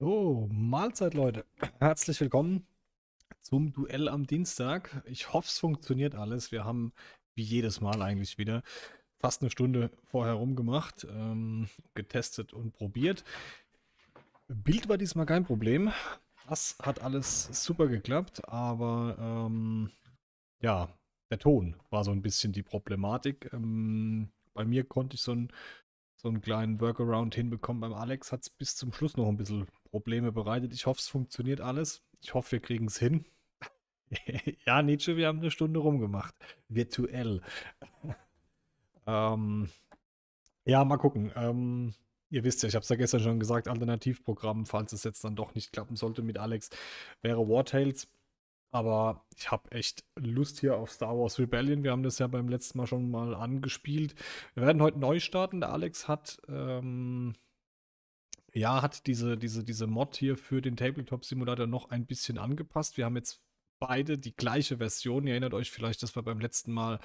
So, Mahlzeit, Leute. Herzlich willkommen zum Duell am Dienstag. Ich hoffe, es funktioniert alles. Wir haben, wie jedes Mal eigentlich wieder, fast eine Stunde vorher rumgemacht, ähm, getestet und probiert. Bild war diesmal kein Problem. Das hat alles super geklappt, aber ähm, ja, der Ton war so ein bisschen die Problematik. Ähm, bei mir konnte ich so ein so einen kleinen Workaround hinbekommen. Beim Alex hat es bis zum Schluss noch ein bisschen Probleme bereitet. Ich hoffe, es funktioniert alles. Ich hoffe, wir kriegen es hin. ja, Nietzsche, wir haben eine Stunde rumgemacht. Virtuell. ähm, ja, mal gucken. Ähm, ihr wisst ja, ich habe es ja gestern schon gesagt, Alternativprogramm, falls es jetzt dann doch nicht klappen sollte mit Alex, wäre War Tales. Aber ich habe echt Lust hier auf Star Wars Rebellion. Wir haben das ja beim letzten Mal schon mal angespielt. Wir werden heute neu starten. Der Alex hat ähm, ja, hat diese, diese, diese Mod hier für den Tabletop-Simulator noch ein bisschen angepasst. Wir haben jetzt beide die gleiche Version. Ihr erinnert euch vielleicht, das war beim letzten Mal,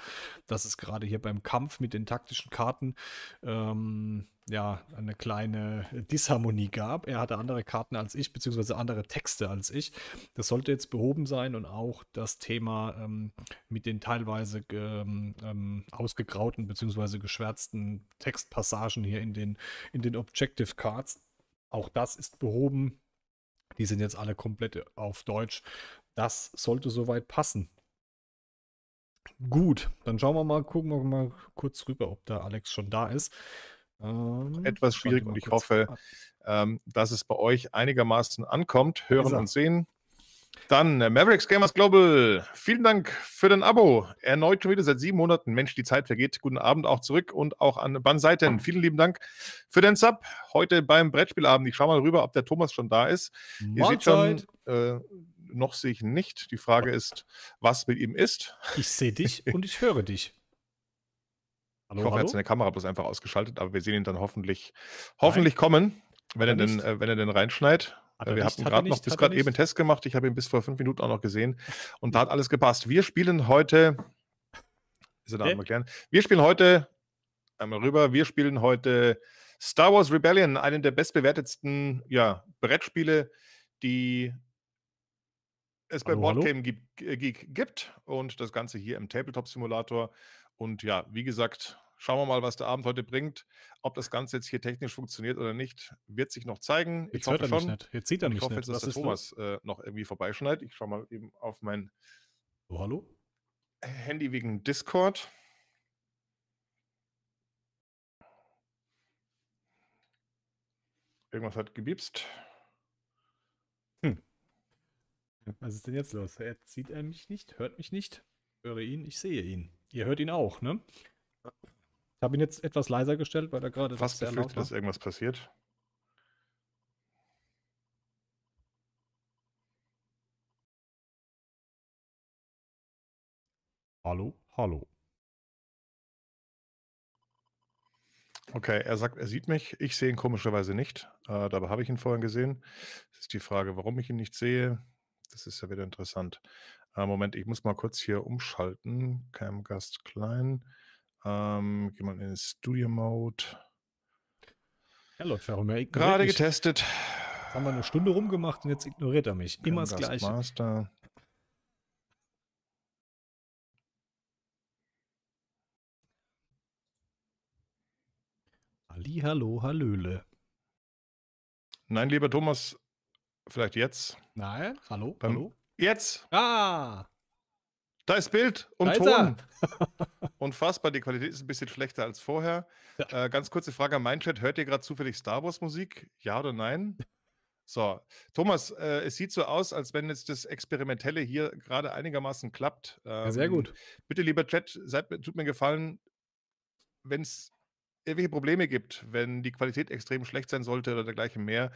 dass es gerade hier beim Kampf mit den taktischen Karten ähm, ja eine kleine Disharmonie gab. Er hatte andere Karten als ich, beziehungsweise andere Texte als ich. Das sollte jetzt behoben sein und auch das Thema ähm, mit den teilweise ähm, ähm, ausgegrauten beziehungsweise geschwärzten Textpassagen hier in den, in den Objective Cards auch das ist behoben. Die sind jetzt alle komplett auf Deutsch. Das sollte soweit passen. Gut, dann schauen wir mal, gucken wir mal kurz rüber, ob da Alex schon da ist. Ähm, Etwas schwierig und ich hoffe, ähm, dass es bei euch einigermaßen ankommt. Hören und sehen dann äh, Mavericks Gamers Global. Vielen Dank für den Abo. Erneut schon wieder seit sieben Monaten. Mensch, die Zeit vergeht. Guten Abend auch zurück und auch an Banseiten. Vielen lieben Dank für den Sub. Heute beim Brettspielabend. Ich schaue mal rüber, ob der Thomas schon da ist. Ihr seht schon, äh, noch sehe ich ihn nicht. Die Frage ist, was mit ihm ist. Ich sehe dich und ich höre dich. Hallo, ich hoffe, er hat seine Kamera bloß einfach ausgeschaltet, aber wir sehen ihn dann hoffentlich, hoffentlich kommen, wenn er, denn, äh, wenn er denn reinschneit. Äh, wir hatten gerade noch bis gerade eben einen Test gemacht. Ich habe ihn bis vor fünf Minuten auch noch gesehen. Und da hat alles gepasst. Wir spielen heute. Ist er da okay. Wir spielen heute. Einmal rüber. Wir spielen heute Star Wars Rebellion, einen der bestbewertetsten ja, Brettspiele, die es bei Board Game Geek gibt. Und das Ganze hier im Tabletop Simulator. Und ja, wie gesagt, Schauen wir mal, was der Abend heute bringt. Ob das Ganze jetzt hier technisch funktioniert oder nicht, wird sich noch zeigen. Jetzt ich hoffe er schon. Mich nicht. Jetzt sieht er mich ich hoffe, nicht. Jetzt, dass der Thomas äh, noch irgendwie vorbeischneidet. Ich schaue mal eben auf mein oh, hallo? Handy wegen Discord. Irgendwas hat gebiebst. Hm. Was ist denn jetzt los? Er sieht er mich nicht, hört mich nicht, höre ihn, ich sehe ihn. Ihr hört ihn auch, ne? Ich habe ihn jetzt etwas leiser gestellt, weil er gerade fast sehr laut dass irgendwas passiert. Hallo, hallo. Okay, er sagt, er sieht mich. Ich sehe ihn komischerweise nicht. Äh, dabei habe ich ihn vorhin gesehen. Es ist die Frage, warum ich ihn nicht sehe. Das ist ja wieder interessant. Äh, Moment, ich muss mal kurz hier umschalten. Camgast klein. Ähm, geh mal in den Studio Mode. Ja, er Gerade mich. getestet. Jetzt haben wir eine Stunde rumgemacht und jetzt ignoriert er mich. Immer das Gleiche. Master. Ali, hallo, hallöle. Nein, lieber Thomas, vielleicht jetzt. Nein, hallo, Beim, hallo. Jetzt! Ah! Da ist Bild und da Ton. Unfassbar, die Qualität ist ein bisschen schlechter als vorher. Ja. Äh, ganz kurze Frage an meinen Chat. Hört ihr gerade zufällig Star Wars Musik? Ja oder nein? So, Thomas, äh, es sieht so aus, als wenn jetzt das Experimentelle hier gerade einigermaßen klappt. Ähm, ja, sehr gut. Bitte, lieber Chat, seid, tut mir gefallen, wenn es irgendwelche Probleme gibt, wenn die Qualität extrem schlecht sein sollte oder dergleichen mehr,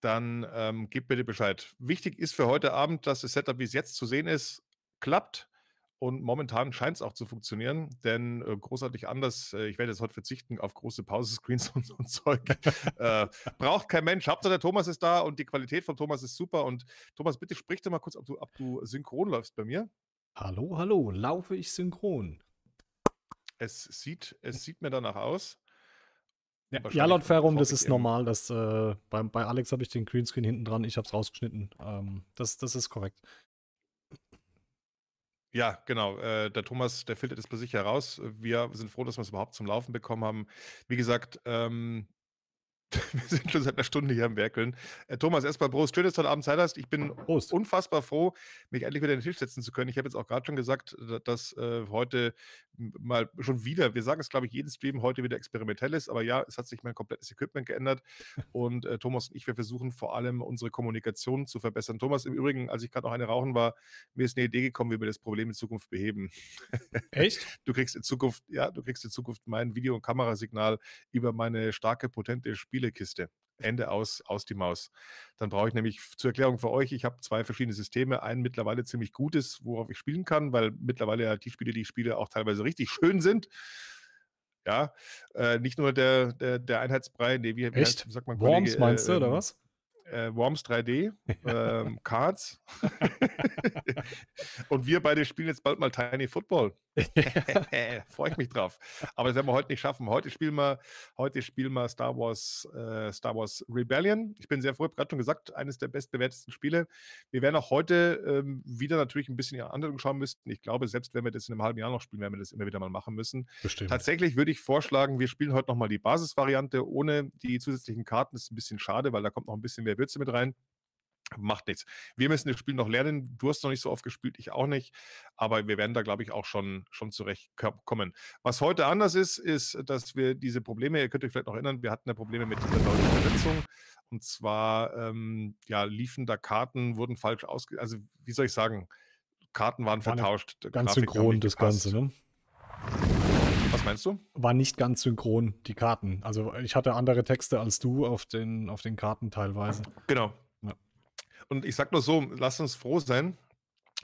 dann ähm, gebt bitte Bescheid. Wichtig ist für heute Abend, dass das Setup, wie es jetzt zu sehen ist, klappt. Und momentan scheint es auch zu funktionieren, denn äh, großartig anders, äh, ich werde jetzt heute verzichten auf große Pause-Screens und so ein Zeug. äh, braucht kein Mensch. Hauptsache der Thomas ist da und die Qualität von Thomas ist super. Und Thomas, bitte sprich dir mal kurz, ob du, ob du synchron läufst bei mir. Hallo, hallo, laufe ich synchron? Es sieht, es sieht mir danach aus. Ja, ja laut Ferrum, das ist normal. Dass, äh, bei, bei Alex habe ich den Greenscreen hinten dran, ich habe es rausgeschnitten. Ähm, das, das ist korrekt. Ja, genau. Äh, der Thomas, der filtert es bei sich heraus. Wir sind froh, dass wir es überhaupt zum Laufen bekommen haben. Wie gesagt, ähm, Wir sind schon seit einer Stunde hier am Werkeln. Äh, Thomas, erstmal Prost. Schön, dass du heute Abend Zeit hast. Ich bin Prost. unfassbar froh, mich endlich wieder an den Tisch setzen zu können. Ich habe jetzt auch gerade schon gesagt, dass äh, heute mal schon wieder, wir sagen es, glaube ich, jeden Stream heute wieder experimentell ist. Aber ja, es hat sich mein komplettes Equipment geändert. Und äh, Thomas und ich, wir versuchen vor allem unsere Kommunikation zu verbessern. Thomas, im Übrigen, als ich gerade noch eine rauchen war, mir ist eine Idee gekommen, wie wir das Problem in Zukunft beheben. Echt? Du kriegst in Zukunft, ja, du kriegst in Zukunft mein Video- und Kamerasignal über meine starke, potente Spiel Spielekiste. Ende aus, aus die Maus. Dann brauche ich nämlich zur Erklärung für euch, ich habe zwei verschiedene Systeme. Ein mittlerweile ziemlich gutes, worauf ich spielen kann, weil mittlerweile ja die Spiele, die ich spiele, auch teilweise richtig schön sind. Ja, äh, nicht nur der, der, der Einheitsbrei, nee, wie Echt? Heißt, sagt man Kollege, Worms meinst du, äh, oder ähm, was? Äh, Worms 3D, ähm, Cards. Und wir beide spielen jetzt bald mal Tiny Football. Freue ich mich drauf. Aber das werden wir heute nicht schaffen. Heute spielen wir, heute spielen wir Star Wars, äh, Star Wars Rebellion. Ich bin sehr froh, ich habe gerade schon gesagt, eines der bestbewertesten Spiele. Wir werden auch heute ähm, wieder natürlich ein bisschen in die Anwendung schauen müssen. Ich glaube, selbst wenn wir das in einem halben Jahr noch spielen, werden wir das immer wieder mal machen müssen. Bestimmt. Tatsächlich würde ich vorschlagen, wir spielen heute nochmal die Basisvariante ohne die zusätzlichen Karten. Das ist ein bisschen schade, weil da kommt noch ein bisschen mehr Würze mit rein. Macht nichts. Wir müssen das Spiel noch lernen. Du hast noch nicht so oft gespielt, ich auch nicht. Aber wir werden da, glaube ich, auch schon, schon zurechtkommen. Was heute anders ist, ist, dass wir diese Probleme, ihr könnt euch vielleicht noch erinnern, wir hatten ja Probleme mit dieser deutschen Übersetzung. Und zwar, ähm, ja, liefen da Karten, wurden falsch ausge... Also, wie soll ich sagen? Karten waren War vertauscht. Ganz Grafik synchron das Ganze, ne? Was meinst du? War nicht ganz synchron, die Karten. Also, ich hatte andere Texte als du auf den, auf den Karten teilweise. Genau, und ich sag nur so, lass uns froh sein.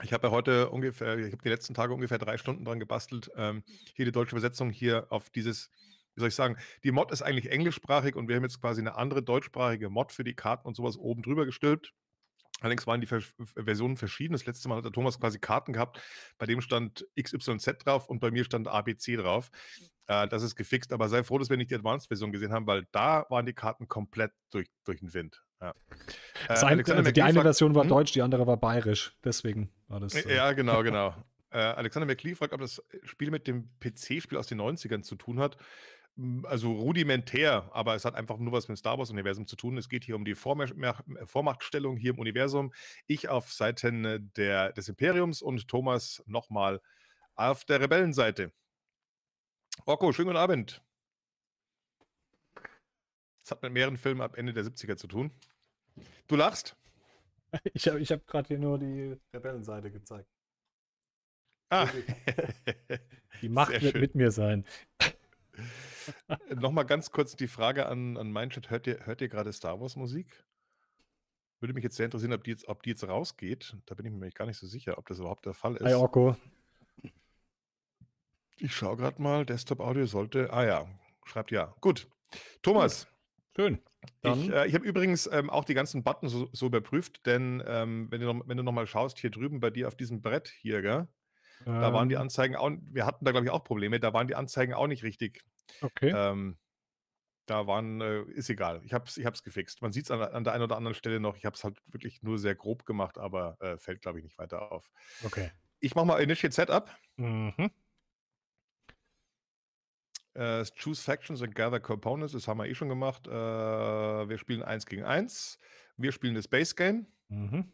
Ich habe ja heute ungefähr, ich habe die letzten Tage ungefähr drei Stunden dran gebastelt, ähm, hier die deutsche Übersetzung hier auf dieses, wie soll ich sagen, die Mod ist eigentlich englischsprachig und wir haben jetzt quasi eine andere deutschsprachige Mod für die Karten und sowas oben drüber gestülpt. Allerdings waren die Vers Versionen verschieden. Das letzte Mal hat der Thomas quasi Karten gehabt, bei dem stand XYZ drauf und bei mir stand ABC drauf. Äh, das ist gefixt, aber sei froh, dass wir nicht die Advanced-Version gesehen haben, weil da waren die Karten komplett durch, durch den Wind. Ja. Äh, ein, also die eine Version war hm? deutsch, die andere war bayerisch. Deswegen war das. Äh, ja, genau, genau. äh, Alexander McLean fragt, ob das Spiel mit dem PC-Spiel aus den 90ern zu tun hat. Also rudimentär, aber es hat einfach nur was mit dem Star Wars-Universum zu tun. Es geht hier um die Vormachtstellung hier im Universum. Ich auf Seiten der, des Imperiums und Thomas nochmal auf der Rebellenseite. Orko, schönen guten Abend. Das hat mit mehreren Filmen ab Ende der 70er zu tun. Du lachst? Ich habe ich hab gerade hier nur die Rebellenseite gezeigt. Ah. Die Macht wird mit mir sein. Nochmal ganz kurz die Frage an, an meinen Chat. Hört ihr, hört ihr gerade Star Wars Musik? Würde mich jetzt sehr interessieren, ob die jetzt, ob die jetzt rausgeht. Da bin ich mir gar nicht so sicher, ob das überhaupt der Fall ist. Hi Orko. Ich schaue gerade mal. Desktop Audio sollte. Ah ja, schreibt ja. Gut. Thomas. Schön. Dann. Ich, äh, ich habe übrigens ähm, auch die ganzen Buttons so, so überprüft, denn ähm, wenn du, nochmal noch schaust, hier drüben bei dir auf diesem Brett hier, gell? Ähm. Da waren die ähm. Anzeigen auch, wir hatten da glaube ich auch Probleme, da waren die Anzeigen auch nicht richtig. Okay. Ähm, da waren, äh, ist egal, ich habe es ich gefixt. Man sieht es an, an, der einen oder anderen Stelle noch, ich habe es halt wirklich nur sehr grob gemacht, aber äh, fällt glaube ich nicht weiter auf. Okay. Ich mache mal Initiate Setup. Mhm. Äh, choose Factions and Gather Components, das haben wir eh schon gemacht. Äh, wir spielen 1 gegen 1. Wir spielen das Base Game. Mhm.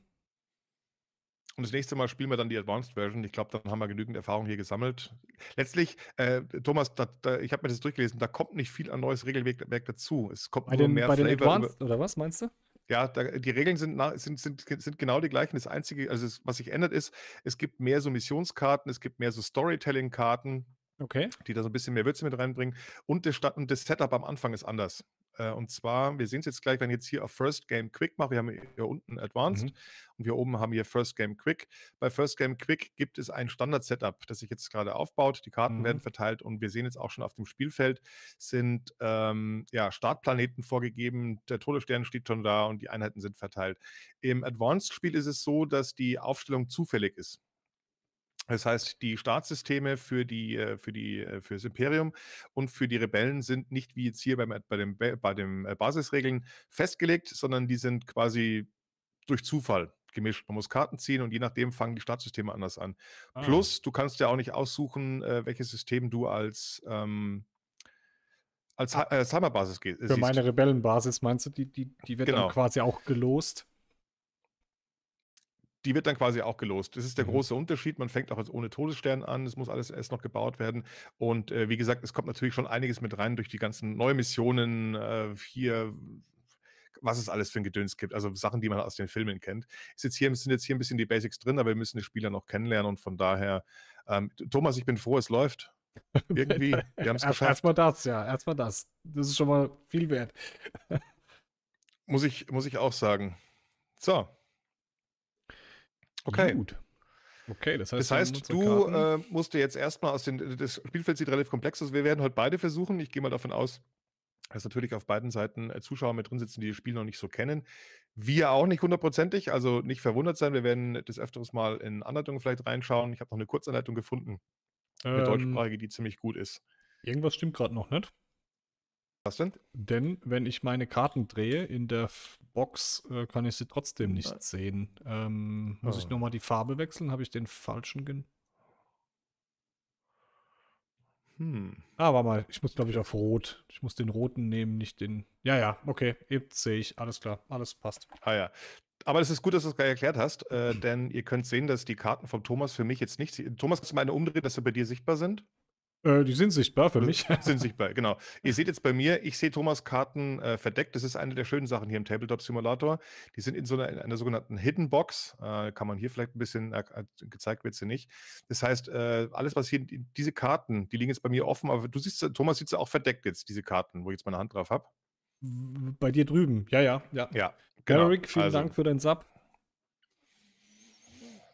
Und das nächste Mal spielen wir dann die Advanced Version. Ich glaube, dann haben wir genügend Erfahrung hier gesammelt. Letztlich, äh, Thomas, da, da, ich habe mir das durchgelesen, da kommt nicht viel an neues Regelwerk dazu. Es kommt bei nur den, mehr bei Flavor den Advanced, oder was meinst du? Ja, da, die Regeln sind, sind, sind, sind, genau die gleichen. Das Einzige, also das, was sich ändert, ist, es gibt mehr so Missionskarten, es gibt mehr so Storytelling-Karten. Okay. Die da so ein bisschen mehr Würze mit reinbringen. Und das, und das Setup am Anfang ist anders. Äh, und zwar, wir sehen es jetzt gleich, wenn ich jetzt hier auf First Game Quick mache. Wir haben hier unten Advanced mhm. und wir oben haben hier First Game Quick. Bei First Game Quick gibt es ein Standard-Setup, das sich jetzt gerade aufbaut. Die Karten mhm. werden verteilt und wir sehen jetzt auch schon auf dem Spielfeld sind ähm, ja, Startplaneten vorgegeben. Der Todesstern steht schon da und die Einheiten sind verteilt. Im Advanced-Spiel ist es so, dass die Aufstellung zufällig ist. Das heißt, die Staatssysteme für die äh, für die äh, für das Imperium und für die Rebellen sind nicht wie jetzt hier beim, bei den bei dem äh, Basisregeln festgelegt, sondern die sind quasi durch Zufall gemischt. Man muss Karten ziehen und je nachdem fangen die Staatssysteme anders an. Ah. Plus, du kannst ja auch nicht aussuchen, welches System du als ähm, als, als Hammerbasis gehst. Für meine Rebellenbasis meinst du, die, die, die wird genau. dann quasi auch gelost? die wird dann quasi auch gelost. Das ist der mhm. große Unterschied. Man fängt auch als ohne Todesstern an. Es muss alles erst noch gebaut werden. Und äh, wie gesagt, es kommt natürlich schon einiges mit rein durch die ganzen Neumissionen äh, hier. Was es alles für ein Gedöns gibt, also Sachen, die man aus den Filmen kennt. Ist jetzt hier, sind jetzt hier ein bisschen die Basics drin, aber wir müssen die Spieler noch kennenlernen und von daher, ähm, Thomas, ich bin froh, es läuft. Irgendwie, wir haben es geschafft. Erstmal das, ja, erstmal das. Das ist schon mal viel wert. muss, ich, muss ich auch sagen. So, Okay. Gut. Okay, das heißt, das heißt du äh, musst dir jetzt erstmal aus den. Das Spielfeld sieht relativ komplex aus. Wir werden heute beide versuchen. Ich gehe mal davon aus, dass natürlich auf beiden Seiten äh, Zuschauer mit drin sitzen, die das Spiel noch nicht so kennen. Wir auch nicht hundertprozentig, also nicht verwundert sein. Wir werden des Öfteren mal in Anleitungen vielleicht reinschauen. Ich habe noch eine Kurzanleitung gefunden, eine ähm, deutschsprachige, die ziemlich gut ist. Irgendwas stimmt gerade noch nicht. Was denn? Denn wenn ich meine Karten drehe in der Box äh, kann ich sie trotzdem nicht ja. sehen. Ähm, muss oh. ich ah. nochmal die Farbe wechseln? Habe ich den falschen? Gen hm. Ah, warte mal, ich muss, glaube ich, auf Rot. Ich muss den roten nehmen, nicht den. Ja, ja, okay, jetzt sehe ich. Alles klar, alles passt. Ah ja. Aber es ist gut, dass du es gerade erklärt hast, äh, denn ihr könnt sehen, dass die Karten von Thomas für mich jetzt nicht. Thomas, kannst du mal eine umdrehen, dass sie bei dir sichtbar sind? Äh, die sind sichtbar für mich. sind sichtbar, genau. Ihr seht jetzt bei mir, ich sehe Thomas Karten äh, verdeckt. Das ist eine der schönen Sachen hier im Tabletop Simulator. Die sind in so einer, in einer sogenannten Hidden Box. Äh, kann man hier vielleicht ein bisschen, äh, äh, gezeigt wird sie nicht. Das heißt, äh, alles, was hier, diese Karten, die liegen jetzt bei mir offen, aber du siehst, Thomas sieht sie auch verdeckt jetzt, diese Karten, wo ich jetzt meine Hand drauf habe. Bei dir drüben, ja, ja, ja. Ja, genau. Eric, vielen also. Dank für deinen Sub.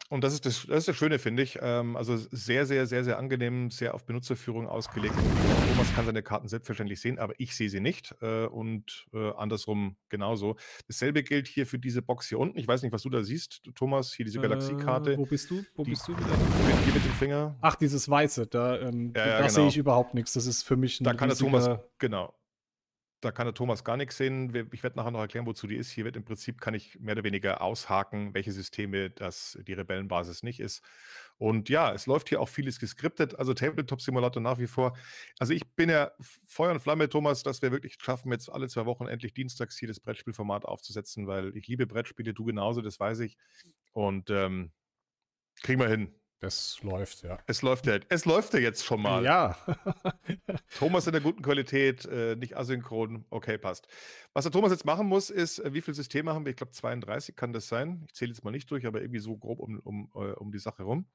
Und das ist das, das, ist das Schöne, finde ich. Ähm, also sehr, sehr, sehr, sehr angenehm, sehr auf Benutzerführung ausgelegt. Thomas kann seine Karten selbstverständlich sehen, aber ich sehe sie nicht. Äh, und äh, andersrum genauso. Dasselbe gilt hier für diese Box hier unten. Ich weiß nicht, was du da siehst, Thomas, hier diese äh, Galaxiekarte. wo bist du? Wo die, bist du wieder? Hier mit dem Finger. Ach, dieses Weiße, da, ähm, ja, ja, da genau. sehe ich überhaupt nichts. Das ist für mich ein Da kann der Thomas, genau, da kann der Thomas gar nichts sehen. Ich werde nachher noch erklären, wozu die ist. Hier wird im Prinzip, kann ich mehr oder weniger aushaken, welche Systeme das die Rebellenbasis nicht ist. Und ja, es läuft hier auch vieles geskriptet, also Tabletop-Simulator nach wie vor. Also ich bin ja Feuer und Flamme, Thomas, dass wir wirklich schaffen, jetzt alle zwei Wochen endlich dienstags hier das Brettspielformat aufzusetzen, weil ich liebe Brettspiele, du genauso, das weiß ich. Und ähm, kriegen wir hin. Das läuft, ja. Es läuft ja, es läuft ja jetzt schon mal. Ja. Thomas in der guten Qualität, äh, nicht asynchron. Okay, passt. Was der Thomas jetzt machen muss, ist, äh, wie viele Systeme haben wir? Ich glaube, 32 kann das sein. Ich zähle jetzt mal nicht durch, aber irgendwie so grob um, um, äh, um die Sache rum.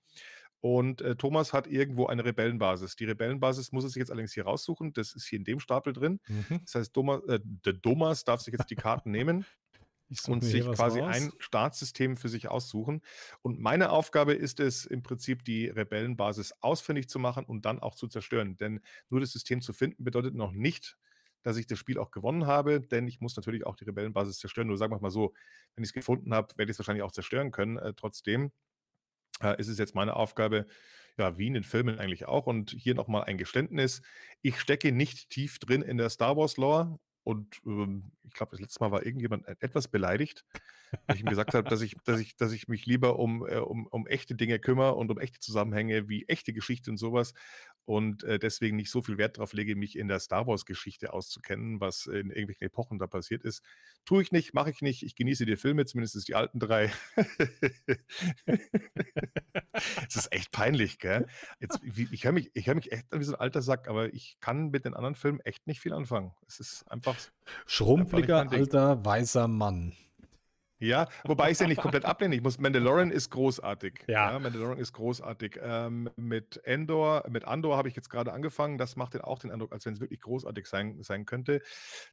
Und äh, Thomas hat irgendwo eine Rebellenbasis. Die Rebellenbasis muss er sich jetzt allerdings hier raussuchen. Das ist hier in dem Stapel drin. Mhm. Das heißt, Thomas, äh, der Thomas darf sich jetzt die Karten nehmen und sich quasi raus. ein Staatssystem für sich aussuchen. Und meine Aufgabe ist es im Prinzip, die Rebellenbasis ausfindig zu machen und dann auch zu zerstören. Denn nur das System zu finden bedeutet noch nicht, dass ich das Spiel auch gewonnen habe, denn ich muss natürlich auch die Rebellenbasis zerstören. Nur sagen wir mal so, wenn ich es gefunden habe, werde ich es wahrscheinlich auch zerstören können. Äh, trotzdem äh, ist es jetzt meine Aufgabe, ja, wie in den Filmen eigentlich auch. Und hier nochmal ein Geständnis. Ich stecke nicht tief drin in der Star Wars Lore und ähm, ich glaube, das letzte Mal war irgendjemand e-, etwas beleidigt, weil ich ihm gesagt habe, dass ich, dass, ich, dass ich mich lieber um, äh, um, um echte Dinge kümmere und um echte Zusammenhänge wie echte Geschichte und sowas und äh, deswegen nicht so viel Wert darauf lege, mich in der Star Wars-Geschichte auszukennen, was in irgendwelchen Epochen da passiert ist. Tue ich nicht, mache ich nicht. Ich genieße die Filme, zumindest die alten drei. Es ist echt peinlich, gell? Jetzt, ich höre mich, hör mich echt an wie so ein alter Sack, aber ich kann mit den anderen Filmen echt nicht viel anfangen. Es ist einfach. Schrumpfiger, alter, weißer Mann. Ja, wobei ich es ja nicht komplett ablehne. Ich muss, Mandalorian ist großartig. Ja. ja Mandalorian ist großartig. Ähm, mit Endor, mit Andor habe ich jetzt gerade angefangen. Das macht den auch den Eindruck, als wenn es wirklich großartig sein, sein könnte.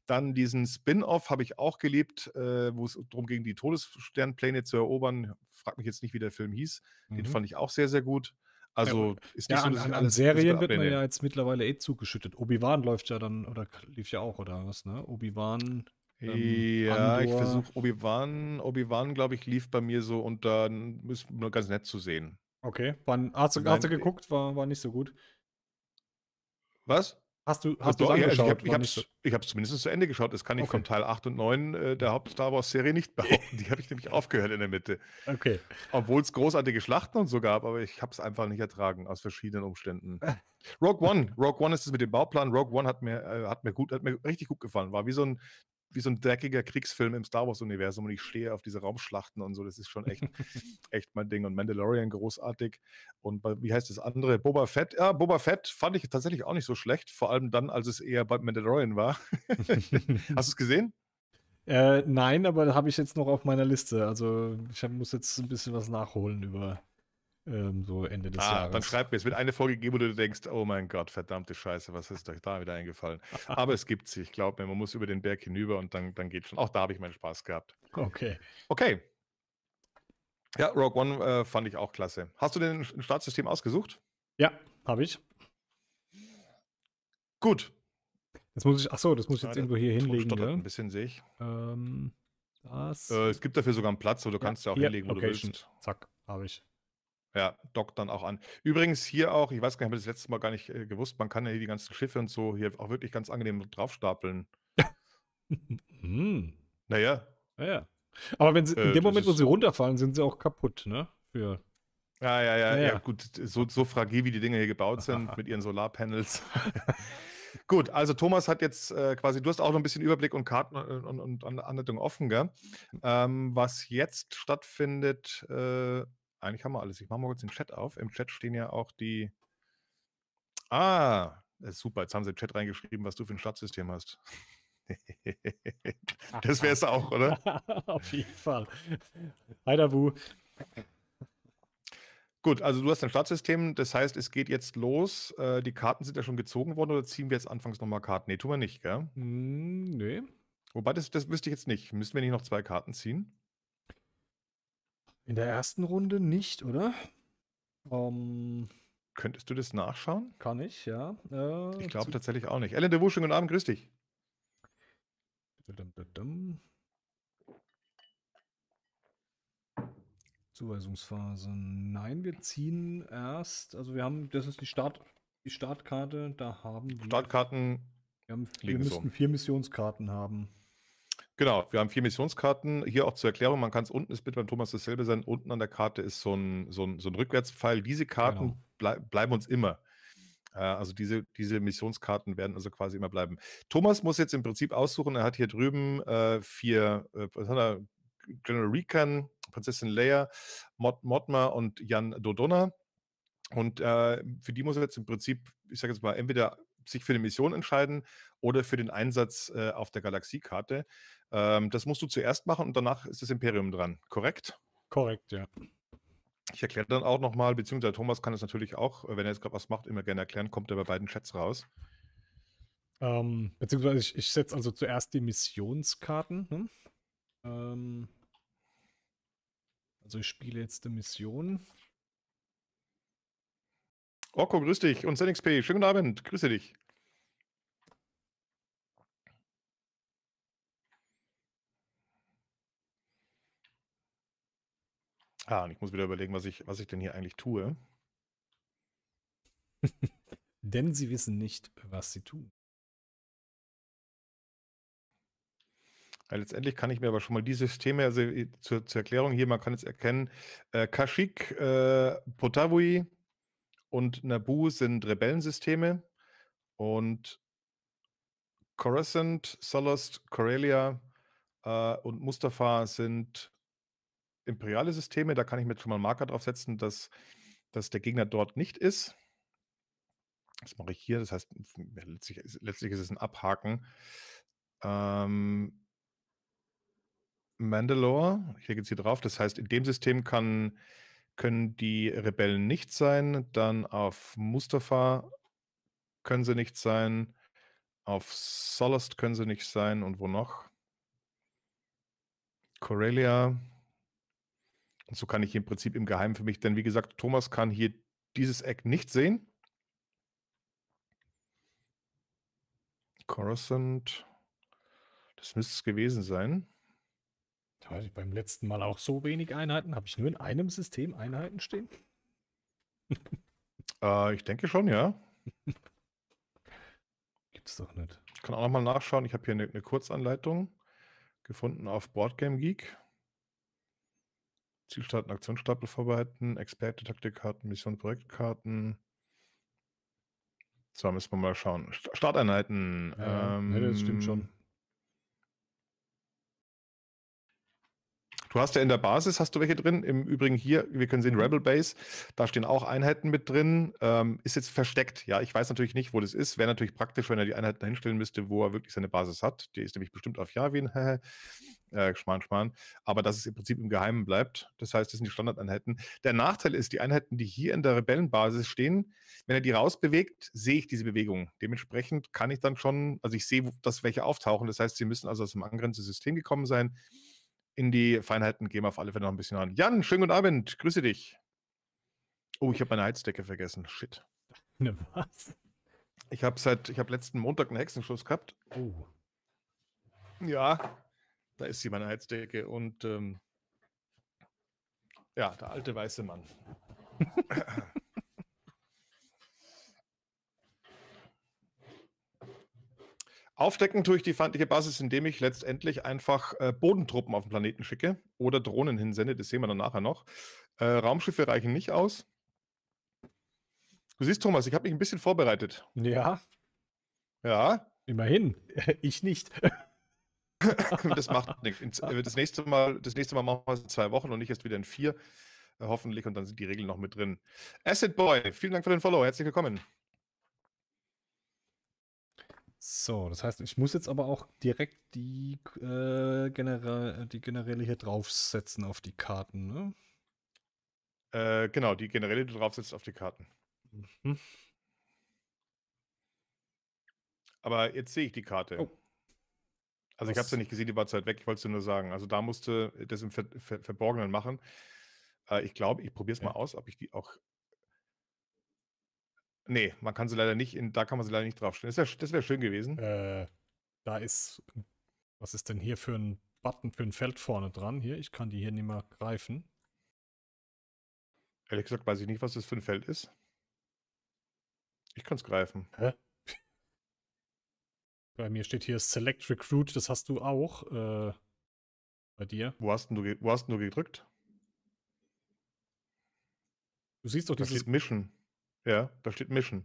Dann diesen Spin-Off habe ich auch geliebt, äh, wo es darum ging, die Todessternpläne zu erobern. Frag mich jetzt nicht, wie der Film hieß. Mhm. Den fand ich auch sehr, sehr gut. Also ist nicht ja, so, dass an, an alles, Serien wird man ja jetzt mittlerweile eh zugeschüttet. Obi-Wan läuft ja dann, oder lief ja auch, oder was, ne? Obi-Wan ähm, ja, Andor. ich versuche Obi-Wan. Obi-Wan, glaube ich, lief bei mir so und dann ist nur ganz nett zu sehen. Okay. Wann, hast, du, hast du äh geguckt? War, war nicht so gut. Was? Hast du, hast also, du ja, Ich habe es ich hab's, zumindest zu Ende geschaut. Das kann ich okay. von Teil 8 und 9 äh, der Haupt-Star Wars-Serie nicht behaupten. Die habe ich nämlich aufgehört in der Mitte. Okay. Obwohl es großartige Schlachten und so gab, aber ich habe es einfach nicht ertragen, aus verschiedenen Umständen. Rogue One. Rogue One ist es mit dem Bauplan. Rogue One hat mir, äh, hat mir, gut, hat mir richtig gut gefallen. War wie so ein wie so ein dreckiger Kriegsfilm im Star Wars-Universum und ich stehe auf diese Raumschlachten und so. Das ist schon echt, echt mein Ding. Und Mandalorian großartig. Und wie heißt das andere? Boba Fett. Ja, Boba Fett fand ich tatsächlich auch nicht so schlecht. Vor allem dann, als es eher bei Mandalorian war. Hast du es gesehen? Äh, nein, aber habe ich jetzt noch auf meiner Liste. Also ich hab, muss jetzt ein bisschen was nachholen über ähm, so Ende des ah, Jahres. Dann schreib mir, es wird eine Folge geben, wo du denkst, oh mein Gott, verdammte Scheiße, was ist euch da wieder eingefallen? Aber es gibt sie, ich glaube mir, man muss über den Berg hinüber und dann, dann geht schon. Auch da habe ich meinen Spaß gehabt. Okay. Okay. Ja, Rogue One äh, fand ich auch klasse. Hast du denn ein Startsystem ausgesucht? Ja, habe ich. Gut. Das muss ich, ach das muss ich jetzt ja, irgendwo hier hinlegen. Ja? Ne? Ein bisschen sehe ich. Ähm, das. Äh, es gibt dafür sogar einen Platz, wo du ja, kannst ja auch hier, hinlegen, wo Location. du willst. Zack, habe ich. Ja, dockt dann auch an. Übrigens hier auch, ich weiß gar nicht, ich habe das letzte Mal gar nicht äh, gewusst, man kann ja hier die ganzen Schiffe und so hier auch wirklich ganz angenehm draufstapeln. hm. Naja. Naja. Ah, Aber wenn sie, in äh, dem Moment, wo sie runterfallen, sind sie auch kaputt, ne? Für ja, ja, ja, ah, ja, ja. gut, so, so fragil wie die Dinge hier gebaut sind mit ihren Solarpanels. gut, also Thomas hat jetzt äh, quasi, du hast auch noch ein bisschen Überblick und Karten äh, und, und, und Anleitung offen, gell? Hm. Ähm, was jetzt stattfindet, äh, eigentlich haben wir alles. Ich mache mal kurz den Chat auf. Im Chat stehen ja auch die. Ah, das äh, ist super. Jetzt haben sie im Chat reingeschrieben, was du für ein Startsystem hast. das wäre es auch, oder? auf jeden Fall. Hi, Dabu. Gut, also du hast ein Startsystem, das heißt, es geht jetzt los. Äh, die Karten sind ja schon gezogen worden oder ziehen wir jetzt anfangs nochmal Karten? Nee, tun wir nicht, gell? Mm, nee. Wobei, das, das wüsste ich jetzt nicht. Müssen wir nicht noch zwei Karten ziehen? In der ersten Runde nicht, oder? Ähm, Könntest du das nachschauen? Kann ich, ja. Äh, ich glaube tatsächlich auch nicht. Ellen de Wusching guten Abend, grüß dich. Zuweisungsphase. Nein, wir ziehen erst, also wir haben, das ist die, Start, die Startkarte, da haben wir. Startkarten. Wir, haben, wir müssten um. vier Missionskarten haben. Genau, wir haben vier Missionskarten. Hier auch zur Erklärung, man kann es unten, ist bitte beim Thomas dasselbe sein, unten an der Karte ist so ein, so ein, so ein Rückwärtspfeil. Diese Karten genau. blei bleiben uns immer. Äh, also diese, diese Missionskarten werden also quasi immer bleiben. Thomas muss jetzt im Prinzip aussuchen, er hat hier drüben äh, vier, äh, General Recon, Prinzessin Leia, Mod Modma und Jan Dodona. Und äh, für die muss er jetzt im Prinzip, ich sage jetzt mal, entweder sich für die Mission entscheiden oder für den Einsatz äh, auf der Galaxiekarte. Ähm, das musst du zuerst machen und danach ist das Imperium dran, korrekt? Korrekt, ja. Ich erkläre dann auch nochmal, beziehungsweise Thomas kann es natürlich auch, wenn er jetzt gerade was macht, immer gerne erklären, kommt er bei beiden Chats raus. Ähm, beziehungsweise ich, ich setze also zuerst die Missionskarten. Hm? Ähm, also ich spiele jetzt die Mission. Rocco, grüß dich. Und ZenXP. schönen Abend. Grüße dich. Ah, und ich muss wieder überlegen, was ich, was ich denn hier eigentlich tue. denn sie wissen nicht, was sie tun. Ja, letztendlich kann ich mir aber schon mal die Systeme, also äh, zur, zur Erklärung hier, man kann jetzt erkennen, äh, Kashik, äh, Potavui, und Naboo sind Rebellensysteme und Coruscant, Solost, Corellia äh, und Mustafa sind imperiale Systeme. Da kann ich mir schon mal einen Marker draufsetzen, dass, dass der Gegner dort nicht ist. Das mache ich hier. Das heißt, letztlich, letztlich ist es ein Abhaken. Ähm, Mandalore, ich lege jetzt hier drauf. Das heißt, in dem System kann können die Rebellen nicht sein. Dann auf Mustafa können sie nicht sein. Auf Solast können sie nicht sein. Und wo noch? Corellia. Und so kann ich im Prinzip im Geheimen für mich, denn wie gesagt, Thomas kann hier dieses Eck nicht sehen. Coruscant. Das müsste es gewesen sein ich beim letzten Mal auch so wenig Einheiten. Habe ich nur in einem System Einheiten stehen? äh, ich denke schon, ja. Gibt's doch nicht. Ich kann auch nochmal nachschauen. Ich habe hier eine, eine Kurzanleitung gefunden auf Boardgame Geek. Zielstaaten, Aktionsstapel vorbereiten, Experte, Taktikkarten, Mission, Projektkarten. So, müssen wir mal schauen. Starteinheiten. Ja, ähm, ja, das ähm, stimmt schon. Du hast ja in der Basis, hast du welche drin? Im Übrigen hier, wir können sehen, Rebel Base, da stehen auch Einheiten mit drin. Ähm, ist jetzt versteckt, ja. Ich weiß natürlich nicht, wo das ist. Wäre natürlich praktisch, wenn er die Einheiten hinstellen müsste, wo er wirklich seine Basis hat. Die ist nämlich bestimmt auf Javin. äh, schmarrn, schmarrn. Aber dass es im Prinzip im Geheimen bleibt. Das heißt, das sind die Standardeinheiten. Der Nachteil ist, die Einheiten, die hier in der Rebellenbasis stehen, wenn er die rausbewegt, sehe ich diese Bewegung. Dementsprechend kann ich dann schon, also ich sehe, dass welche auftauchen. Das heißt, sie müssen also aus dem angrenzenden System gekommen sein in die Feinheiten gehen wir auf alle Fälle noch ein bisschen an. Jan, schönen guten Abend, grüße dich. Oh, ich habe meine Heizdecke vergessen. Shit. Ne, was? Ich habe seit, ich habe letzten Montag einen Hexenschuss gehabt. Oh. Ja, da ist sie, meine Heizdecke. Und ähm, ja, der alte weiße Mann. Aufdecken tue ich die feindliche Basis, indem ich letztendlich einfach äh, Bodentruppen auf den Planeten schicke oder Drohnen hinsende, das sehen wir dann nachher noch. Äh, Raumschiffe reichen nicht aus. Du siehst, Thomas, ich habe mich ein bisschen vorbereitet. Ja. Ja. Immerhin. Ich nicht. das macht nichts. Äh, das nächste Mal, das nächste Mal machen wir es in zwei Wochen und nicht erst wieder in vier. Äh, hoffentlich. Und dann sind die Regeln noch mit drin. Acid Boy, vielen Dank für den Follow. Herzlich willkommen. So, das heißt, ich muss jetzt aber auch direkt die, äh, General, die Generäle hier draufsetzen auf die Karten, ne? Äh, genau, die Generäle, die du draufsetzt auf die Karten. Mhm. Aber jetzt sehe ich die Karte. Oh. Also Was? ich habe es ja nicht gesehen, die war zu weit weg, ich wollte es nur sagen. Also da musste äh, das im Ver Ver Verborgenen machen. Äh, ich glaube, ich probiere es ja. mal aus, ob ich die auch Nee, man kann sie leider nicht, in, da kann man sie leider nicht draufstellen. Das wäre wär schön gewesen. Äh, da ist, was ist denn hier für ein Button für ein Feld vorne dran? Hier, ich kann die hier nicht mehr greifen. Ehrlich gesagt weiß ich nicht, was das für ein Feld ist. Ich kann es greifen. Hä? Bei mir steht hier Select Recruit, das hast du auch äh, bei dir. Wo hast, du, wo hast du gedrückt? Du siehst doch dieses... Mission. Ja, da steht Mission.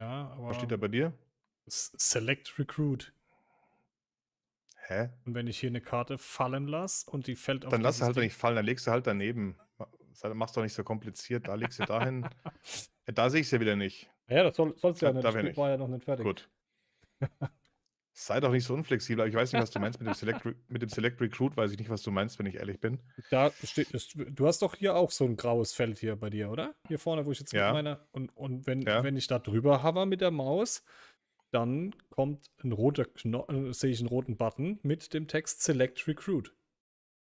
Ja, aber. Was steht da bei dir? Select Recruit. Hä? Und wenn ich hier eine Karte fallen lasse und die fällt auf. Dann lass sie halt Ding. nicht fallen, dann legst du halt daneben. Halt, mach's doch nicht so kompliziert, da legst du dahin. da sehe ich sie ja wieder nicht. Ja, das soll, sollst du ja, ja nicht. Das Spiel ja noch nicht fertig. Gut. Sei doch nicht so unflexibel, aber ich weiß nicht, was du meinst mit dem, Select, mit dem Select Recruit, weiß ich nicht, was du meinst, wenn ich ehrlich bin. Da steht, du hast doch hier auch so ein graues Feld hier bei dir, oder? Hier vorne, wo ich jetzt ja. mit Und, und wenn, ja. wenn ich da drüber hover mit der Maus, dann kommt ein roter Knopf, äh, sehe ich einen roten Button mit dem Text Select Recruit.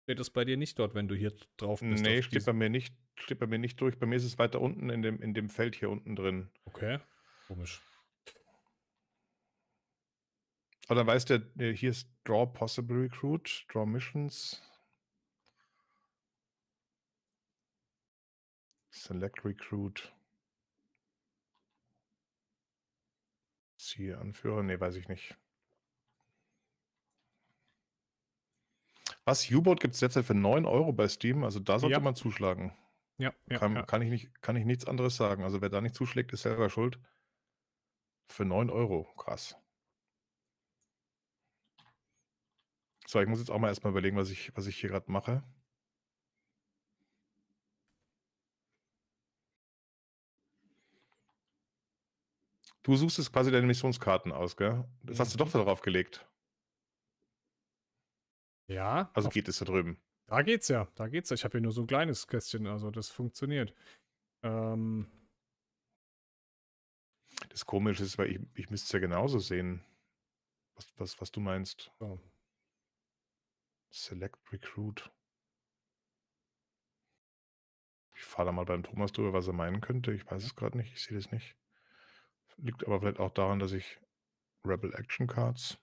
Steht das bei dir nicht dort, wenn du hier drauf bist? Nee, steht bei mir nicht, steht bei mir nicht durch. Bei mir ist es weiter unten in dem, in dem Feld hier unten drin. Okay. Komisch. Aber dann weiß der, äh, hier ist Draw Possible Recruit, Draw Missions. Select Recruit. Ziehe Anführer? Nee, weiß ich nicht. Was? U-Boat gibt es derzeit für 9 Euro bei Steam, also da sollte ja. man zuschlagen. Ja, ja, kann, ja. Kann, ich nicht, kann ich nichts anderes sagen. Also wer da nicht zuschlägt, ist selber schuld. Für 9 Euro, krass. So, ich muss jetzt auch mal erstmal überlegen, was ich, was ich hier gerade mache. Du suchst jetzt quasi deine Missionskarten aus, gell? Das hast du doch mhm. darauf gelegt. Ja. Also geht es da drüben. Da geht's ja, da geht's ja. Ich habe hier nur so ein kleines Kästchen, also das funktioniert. Ähm. Das Komische ist, weil ich, ich müsste es ja genauso sehen, was, was, was du meinst. So. Select Recruit. Ich fahre da mal beim Thomas drüber, was er meinen könnte. Ich weiß es gerade nicht, ich sehe das nicht. Liegt aber vielleicht auch daran, dass ich Rebel Action Cards.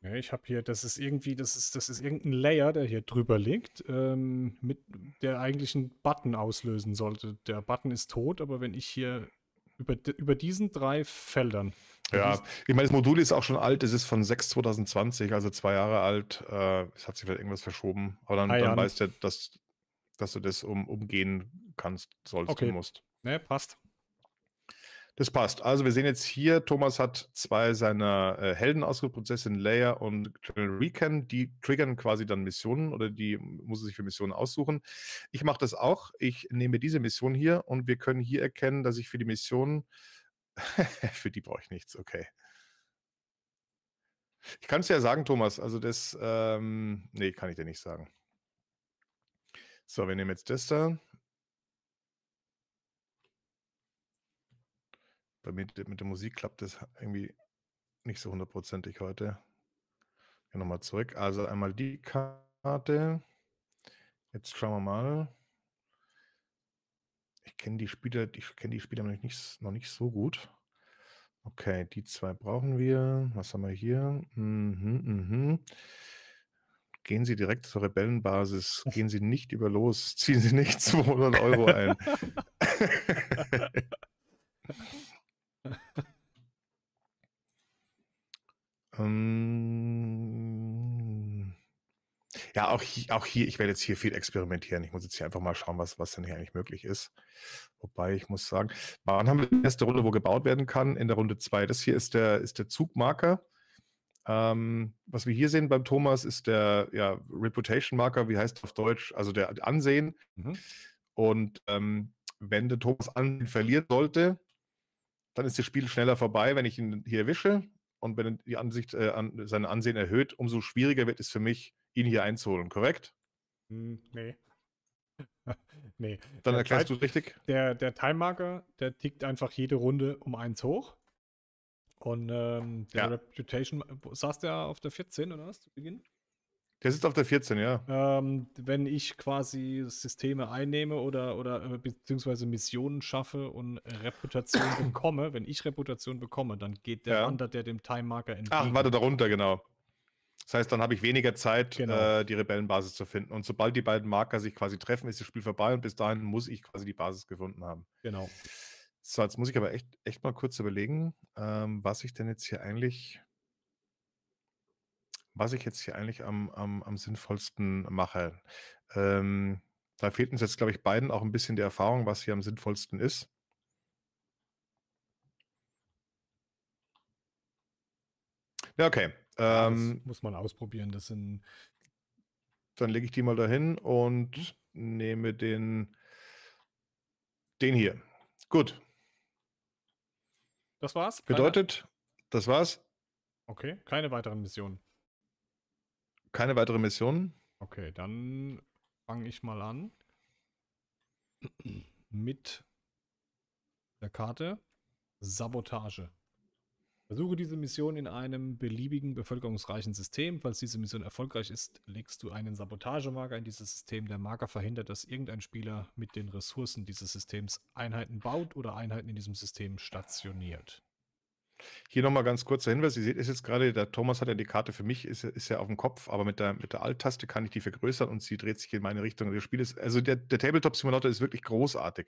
Ja, ich habe hier, das ist irgendwie, das ist, das ist irgendein Layer, der hier drüber liegt, ähm, mit der eigentlichen Button auslösen sollte. Der Button ist tot, aber wenn ich hier über, über diesen drei Feldern ja, mhm. ich meine, das Modul ist auch schon alt, es ist von 6 2020, also zwei Jahre alt. Äh, es hat sich vielleicht irgendwas verschoben, aber dann, ah, dann weißt du, dass, dass du das um, umgehen kannst, sollst okay. du musst. Ne, passt. Das passt. Also wir sehen jetzt hier, Thomas hat zwei seiner äh, Helden ausgesucht, Prinzessin Leia und General Recon. Die triggern quasi dann Missionen oder die muss er sich für Missionen aussuchen. Ich mache das auch. Ich nehme diese Mission hier und wir können hier erkennen, dass ich für die Mission Für die brauche ich nichts, okay. Ich kann es ja sagen, Thomas. Also das, ähm, nee, kann ich dir nicht sagen. So, wir nehmen jetzt das da. Bei mir mit der Musik klappt das irgendwie nicht so hundertprozentig heute. Nochmal zurück. Also einmal die Karte. Jetzt schauen wir mal. Ich kenne die Spieler, ich kenne die Spieler noch nicht, noch nicht so gut. Okay, die zwei brauchen wir. Was haben wir hier? Mhm, mhm. Gehen Sie direkt zur Rebellenbasis. Gehen Sie nicht über los. Ziehen Sie nicht 200 Euro ein. ähm, ja, auch, hier, auch hier, ich werde jetzt hier viel experimentieren. Ich muss jetzt hier einfach mal schauen, was, was denn hier eigentlich möglich ist. Wobei ich muss sagen, wann haben wir die erste Runde, wo gebaut werden kann? In der Runde zwei. Das hier ist der, ist der Zugmarker. Ähm, was wir hier sehen beim Thomas ist der ja, Reputation Marker, wie heißt auf Deutsch? Also der Ansehen. Mhm. Und ähm, wenn der Thomas Ansehen verlieren sollte, dann ist das Spiel schneller vorbei, wenn ich ihn hier erwische. Und wenn die Ansicht, äh, an, sein Ansehen erhöht, umso schwieriger wird es für mich, ihn hier einzuholen, korrekt? Hm, nee. nee. Dann der erklärst du richtig. Der, der Time Marker, der tickt einfach jede Runde um eins hoch. Und ähm, der ja. Reputation, saß der auf der 14 oder was zu Beginn? Der sitzt auf der 14, ja. Ähm, wenn ich quasi Systeme einnehme oder, oder äh, beziehungsweise Missionen schaffe und Reputation bekomme, wenn ich Reputation bekomme, dann geht der ja. Under, der dem Time Marker entgegen. Ach, warte, darunter, genau. Das heißt, dann habe ich weniger Zeit, genau. äh, die Rebellenbasis zu finden. Und sobald die beiden Marker sich quasi treffen, ist das Spiel vorbei und bis dahin muss ich quasi die Basis gefunden haben. Genau. So, jetzt muss ich aber echt, echt mal kurz überlegen, ähm, was ich denn jetzt hier eigentlich, was ich jetzt hier eigentlich am, am, am sinnvollsten mache. Ähm, da fehlt uns jetzt, glaube ich, beiden auch ein bisschen die Erfahrung, was hier am sinnvollsten ist. Ja, okay. Ja, ähm, muss man ausprobieren. Das sind. Dann lege ich die mal dahin und mhm. nehme den, den hier. Gut. Das war's? Bedeutet, keine... das war's. Okay, keine weiteren Missionen. Keine weitere Missionen? Okay, dann fange ich mal an mit der Karte Sabotage. Versuche diese Mission in einem beliebigen bevölkerungsreichen System. Falls diese Mission erfolgreich ist, legst du einen Sabotagemarker in dieses System. Der Marker verhindert, dass irgendein Spieler mit den Ressourcen dieses Systems Einheiten baut oder Einheiten in diesem System stationiert. Hier nochmal ganz kurzer Hinweis. Ihr seht, ist jetzt gerade, der Thomas hat ja die Karte für mich, ist, ist ja auf dem Kopf, aber mit der, mit der Alt-Taste kann ich die vergrößern und sie dreht sich in meine Richtung. Das Spiel ist, also der, der Tabletop-Simulator ist wirklich großartig.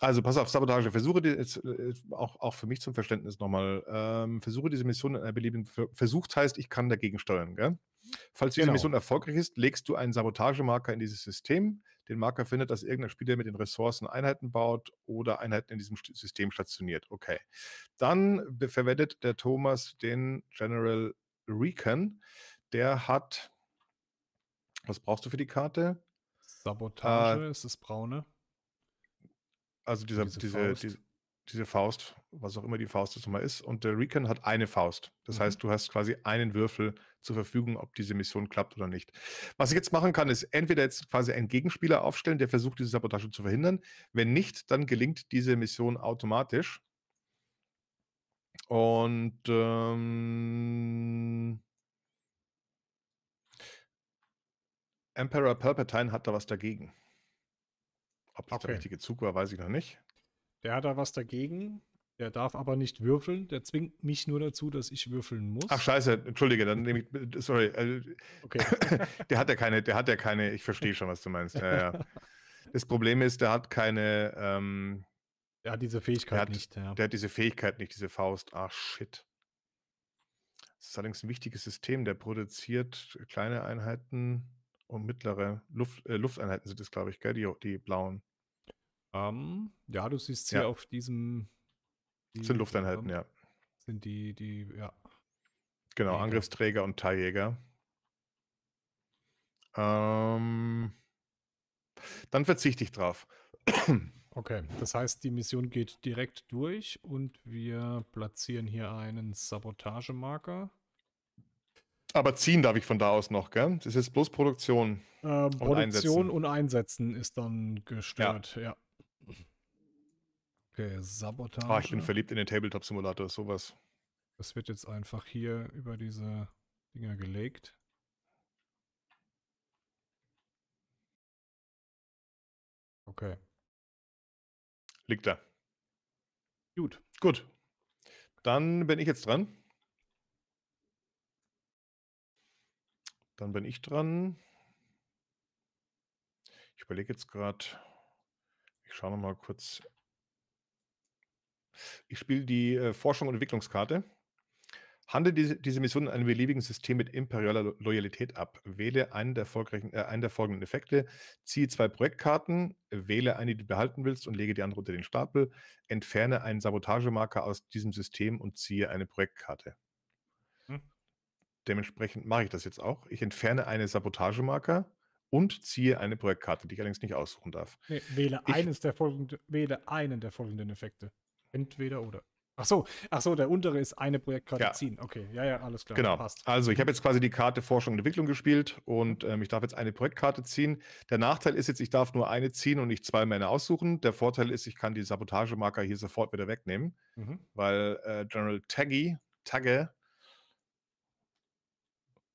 Also pass auf, Sabotage. Versuche die, jetzt, äh, auch, auch für mich zum Verständnis nochmal, ähm, versuche diese Mission in einer beliebigen, versucht heißt, ich kann dagegen steuern, gell? Falls diese genau. Mission erfolgreich ist, legst du einen Sabotagemarker in dieses System. Den Marker findet, dass irgendein Spieler mit den Ressourcen Einheiten baut oder Einheiten in diesem System stationiert. Okay. Dann verwendet der Thomas den General Recon. Der hat, was brauchst du für die Karte? Sabotage äh, ist das braune. Also dieser, diese, diese, Faust. Die, diese Faust, was auch immer die Faust jetzt nochmal ist. Und der Recon hat eine Faust. Das mhm. heißt, du hast quasi einen Würfel zur Verfügung, ob diese Mission klappt oder nicht. Was ich jetzt machen kann, ist entweder jetzt quasi einen Gegenspieler aufstellen, der versucht, diese Sabotage zu verhindern. Wenn nicht, dann gelingt diese Mission automatisch. Und ähm, Emperor Palpatine hat da was dagegen. Ob das okay. der richtige Zug war, weiß ich noch nicht. Der hat da was dagegen. Der darf aber nicht würfeln. Der zwingt mich nur dazu, dass ich würfeln muss. Ach scheiße, entschuldige, dann nehme ich. Äh, sorry. Äh, okay. der hat ja keine, der hat ja keine, ich verstehe schon, was du meinst. Ja, ja. Das Problem ist, der hat keine. Ähm, der hat diese Fähigkeit hat, nicht. Ja. Der hat diese Fähigkeit nicht, diese Faust. Ach shit. Das ist allerdings ein wichtiges System. Der produziert kleine Einheiten und mittlere Luft, äh, Lufteinheiten sind es, glaube ich, gell? Die, die blauen. Ähm, ja, du siehst hier ja. auf diesem. Die, sind Lufteinheiten, ne? ja. Sind die, die, ja. Genau, Jäger. Angriffsträger und Teiljäger. Ähm, dann verzichte ich drauf. Okay, das heißt, die Mission geht direkt durch und wir platzieren hier einen Sabotagemarker. Aber ziehen darf ich von da aus noch, gell? Das ist bloß Produktion. Äh, Produktion und Einsetzen. und Einsetzen ist dann gestört, ja. ja. Okay, Sabotage. Ah, ich bin verliebt in den Tabletop-Simulator, sowas. Das wird jetzt einfach hier über diese Dinger gelegt. Okay. Liegt da. Gut. Gut. Dann bin ich jetzt dran. Dann bin ich dran. Ich überlege jetzt gerade, ich schaue noch mal kurz ich spiele die äh, Forschung und Entwicklungskarte. Handle diese, diese Mission in einem beliebigen System mit imperialer Lo Loyalität ab. Wähle einen der, äh, einen der folgenden Effekte. Ziehe zwei Projektkarten, wähle eine, die du behalten willst und lege die andere unter den Stapel. Entferne einen Sabotagemarker aus diesem System und ziehe eine Projektkarte. Hm. Dementsprechend mache ich das jetzt auch. Ich entferne eine Sabotagemarker und ziehe eine Projektkarte, die ich allerdings nicht aussuchen darf. Nee, wähle, ich, eines der folgenden, wähle einen der folgenden Effekte. Entweder oder. Ach so, ach so, der untere ist eine Projektkarte ja. ziehen. Okay, ja, ja, alles klar. Genau. Passt. Also ich habe jetzt quasi die Karte Forschung und Entwicklung gespielt und ähm, ich darf jetzt eine Projektkarte ziehen. Der Nachteil ist jetzt, ich darf nur eine ziehen und nicht zwei Männer aussuchen. Der Vorteil ist, ich kann die Sabotagemarker hier sofort wieder wegnehmen, mhm. weil äh, General Taggy, Tagge,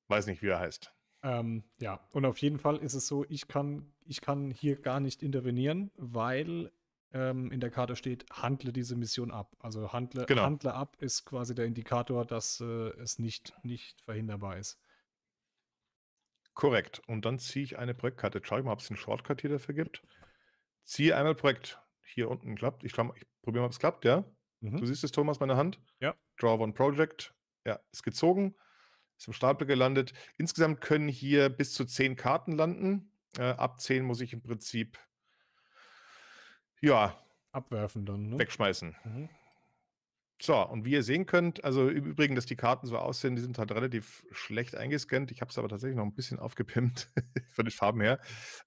weiß nicht, wie er heißt. Ähm, ja, und auf jeden Fall ist es so, ich kann, ich kann hier gar nicht intervenieren, weil ähm, in der Karte steht, handle diese Mission ab. Also handle, genau. handle ab ist quasi der Indikator, dass äh, es nicht, nicht verhinderbar ist. Korrekt. Und dann ziehe ich eine Projektkarte. Schau ich mal, ob es einen Shortcut hier dafür gibt. Ziehe einmal Projekt. Hier unten klappt. Ich, ich probiere mal, ob es klappt, ja? Mhm. Du siehst es, Thomas, meine Hand. Ja. Draw one Project. Ja, ist gezogen. Ist im Stapel gelandet. Insgesamt können hier bis zu zehn Karten landen. Äh, ab zehn muss ich im Prinzip ja. Abwerfen dann, ne? Wegschmeißen. Mhm. So, und wie ihr sehen könnt, also im Übrigen, dass die Karten so aussehen, die sind halt relativ schlecht eingescannt. Ich habe es aber tatsächlich noch ein bisschen aufgepimpt von den Farben her.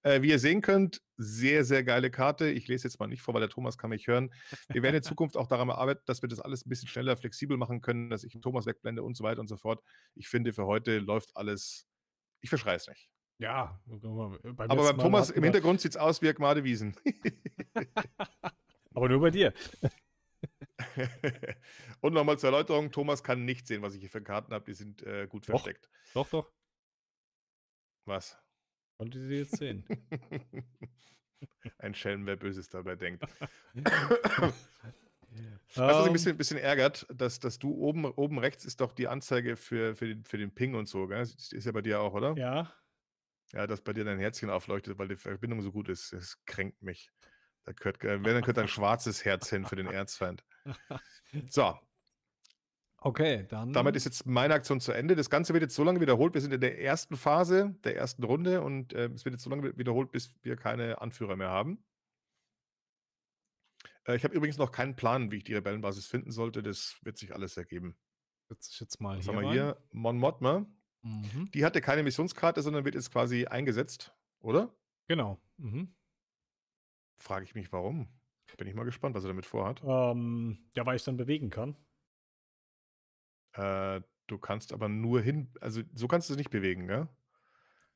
Äh, wie ihr sehen könnt, sehr, sehr geile Karte. Ich lese jetzt mal nicht vor, weil der Thomas kann mich hören. Wir werden in Zukunft auch daran arbeiten, dass wir das alles ein bisschen schneller, flexibel machen können, dass ich Thomas wegblende und so weiter und so fort. Ich finde, für heute läuft alles. Ich verschreie es nicht. Ja, beim aber beim Thomas im Hintergrund sieht es aus wie ein Gmadewiesen. aber nur bei dir. Und nochmal zur Erläuterung: Thomas kann nicht sehen, was ich hier für Karten habe. Die sind äh, gut doch, versteckt. Doch, doch. Was? Konnte sie jetzt sehen. ein Schelm, wer Böses dabei denkt. Was mich ein ähm. bisschen, bisschen ärgert, dass, dass du oben, oben rechts ist doch die Anzeige für, für, den, für den Ping und so, gell? Ist ja bei dir auch, oder? Ja, ja, dass bei dir dein Herzchen aufleuchtet, weil die Verbindung so gut ist. Das kränkt mich. Da gehört, äh, wenn, dann gehört ein schwarzes Herz hin für den Erzfeind. So. Okay, dann. Damit ist jetzt meine Aktion zu Ende. Das Ganze wird jetzt so lange wiederholt. Wir sind in der ersten Phase der ersten Runde und äh, es wird jetzt so lange wiederholt, bis wir keine Anführer mehr haben. Äh, ich habe übrigens noch keinen Plan, wie ich die Rebellenbasis finden sollte. Das wird sich alles ergeben. Jetzt, jetzt mal Was hier haben wir hier? Mon Mothma. Mhm. Die hatte keine Missionskarte, sondern wird jetzt quasi eingesetzt, oder? Genau. Mhm. Frage ich mich, warum. Bin ich mal gespannt, was er damit vorhat. Ähm, ja, weil ich es dann bewegen kann. Äh, du kannst aber nur hin, also so kannst du es nicht bewegen, gell?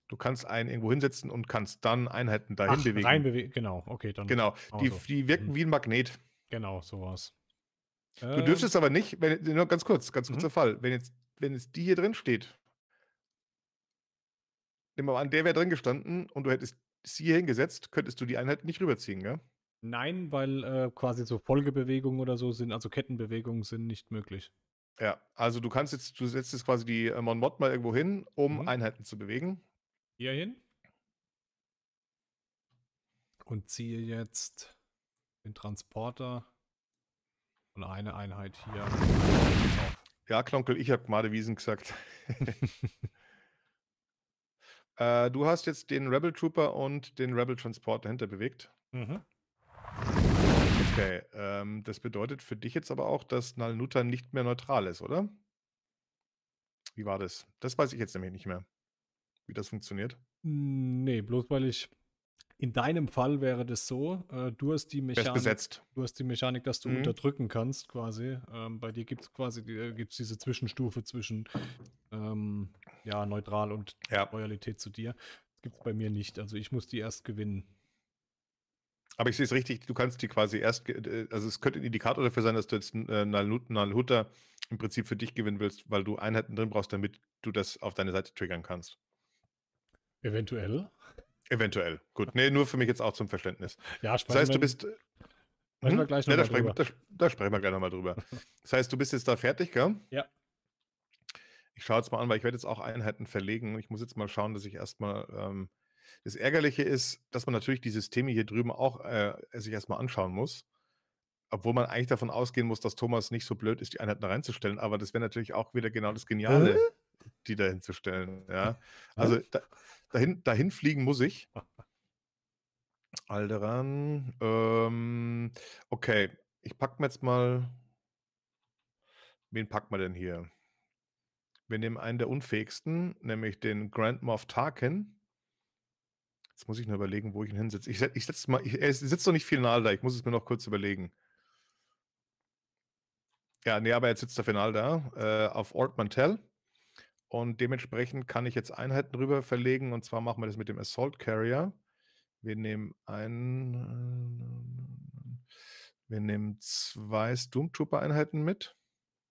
Du kannst einen irgendwo hinsetzen und kannst dann Einheiten dahin Ach, bewegen. Reinbewegen, genau, okay, dann. Genau, die, so. Also, die wirken mhm. wie ein Magnet. Genau, sowas. Du dürftest ähm. aber nicht, wenn, nur ganz kurz, ganz mhm. kurzer mhm. Fall, wenn jetzt, wenn jetzt die hier drin steht, Nimm mal an, der wäre drin gestanden und du hättest sie hier hingesetzt, könntest du die Einheit nicht rüberziehen, gell? Nein, weil äh, quasi so Folgebewegungen oder so sind, also Kettenbewegungen sind nicht möglich. Ja, also du kannst jetzt, du setzt jetzt quasi die äh, Mon Mod mal irgendwo hin, um mhm. Einheiten zu bewegen. Hier hin. Und ziehe jetzt den Transporter und eine Einheit hier. Ja, Klonkel, ich habe Madewiesen Wiesen gesagt. Äh, du hast jetzt den Rebel Trooper und den Rebel Transport dahinter bewegt. Mhm. Okay, ähm, das bedeutet für dich jetzt aber auch, dass Nalnuta nicht mehr neutral ist, oder? Wie war das? Das weiß ich jetzt nämlich nicht mehr, wie das funktioniert. Nee, bloß weil ich. In deinem Fall wäre das so, äh, du hast die Mechanik. Du hast die Mechanik, dass du mhm. unterdrücken kannst, quasi. Ähm, bei dir gibt es quasi die, äh, gibt's diese Zwischenstufe zwischen ähm, ja, neutral und ja. Loyalität zu dir. Das gibt es bei mir nicht. Also ich muss die erst gewinnen. Aber ich sehe es richtig, du kannst die quasi erst, äh, also es könnte ein Indikator dafür sein, dass du jetzt äh, Nalhuta im Prinzip für dich gewinnen willst, weil du Einheiten drin brauchst, damit du das auf deine Seite triggern kannst. Eventuell. Eventuell. Gut. Nee, nur für mich jetzt auch zum Verständnis. Ja, das heißt, du bist. Äh, hm? Gleich noch nee, da, sprechen, da, da, sprechen wir gleich nochmal drüber. Das heißt, du bist jetzt da fertig, gell? Ja ich schaue jetzt mal an, weil ich werde jetzt auch Einheiten verlegen. Ich muss jetzt mal schauen, dass ich erstmal. Ähm, das Ärgerliche ist, dass man natürlich die Systeme hier drüben auch äh, sich erstmal anschauen muss. Obwohl man eigentlich davon ausgehen muss, dass Thomas nicht so blöd ist, die Einheiten da reinzustellen. Aber das wäre natürlich auch wieder genau das Geniale, äh? die da hinzustellen. Ja. Also da, dahin, dahin fliegen muss ich. Alderan. Ähm, okay, ich packe mir jetzt mal. Wen packt man denn hier? Wir nehmen einen der unfähigsten, nämlich den Grand Moff Tarkin. Jetzt muss ich nur überlegen, wo ich ihn hinsetze. Ich, set, ich setze mal, ich, er sitzt noch nicht final da, ich muss es mir noch kurz überlegen. Ja, nee, aber jetzt sitzt er final da, äh, auf Ort Mantell. Und dementsprechend kann ich jetzt Einheiten drüber verlegen. Und zwar machen wir das mit dem Assault Carrier. Wir nehmen einen. Wir nehmen zwei Stormtrooper-Einheiten mit.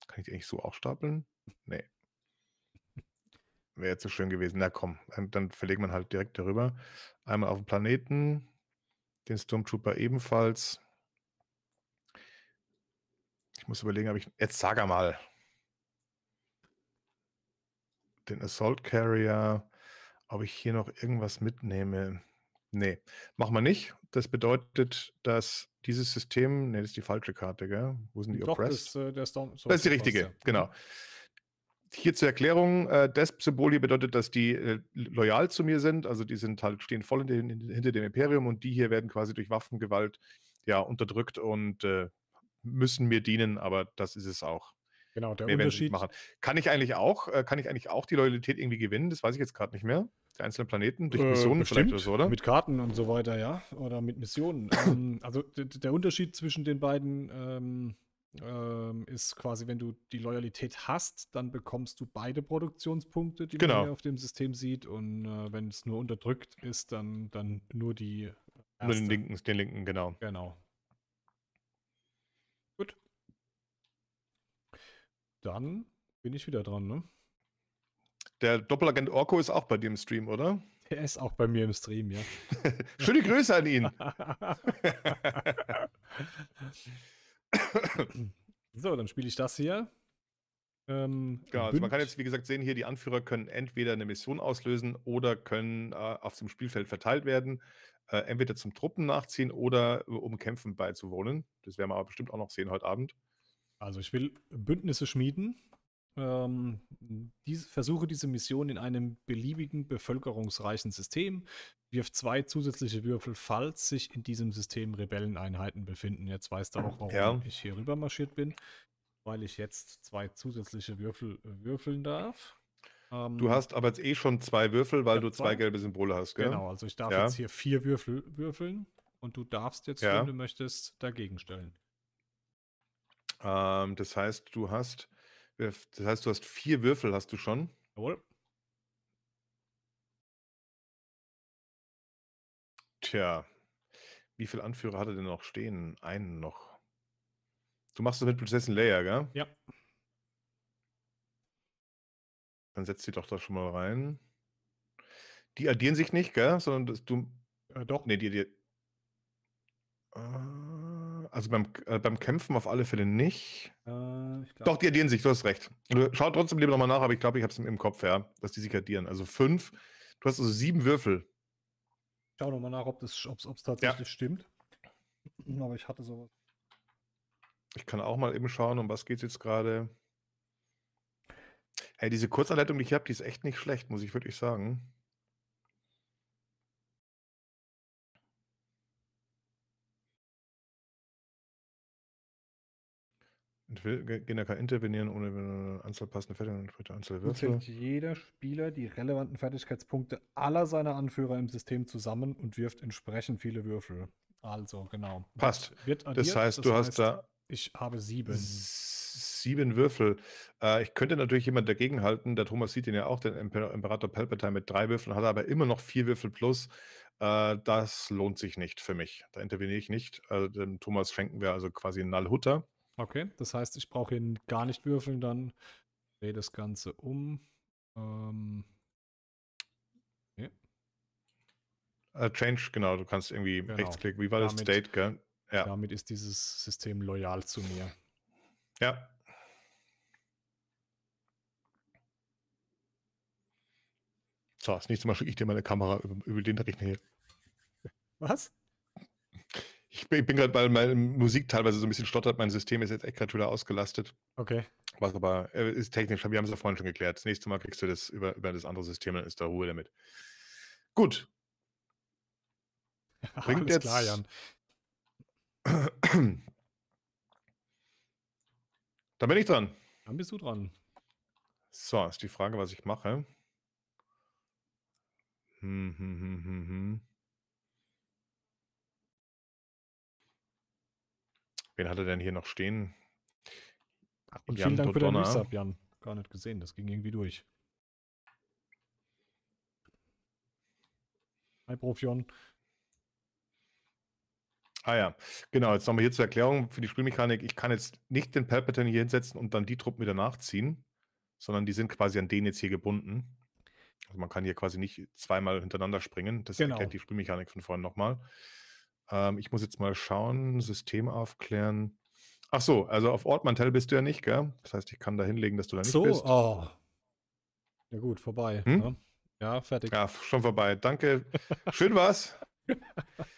Kann ich die eigentlich so auch stapeln? Nee. Wäre jetzt so schön gewesen. Na komm, dann verlegt man halt direkt darüber. Einmal auf den Planeten, den Stormtrooper ebenfalls. Ich muss überlegen, ob ich. Jetzt sag mal. Den Assault Carrier, ob ich hier noch irgendwas mitnehme. Nee, machen wir nicht. Das bedeutet, dass dieses System, nee, das ist die falsche Karte, gell? Wo sind die Doch, Oppressed? Das, äh, das, ist die richtige, mhm. genau hier zur Erklärung, äh, Desp-Symbol hier bedeutet, dass die äh, loyal zu mir sind, also die sind halt, stehen voll den, hinter dem Imperium und die hier werden quasi durch Waffengewalt ja unterdrückt und äh, müssen mir dienen, aber das ist es auch. Genau, der Mehr Unterschied. Machen. Kann ich eigentlich auch, äh, kann ich eigentlich auch die Loyalität irgendwie gewinnen? Das weiß ich jetzt gerade nicht mehr. Der einzelnen Planeten durch äh, Missionen bestimmt, vielleicht oder? Mit Karten und so weiter, ja. Oder mit Missionen. ähm, also der Unterschied zwischen den beiden ähm, ähm, ist quasi, wenn du die Loyalität hast, dann bekommst du beide Produktionspunkte, die genau. man auf dem System sieht. Und äh, wenn es nur unterdrückt ist, dann, dann nur die. Erste. Nur den linken, den linken, genau. Genau. Gut. Dann bin ich wieder dran, ne? Der Doppelagent Orko ist auch bei dir im Stream, oder? Er ist auch bei mir im Stream, ja. Schöne Grüße an ihn. so, dann spiele ich das hier. Ähm, genau, also man kann jetzt wie gesagt sehen, hier die Anführer können entweder eine Mission auslösen oder können äh, auf dem Spielfeld verteilt werden, äh, entweder zum Truppen nachziehen oder äh, um Kämpfen beizuwohnen. Das werden wir aber bestimmt auch noch sehen heute Abend. Also ich will Bündnisse schmieden ähm, diese, versuche diese Mission in einem beliebigen, bevölkerungsreichen System, wirf zwei zusätzliche Würfel, falls sich in diesem System Rebelleneinheiten befinden. Jetzt weißt du auch, warum ja. ich hier rüber marschiert bin, weil ich jetzt zwei zusätzliche Würfel äh, würfeln darf. Ähm, du hast aber jetzt eh schon zwei Würfel, weil du zwei, zwei gelbe Symbole hast, gell? Genau, also ich darf ja. jetzt hier vier Würfel würfeln und du darfst jetzt, ja. wenn du möchtest, dagegen stellen. Ähm, das heißt, du hast das heißt, du hast vier Würfel, hast du schon. Jawohl. Tja, wie viele Anführer hat er denn noch stehen? Einen noch. Du machst das mit Prinzessin Leia, gell? Ja. Dann setzt die doch da schon mal rein. Die addieren sich nicht, gell? Sondern das, du. Ja, äh, doch. Nee, die. die äh, also beim, äh, beim Kämpfen auf alle Fälle nicht. Äh, glaub, Doch, die addieren sich, du hast recht. Äh, schau trotzdem lieber nochmal nach, aber ich glaube, ich habe es im Kopf, ja, dass die sich addieren. Also fünf, du hast also sieben Würfel. Schau nochmal nach, ob es ob's, ob's tatsächlich ja. stimmt. Hm, aber ich hatte sowas. Ich kann auch mal eben schauen, um was geht es jetzt gerade. Hey, diese Kurzanleitung, die ich habe, die ist echt nicht schlecht, muss ich wirklich sagen. Gegner kann intervenieren, ohne eine Anzahl passende Fertigkeitspunkte Anzahl Würfel. Zählt jeder Spieler die relevanten Fertigkeitspunkte aller seiner Anführer im System zusammen und wirft entsprechend viele Würfel. Also, genau. Passt. Wird das heißt, das du heißt, hast da. Ich habe sieben. Sieben Würfel. Äh, ich könnte natürlich jemand dagegen halten. Der Thomas sieht ihn ja auch, den Imperator Palpatine mit drei Würfeln, hat aber immer noch vier Würfel plus. Äh, das lohnt sich nicht für mich. Da interveniere ich nicht. Also, dem Thomas schenken wir also quasi einen Nullhutter. Okay, das heißt, ich brauche hier gar nicht würfeln, dann drehe das Ganze um. Ähm, okay. uh, change, genau, du kannst irgendwie genau. rechtsklick. Wie war damit, das State, gell? Ja. Damit ist dieses System loyal zu mir. Ja. So, das nächste Mal schicke ich dir meine Kamera über, über den Rechner hier. Was? Ich bin, gerade weil meine Musik teilweise so ein bisschen stottert. Mein System ist jetzt echt gerade wieder ausgelastet. Okay. Was aber äh, ist technisch, wir haben es ja vorhin schon geklärt. Das nächste Mal kriegst du das über, über das andere System, dann ist da Ruhe damit. Gut. Ja, Bringt jetzt... klar, Jan. Dann bin ich dran. Dann bist du dran. So, ist die Frage, was ich mache. Hm, hm, hm, hm, hm. Wen hat er denn hier noch stehen? Und Jan vielen Dank Dodonna. für den Resub, Jan. Gar nicht gesehen, das ging irgendwie durch. Hi, Profion. Ah ja, genau. Jetzt nochmal hier zur Erklärung für die Spielmechanik. Ich kann jetzt nicht den Palpatine hier hinsetzen und dann die Truppen wieder nachziehen, sondern die sind quasi an den jetzt hier gebunden. Also man kann hier quasi nicht zweimal hintereinander springen. Das genau. erklärt die Spielmechanik von vorhin nochmal. mal. Ähm, ich muss jetzt mal schauen, System aufklären. Ach so, also auf Ortmantel bist du ja nicht, gell? Das heißt, ich kann da hinlegen, dass du da nicht so, bist. So, oh. Ja gut, vorbei. Hm? Ne? Ja, fertig. Ja, schon vorbei. Danke. Schön war's.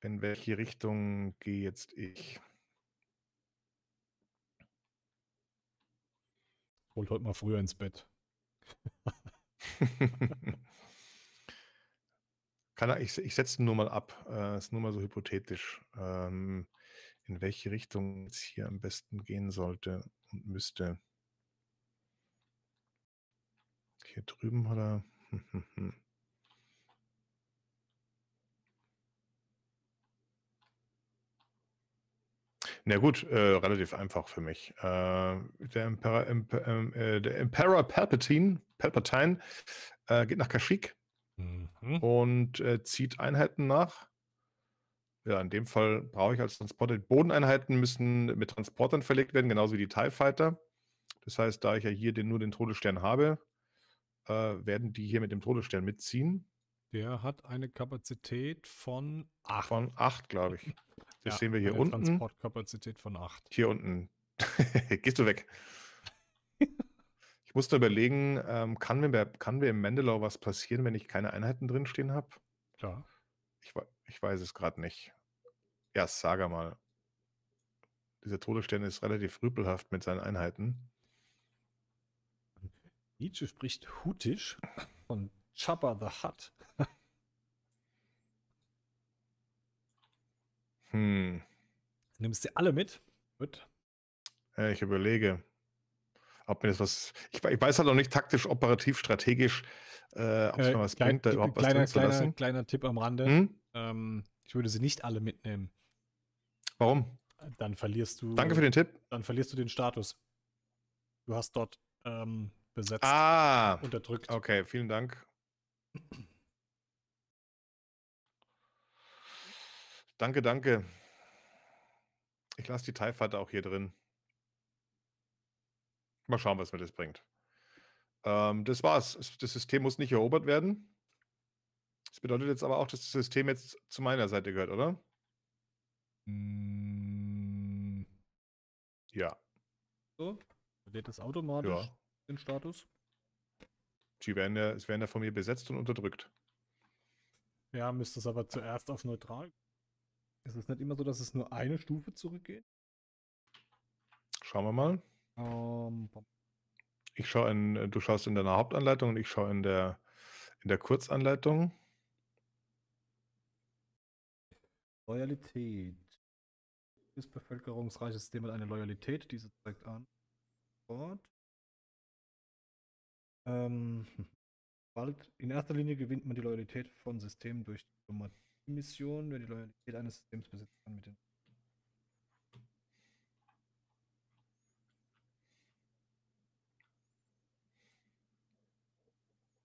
In welche Richtung gehe jetzt ich? Holt heute mal früher ins Bett. Kann er, ich, ich setze nur mal ab. Äh, ist nur mal so hypothetisch, ähm, in welche Richtung es hier am besten gehen sollte und müsste. Hier drüben hat er. Hm, hm, hm. Na gut, äh, relativ einfach für mich. Äh, der, Emperor, Emp, ähm, äh, der Emperor Palpatine, Palpatine äh, geht nach Kashyyyk Mhm. und äh, zieht Einheiten nach. Ja, in dem Fall brauche ich als Transporter. Bodeneinheiten müssen mit Transportern verlegt werden, genauso wie die TIE Fighter. Das heißt, da ich ja hier den, nur den Todesstern habe, äh, werden die hier mit dem Todesstern mitziehen. Der hat eine Kapazität von 8. Von 8, glaube ich. Das ja, sehen wir hier eine unten. Transportkapazität von 8. Hier unten. Gehst du weg musste überlegen, ähm, kann, mir, kann mir im Mendelau was passieren, wenn ich keine Einheiten drinstehen habe? Klar. Ich, ich weiß es gerade nicht. Ja, sage mal. Dieser Todesstern ist relativ rüpelhaft mit seinen Einheiten. Nietzsche spricht Hutisch von Chaba the Hut. hm. Nimmst du alle mit? Gut. Äh, ich überlege ob mir das was. Ich, ich weiß halt noch nicht taktisch, operativ, strategisch, äh, ob es äh, mir was klein, bringt, da überhaupt kleiner, was drin kleiner, zu lassen. Kleiner Tipp am Rande. Hm? Ähm, ich würde sie nicht alle mitnehmen. Warum? Dann verlierst du. Danke für den Tipp. Dann verlierst du den Status. Du hast dort ähm, besetzt, ah, unterdrückt. Okay, vielen Dank. Danke, danke. Ich lasse die TIE-Fighter auch hier drin. Mal schauen, was mir das bringt. Ähm, das war's. Das System muss nicht erobert werden. Das bedeutet jetzt aber auch, dass das System jetzt zu meiner Seite gehört, oder? Mm. Ja. So, wird das automatisch ja. den Status? Die werden ja, es werden ja von mir besetzt und unterdrückt. Ja, müsste es aber zuerst auf neutral. Ist es nicht immer so, dass es nur eine Stufe zurückgeht? Schauen wir mal. Ähm, ich schaue in, äh, du schaust in deiner Hauptanleitung und ich schaue in der, in der Kurzanleitung. Loyalität. Das bevölkerungsreiche System hat eine Loyalität, diese zeigt an. Gott. Ähm, in erster Linie gewinnt man die Loyalität von Systemen durch Diplomatie-Missionen. Wer die Loyalität eines Systems besitzt, kann mit den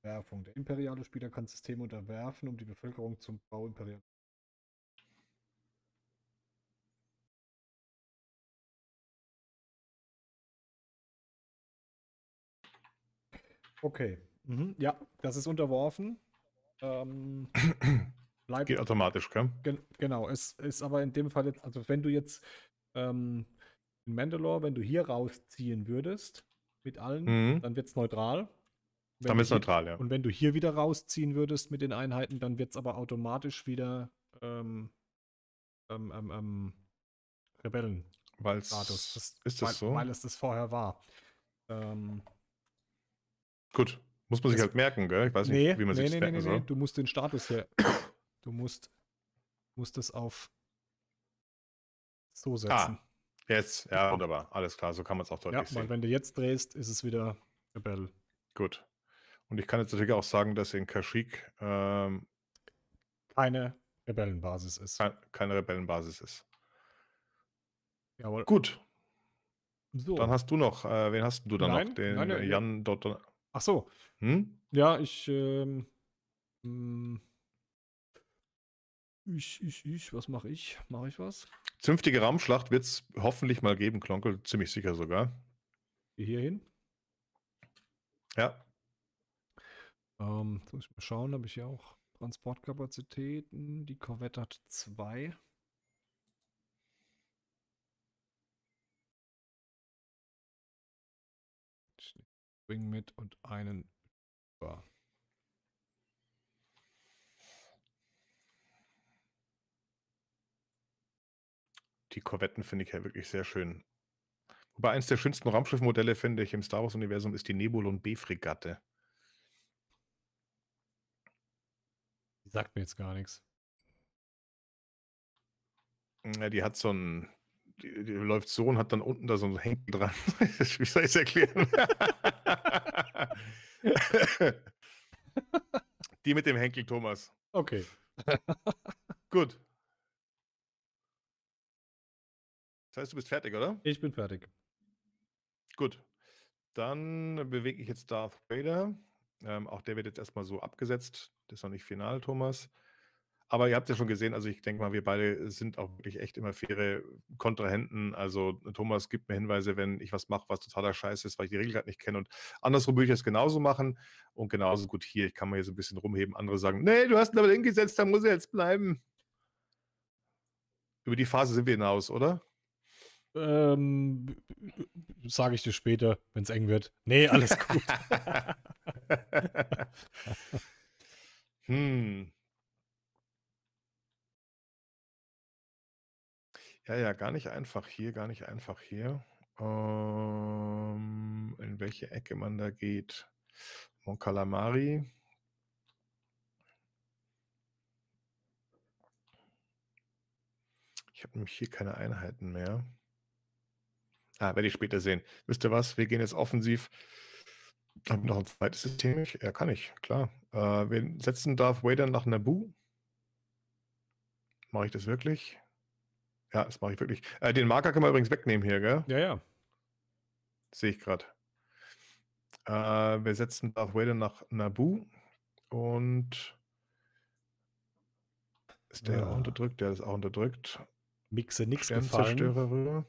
Unterwerfung. Der imperiale Spieler kann Systeme unterwerfen, um die Bevölkerung zum Bau imperialer Okay. Mhm. Ja, das ist unterworfen. Ähm, bleibt, Geht automatisch, gell? Ge genau. Es ist aber in dem Fall jetzt, also wenn du jetzt ähm, in Mandalore, wenn du hier rausziehen würdest mit allen, mhm. dann wird es neutral. Dann ist neutral, ja. Und wenn du hier wieder rausziehen würdest mit den Einheiten, dann wird es aber automatisch wieder ähm, ähm, ähm, ähm Rebellen. Weil's, Das, ist das weil, so? Weil es das vorher war. Ähm, Gut, muss man sich das, halt merken, gell? Ich weiß nee, nicht, wie man nee, sich nee, das merken nee, soll. Nee, du musst den Status hier. Du musst, musst das auf so ah, setzen. Ah, jetzt, ja, wunderbar. Alles klar, so kann man es auch deutlich ja, sehen. Ja, weil wenn du jetzt drehst, ist es wieder Rebell. Gut. Und ich kann jetzt natürlich auch sagen, dass in Kashyyyk ähm, keine Rebellenbasis ist. Keine Rebellenbasis ist. Jawohl. Gut. So. Dann hast du noch, äh, wen hast du dann noch? Den nein, nein, Jan dort. Ach so. Hm? Ja, ich, ähm, hm, ich, ich, ich, was mache ich? Mache ich was? Zünftige Raumschlacht wird es hoffentlich mal geben, Klonkel, ziemlich sicher sogar. Hierhin? Ja. Ähm, jetzt muss ich mal schauen, habe ich hier auch Transportkapazitäten. Die Corvette hat zwei. Ich bringe mit und einen über. Die Korvetten finde ich ja wirklich sehr schön. Wobei eins der schönsten Raumschiffmodelle, finde ich, im Star Wars-Universum ist die Nebulon B-Fregatte. Sagt mir jetzt gar nichts. Ja, die hat so ein. Die, die, läuft so und hat dann unten da so ein Henkel dran. Wie soll ich es erklären? die mit dem Henkel, Thomas. Okay. Gut. Das heißt, du bist fertig, oder? Ich bin fertig. Gut. Dann bewege ich jetzt Darth Vader. Ähm, auch der wird jetzt erstmal so abgesetzt. Das ist noch nicht final, Thomas. Aber ihr habt ja schon gesehen, also ich denke mal, wir beide sind auch wirklich echt immer faire Kontrahenten. Also Thomas gibt mir Hinweise, wenn ich was mache, was totaler Scheiß ist, weil ich die Regel gerade halt nicht kenne. Und andersrum würde ich das genauso machen. Und genauso gut hier, ich kann mir hier so ein bisschen rumheben. Andere sagen, nee, du hast ihn aber hingesetzt, da muss er jetzt bleiben. Über die Phase sind wir hinaus, oder? Ähm, sage ich dir später, wenn es eng wird. Nee, alles gut. Hm. Ja, ja, gar nicht einfach hier, gar nicht einfach hier. Ähm, in welche Ecke man da geht. Mon Calamari. Ich habe nämlich hier keine Einheiten mehr. Ah, werde ich später sehen. Wisst ihr was? Wir gehen jetzt offensiv. Haben noch ein zweites System? ja, kann ich, klar. Äh, wir setzen Darth Vader nach Naboo. Mache ich das wirklich? Ja, das mache ich wirklich. Äh, den Marker können wir übrigens wegnehmen hier, gell? Ja, ja. Sehe ich gerade. Äh, wir setzen Darth Vader nach Naboo und ist der ja. auch ah. unterdrückt? Der ist auch unterdrückt. Mixe nix gefallen. Rüber.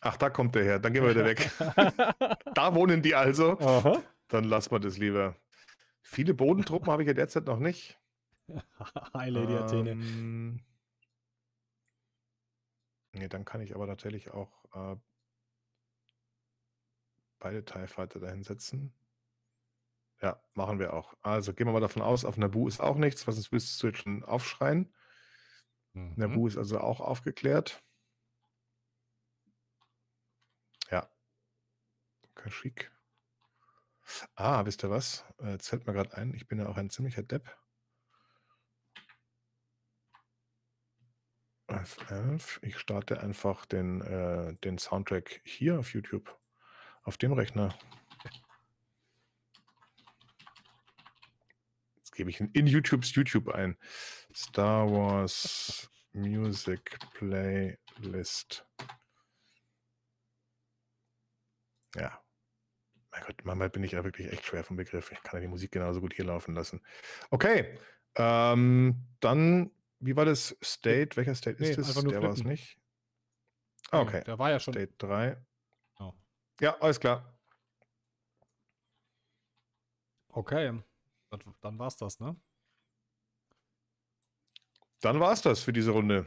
Ach, da kommt der her. Dann gehen wir wieder weg. da wohnen die also. Aha. Dann lassen wir das lieber. Viele Bodentruppen habe ich ja derzeit noch nicht. Hi, Lady ähm, Athene. Nee, dann kann ich aber natürlich auch äh, beide TIE Fighter hinsetzen. Ja, machen wir auch. Also gehen wir mal davon aus, auf Nabu ist auch nichts, was uns müsstest du jetzt schon aufschreien. Mhm. Nabu ist also auch aufgeklärt. Schick. Ah, wisst ihr was? Äh, jetzt fällt mir gerade ein, ich bin ja auch ein ziemlicher Depp. F11. Ich starte einfach den, äh, den Soundtrack hier auf YouTube, auf dem Rechner. Jetzt gebe ich in, in YouTubes YouTube ein. Star Wars Music Playlist. Ja, mein Gott, manchmal bin ich ja wirklich echt schwer vom Begriff. Ich kann ja die Musik genauso gut hier laufen lassen. Okay, ähm, dann, wie war das State? Welcher State nee, ist das? Der war es nicht. Ah, okay. Der war ja schon. State 3. Oh. Genau. Ja, alles klar. Okay, dann, war es das, ne? Dann war es das für diese Runde.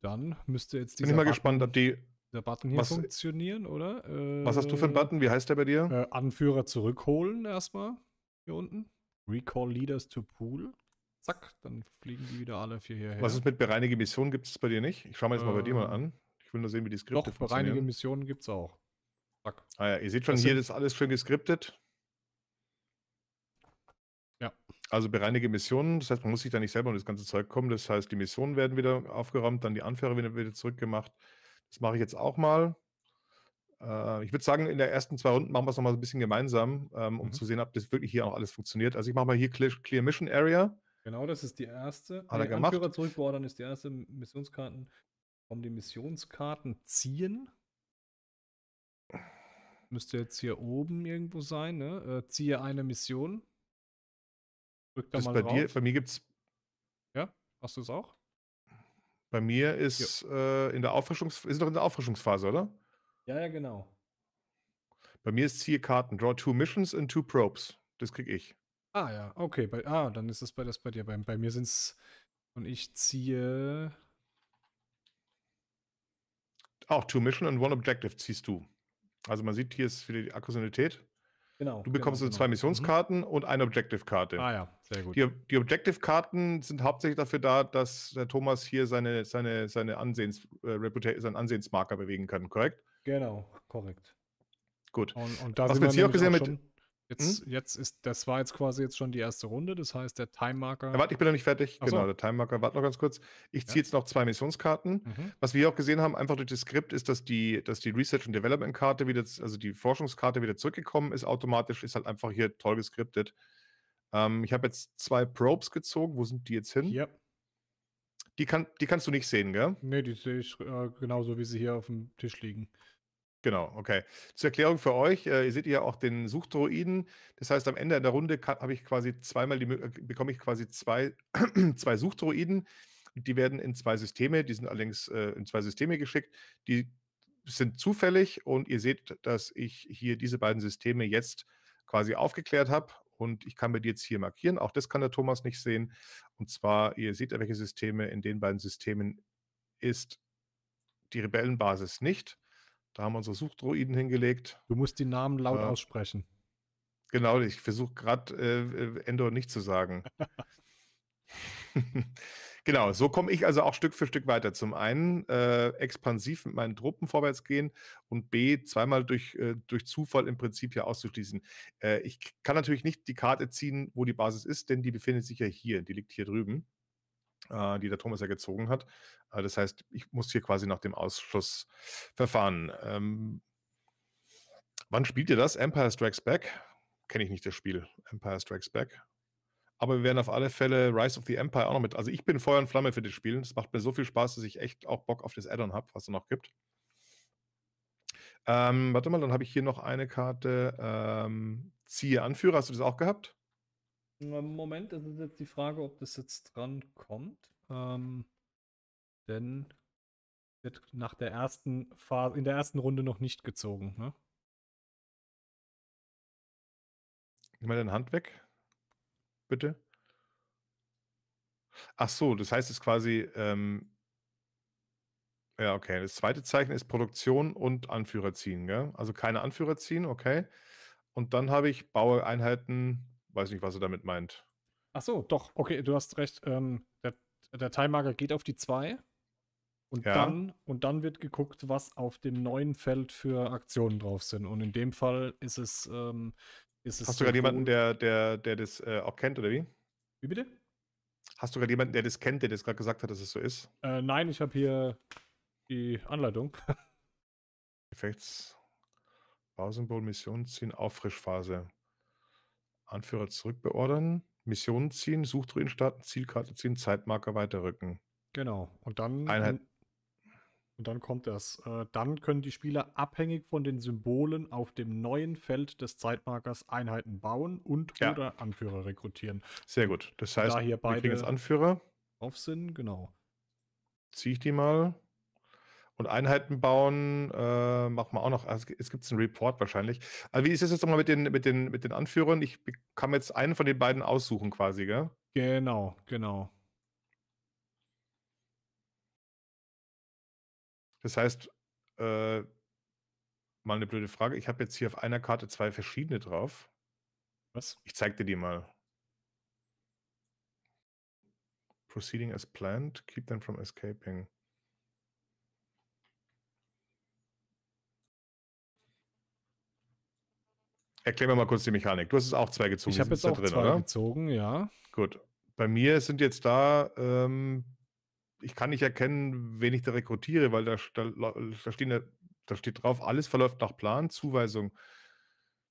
Dann müsste jetzt die. Bin ich mal gespannt, ob die der Button hier was, funktionieren, oder? Äh, was hast du für einen Button? Wie heißt der bei dir? Äh, Anführer zurückholen erstmal. Hier unten. Recall Leaders to Pool. Zack, dann fliegen die wieder alle vier hierher. Was ist mit bereinige Missionen? Gibt es bei dir nicht? Ich schaue mir jetzt äh, mal bei dir mal ähm, an. Ich will nur sehen, wie die Skripte doch, funktionieren. Doch, bereinige Missionen gibt es auch. Zack. Ah ja, ihr seht schon, das hier ist alles schön geskriptet. Ja. Also bereinige Missionen, das heißt, man muss sich da nicht selber um das ganze Zeug kommen. Das heißt, die Missionen werden wieder aufgeräumt, dann die Anführer werden wieder zurückgemacht. Das mache ich jetzt auch mal. Äh, ich würde sagen, in der ersten zwei Runden machen wir es nochmal so ein bisschen gemeinsam, ähm, um mhm. zu sehen, ob das wirklich hier auch alles funktioniert. Also ich mache mal hier Clear, Clear Mission Area. Genau, das ist die erste. Hat er gemacht. Anführer zurückbeordern ist die erste Missionskarten. Um die Missionskarten ziehen. Müsste jetzt hier oben irgendwo sein, ne? Äh, ziehe eine Mission. Drück da das mal bei drauf. dir, bei mir gibt's. Ja, hast du es auch? Bei mir ist äh, in der Auffrischungs ist noch in der Auffrischungsphase, oder? Ja, ja, genau. Bei mir ist hier Karten. Draw two missions and two probes. Das krieg ich. Ah ja, okay. Bei, ah, dann ist das bei, das bei dir. Bei, bei mir es. und ich ziehe auch two missions and one objective ziehst du. Also man sieht hier ist wieder die Akkusationalität. Genau. Du bekommst genau, genau. zwei mhm. Missionskarten mhm. und eine Objective-Karte. Ah ja, sehr gut. Die, die Objective-Karten sind hauptsächlich dafür da, dass der Thomas hier seine, seine, seine Ansehens, äh, seinen Ansehensmarker bewegen kann, korrekt? Genau, korrekt. Gut. Und, und da Was wir jetzt hier auch gesehen auch mit Mhm. Jetzt, hm? jetzt ist, das war jetzt quasi jetzt schon die erste Runde, das heißt, der Time Marker. Ja, äh, warte, ich bin noch nicht fertig. So. Genau, der Time Marker, warte noch ganz kurz. Ich ziehe ja. jetzt noch zwei Missionskarten. Mhm. Was wir auch gesehen haben, einfach durch das Skript, ist, dass die, dass die Research- und Development-Karte wieder, also die Forschungskarte wieder zurückgekommen ist, automatisch, ist halt einfach hier toll geskriptet. Ähm, ich habe jetzt zwei Probes gezogen. Wo sind die jetzt hin? Ja. Die, kann, die kannst du nicht sehen, gell? Nee, die sehe ich äh, genauso, wie sie hier auf dem Tisch liegen. Genau, okay. Zur Erklärung für euch, äh, ihr seht ja auch den Suchdroiden. Das heißt, am Ende der Runde habe ich quasi zweimal die, äh, bekomme ich quasi zwei, zwei Suchdroiden. Die werden in zwei Systeme, die sind allerdings äh, in zwei Systeme geschickt. Die sind zufällig und ihr seht, dass ich hier diese beiden Systeme jetzt quasi aufgeklärt habe und ich kann mir die jetzt hier markieren. Auch das kann der Thomas nicht sehen. Und zwar, ihr seht, ja, welche Systeme in den beiden Systemen ist die Rebellenbasis nicht. Da haben wir unsere Suchdroiden hingelegt. Du musst die Namen laut ja. aussprechen. Genau, ich versuche gerade äh, äh, Endor nicht zu sagen. genau, so komme ich also auch Stück für Stück weiter. Zum einen äh, expansiv mit meinen Truppen vorwärts gehen und B, zweimal durch, äh, durch Zufall im Prinzip hier auszuschließen. Äh, ich kann natürlich nicht die Karte ziehen, wo die Basis ist, denn die befindet sich ja hier, die liegt hier drüben. Äh, die der Thomas ja gezogen hat. Äh, das heißt, ich muss hier quasi nach dem Ausschuss verfahren. Ähm, wann spielt ihr das? Empire Strikes Back? Kenne ich nicht das Spiel. Empire Strikes Back. Aber wir werden auf alle Fälle Rise of the Empire auch noch mit. Also ich bin Feuer und Flamme für das Spiel. Es macht mir so viel Spaß, dass ich echt auch Bock auf das Addon habe, was es noch gibt. Ähm, warte mal, dann habe ich hier noch eine Karte. Ähm, ziehe Anführer. Hast du das auch gehabt? Im äh, Moment ist jetzt die Frage, ob das jetzt dran kommt. Ähm, denn wird nach der ersten Phase, in der ersten Runde noch nicht gezogen. Ne? Nimm mal deine Hand weg. Bitte. Ach so, das heißt es quasi, ähm, ja, okay. Das zweite Zeichen ist Produktion und Anführer ziehen, gell? Also keine Anführer ziehen, okay. Und dann habe ich Baue Einheiten weiß nicht, was er damit meint. Ach so, doch, okay, du hast recht. Ähm, der, der Teilmarker geht auf die 2 und, ja. dann, und dann wird geguckt, was auf dem neuen Feld für Aktionen drauf sind. Und in dem Fall ist es. Ähm, ist es hast du gerade jemanden, der, der, der das äh, auch kennt, oder wie? Wie bitte? Hast du gerade jemanden, der das kennt, der das gerade gesagt hat, dass es so ist? Äh, nein, ich habe hier die Anleitung. Effekts. Bausymbol, Mission, ziehen, Auffrischphase. Anführer zurückbeordern, Missionen ziehen, Suchtruinen starten, Zielkarte ziehen, Zeitmarker weiterrücken. Genau. Und dann. Einheit. Und dann kommt das. Äh, dann können die Spieler abhängig von den Symbolen auf dem neuen Feld des Zeitmarkers Einheiten bauen und ja. oder Anführer rekrutieren. Sehr gut. Das heißt, da hier beide wir kriegen jetzt Anführer. Auf Sinn, genau. Ziehe ich die mal. Und Einheiten bauen äh, machen wir auch noch. Also es gibt einen Report wahrscheinlich. Also wie ist es jetzt nochmal mit den, mit, den, mit den Anführern? Ich kann mir jetzt einen von den beiden aussuchen quasi, gell? Genau, genau. Das heißt, äh, mal eine blöde Frage. Ich habe jetzt hier auf einer Karte zwei verschiedene drauf. Was? Ich zeig dir die mal. Proceeding as planned, keep them from escaping. Erklär mir mal kurz die Mechanik. Du hast es auch zwei gezogen. Ich habe jetzt auch drin, zwei oder? gezogen, ja. Gut. Bei mir sind jetzt da, ähm, ich kann nicht erkennen, wen ich da rekrutiere, weil da, da, da, stehen, da steht drauf, alles verläuft nach Plan, Zuweisung.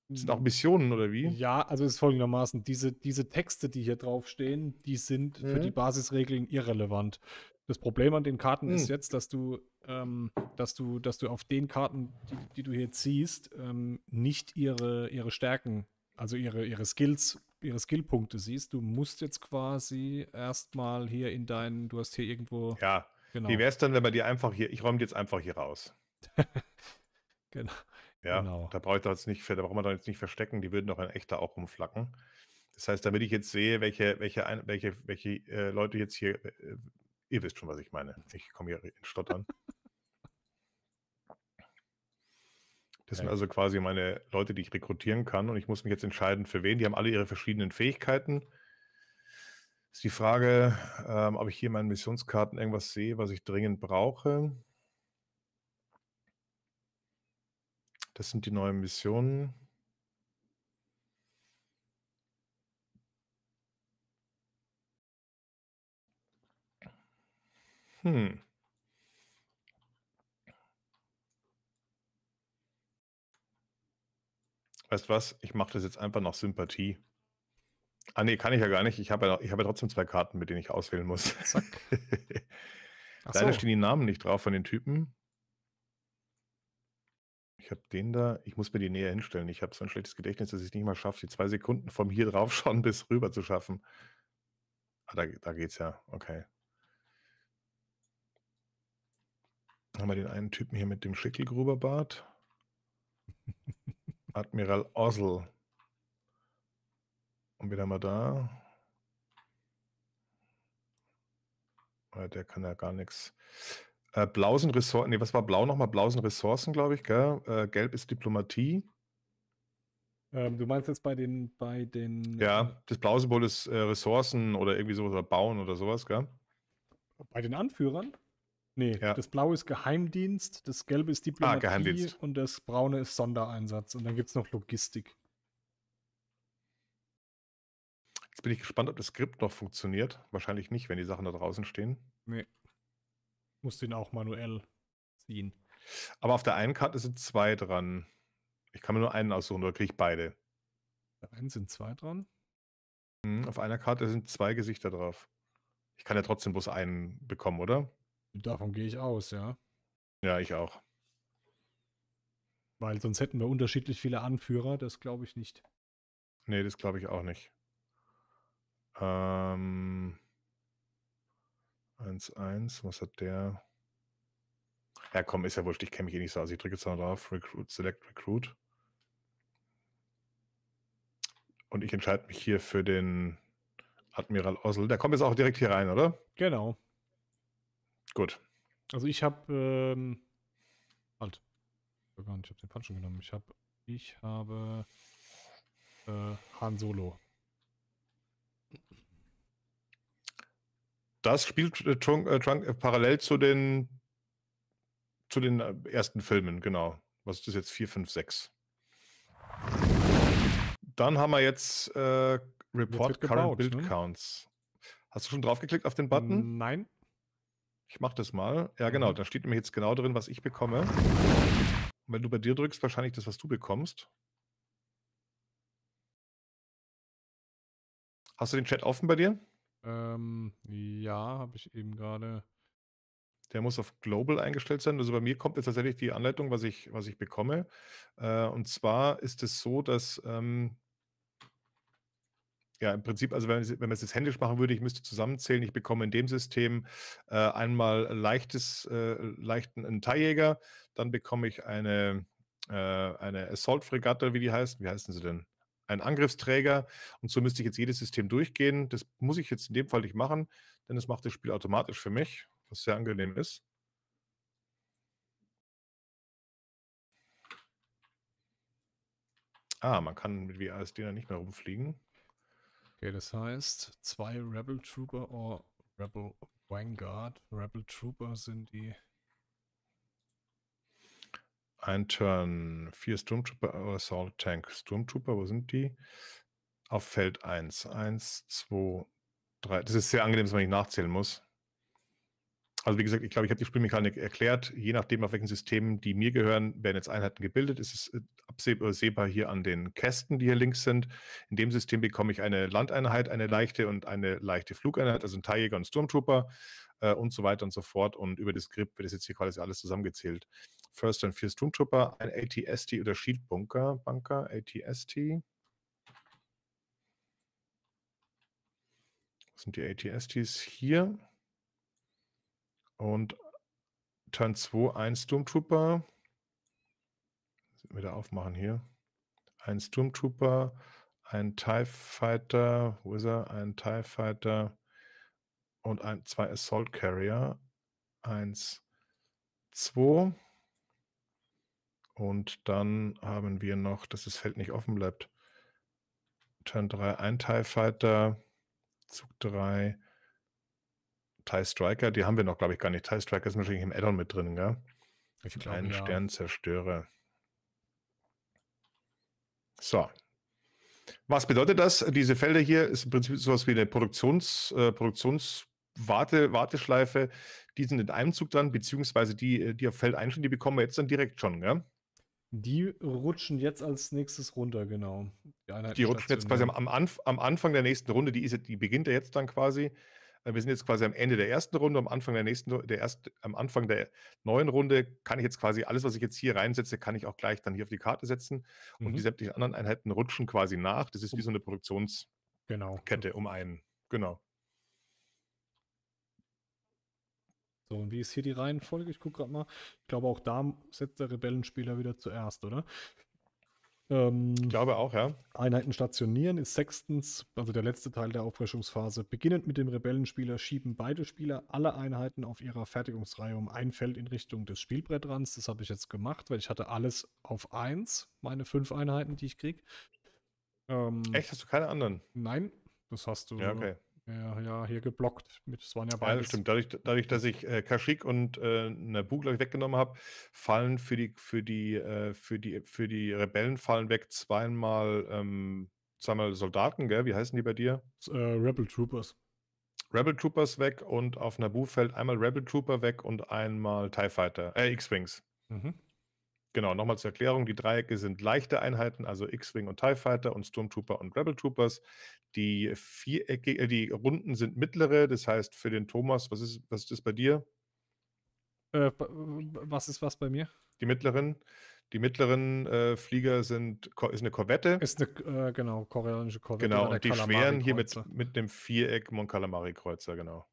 Das sind auch hm. Missionen oder wie? Ja, also es ist folgendermaßen, diese, diese Texte, die hier draufstehen, die sind mhm. für die hm. Basisregeln irrelevant. Das Problem an den Karten hm. ist jetzt, dass du, ähm, dass du, dass du auf den Karten, die, die du hier ziehst, ähm, nicht ihre, ihre Stärken, also ihre, ihre Skills, ihre Skillpunkte siehst. Du musst jetzt quasi erstmal hier in deinen, du hast hier irgendwo. Ja, genau. Wie wäre es dann, wenn man die einfach hier, ich räume die jetzt einfach hier raus. genau. Ja, genau. da brauche ich das nicht, da braucht man doch jetzt nicht verstecken, die würden doch in echter auch rumflacken. Das heißt, damit ich jetzt sehe, welche, welche, welche, welche äh, Leute jetzt hier, äh, Ihr wisst schon, was ich meine. Ich komme hier in Stottern. Das sind also quasi meine Leute, die ich rekrutieren kann. Und ich muss mich jetzt entscheiden, für wen. Die haben alle ihre verschiedenen Fähigkeiten. Ist die Frage, ähm, ob ich hier in meinen Missionskarten irgendwas sehe, was ich dringend brauche. Das sind die neuen Missionen. Hm. Weißt was? Ich mache das jetzt einfach nach Sympathie. Ah, nee, kann ich ja gar nicht. Ich habe ja, hab ja trotzdem zwei Karten, mit denen ich auswählen muss. Zack. Leider so. stehen die Namen nicht drauf von den Typen. Ich habe den da, ich muss mir die näher hinstellen. Ich habe so ein schlechtes Gedächtnis, dass ich es nicht mal schaffe, die zwei Sekunden vom hier drauf schauen bis rüber zu schaffen. Ah, da, da geht's ja. Okay. haben wir den einen Typen hier mit dem Schickelgruberbart. Admiral Ossel. Und wieder mal da. Ah, der kann ja gar nichts. Äh, sind Ressourcen, nee, was war blau nochmal? Blau sind Ressourcen, glaube ich, gell? Äh, gelb ist Diplomatie. Ähm, du meinst jetzt bei den, bei den. Ja, das Blau-Symbol ist äh, Ressourcen oder irgendwie sowas oder Bauen oder sowas, gell? Bei den Anführern? Nee, ja. das Blaue ist Geheimdienst, das Gelbe ist ah, Diplomatie ah, und das Braune ist Sondereinsatz. Und dann gibt es noch Logistik. Jetzt bin ich gespannt, ob das Skript noch funktioniert. Wahrscheinlich nicht, wenn die Sachen da draußen stehen. Nee. Muss den auch manuell ziehen. Aber auf der einen Karte sind zwei dran. Ich kann mir nur einen aussuchen oder kriege ich beide? Auf einen sind zwei dran. Hm, auf einer Karte sind zwei Gesichter drauf. Ich kann ja trotzdem bloß einen bekommen, oder? Davon gehe ich aus, ja. Ja, ich auch. Weil sonst hätten wir unterschiedlich viele Anführer, das glaube ich nicht. Nee, das glaube ich auch nicht. Ähm, 1-1, was hat der? Ja, komm, ist ja wurscht, ich kenne mich eh nicht so aus. Ich drücke jetzt noch drauf, Recruit, Select Recruit. Und ich entscheide mich hier für den Admiral Ossel. Der kommt jetzt auch direkt hier rein, oder? Genau. Gut. Also ich habe ähm, halt. Ich habe den schon genommen. Ich habe ich habe äh, Han Solo. Das spielt äh, Trunk, äh, Trunk äh, parallel zu den zu den äh, ersten Filmen, genau. Was ist das jetzt? 4, 5, 6. Dann haben wir jetzt äh, Report jetzt Current gebaut, Build ne? Counts. Hast du schon draufgeklickt auf den Button? Nein. Ich mache das mal. Ja, genau. Mhm. Da steht nämlich jetzt genau drin, was ich bekomme. Und wenn du bei dir drückst, wahrscheinlich das, was du bekommst. Hast du den Chat offen bei dir? Ähm, ja, habe ich eben gerade. Der muss auf Global eingestellt sein. Also bei mir kommt jetzt tatsächlich die Anleitung, was ich, was ich bekomme. Äh, und zwar ist es so, dass ähm, ja, im Prinzip, also wenn, wenn man es jetzt händisch machen würde, ich müsste zusammenzählen, ich bekomme in dem System äh, einmal leichtes, äh, leichten einen Teiljäger, dann bekomme ich eine, äh, eine Assault-Fregatte, wie die heißen, Wie heißen sie denn? Ein Angriffsträger. Und so müsste ich jetzt jedes System durchgehen. Das muss ich jetzt in dem Fall nicht machen, denn das macht das Spiel automatisch für mich, was sehr angenehm ist. Ah, man kann mit WASD nicht mehr rumfliegen. Okay, das heißt, zwei Rebel Trooper or Rebel Vanguard. Rebel Trooper sind die. Ein Turn, vier Sturmtrooper, Assault Tank. Sturmtrooper, wo sind die? Auf Feld 1. 1, 2, 3. Das ist sehr angenehm, dass man nicht nachzählen muss. Also wie gesagt, ich glaube, ich habe die Spielmechanik erklärt. Je nachdem, auf welchen Systemen die mir gehören, werden jetzt Einheiten gebildet. Es ist äh, absehbar äh, hier an den Kästen, die hier links sind. In dem System bekomme ich eine Landeinheit, eine leichte und eine leichte Flugeinheit, also ein Teiljäger und Sturmtrooper äh, und so weiter und so fort. Und über das Skript wird das jetzt hier quasi alles zusammengezählt. First and Vier Sturmtrooper, ein ATST oder Shield Bunker, Bunker, ATST. Was sind die ATSTs hier. Und Turn 2 ein Sturmtrooper, wieder aufmachen hier. Ein Stormtrooper, ein TIE Fighter, wo ist er? Ein TIE Fighter und ein, zwei Assault Carrier. Eins, zwei. Und dann haben wir noch, dass das Feld nicht offen bleibt. Turn 3, ein TIE Fighter, Zug 3, TIE Striker, die haben wir noch, glaube ich, gar nicht. TIE Striker ist natürlich im Addon mit drin, gell? Ich glaube, ja. Sternzerstörer. So. Was bedeutet das? Diese Felder hier ist im Prinzip sowas wie eine Produktions, äh, Produktions Warteschleife. Die sind in einem Zug dran, beziehungsweise die, äh, die auf Feld einstehen, die bekommen wir jetzt dann direkt schon, gell? Die rutschen jetzt als nächstes runter, genau. Die, die rutschen jetzt quasi am, am, Anfang der nächsten Runde, die, ist, die beginnt ja jetzt dann quasi. Äh, wir sind jetzt quasi am Ende der ersten Runde, am Anfang der nächsten, der erst, am Anfang der neuen Runde kann ich jetzt quasi alles, was ich jetzt hier reinsetze, kann ich auch gleich dann hier auf die Karte setzen und mhm. die sämtlichen anderen Einheiten rutschen quasi nach. Das ist wie so eine Produktionskette genau. um einen. Genau. So, und wie ist hier die Reihenfolge? Ich gucke gerade mal. Ich glaube, auch da setzt der Rebellenspieler wieder zuerst, oder? Ähm, ich glaube auch, ja. Einheiten stationieren ist sechstens, also der letzte Teil der Auffrischungsphase. Beginnend mit dem Rebellenspieler schieben beide Spieler alle Einheiten auf ihrer Fertigungsreihe um ein Feld in Richtung des Spielbrettrands. Das habe ich jetzt gemacht, weil ich hatte alles auf eins, meine fünf Einheiten, die ich kriege. Ähm, Echt, hast du keine anderen? Nein, das hast du. Ja, okay mehr ja, hier geblockt. Das waren ja beide. Ja, das stimmt. Dadurch, dadurch, dass ich äh, Kaschik und äh, Nabu, glaube ich, weggenommen habe, fallen für die, für die, äh, für die, für die Rebellen fallen weg zweimal, ähm, zweimal Soldaten, gell? Wie heißen die bei dir? Äh, Rebel Troopers. Rebel Troopers weg und auf Nabu fällt einmal Rebel Trooper weg und einmal TIE Fighter, äh, X-Wings. Mhm. Genau, nochmal zur Erklärung. Die Dreiecke sind leichte Einheiten, also X-Wing und TIE Fighter und Stormtrooper und Rebel Troopers. Die, Vierecke, äh, die Runden sind mittlere, das heißt für den Thomas, was ist, was ist das bei dir? Äh, was ist was bei mir? Die mittleren. Die mittleren äh, Flieger sind ist eine Korvette. Ist eine äh, genau koreanische Korvette. Genau und die schweren hier mit, mit dem Viereck Mon Calamari Kreuzer genau.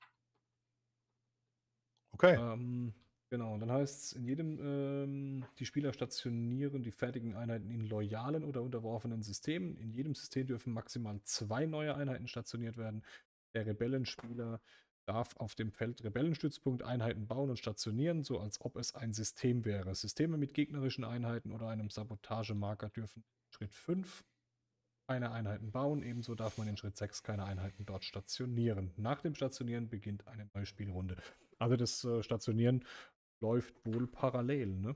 Okay. Ähm, Genau, und dann heißt es in jedem, ähm, die Spieler stationieren die fertigen Einheiten in loyalen oder unterworfenen Systemen. In jedem System dürfen maximal zwei neue Einheiten stationiert werden. Der Rebellenspieler darf auf dem Feld Rebellenstützpunkt Einheiten bauen und stationieren, so als ob es ein System wäre. Systeme mit gegnerischen Einheiten oder einem Sabotagemarker dürfen Schritt 5 keine Einheiten bauen. Ebenso darf man in Schritt 6 keine Einheiten dort stationieren. Nach dem Stationieren beginnt eine neue Spielrunde. Also das äh, Stationieren läuft wohl parallel, ne?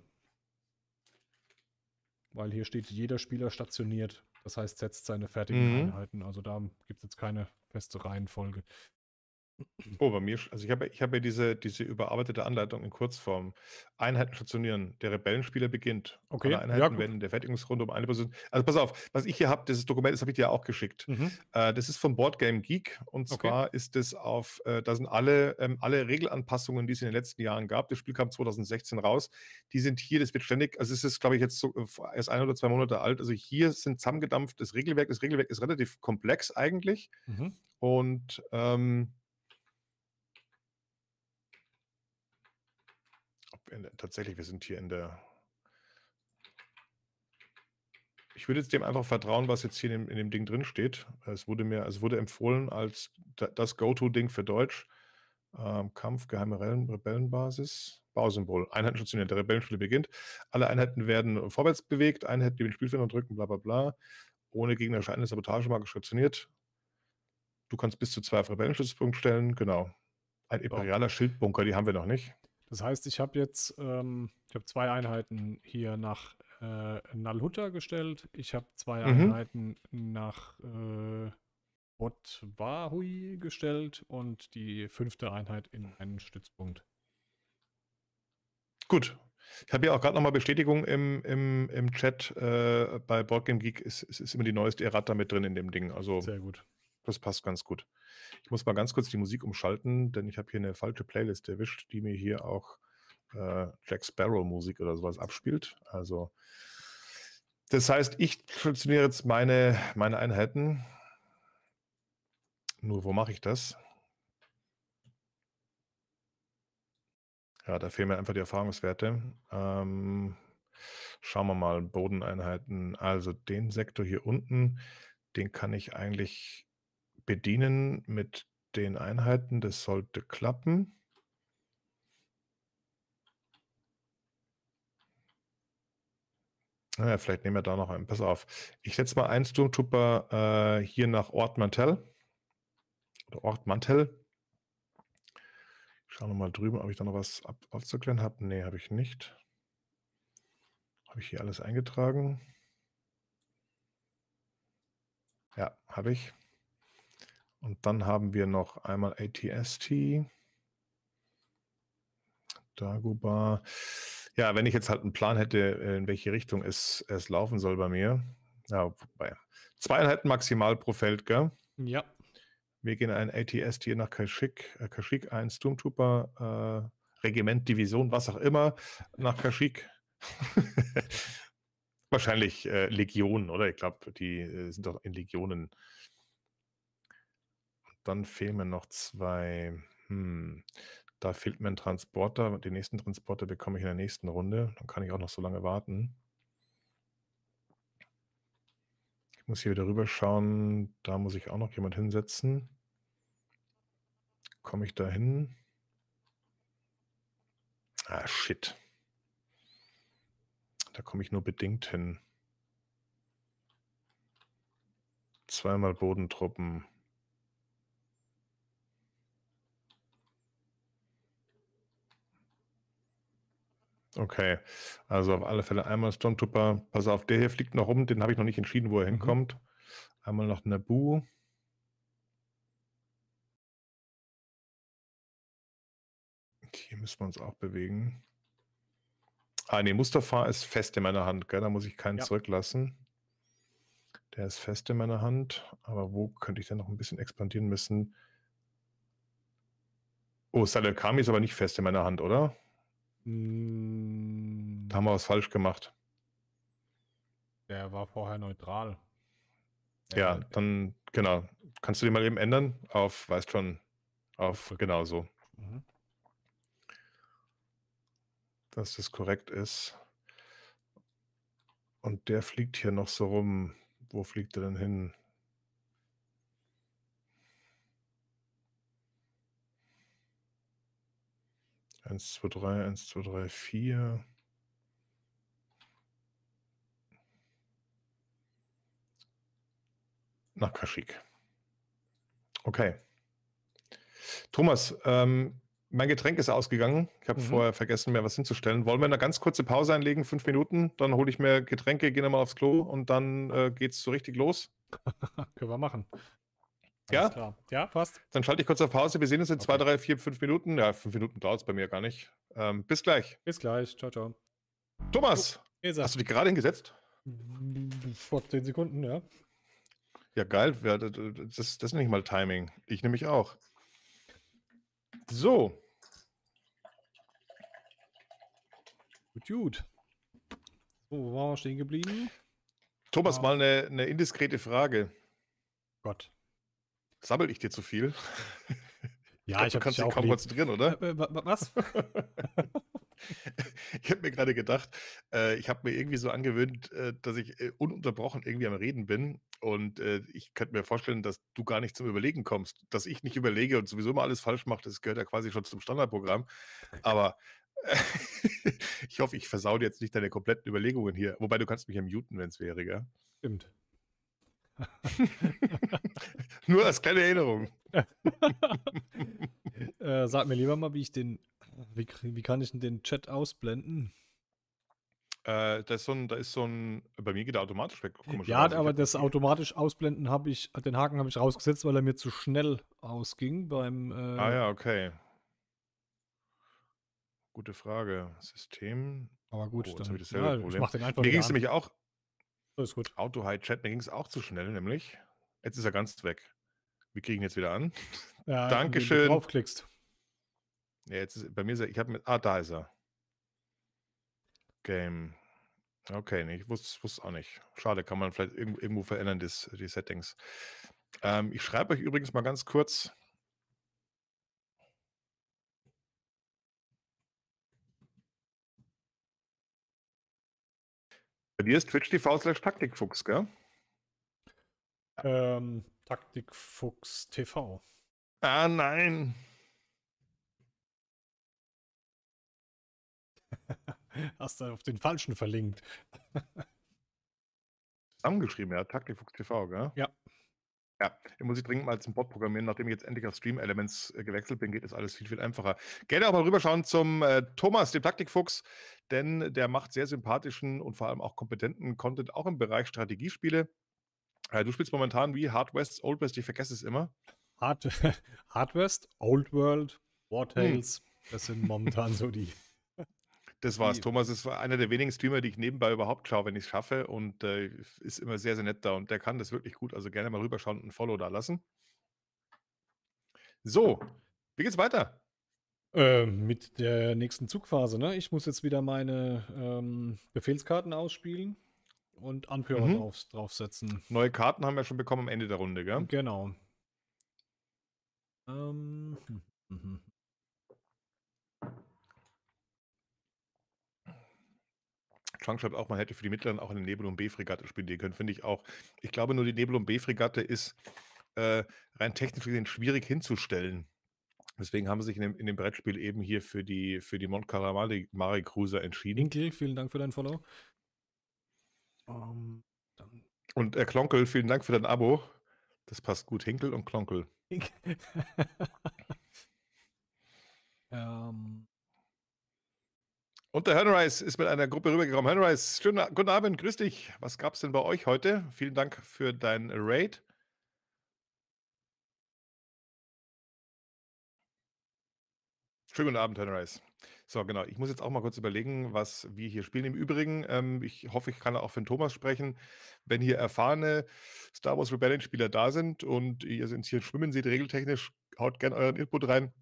Weil hier steht, jeder Spieler stationiert. Das heißt, setzt seine fertigen mhm. Einheiten. Also da gibt es jetzt keine feste Reihenfolge. Oh, bei mir, also ich habe ich hab ja diese, diese überarbeitete Anleitung in Kurzform. Einheiten stationieren, der Rebellenspieler beginnt. Okay. Alle Einheiten ja, wenden, der Fertigungsrunde um eine Person. Also pass auf, was ich hier habe, dieses Dokument, das habe ich dir auch geschickt. Mhm. Äh, das ist von Boardgame Geek und okay. zwar ist es auf, äh, da sind alle, ähm, alle Regelanpassungen, die es in den letzten Jahren gab. Das Spiel kam 2016 raus. Die sind hier, das wird ständig, also es ist, glaube ich, jetzt so, äh, erst ein oder zwei Monate alt. Also hier sind zusammengedampft das Regelwerk. Das Regelwerk ist relativ komplex eigentlich mhm. und ähm, tatsächlich, wir sind hier in der. Ich würde jetzt dem einfach vertrauen, was jetzt hier in dem, in dem Ding drin steht. Es wurde mir, es wurde empfohlen als das Go-To-Ding für Deutsch. Ähm, Kampf, geheime Rebellenbasis, Bausymbol. Einheiten stationiert. Der Rebellenspiel beginnt. Alle Einheiten werden vorwärts bewegt, Einheiten, die den Spielfeld drücken, bla bla bla. Ohne gegnerische Einheiten Sabotagemarke stationiert. Du kannst bis zu zwei auf Rebellenstützpunkt stellen, genau. Ein imperialer Schildbunker, die haben wir noch nicht. Das heißt, ich habe jetzt ähm, ich hab zwei Einheiten hier nach äh, Nalhutta gestellt. Ich habe zwei mhm. Einheiten nach äh, Botwahui gestellt und die fünfte Einheit in einen Stützpunkt. Gut. Ich habe ja auch gerade nochmal Bestätigung im, im, im Chat. Äh, bei Boardgame Geek ist, ist, ist immer die neueste Errata mit drin in dem Ding. Also, Sehr gut. Das passt ganz gut. Ich muss mal ganz kurz die Musik umschalten, denn ich habe hier eine falsche Playlist erwischt, die mir hier auch äh, Jack Sparrow Musik oder sowas abspielt. Also das heißt, ich funktioniere jetzt meine, meine Einheiten. Nur wo mache ich das? Ja, da fehlen mir einfach die Erfahrungswerte. Ähm, schauen wir mal, Bodeneinheiten. Also den Sektor hier unten, den kann ich eigentlich bedienen mit den Einheiten. Das sollte klappen. Naja, vielleicht nehmen wir da noch einen. Pass auf. Ich setze mal einen Sturmtrupper äh, hier nach Ort Mantel. Oder Ort Mantel. Ich schaue nochmal drüben, ob ich da noch was aufzuklären habe. Nee, habe ich nicht. Habe ich hier alles eingetragen? Ja, habe ich. Und dann haben wir noch einmal ATST. Dagoba. Ja, wenn ich jetzt halt einen Plan hätte, äh, in welche Richtung es, es laufen soll bei mir. Ja, wobei. Zwei Einheiten maximal pro Feld, gell? Ja. Wir gehen ein ATST nach Kaschik, äh, Kaschik 1, Sturmtrooper, äh, Regiment, Division, was auch immer, nach Kaschik. Wahrscheinlich äh, Legionen, oder? Ich glaube, die äh, sind doch in Legionen dann fehlen mir noch zwei. Hm, da fehlt mir ein Transporter. Den nächsten Transporter bekomme ich in der nächsten Runde. Dann kann ich auch noch so lange warten. Ich muss hier wieder rüberschauen. Da muss ich auch noch jemand hinsetzen. Komme ich da hin? Ah, shit. Da komme ich nur bedingt hin. Zweimal Bodentruppen. Okay, also auf alle Fälle einmal Stormtrooper. Pass auf, der hier fliegt noch rum, den habe ich noch nicht entschieden, wo er mhm. hinkommt. Einmal noch Naboo. Hier müssen wir uns auch bewegen. Ah, nee, Mustafa ist fest in meiner Hand, gell? Da muss ich keinen ja. zurücklassen. Der ist fest in meiner Hand. Aber wo könnte ich denn noch ein bisschen expandieren müssen? Oh, Salakami ist aber nicht fest in meiner Hand, oder? Hm. Da haben wir was falsch gemacht. Der war vorher neutral. Der ja, dann, genau. Kannst du den mal eben ändern? Auf, weißt schon, auf genau so. Mhm. Dass das korrekt ist. Und der fliegt hier noch so rum. Wo fliegt er denn hin? 1, 2, 3, 1, 2, 3, 4. Nach Kaschik. Okay. Thomas, ähm, mein Getränk ist ausgegangen. Ich habe mhm. vorher vergessen, mir was hinzustellen. Wollen wir eine ganz kurze Pause einlegen, fünf Minuten? Dann hole ich mir Getränke, gehe nochmal aufs Klo und dann äh, es so richtig los. Können wir machen. Alles ja? Klar. Ja, passt. Dann schalte ich kurz auf Pause. Wir sehen uns in okay. zwei, drei, vier, fünf Minuten. Ja, fünf Minuten dauert es bei mir gar nicht. Ähm, bis gleich. Bis gleich. Ciao, ciao. Thomas, oh, hast du dich gerade hingesetzt? Vor zehn Sekunden, ja. Ja, geil. Das, das nenne ich mal Timing. Ich nehme mich auch. So. Gut, gut. So, wo waren wir stehen geblieben? Thomas, ah. mal eine, eine indiskrete Frage. Gott. Sammel ich dir zu viel? Ja, ich, glaub, ich du dich kaum lieb. konzentrieren, oder? Äh, äh, was? ich habe mir gerade gedacht, äh, ich habe mir irgendwie so angewöhnt, äh, dass ich äh, ununterbrochen irgendwie am Reden bin. Und ich könnte mir vorstellen, dass du gar nicht zum Überlegen kommst. Dass ich nicht überlege und sowieso immer alles falsch mache, das gehört ja quasi schon zum Standardprogramm. Aber ich hoffe, ich versaue jetzt nicht deine kompletten Überlegungen hier. Wobei du kannst mich ja muten, wenn es wäre, gell? Stimmt. Nur als kleine Erinnerung. äh, sag mir lieber mal, wie ich den, wie, wie kann ich denn den Chat ausblenden? Äh, da ist so ein, da ist so ein, bei mir geht er automatisch weg. Komisch ja, aber das automatisch Ausblenden habe ich, den Haken habe ich rausgesetzt, weil er mir zu schnell ausging beim. Äh ah ja, okay. Gute Frage. System. Aber gut, oh, dann, ich, ja, ich mach den einfach Mir ging es nämlich auch, alles gut. Auto-High-Chat, mir ging es auch zu schnell, nämlich. Jetzt ist er ganz weg. Wir kriegen jetzt wieder an. Ja, Dankeschön. Wenn du draufklickst. Ja, jetzt ist, bei mir ist ich habe mit, ah, da ist er. Game. Okay, ich wusste es auch nicht. Schade, kann man vielleicht irgendwo, irgendwo verändern, das, die Settings. Ähm, ich schreibe euch übrigens mal ganz kurz dir ist Twitch TV slash Taktikfuchs, gell? Ähm, Taktikfuchs TV. Ah, nein. Hast du auf den falschen verlinkt. Zusammengeschrieben, ja. Taktikfuchs TV, gell? Ja. Ja, ich muss ich dringend mal zum Bot programmieren. Nachdem ich jetzt endlich auf Stream Elements äh, gewechselt bin, geht das alles viel, viel einfacher. Gerne auch mal rüberschauen zum äh, Thomas, dem Taktikfuchs denn der macht sehr sympathischen und vor allem auch kompetenten Content auch im Bereich Strategiespiele. Äh, du spielst momentan wie Hard West, Old West, ich vergesse es immer. Hard, Hard West, Old World, War hm. Tales, hm. das sind momentan so die. Das war's. Die. Thomas ist einer der wenigen Streamer, die ich nebenbei überhaupt schaue, wenn ich es schaffe. Und äh, ist immer sehr, sehr nett da. Und der kann das wirklich gut. Also gerne mal rüberschauen und ein Follow da lassen. So, wie geht's weiter? Ähm, mit der nächsten Zugphase, ne? Ich muss jetzt wieder meine ähm, Befehlskarten ausspielen und Anführer mhm. drauf, draufsetzen. Neue Karten haben wir schon bekommen am Ende der Runde, gell? Genau. Ähm. Mhm. Chang schreibt auch, man hätte für die Mittleren auch eine Nebelum B-Fregatte spielen können, finde ich auch. Ich glaube nur, die Nebelum B-Fregatte ist äh, rein technisch gesehen schwierig hinzustellen. Deswegen haben sie sich in dem, in dem, Brettspiel eben hier für die, für die Mont Calamari Cruiser entschieden. Inkel, vielen Dank für dein Follow. Um, ähm, und äh, Klonkel, vielen Dank für dein Abo. Das passt gut. Hinkel und Klonkel. um. Ähm. Und der Hernreis ist mit einer Gruppe rübergekommen. Hernreis, schönen guten Abend, grüß dich. Was gab es denn bei euch heute? Vielen Dank für dein Raid. Schönen guten Abend, Herr So, genau. Ich muss jetzt auch mal kurz überlegen, was wir hier spielen. Im Übrigen, ähm, ich hoffe, ich kann auch für den Thomas sprechen. Wenn hier erfahrene Star Wars Rebellion-Spieler da sind und ihr uns hier schwimmen seht, regeltechnisch, haut gerne euren Input rein.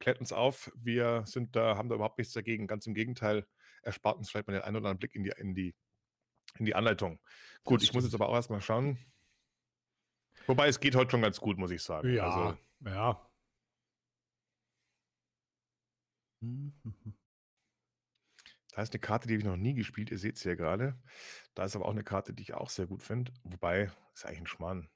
Klärt uns auf. Wir sind da, haben da überhaupt nichts dagegen. Ganz im Gegenteil, erspart uns vielleicht mal den einen oder anderen Blick in die, in die, in die Anleitung. Gut, ich muss jetzt aber auch erstmal schauen. Wobei es geht heute schon ganz gut, muss ich sagen. Ja, also, ja. Da ist eine Karte, die habe ich noch nie gespielt, ihr seht es ja gerade. Da ist aber auch eine Karte, die ich auch sehr gut finde. Wobei, ist eigentlich ein Schmarrn.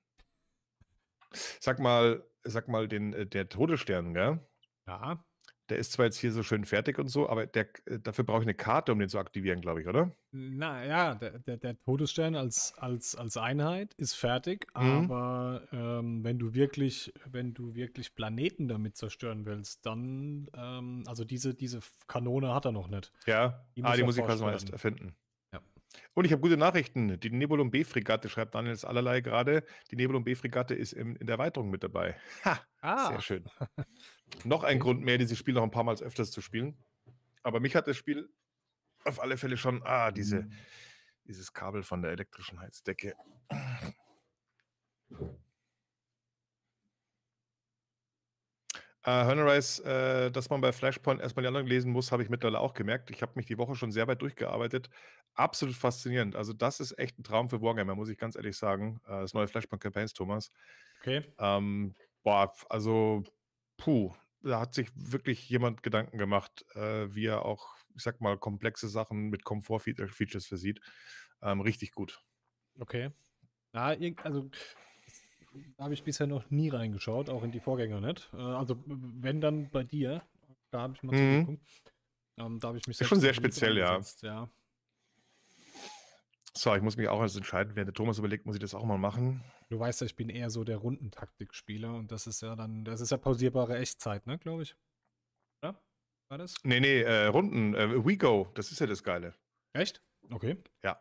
Sag mal, sag mal den, äh, der Todesstern, gell? Ja der ist zwar jetzt hier so schön fertig und so, aber der, äh, dafür brauche ich eine Karte, um den zu aktivieren, glaube ich, oder? Naja, der, der, der, Todesstern als, als, als Einheit ist fertig, mhm. aber ähm, wenn du wirklich, wenn du wirklich Planeten damit zerstören willst, dann, ähm, also diese, diese Kanone hat er noch nicht. Ja, die ah, die muss ich quasi mal erst erfinden. Und ich habe gute Nachrichten. Die Nebulum B-Fregatte, schreibt Daniels allerlei gerade. Die Nebulum B-Fregatte ist im, in der Erweiterung mit dabei. Ha! Ah. Sehr schön. noch ein Grund mehr, dieses Spiel noch ein paar Mal öfters zu spielen. Aber mich hat das Spiel auf alle Fälle schon, ah, diese, mhm. dieses Kabel von der elektrischen Heizdecke. Äh, Hernerize, äh, dass man bei Flashpoint erstmal die anderen lesen muss, habe ich mittlerweile auch gemerkt. Ich habe mich die Woche schon sehr weit durchgearbeitet. Absolut faszinierend. Also, das ist echt ein Traum für Wargamer, muss ich ganz ehrlich sagen. Äh, das neue Flashpoint Campaigns, Thomas. Okay. Ähm, boah, also, puh, da hat sich wirklich jemand Gedanken gemacht, äh, wie er auch, ich sag mal, komplexe Sachen mit Komfort-Features versieht. Ähm, richtig gut. Okay. Ja, also habe ich bisher noch nie reingeschaut, auch in die Vorgänger nicht. Äh, also wenn dann bei dir, da habe ich mal mhm. geguckt. Ähm, da habe ich mich ist schon sehr speziell, ja. ja. So, ich muss mich auch erst entscheiden. Während der Thomas überlegt, muss ich das auch mal machen. Du weißt ja, ich bin eher so der Rundentaktik-Spieler und das ist ja dann, das ist ja pausierbare Echtzeit, ne, glaube ich. Oder? War das? Nee, nee, äh, Runden, äh, WeGo, das ist ja das Geile. Echt? Okay. Ja.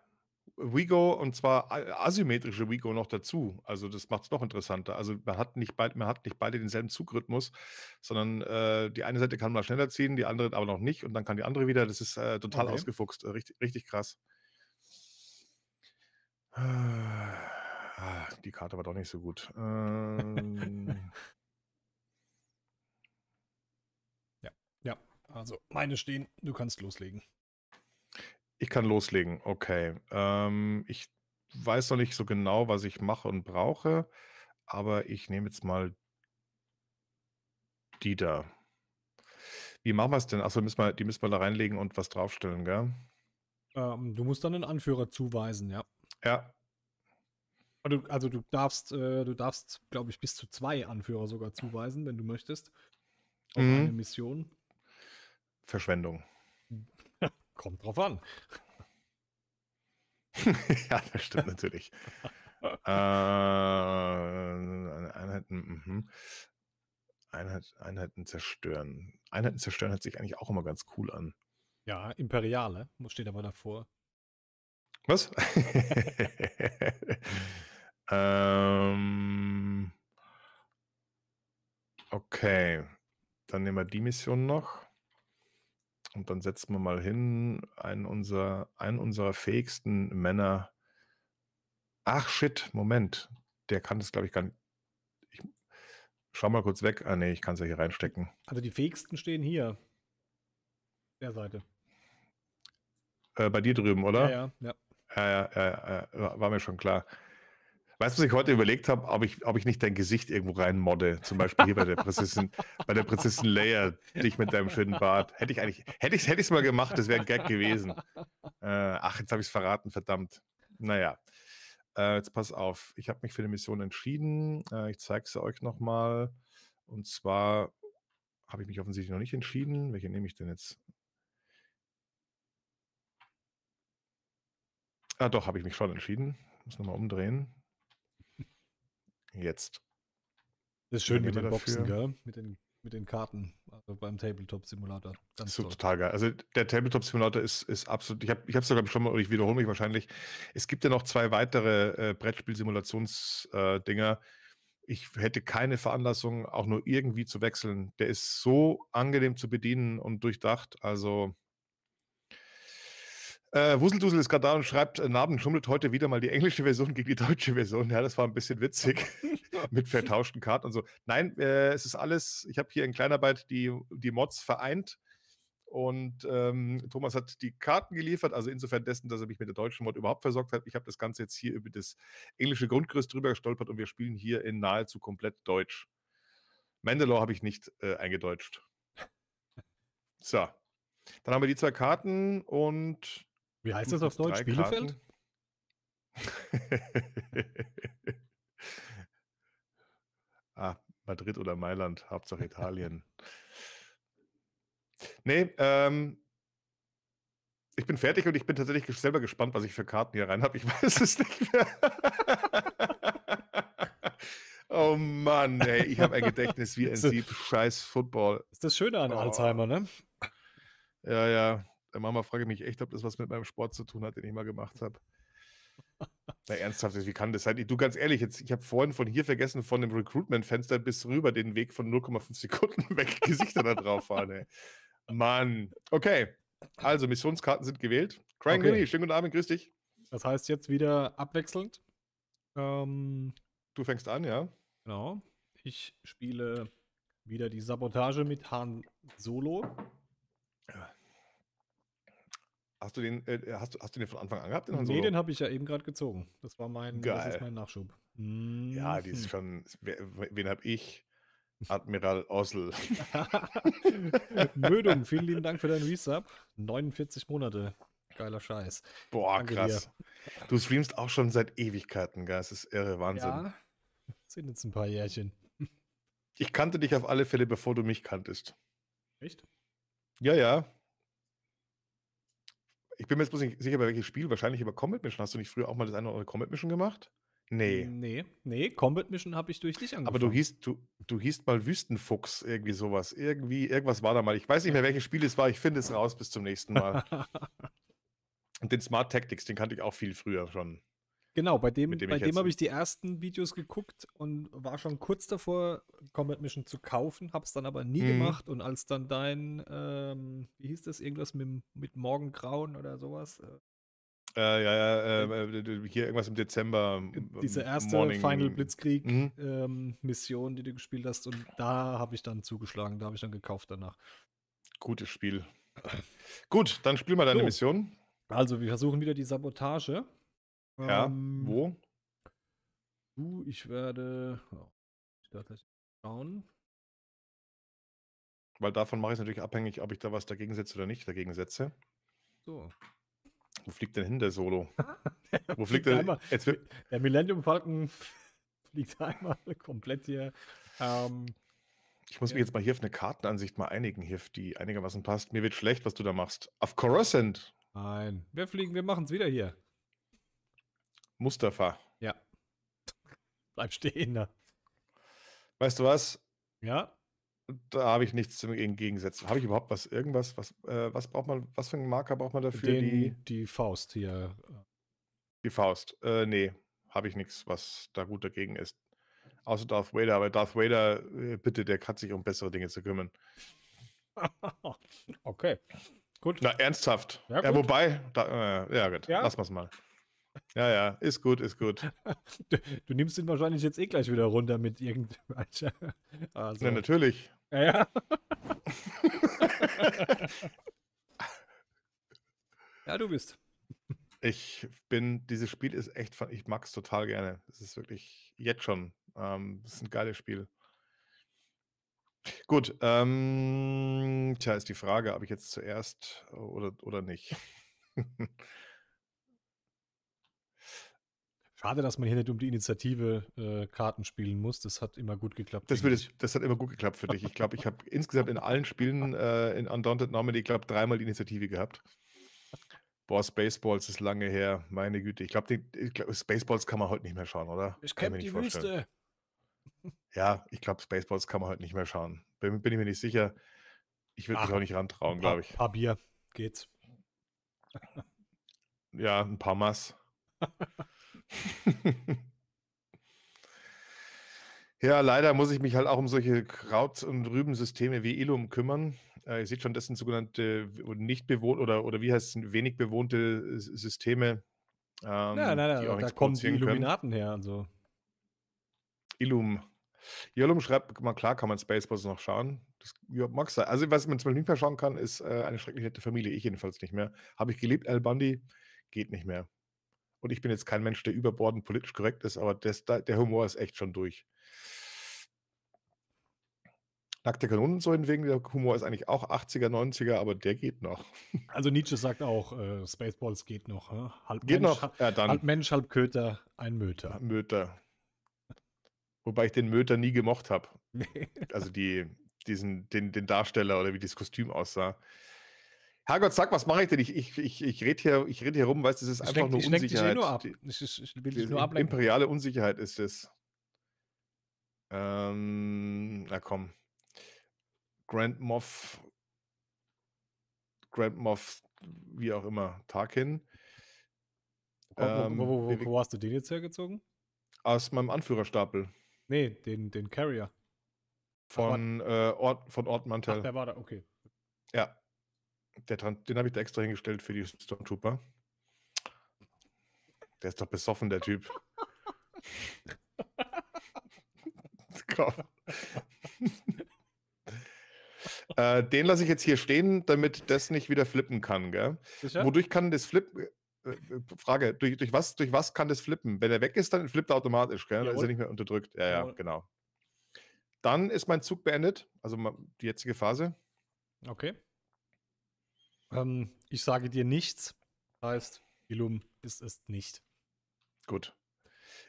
Wego und zwar asymmetrische Wego noch dazu. Also das macht es noch interessanter. Also man hat nicht beide, man hat nicht beide denselben Zugrhythmus, sondern äh, die eine Seite kann mal schneller ziehen, die andere aber noch nicht und dann kann die andere wieder. Das ist äh, total okay. ausgefuchst, äh, richtig, richtig krass. Ah, die Karte war doch nicht so gut. Ähm. ja, ja. Also meine stehen. Du kannst loslegen. Ich kann loslegen, okay. Ähm, ich weiß noch nicht so genau, was ich mache und brauche, aber ich nehme jetzt mal die da. Wie machen wir es denn? Achso, müssen wir, die müssen wir da reinlegen und was draufstellen, gell? Ähm, du musst dann einen Anführer zuweisen, ja. Ja. Ah, du, also du darfst, äh, du darfst, glaube ich, bis zu zwei Anführer sogar zuweisen, wenn du möchtest. Auf mhm. eine Mission. Verschwendung. Kommt drauf an. ja, das stimmt natürlich. äh, Einheiten, Einheit, Einheiten zerstören. Einheiten zerstören hört sich eigentlich auch immer ganz cool an. Ja, Imperiale steht aber davor. Was? ähm, okay. Dann nehmen wir die Mission noch. Und dann setzen wir mal hin, einen unserer, einen unserer fähigsten Männer. Ach shit, Moment. Der kann das, glaube ich, gar nicht. Ich schau mal kurz weg. Ah, nee, ich kann es ja hier reinstecken. Also die fähigsten stehen hier. Der Seite. Äh, bei dir drüben, oder? Ja, ja, ja. Ja, ja, ja, ja, war mir schon klar. Weißt du, was ich heute überlegt habe, ob ich, ob ich nicht dein Gesicht irgendwo reinmodde? Zum Beispiel hier bei der Prinzessin, bei der Prinzessin Leia, dich mit deinem schönen Bart. Hätte ich eigentlich, hätte ich es mal gemacht, das wäre ein Gag gewesen. Äh, ach, jetzt habe ich es verraten, verdammt. Naja. Äh, jetzt pass auf, ich habe mich für die Mission entschieden. Äh, ich zeige es euch nochmal. Und zwar habe ich mich offensichtlich noch nicht entschieden. Welche nehme ich denn jetzt? Ah, doch, habe ich mich schon entschieden. Muss nochmal umdrehen. Jetzt. Das ist schön mit den Boxen, gell? Mit den, mit den Karten, also beim Tabletop-Simulator. so total geil. Also der Tabletop-Simulator ist, ist absolut, ich habe es ich hab's sogar schon mal, ich wiederhole mich wahrscheinlich, es gibt ja noch zwei weitere äh, Brettspiel-Simulations-Dinger. Äh, ich hätte keine Veranlassung, auch nur irgendwie zu wechseln. Der ist so angenehm zu bedienen und durchdacht, also äh, Wuseldusel ist gerade da und schreibt, äh, Narben schummelt heute wieder mal die englische Version gegen die deutsche Version. Ja, das war ein bisschen witzig mit vertauschten Karten und so. Nein, äh, es ist alles, ich habe hier in Kleinarbeit die, die Mods vereint und ähm, Thomas hat die Karten geliefert, also insofern dessen, dass er mich mit der deutschen Mod überhaupt versorgt hat. Ich habe das Ganze jetzt hier über das englische Grundgerüst drüber gestolpert und wir spielen hier in nahezu komplett Deutsch. Mandalore habe ich nicht äh, eingedeutscht. So. Dann haben wir die zwei Karten und wie heißt das auf Deutsch? Spielefeld? ah, Madrid oder Mailand, Hauptsache Italien. nee, ähm, ich bin fertig und ich bin tatsächlich selber gespannt, was ich für Karten hier rein habe. Ich weiß es nicht mehr. oh Mann, ey, ich habe ein Gedächtnis wie ein Sieb. Scheiß Football. Ist das Schöne an oh. Alzheimer, ne? Ja, ja. Äh, Mama frage ich mich echt, ob das was mit meinem Sport zu tun hat, den ich mal gemacht habe. Na, ernsthaft, wie kann das sein? Du, ganz ehrlich, jetzt, ich habe vorhin von hier vergessen, von dem Recruitment-Fenster bis rüber den Weg von 0,5 Sekunden weg Gesichter da drauf fahren, ey. Mann. Okay, also Missionskarten sind gewählt. Crying okay. Mini, schönen guten Abend, grüß dich. Das heißt jetzt wieder abwechselnd. Ähm, du fängst an, ja? Genau. Ich spiele wieder die Sabotage mit Han Solo. Ja. Hast du den, äh, hast, hast du den von Anfang an gehabt? Den nee, den habe ich ja eben gerade gezogen. Das war mein, Geil. Das ist mein Nachschub. Mm. Ja, die ist mhm. schon. Wen habe ich? Admiral Ossel. Mödung, vielen lieben Dank für deinen Resub. 49 Monate. Geiler Scheiß. Boah, Danke krass. Dir. Du streamst auch schon seit Ewigkeiten, gell? Das ist irre, Wahnsinn. Ja, sind jetzt ein paar Jährchen. Ich kannte dich auf alle Fälle, bevor du mich kanntest. Echt? Ja, ja. Ich bin mir jetzt bloß nicht sicher, bei welches Spiel. Wahrscheinlich über Combat Mission. Hast du nicht früher auch mal das eine oder andere Combat Mission gemacht? Nee. Nee, nee, Combat Mission habe ich durch dich angefangen. Aber du hießt, du, du hießt mal Wüstenfuchs, irgendwie sowas. Irgendwie, irgendwas war da mal. Ich weiß nicht mehr, welches Spiel es war. Ich finde es raus bis zum nächsten Mal. Und den Smart Tactics, den kannte ich auch viel früher schon. Genau, bei dem, dem dem habe ich die ersten Videos geguckt und war schon kurz davor, Combat Mission zu kaufen, habe es dann aber nie mhm. gemacht. Und als dann dein, ähm, wie hieß das, irgendwas mit, mit Morgengrauen oder sowas? Äh, äh ja, ja, äh, ähm, äh hier irgendwas im Dezember. Äh, diese erste Morning. Final Blitzkrieg-Mission, mhm. ähm, die du gespielt hast, und da habe ich dann zugeschlagen, da habe ich dann gekauft danach. Gutes Spiel. Gut, dann spiel mal deine so. Mission. Also, wir versuchen wieder die Sabotage. Ja, ähm, wo? Du, ich werde. Oh, ich ich das schauen. Weil davon mache ich es natürlich abhängig, ob ich da was dagegen setze oder nicht dagegen setze. So. Wo fliegt denn hin der Solo? Wo fliegt der? jetzt Der Millennium Falcon fliegt einmal komplett hier. Ähm, ich muss mich jetzt mal hier auf eine Kartenansicht mal einigen, hier, die einigermaßen passt. Mir wird schlecht, was du da machst. Auf Coruscant! Nein, wir fliegen, wir machen es wieder hier. Mustafa. Ja. Bleib stehen. Ne? Weißt du was? Ja. Da habe ich nichts zum Entgegensetzen. Habe ich überhaupt was? Irgendwas? Was, äh, was braucht man? Was für einen Marker braucht man dafür? Den, die, die Faust hier. Die Faust. Äh, nee, habe ich nichts, was da gut dagegen ist. Außer Darth Vader. Aber Darth Vader, äh, bitte, der hat sich um bessere Dinge zu kümmern. okay. Gut. Na, ernsthaft. Ja, ja wobei, da, äh, ja, gut. Ja? Lassen wir es mal. Ja, ja, ist gut, ist gut. Du, du, nimmst ihn wahrscheinlich jetzt eh gleich wieder runter mit irgendwelcher. Also. Ja, natürlich. Ja, ja. ja, du bist. Ich bin, dieses Spiel ist echt, ich mag es total gerne. Es ist wirklich jetzt schon. Ähm, es ist ein geiles Spiel. Gut, ähm, tja, ist die Frage, habe ich jetzt zuerst oder, oder nicht. Schade, dass man hier nicht um die Initiative äh, Karten spielen muss. Das hat immer gut geklappt. Das, das, das hat immer gut geklappt für dich. Ich glaube, ich habe insgesamt in allen Spielen äh, in Undaunted Normandy, ich glaube, dreimal die Initiative gehabt. Boah, Spaceballs ist lange her. Meine Güte. Ich glaube, glaub, Spaceballs kann man heute nicht mehr schauen, oder? Ich kenne die Wüste. Ja, ich glaube, Spaceballs kann man heute nicht mehr schauen. Bin, bin ich mir nicht sicher. Ich würde mich auch nicht rantrauen, glaube ich. Ein paar Bier geht's. Ja, ein paar Mass. ja, leider muss ich mich halt auch um solche Kraut- und Rübensysteme wie Ilum kümmern. Äh, ihr seht schon, das sind sogenannte nicht bewohnte oder, oder wie heißt es, wenig bewohnte äh, Systeme. Ähm, ja, nein, nein, da kommen die Illuminaten her und so. Illum. Jolum schreibt, mal klar kann man Spaceballs noch schauen. Das ja, mag sein. Also, was man zum Beispiel nicht mehr schauen kann, ist äh, eine schrecklich nette Familie. Ich jedenfalls nicht mehr. Habe ich gelebt, Al Bundy? Geht nicht mehr. Und ich bin jetzt kein Mensch, der überbordend politisch korrekt ist, aber das, der Humor ist echt schon durch. Nackte Kanonen so hingegen, der Humor ist eigentlich auch 80er, 90er, aber der geht noch. Also Nietzsche sagt auch, äh, Spaceballs geht noch. Ne? Halb geht Mensch, noch. Ja, dann. Halb Mensch, halb Köter, ein Möter. Möter. Wobei ich den Möter nie gemocht habe. also die, diesen, den, den Darsteller oder wie das Kostüm aussah. Herrgott, sag, was mache ich denn? Ich, ich, ich, ich rede hier, red hier rum, weißt du, es ist das einfach lenkt, nur Unsicherheit. Nur ab. Die, ich, ich will die nur ablenken. imperiale Unsicherheit ist es. Ähm, na komm. Grand Moff, Grand Moff, wie auch immer, Tarkin. Ähm, wo, wo, wo, wo, hast du den jetzt hergezogen? Aus meinem Anführerstapel. Nee, den, den Carrier. Von, Ach, äh, Ort, von Ort Mantel. Ach, der war da, okay. Ja, der, den habe ich da extra hingestellt für die Stormtrooper. Der ist doch besoffen, der Typ. Komm. äh, den lasse ich jetzt hier stehen, damit das nicht wieder flippen kann, gell? Wodurch kann das flippen? Äh, äh, Frage, durch, durch, was, durch was kann das flippen? Wenn er weg ist, dann flippt er automatisch, gell? Jawohl. Dann ist er nicht mehr unterdrückt. Ja, Jawohl. ja, genau. Dann ist mein Zug beendet, also die jetzige Phase. Okay. Ähm, ich sage dir nichts, heißt, Ilum ist es nicht. Gut.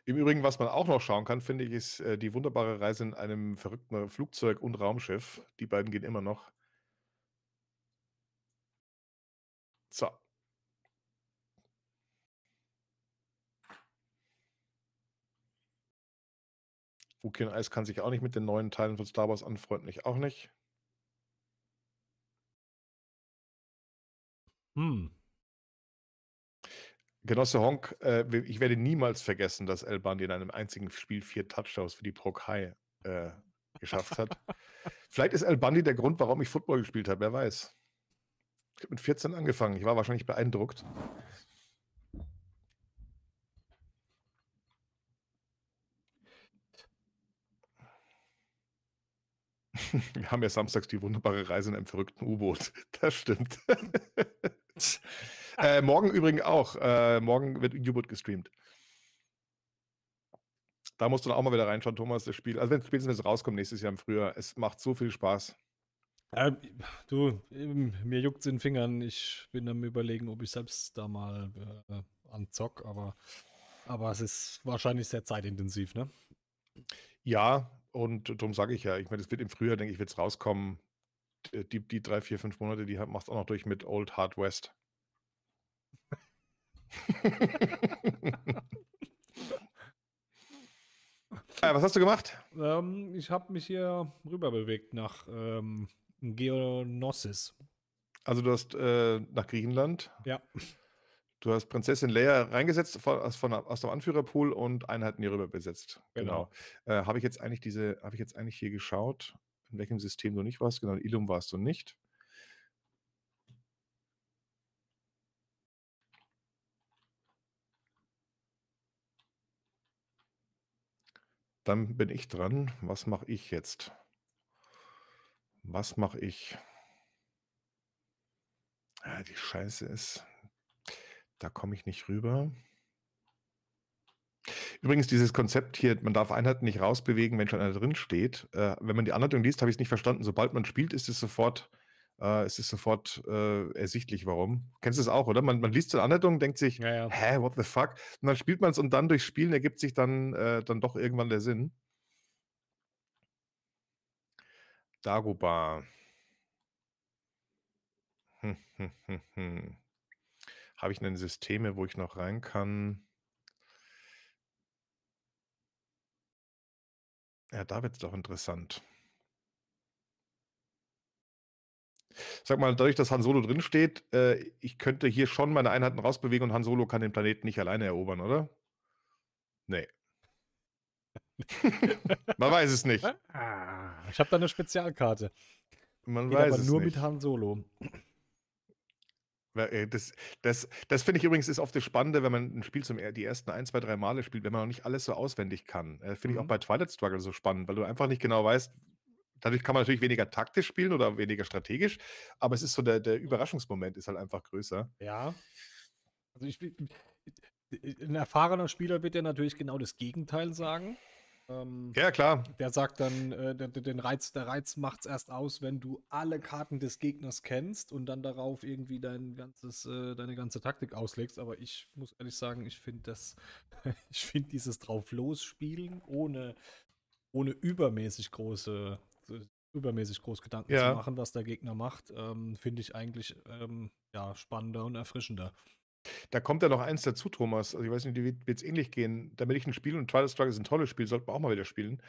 Im Übrigen, was man auch noch schauen kann, finde ich, ist äh, die wunderbare Reise in einem verrückten Flugzeug und Raumschiff. Die beiden gehen immer noch. So. Wookie und Eis kann sich auch nicht mit den neuen Teilen von Star Wars anfreunden, ich auch nicht. Hm. Genosse Honk, äh, ich werde niemals vergessen, dass El Bandi in einem einzigen Spiel vier Touchdowns für die Prokai äh, geschafft hat. Vielleicht ist El Bandi der Grund, warum ich Football gespielt habe, wer weiß. Ich habe mit 14 angefangen, ich war wahrscheinlich beeindruckt. Wir haben ja samstags die wunderbare Reise in einem verrückten U-Boot. Das stimmt. äh, morgen übrigens auch. Äh, morgen wird U-Boot gestreamt. Da musst du dann auch mal wieder reinschauen, Thomas, das Spiel. Also wenn spätestens es rauskommt nächstes Jahr im Frühjahr. Es macht so viel Spaß. Ähm, du, mir juckt es in den Fingern. Ich bin am überlegen, ob ich selbst da mal äh, anzock, aber, aber es ist wahrscheinlich sehr zeitintensiv, ne? Ja, und darum sage ich ja, ich meine, es wird im Frühjahr, denke ich, wird es rauskommen. Äh, die, die drei, vier, fünf Monate, die machst du auch noch durch mit Old Hard West. ah, was hast du gemacht? Ähm, ich habe mich hier rüber bewegt nach ähm, Geonosis. Also du hast äh, nach Griechenland. Ja. Du hast Prinzessin Leia reingesetzt von, von, aus dem Anführerpool und Einheiten hier rüber besetzt. Genau. genau. Äh, habe ich jetzt eigentlich diese, habe ich jetzt eigentlich hier geschaut? in welchem System du nicht warst. Genau, in Ilum warst du nicht. Dann bin ich dran. Was mache ich jetzt? Was mache ich? Ja, ah, die Scheiße ist, da komme ich nicht rüber. Übrigens, dieses Konzept hier, man darf Einheiten nicht rausbewegen, wenn schon einer drin steht. Äh, wenn man die Anleitung liest, habe ich es nicht verstanden. Sobald man spielt, ist es sofort, äh, ist es sofort äh, ersichtlich, warum. Kennst du es auch, oder? Man, man liest die Anleitung, denkt sich, ja, ja. hä, what the fuck? Und dann spielt man es und dann durch Spielen ergibt sich dann, äh, dann doch irgendwann der Sinn. Hm, Hm, hm, hm, habe ich denn Systeme, wo ich noch rein kann? Ja, da wird es doch interessant. Sag mal, dadurch, dass Han Solo drinsteht, äh, ich könnte hier schon meine Einheiten rausbewegen und Han Solo kann den Planeten nicht alleine erobern, oder? Nee. Man weiß es nicht. Ah, ich habe da eine Spezialkarte. Man Geht weiß aber es nur nicht. mit Han Solo. Äh, das, das, das finde ich übrigens ist oft das Spannende, wenn man ein Spiel zum die ersten ein, zwei, drei Male spielt, wenn man noch nicht alles so auswendig kann. Äh, finde mhm. ich auch mhm. bei Twilight Struggle so spannend, weil du einfach nicht genau weißt, dadurch kann man natürlich weniger taktisch spielen oder weniger strategisch, aber es ist so, der, der Überraschungsmoment ist halt einfach größer. Ja. Also ich, ein erfahrener Spieler wird ja natürlich genau das Gegenteil sagen. Ähm, ja, klar. Der sagt dann, äh, der, den Reiz, der Reiz macht's erst aus, wenn du alle Karten des Gegners kennst und dann darauf irgendwie dein ganzes, äh, deine ganze Taktik auslegst. Aber ich muss ehrlich sagen, ich finde das, dieses drauf losspielen ohne, ohne übermäßig große, übermäßig groß Gedanken ja. zu machen, was der Gegner macht, ähm, finde ich eigentlich ähm, ja, spannender und erfrischender. Da kommt ja noch eins dazu, Thomas. Also ich weiß nicht, dir wird es ähnlich gehen. Damit ich ein Spiel, und Twilight Struggle ist ein tolles Spiel, sollte man auch mal wieder spielen.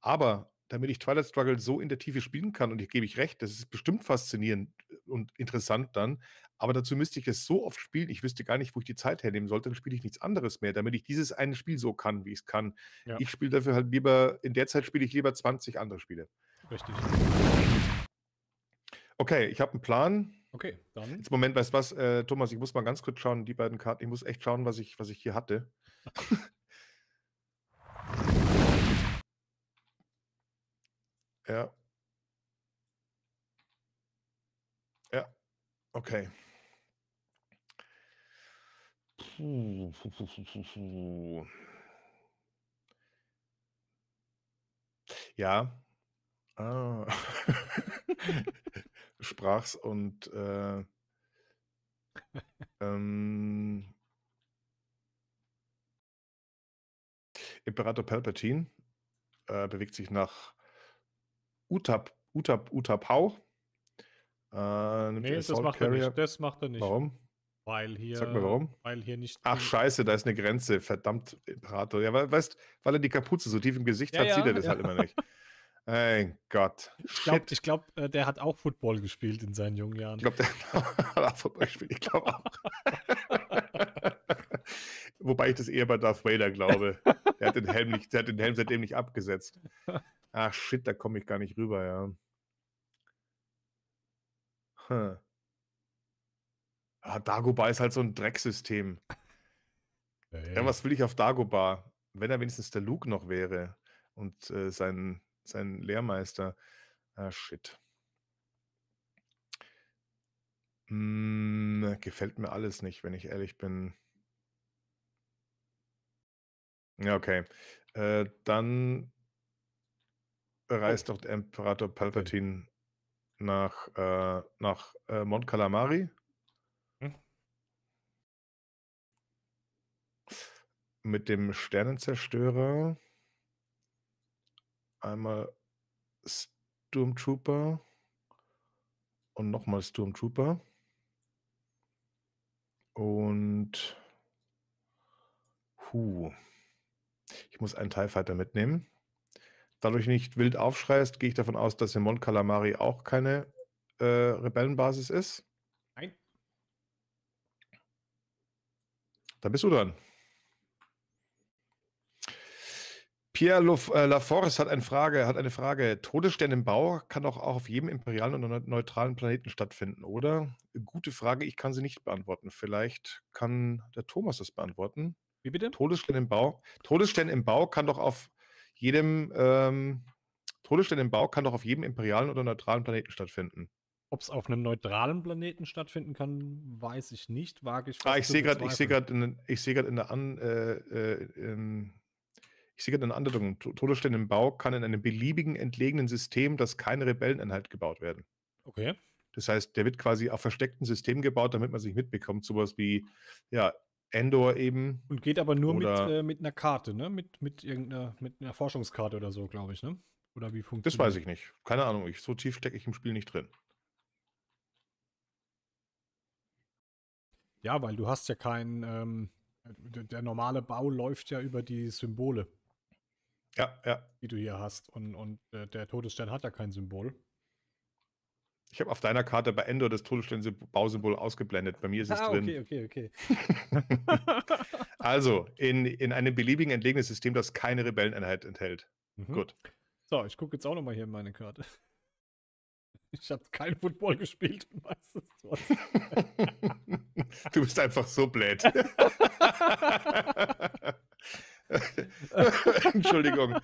Aber damit ich Twilight Struggle so in der Tiefe spielen kann, und ich gebe ich recht, das ist bestimmt faszinierend und interessant dann, aber dazu müsste ich es so oft spielen, ich wüsste gar nicht, wo ich die Zeit hernehmen sollte, dann spiele ich nichts anderes mehr, damit ich dieses eine Spiel so kann, wie ich es kann. Ja. Ich spiele dafür halt lieber, in der Zeit spiele ich lieber 20 andere Spiele. Richtig. Okay, ich habe einen Plan. Okay, dann. Jetzt Moment, weißt du was, äh, Thomas, ich muss mal ganz kurz schauen, die beiden Karten. Ich muss echt schauen, was ich, was ich hier hatte. ja. Ja. Okay. Ja. Ah. sprachst und äh, ähm, Imperator Palpatine äh, bewegt sich nach Utap, Utap, Utapau. Äh, nee, das macht er nicht. Das macht er nicht. Warum? Weil hier. Sag mir warum. Weil hier nicht. Ach, scheiße, da ist eine Grenze. Verdammt, Imperator. Ja, weil, weißt, weil er die Kapuze so tief im Gesicht ja, hat, ja, sieht er das ja. halt immer nicht. Mein Gott. Ich glaube, glaub, äh, der hat auch Football gespielt in seinen jungen Jahren. Ich glaube, der hat auch Football gespielt. Ich glaube auch. Wobei ich das eher bei Darth Vader glaube. Der hat den Helm, nicht, der hat den Helm seitdem nicht abgesetzt. Ach, shit, da komme ich gar nicht rüber, ja. Hm. Ah, Dagobah ist halt so ein Drecksystem. Ja, ja. was will ich auf Dagobah? Wenn er wenigstens der Luke noch wäre und äh, sein, sein Lehrmeister. Ah, shit. Hm, gefällt mir alles nicht, wenn ich ehrlich bin. Ja, okay. Äh, dann reist oh. doch der Imperator Palpatine nach, äh, nach äh, Mont Calamari. Hm. Mit dem Sternenzerstörer einmal Sturmtrooper und nochmal Sturmtrooper. Und huh, ich muss einen TIE Fighter mitnehmen. Dadurch nicht wild aufschreist, gehe ich davon aus, dass in Mon Calamari auch keine äh, Rebellenbasis ist. Nein. Da bist du dran. Pierre äh, Laforce hat eine Frage, hat eine Frage. Todesstern im Bau kann doch auch auf jedem imperialen oder neutralen Planeten stattfinden, oder? Gute Frage, ich kann sie nicht beantworten. Vielleicht kann der Thomas das beantworten. Wie bitte? Todesstern im Bau. Todesstern im Bau kann doch auf jedem ähm, Todesstern im Bau kann doch auf jedem imperialen oder neutralen Planeten stattfinden. Ob es auf einem neutralen Planeten stattfinden kann, weiß ich nicht. Wage ich. Ah, ich sehe gerade, ich sehe gerade, ich sehe in der An, äh, äh, in, ich sehe gerade eine Andeutung. Todesstern im Bau kann in einem beliebigen entlegenen System, das keine Rebelleneinheit gebaut werden. Okay. Das heißt, der wird quasi auf versteckten Systemen gebaut, damit man sich mitbekommt. Sowas wie, ja, Endor eben. Und geht aber nur mit, äh, mit einer Karte, ne? Mit, mit irgendeiner mit einer Forschungskarte oder so, glaube ich, ne? Oder wie funktioniert das? Das weiß ich nicht. Keine Ahnung. Ich, so tief stecke ich im Spiel nicht drin. Ja, weil du hast ja keinen. Ähm, der normale Bau läuft ja über die Symbole. Ja, ja. Die du hier hast. Und, und äh, der Todesstern hat ja kein Symbol. Ich habe auf deiner Karte bei Endor das Todesstern-Bausymbol ausgeblendet. Bei mir ist es ah, drin. Okay, okay, okay. also, in, in einem beliebigen entlegenen System, das keine Rebelleneinheit enthält. Mhm. Gut. So, ich gucke jetzt auch nochmal hier in meine Karte. Ich habe kein Football gespielt du bist einfach so blöd. Entschuldigung.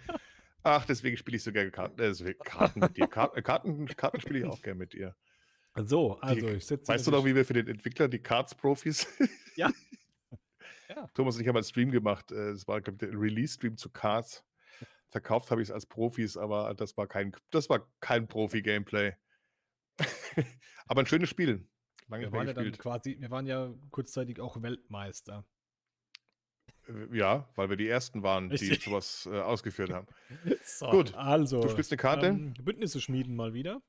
Ach, deswegen spiele ich so gerne Karten, äh, Karten mit dir. Karten, Karten, Karten spiele ich auch gerne mit dir. So, also die, ich sitze. Weißt du also noch, wie wir für den Entwickler die Cards-Profis? Ja. ja. Thomas und ich haben einen Stream gemacht. Äh, es war ich, der Release-Stream zu Cards. Verkauft habe ich es als Profis, aber das war kein, kein Profi-Gameplay. aber ein schönes Spiel. Lange wir waren ja dann quasi, wir waren ja kurzzeitig auch Weltmeister. Ja, weil wir die ersten waren, die sowas äh, ausgeführt haben. So, Gut, also, du spielst eine Karte. Ähm, Bündnisse schmieden mal wieder.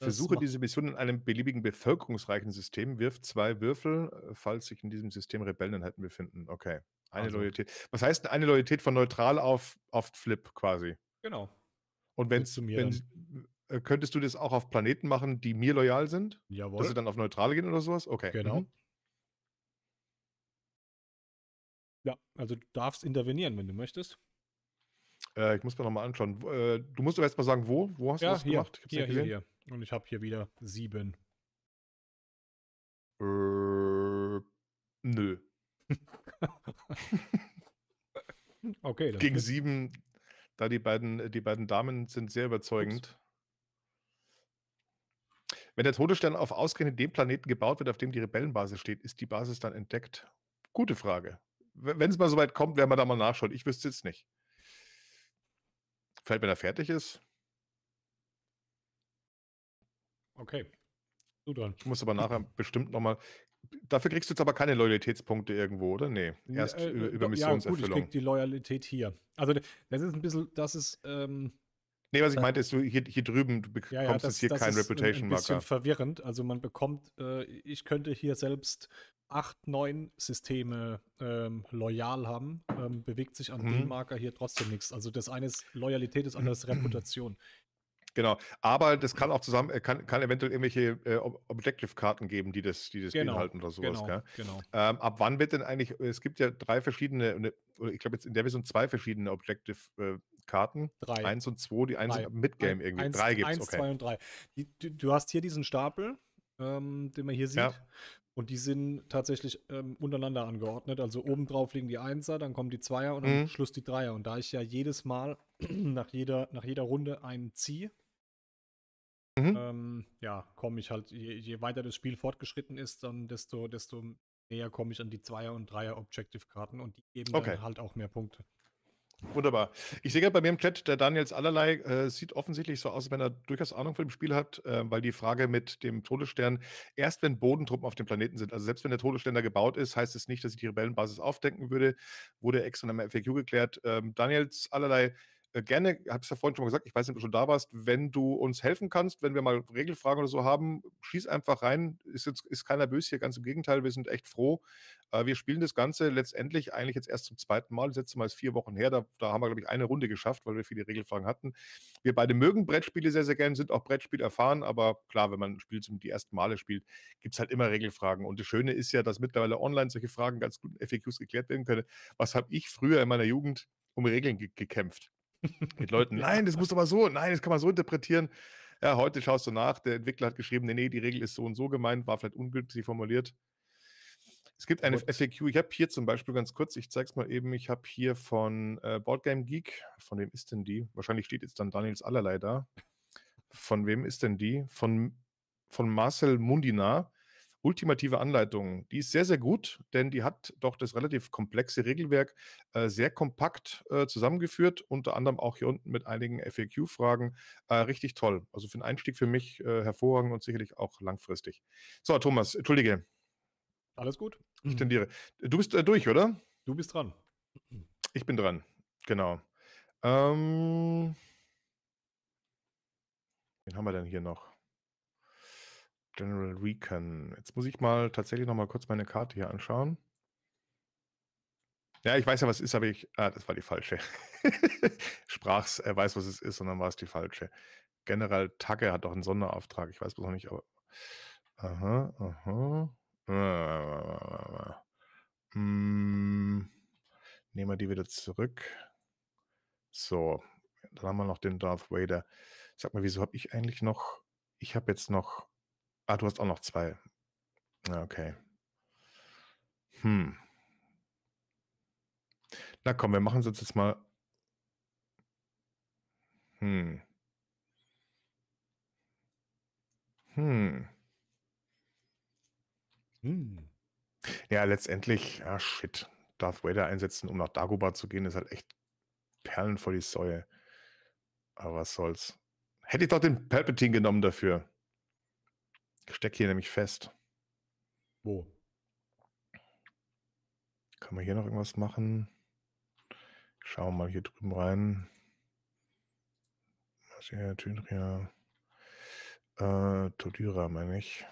Versuche diese Mission in einem beliebigen bevölkerungsreichen System, wirf zwei Würfel, äh, falls sich in diesem System Rebelleneinheiten befinden. Okay. Eine also. Loyalität. Was heißt eine Loyalität von neutral auf, auf Flip quasi? Genau. Und wenn's, zu mir wenn, äh, könntest du das auch auf Planeten machen, die mir loyal sind? Jawohl. Dass sie dann auf neutral gehen oder sowas? Okay. Genau. Mhm. Ja, also du darfst intervenieren, wenn du möchtest. Äh, ich muss mir nochmal anschauen. Äh, du musst aber erst mal sagen, wo? Wo hast ja, du das hier, gemacht? Ich hier, hier, hier. Und ich habe hier wieder sieben. Äh, nö. okay. Gegen sieben, da die beiden, die beiden Damen sind sehr überzeugend. Ups. Wenn der Todesstern auf ausgerechnet dem Planeten gebaut wird, auf dem die Rebellenbasis steht, ist die Basis dann entdeckt? Gute Frage wenn es mal soweit kommt, werden wir da mal nachschauen. Ich wüsste es nicht. Vielleicht, wenn er fertig ist. Okay. Du dran. Ich muss aber nachher bestimmt nochmal. Dafür kriegst du jetzt aber keine Loyalitätspunkte irgendwo, oder? Nee. Erst äh, über, äh, über Missionserfüllung. Ja, gut, ich krieg die Loyalität hier. Also, das ist ein bisschen, das ist. Ähm Nee, was ich äh, meinte, ist, du hier, hier drüben, du bekommst ja, ja, das, jetzt hier keinen Reputation-Marker. Das ist ein bisschen verwirrend. Also man bekommt, äh, ich könnte hier selbst acht, neun Systeme ähm, loyal haben, ähm, bewegt sich an mhm. dem Marker hier trotzdem nichts. Also das eine ist Loyalität, das andere ist Reputation. Genau, aber das kann auch zusammen, äh, kann, kann eventuell irgendwelche äh, Objective-Karten geben, die das, die das genau, beinhalten oder sowas. Genau, genau. Ähm, ab wann wird denn eigentlich, es gibt ja drei verschiedene, ne, ich glaube jetzt in der Version zwei verschiedene Objective- äh, Karten? Drei. Eins und zwei, die eins drei. Midgame irgendwie. Eins, drei es. eins, okay. zwei und drei. Die, du, du, hast hier diesen Stapel, ähm, den man hier sieht. Ja. Und die sind tatsächlich ähm, untereinander angeordnet. Also oben drauf liegen die Einser, dann kommen die Zweier und mhm. am Schluss die Dreier. Und da ich ja jedes Mal nach jeder, nach jeder Runde einen ziehe, mhm. ähm, ja, komme ich halt, je, je, weiter das Spiel fortgeschritten ist, dann desto, desto näher komme ich an die Zweier- und Dreier-Objective-Karten und die geben okay. dann halt auch mehr Punkte. Wunderbar. Ich sehe gerade bei mir im Chat, der Daniels allerlei äh, sieht offensichtlich so aus, als wenn er durchaus Ahnung von dem Spiel hat, äh, weil die Frage mit dem Todesstern, erst wenn Bodentruppen auf dem Planeten sind, also selbst wenn der Todesstern da gebaut ist, heißt es nicht, dass ich die Rebellenbasis aufdenken würde, wurde extra in einem FAQ geklärt. Ähm, Daniels allerlei äh, gerne, ich habe es ja vorhin schon mal gesagt, ich weiß nicht, ob du schon da warst, wenn du uns helfen kannst, wenn wir mal Regelfragen oder so haben, schieß einfach rein. Ist jetzt ist keiner böse hier, ganz im Gegenteil, wir sind echt froh. Äh, wir spielen das Ganze letztendlich eigentlich jetzt erst zum zweiten Mal. Das letzte Mal ist vier Wochen her, da, da haben wir, glaube ich, eine Runde geschafft, weil wir viele Regelfragen hatten. Wir beide mögen Brettspiele sehr, sehr gerne, sind auch Brettspiel erfahren, aber klar, wenn man ein Spiel zum die ersten Male spielt, gibt es halt immer Regelfragen. Und das Schöne ist ja, dass mittlerweile online solche Fragen ganz gut in FAQs geklärt werden können. Was habe ich früher in meiner Jugend um Regeln ge gekämpft? Mit Leuten. Nein, das muss aber so, nein, das kann man so interpretieren. Ja, heute schaust du nach, der Entwickler hat geschrieben, nee, nee, die Regel ist so und so gemeint, war vielleicht ungünstig formuliert. Es gibt eine Gut. FAQ, ich habe hier zum Beispiel ganz kurz, ich zeige es mal eben, ich habe hier von äh, Boardgame Geek, von wem ist denn die? Wahrscheinlich steht jetzt dann Daniels Allerlei da. Von wem ist denn die? Von, von Marcel Mundina ultimative Anleitung. Die ist sehr, sehr gut, denn die hat doch das relativ komplexe Regelwerk äh, sehr kompakt äh, zusammengeführt, unter anderem auch hier unten mit einigen FAQ-Fragen. Äh, richtig toll. Also für den Einstieg für mich äh, hervorragend und sicherlich auch langfristig. So, Thomas, entschuldige. Alles gut. Ich mhm. tendiere. Du bist äh, durch, oder? Du bist dran. Ich bin dran, genau. Ähm, wen haben wir denn hier noch? General Recon. Jetzt muss ich mal tatsächlich noch mal kurz meine Karte hier anschauen. Ja, ich weiß ja, was es ist, aber ich. Ah, das war die falsche. Sprach's, er weiß, was es ist, und dann war es die falsche. General Tagge hat doch einen Sonderauftrag. Ich weiß bloß noch nicht, aber. Aha, aha. Äh, hm, nehmen wir die wieder zurück. So, dann haben wir noch den Darth Vader. Sag mal, wieso habe ich eigentlich noch. Ich habe jetzt noch Ah, du hast auch noch zwei. Ah, okay. Hm. Na komm, wir machen es jetzt mal. Hm. Hm. Hm. Ja, letztendlich, ah shit, Darth Vader einsetzen, um nach Dagobah zu gehen, ist halt echt Perlen vor die Säue. Aber was soll's. Hätte ich doch den Palpatine genommen dafür stecke hier nämlich fest. Wo? Kann man hier noch irgendwas machen? Schauen wir mal hier drüben rein. Was hier? Tynria. Äh, Todira meine ich.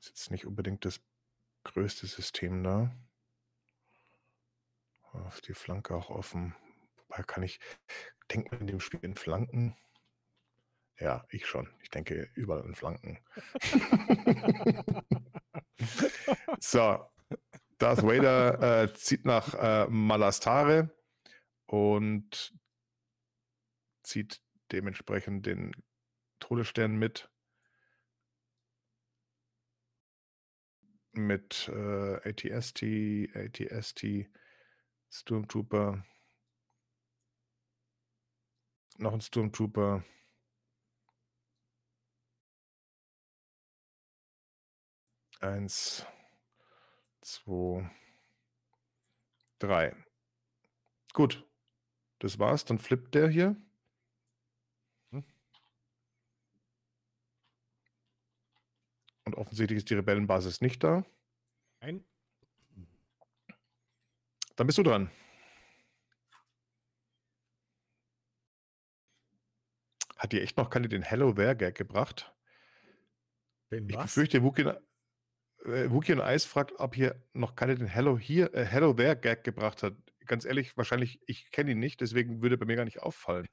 Ist jetzt nicht unbedingt das größte System da. Auf die Flanke auch offen da kann ich, denkt man in dem Spiel in Flanken? Ja, ich schon. Ich denke überall in Flanken. so, Darth Vader äh, zieht nach äh, Malastare und zieht dementsprechend den Todesstern mit. Mit äh, ATST, ATST, Stormtrooper. Noch ein Sturmtrooper. Eins, zwei, drei. Gut, das war's. Dann flippt der hier. Hm. Und offensichtlich ist die Rebellenbasis nicht da. Nein. Dann bist du dran. Hat dir echt noch keine den Hello There Gag gebracht? Den ich was? befürchte, Wookie, äh, und Eis fragt, ob hier noch keine den Hello hier, äh, Hello There Gag gebracht hat. Ganz ehrlich, wahrscheinlich, ich kenne ihn nicht, deswegen würde er bei mir gar nicht auffallen.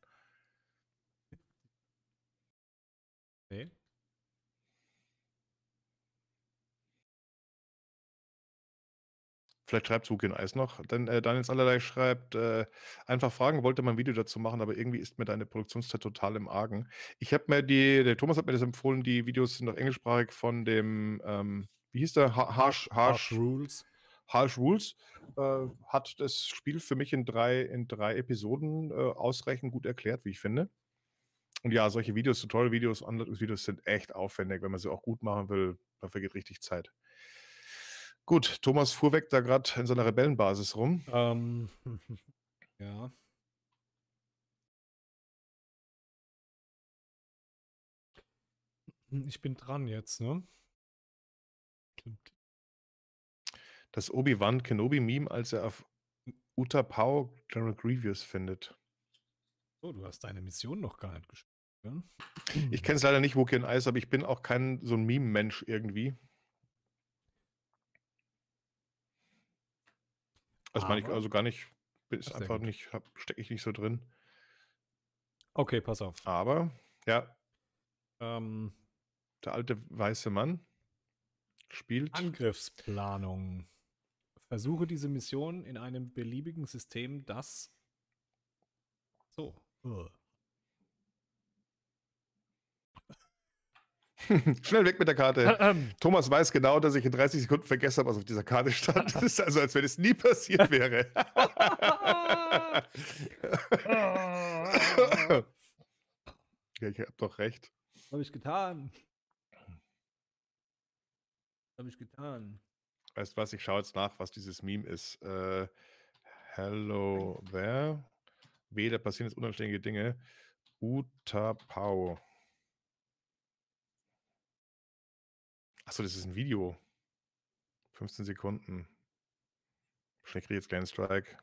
Vielleicht schreibt Sukin Eis noch. Denn äh, Daniels allerlei schreibt, äh, einfach fragen, wollte mal ein Video dazu machen, aber irgendwie ist mir deine Produktionszeit total im Argen. Ich habe mir die, der Thomas hat mir das empfohlen, die Videos sind noch englischsprachig von dem, ähm, wie hieß der? Ha harsh, harsh, harsh Rules. Harsh Rules äh, hat das Spiel für mich in drei, in drei Episoden äh, ausreichend gut erklärt, wie ich finde. Und ja, solche Videos, Tutorial-Videos, Anleitungsvideos sind echt aufwendig. Wenn man sie auch gut machen will, Dafür geht richtig Zeit. Gut, Thomas fuhr weg da gerade in seiner Rebellenbasis rum. Ähm, ja. Ich bin dran jetzt, ne? Stimmt. Das Obi-Wan Kenobi-Meme, als er auf Uta Pau General Grievous findet. Oh, du hast deine Mission noch gar nicht gespielt. Ne? Ich kenne es leider nicht, Wookie und Eis, aber ich bin auch kein so ein Meme-Mensch irgendwie. Also meine ich also gar nicht, also ist einfach nicht, stecke ich nicht so drin. Okay, pass auf. Aber, ja. Ähm, der alte weiße Mann spielt. Angriffsplanung. Versuche diese Mission in einem beliebigen System, das. So. Uh. Schnell weg mit der Karte. Äh, ähm. Thomas weiß genau, dass ich in 30 Sekunden vergessen habe, was auf dieser Karte stand. Das ist also, als wenn es nie passiert wäre. ja, ich habe doch recht. Habe ich getan. Habe ich getan. Weißt du was? Ich schaue jetzt nach, was dieses Meme ist. Äh, hello there. Weder passieren jetzt unanständige Dinge. Uta Pau. Achso, das ist ein Video. 15 Sekunden. Schnell kriege ich jetzt keinen Strike.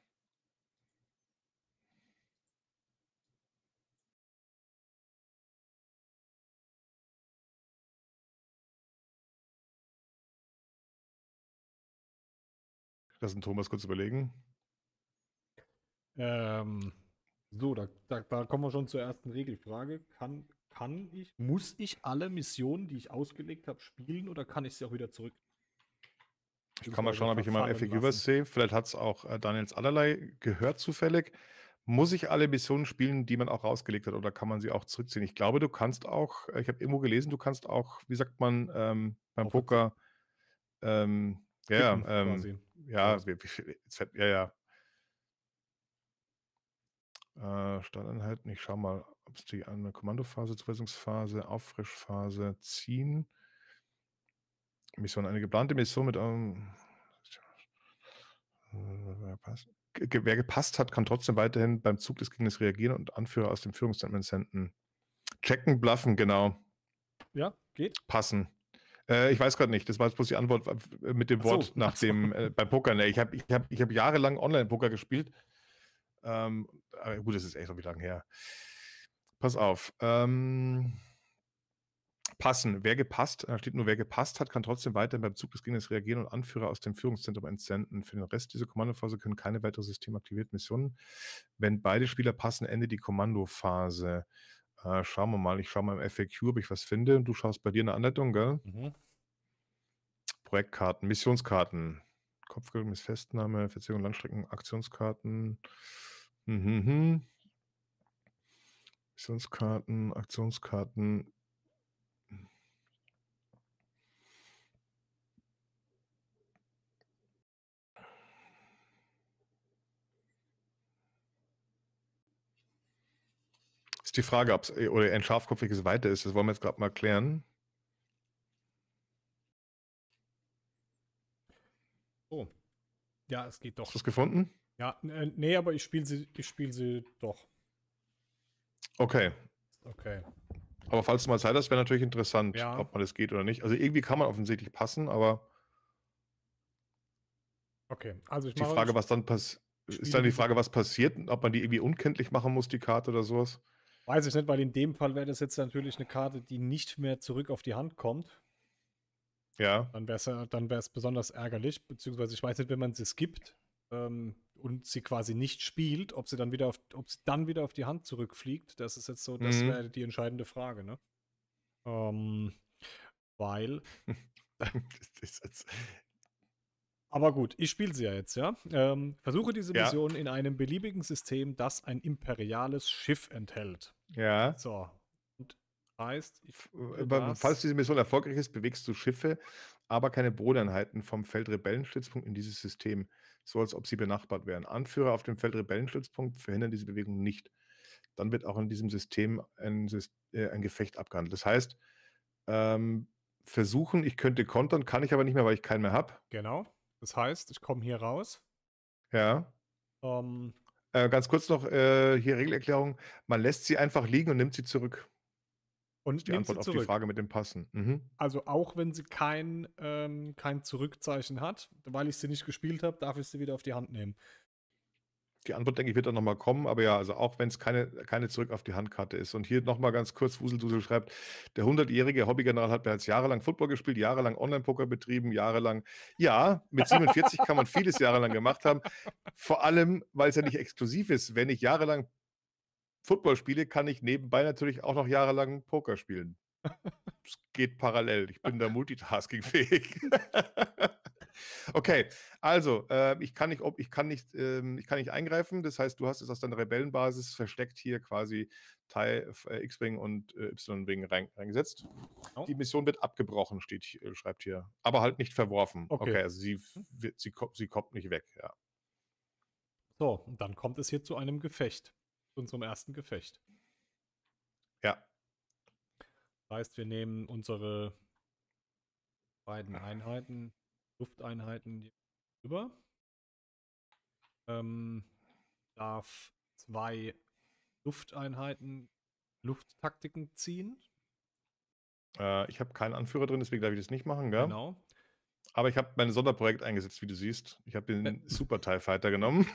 Lassen Thomas kurz überlegen. Ähm, so, da, da, da kommen wir schon zur ersten Regelfrage. Kann kann ich, muss ich alle Missionen, die ich ausgelegt habe, spielen oder kann ich sie auch wieder zurück? Ich kann mal schauen, ob ich immer meinem FAQ sehe. Vielleicht hat es auch äh, Daniels allerlei gehört zufällig. Muss ich alle Missionen spielen, die man auch rausgelegt hat, oder kann man sie auch zurückziehen? Ich glaube, du kannst auch, äh, ich habe irgendwo gelesen, du kannst auch, wie sagt man ähm, beim Poker, ähm, ja, ähm, ja, ja, ja, äh, Startanhalten, ich schaue mal, ob es die eine Kommandophase, Zuweisungsphase, Auffrischphase ziehen. Mission, eine geplante Mission mit einem. Ähm, äh, wer gepasst hat, kann trotzdem weiterhin beim Zug des Gegners reagieren und Anführer aus dem Führungszentrum senden. Checken, bluffen, genau. Ja, geht. Passen. Äh, ich weiß gerade nicht, das war jetzt bloß die Antwort äh, mit dem Wort so. nach dem, äh, beim Poker. Ich habe ich hab, ich hab jahrelang Online-Poker gespielt ähm, äh, gut, es ist echt noch wie lange her. Pass auf. Ähm, passen. Wer gepasst, da äh, steht nur, wer gepasst hat, kann trotzdem weiterhin beim Zug des Gegners reagieren und Anführer aus dem Führungszentrum entsenden. Für den Rest dieser Kommandophase können keine weiteren systemaktivierten Missionen. Wenn beide Spieler passen, endet die Kommandophase. Äh, schauen wir mal. Ich schaue mal im FAQ, ob ich was finde. Du schaust bei dir eine Anleitung, gell? Mhm. Projektkarten, Missionskarten, Kopfgeldung, Missfestnahme, Verzögerung, Landstrecken, Aktionskarten. Mhm, mhm. Missionskarten, Aktionskarten. Ist die Frage, ob es äh, oder ein scharfkopfiges Weite ist, das wollen wir jetzt gerade mal klären. Oh. Ja, es geht doch. Hast du es gefunden? Ja, äh, nee, aber ich spiele sie, ich spiele sie doch. Okay. Okay. Aber falls du mal Zeit hast, wäre natürlich interessant, ja. ob man das geht oder nicht. Also irgendwie kann man offensichtlich passen, aber. Okay, also ich mache. Die Frage, was dann passiert. Ist dann die Frage, was passiert, ob man die irgendwie unkenntlich machen muss, die Karte oder sowas? Weiß ich nicht, weil in dem Fall wäre das jetzt natürlich eine Karte, die nicht mehr zurück auf die Hand kommt. Ja. Dann wäre es dann besonders ärgerlich, beziehungsweise ich weiß nicht, wenn man sie skippt, ähm, und sie quasi nicht spielt, ob sie dann wieder auf, ob sie dann wieder auf die Hand zurückfliegt, das ist jetzt so, das mhm. wäre die entscheidende Frage, ne? Ähm, weil. Aber gut, ich spiele sie ja jetzt, ja. Ähm, versuche diese Mission ja. in einem beliebigen System, das ein imperiales Schiff enthält. Ja. So. Und heißt, falls diese Mission erfolgreich ist, bewegst du Schiffe, aber keine Bodeneinheiten vom Feld in dieses System so als ob sie benachbart wären. Anführer auf dem Feld Rebellenstützpunkt verhindern diese Bewegung nicht. Dann wird auch in diesem System ein, äh, ein Gefecht abgehandelt. Das heißt, ähm, versuchen, ich könnte kontern, kann ich aber nicht mehr, weil ich keinen mehr habe. Genau. Das heißt, ich komme hier raus. Ja. Ähm, äh, ganz kurz noch äh, hier Regelerklärung. Man lässt sie einfach liegen und nimmt sie zurück. Und die Antwort auf die Frage mit dem Passen. Mhm. Also auch wenn sie kein, ähm, kein Zurückzeichen hat, weil ich sie nicht gespielt habe, darf ich sie wieder auf die Hand nehmen. Die Antwort, denke ich, wird dann nochmal kommen, aber ja, also auch wenn es keine, keine Zurück auf die Handkarte ist. Und hier nochmal ganz kurz, Wuseldusel schreibt, der 100-jährige Hobbygeneral hat bereits jahrelang Football gespielt, jahrelang Online-Poker betrieben, jahrelang, ja, mit 47 kann man vieles jahrelang gemacht haben, vor allem, weil es ja nicht exklusiv ist. Wenn ich jahrelang Football spiele, kann ich nebenbei natürlich auch noch jahrelang Poker spielen. Es geht parallel. Ich bin da multitaskingfähig. okay, also äh, ich kann nicht, ich kann nicht, äh, ich kann nicht eingreifen. Das heißt, du hast es aus deiner Rebellenbasis versteckt hier quasi Teil äh, X-Wing und äh, Y-Wing rein, reingesetzt. Oh. Die Mission wird abgebrochen, steht, äh, schreibt hier. Aber halt nicht verworfen. Okay, okay also sie, hm. wird, sie, sie kommt nicht weg, ja. So, und dann kommt es hier zu einem Gefecht unserem ersten Gefecht. Ja. heißt, wir nehmen unsere beiden Einheiten, Lufteinheiten über. Ähm, darf zwei Lufteinheiten Lufttaktiken ziehen. Äh, ich habe keinen Anführer drin, deswegen darf ich das nicht machen, gell? Genau. Aber ich habe mein Sonderprojekt eingesetzt, wie du siehst. Ich habe den ja. Super TIE Fighter genommen.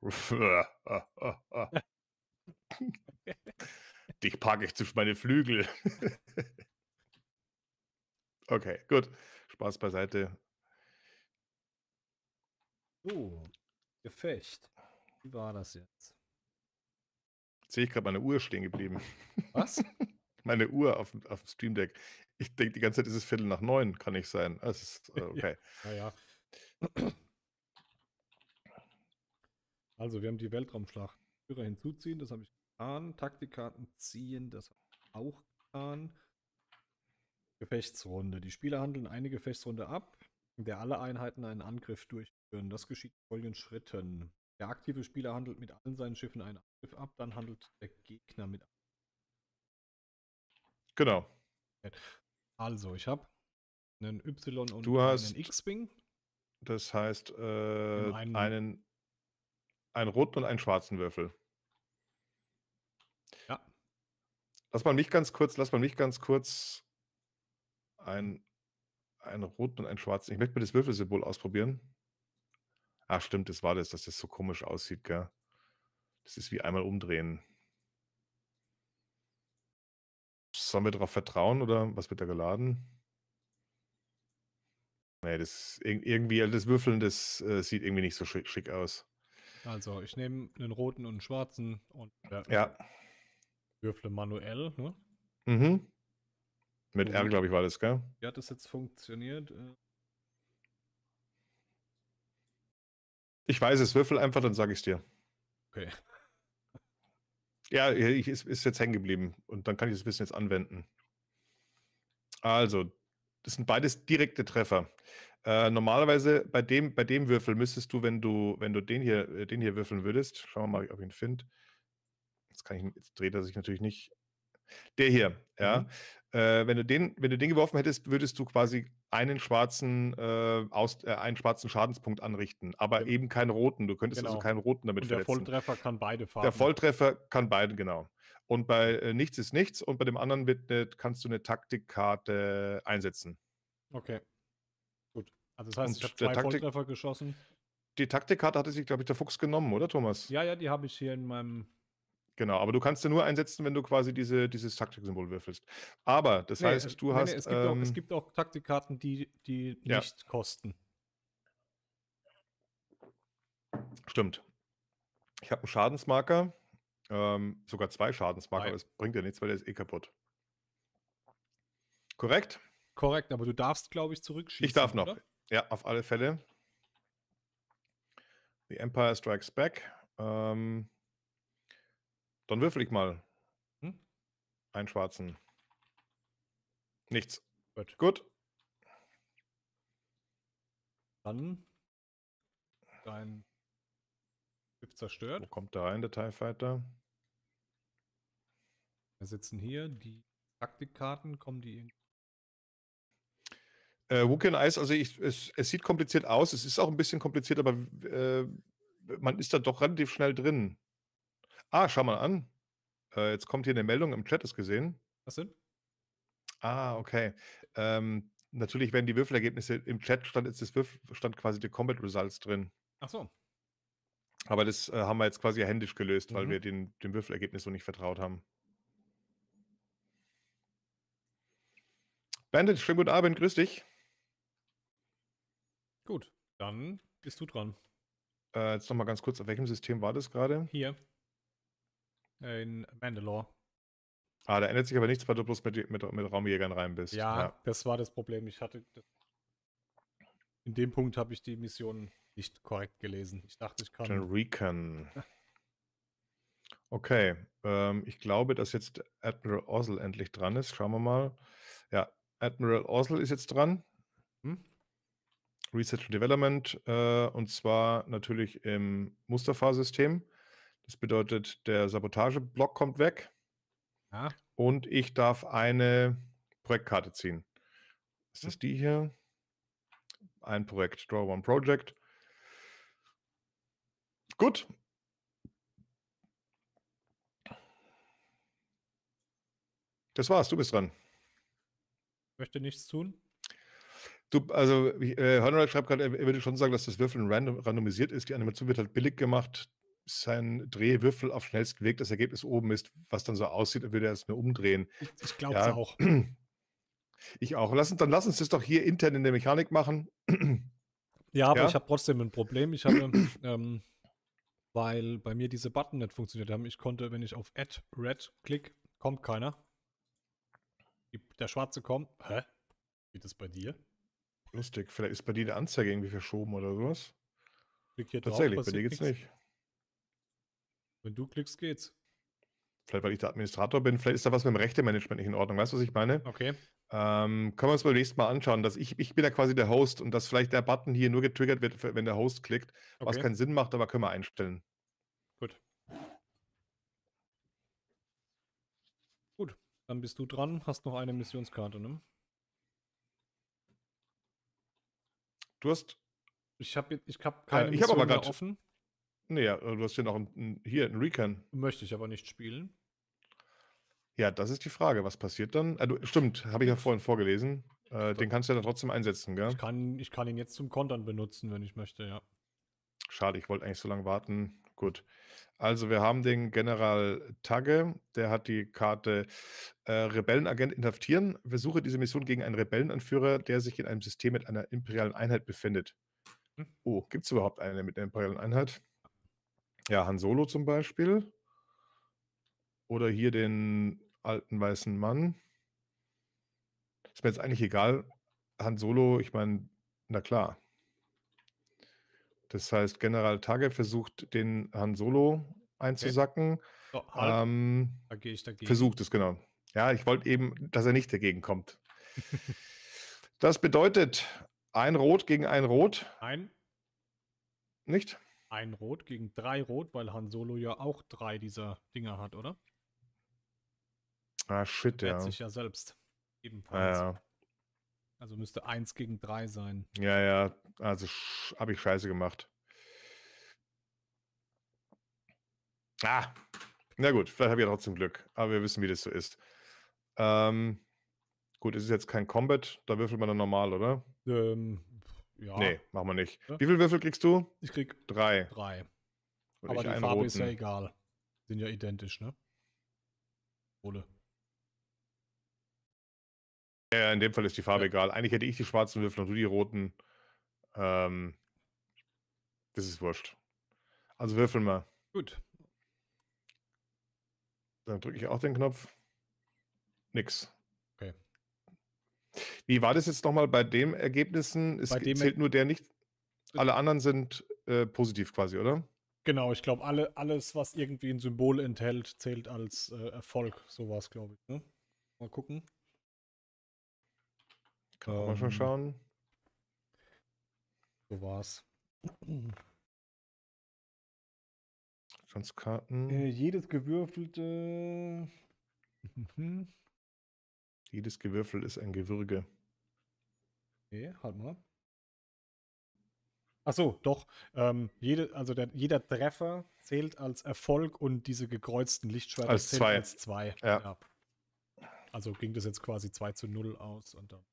Dich packe ich zwischen meine Flügel. okay, gut. Spaß beiseite. So, Gefecht. Wie war das jetzt? Jetzt sehe ich gerade meine Uhr stehen geblieben. Was? meine Uhr auf, auf dem Stream Deck. Ich denke, die ganze Zeit ist es Viertel nach neun, kann ich sein. Ah, es ist äh, okay. naja. Also, wir haben die Weltraumschlacht. Führer hinzuziehen, das habe ich getan. Taktikkarten ziehen, das habe ich auch getan. Gefechtsrunde. Die Spieler handeln eine Gefechtsrunde ab, in der alle Einheiten einen Angriff durchführen. Das geschieht in folgenden Schritten. Der aktive Spieler handelt mit allen seinen Schiffen einen Angriff ab, dann handelt der Gegner mit. Genau. Also, ich habe einen Y und du einen X-Wing. Das heißt, äh, einen, einen, einen roten und einen schwarzen Würfel. Ja. Lass mal mich ganz kurz, lass mal mich ganz kurz einen, einen roten und einen schwarzen. Ich möchte mir das Würfelsymbol ausprobieren. Ach, stimmt, das war das, dass das so komisch aussieht, gell? Das ist wie einmal umdrehen. Sollen wir darauf vertrauen oder was wird da geladen? Nee, das irgendwie, also das Würfeln, das äh, sieht irgendwie nicht so schick, schick aus. Also, ich nehme einen roten und einen schwarzen und äh, ja. würfle manuell, ne? Mhm. Mit und R, glaube ich, war das, gell? Wie hat das jetzt funktioniert? Äh ich weiß es, würfel einfach, dann sage ich es dir. Okay. Ja, ich, ist, ist jetzt hängen geblieben und dann kann ich das Wissen jetzt anwenden. Also, das sind beides direkte Treffer. Äh, normalerweise bei dem, bei dem Würfel müsstest du, wenn du, wenn du den hier, äh, den hier würfeln würdest, schauen wir mal, ob ich ihn finde. Jetzt jetzt dreht er sich natürlich nicht. Der hier, ja. Mhm. Äh, wenn du den, wenn du den geworfen hättest, würdest du quasi einen schwarzen, äh, aus, äh, einen schwarzen Schadenspunkt anrichten, aber eben keinen roten. Du könntest also genau. also keinen roten damit und der verletzen. Der Volltreffer kann beide fahren. Der Volltreffer kann beide, genau. Und bei äh, nichts ist nichts und bei dem anderen wird ne, kannst du eine Taktikkarte einsetzen. Okay. Gut. Also das heißt, und ich habe zwei Taktik Volltreffer geschossen. Die Taktikkarte hatte sich, glaube ich, der Fuchs genommen, oder Thomas? Ja, ja, die habe ich hier in meinem Genau, aber du kannst ja nur einsetzen, wenn du quasi diese, dieses Taktiksymbol würfelst. Aber das nee, heißt, äh, du nee, hast. Nee, es, gibt ähm, auch, es, ähm gibt auch, Taktikkarten, die, die ja. nicht kosten. Stimmt. Ich habe einen Schadensmarker, ähm, sogar zwei Schadensmarker, Nein. aber es bringt ja nichts, weil der ist eh kaputt. Korrekt? Korrekt, aber du darfst, glaube ich, zurückschießen. Ich darf noch. Oder? Ja, auf alle Fälle. The Empire Strikes Back. Ähm, dann würfel ich mal. Hm? Einen schwarzen. Nichts. Gut. Gut. Dann dein Schiff zerstört. Wo kommt da rein, der TIE Fighter? Wir sitzen hier. Die Taktikkarten kommen die irgendwie. Äh, Wookiee Eis, also ich, es, es, sieht kompliziert aus, es ist auch ein bisschen kompliziert, aber äh, man ist da doch relativ schnell drin. Ah, schau mal an. Äh, jetzt kommt hier eine Meldung im Chat, ist gesehen. Was denn? Ah, okay. Ähm, natürlich werden die Würfelergebnisse im Chat stand, ist das Würf, stand quasi die Combat Results drin. Ach so. Aber das äh, haben wir jetzt quasi händisch gelöst, mhm. weil wir den, dem Würfelergebnis so nicht vertraut haben. Bandit, schönen guten Abend, grüß dich. Gut, dann bist du dran. Äh, jetzt nochmal ganz kurz, auf welchem System war das gerade? Hier in Mandalore. Ah, da ändert sich aber nichts, weil du bloß mit, mit, mit Raumjägern rein bist. Ja, ja, das war das Problem. Ich hatte. in dem Punkt habe ich die Mission nicht korrekt gelesen. Ich dachte, ich kann. Gen Recon. Okay, ähm, ich glaube, dass jetzt Admiral Ozel endlich dran ist. Schauen wir mal. Ja, Admiral Ozel ist jetzt dran. Hm? Research and Development äh, und zwar natürlich im Mustafa-System. Das bedeutet, der Sabotageblock kommt weg. Ja. Und ich darf eine Projektkarte ziehen. Hm. Ist das die hier? Ein Projekt, Draw One Project. Gut. Das war's, du bist dran. Ich Möchte nichts tun. Du, also, äh, Hörner schreibt gerade, er würde schon sagen, dass das Würfeln random, randomisiert ist. Die Animation wird halt billig gemacht sein Drehwürfel auf schnellsten Weg das Ergebnis oben ist, was dann so aussieht, als würde er es mir umdrehen. Ich glaube es ja. auch. Ich auch. Lass uns, dann lass uns das doch hier intern in der Mechanik machen. Ja, aber ja? ich habe trotzdem ein Problem. Ich habe, ähm, weil bei mir diese Button nicht funktioniert haben, ich konnte, wenn ich auf Add Red klick, kommt keiner. Der schwarze kommt. Hä? Geht das bei dir? Lustig. Vielleicht ist bei dir die Anzeige irgendwie verschoben oder sowas. Klick hier Tatsächlich, drauf, bei dir geht's nix. nicht. Wenn du klickst, geht's. Vielleicht, weil ich der Administrator bin, vielleicht ist da was mit dem Rechte-Management nicht in Ordnung. Weißt du, was ich meine? Okay. Ähm, können wir uns beim nächsten Mal anschauen, dass ich, ich bin ja quasi der Host und dass vielleicht der Button hier nur getriggert wird, wenn der Host klickt, okay. was keinen Sinn macht, aber können wir einstellen. Gut. Gut, dann bist du dran, hast noch eine Missionskarte, ne? Du hast. Ich habe ich hab äh, keine äh, ich Mission hab aber mehr offen. Naja, du hast ja noch einen, hier einen Recon. Möchte ich aber nicht spielen. Ja, das ist die Frage. Was passiert dann? Äh, du, stimmt, habe ich ja vorhin vorgelesen. Äh, den kannst du ja dann trotzdem einsetzen, gell? Ich kann, ich kann ihn jetzt zum Kontern benutzen, wenn ich möchte, ja. Schade, ich wollte eigentlich so lange warten. Gut. Also wir haben den General Tagge, der hat die Karte äh, Rebellenagent inhaftieren. Versuche diese Mission gegen einen Rebellenanführer, der sich in einem System mit einer imperialen Einheit befindet. Hm? Oh, gibt es überhaupt eine mit einer imperialen Einheit? Ja, Han Solo zum Beispiel. Oder hier den alten weißen Mann. Ist mir jetzt eigentlich egal. Han Solo, ich meine, na klar. Das heißt, General Tage versucht, den Han Solo einzusacken. Okay. So, halt. ähm, da gehe ich dagegen. Versucht es, genau. Ja, ich wollte eben, dass er nicht dagegen kommt. das bedeutet ein Rot gegen ein Rot. Nein. Nicht? Ein Rot gegen drei Rot, weil Han Solo ja auch drei dieser Dinger hat, oder? Ah, shit, ja. Er sich ja selbst. Ebenfalls. Ah, ja. Also müsste eins gegen drei sein. Ja, ja. Also habe ich scheiße gemacht. Ah, na gut, vielleicht habe ich ja trotzdem Glück. Aber wir wissen, wie das so ist. Ähm, gut, es ist jetzt kein Combat, da würfelt man dann normal, oder? Ähm, ja. Nee, machen wir nicht. Ja. Wie viele Würfel kriegst du? Ich krieg drei. Drei. Und Aber die Farbe roten. ist ja egal. Sind ja identisch, ne? Ole. Ja, in dem Fall ist die Farbe ja. egal. Eigentlich hätte ich die schwarzen Würfel und du die roten. Ähm, das ist wurscht. Also würfeln wir. Gut. Dann drücke ich auch den Knopf. Nix. Wie war das jetzt nochmal bei den Ergebnissen? Es dem zählt nur der nicht. Äh, alle anderen sind äh, positiv quasi, oder? Genau, ich glaube, alle, alles, was irgendwie ein Symbol enthält, zählt als äh, Erfolg. So war es, glaube ich. Ne? Mal gucken. Kann ähm, schon schauen. So war es. Karten. Äh, jedes gewürfelte. Mhm. Jedes Gewürfel ist ein Gewürge. Nee, halt mal. Ach so, doch. Ähm, jede, also der, jeder Treffer zählt als Erfolg und diese gekreuzten Lichtschwerter als zählen als zwei. Ja. ja. Also ging das jetzt quasi 2 zu 0 aus und dann.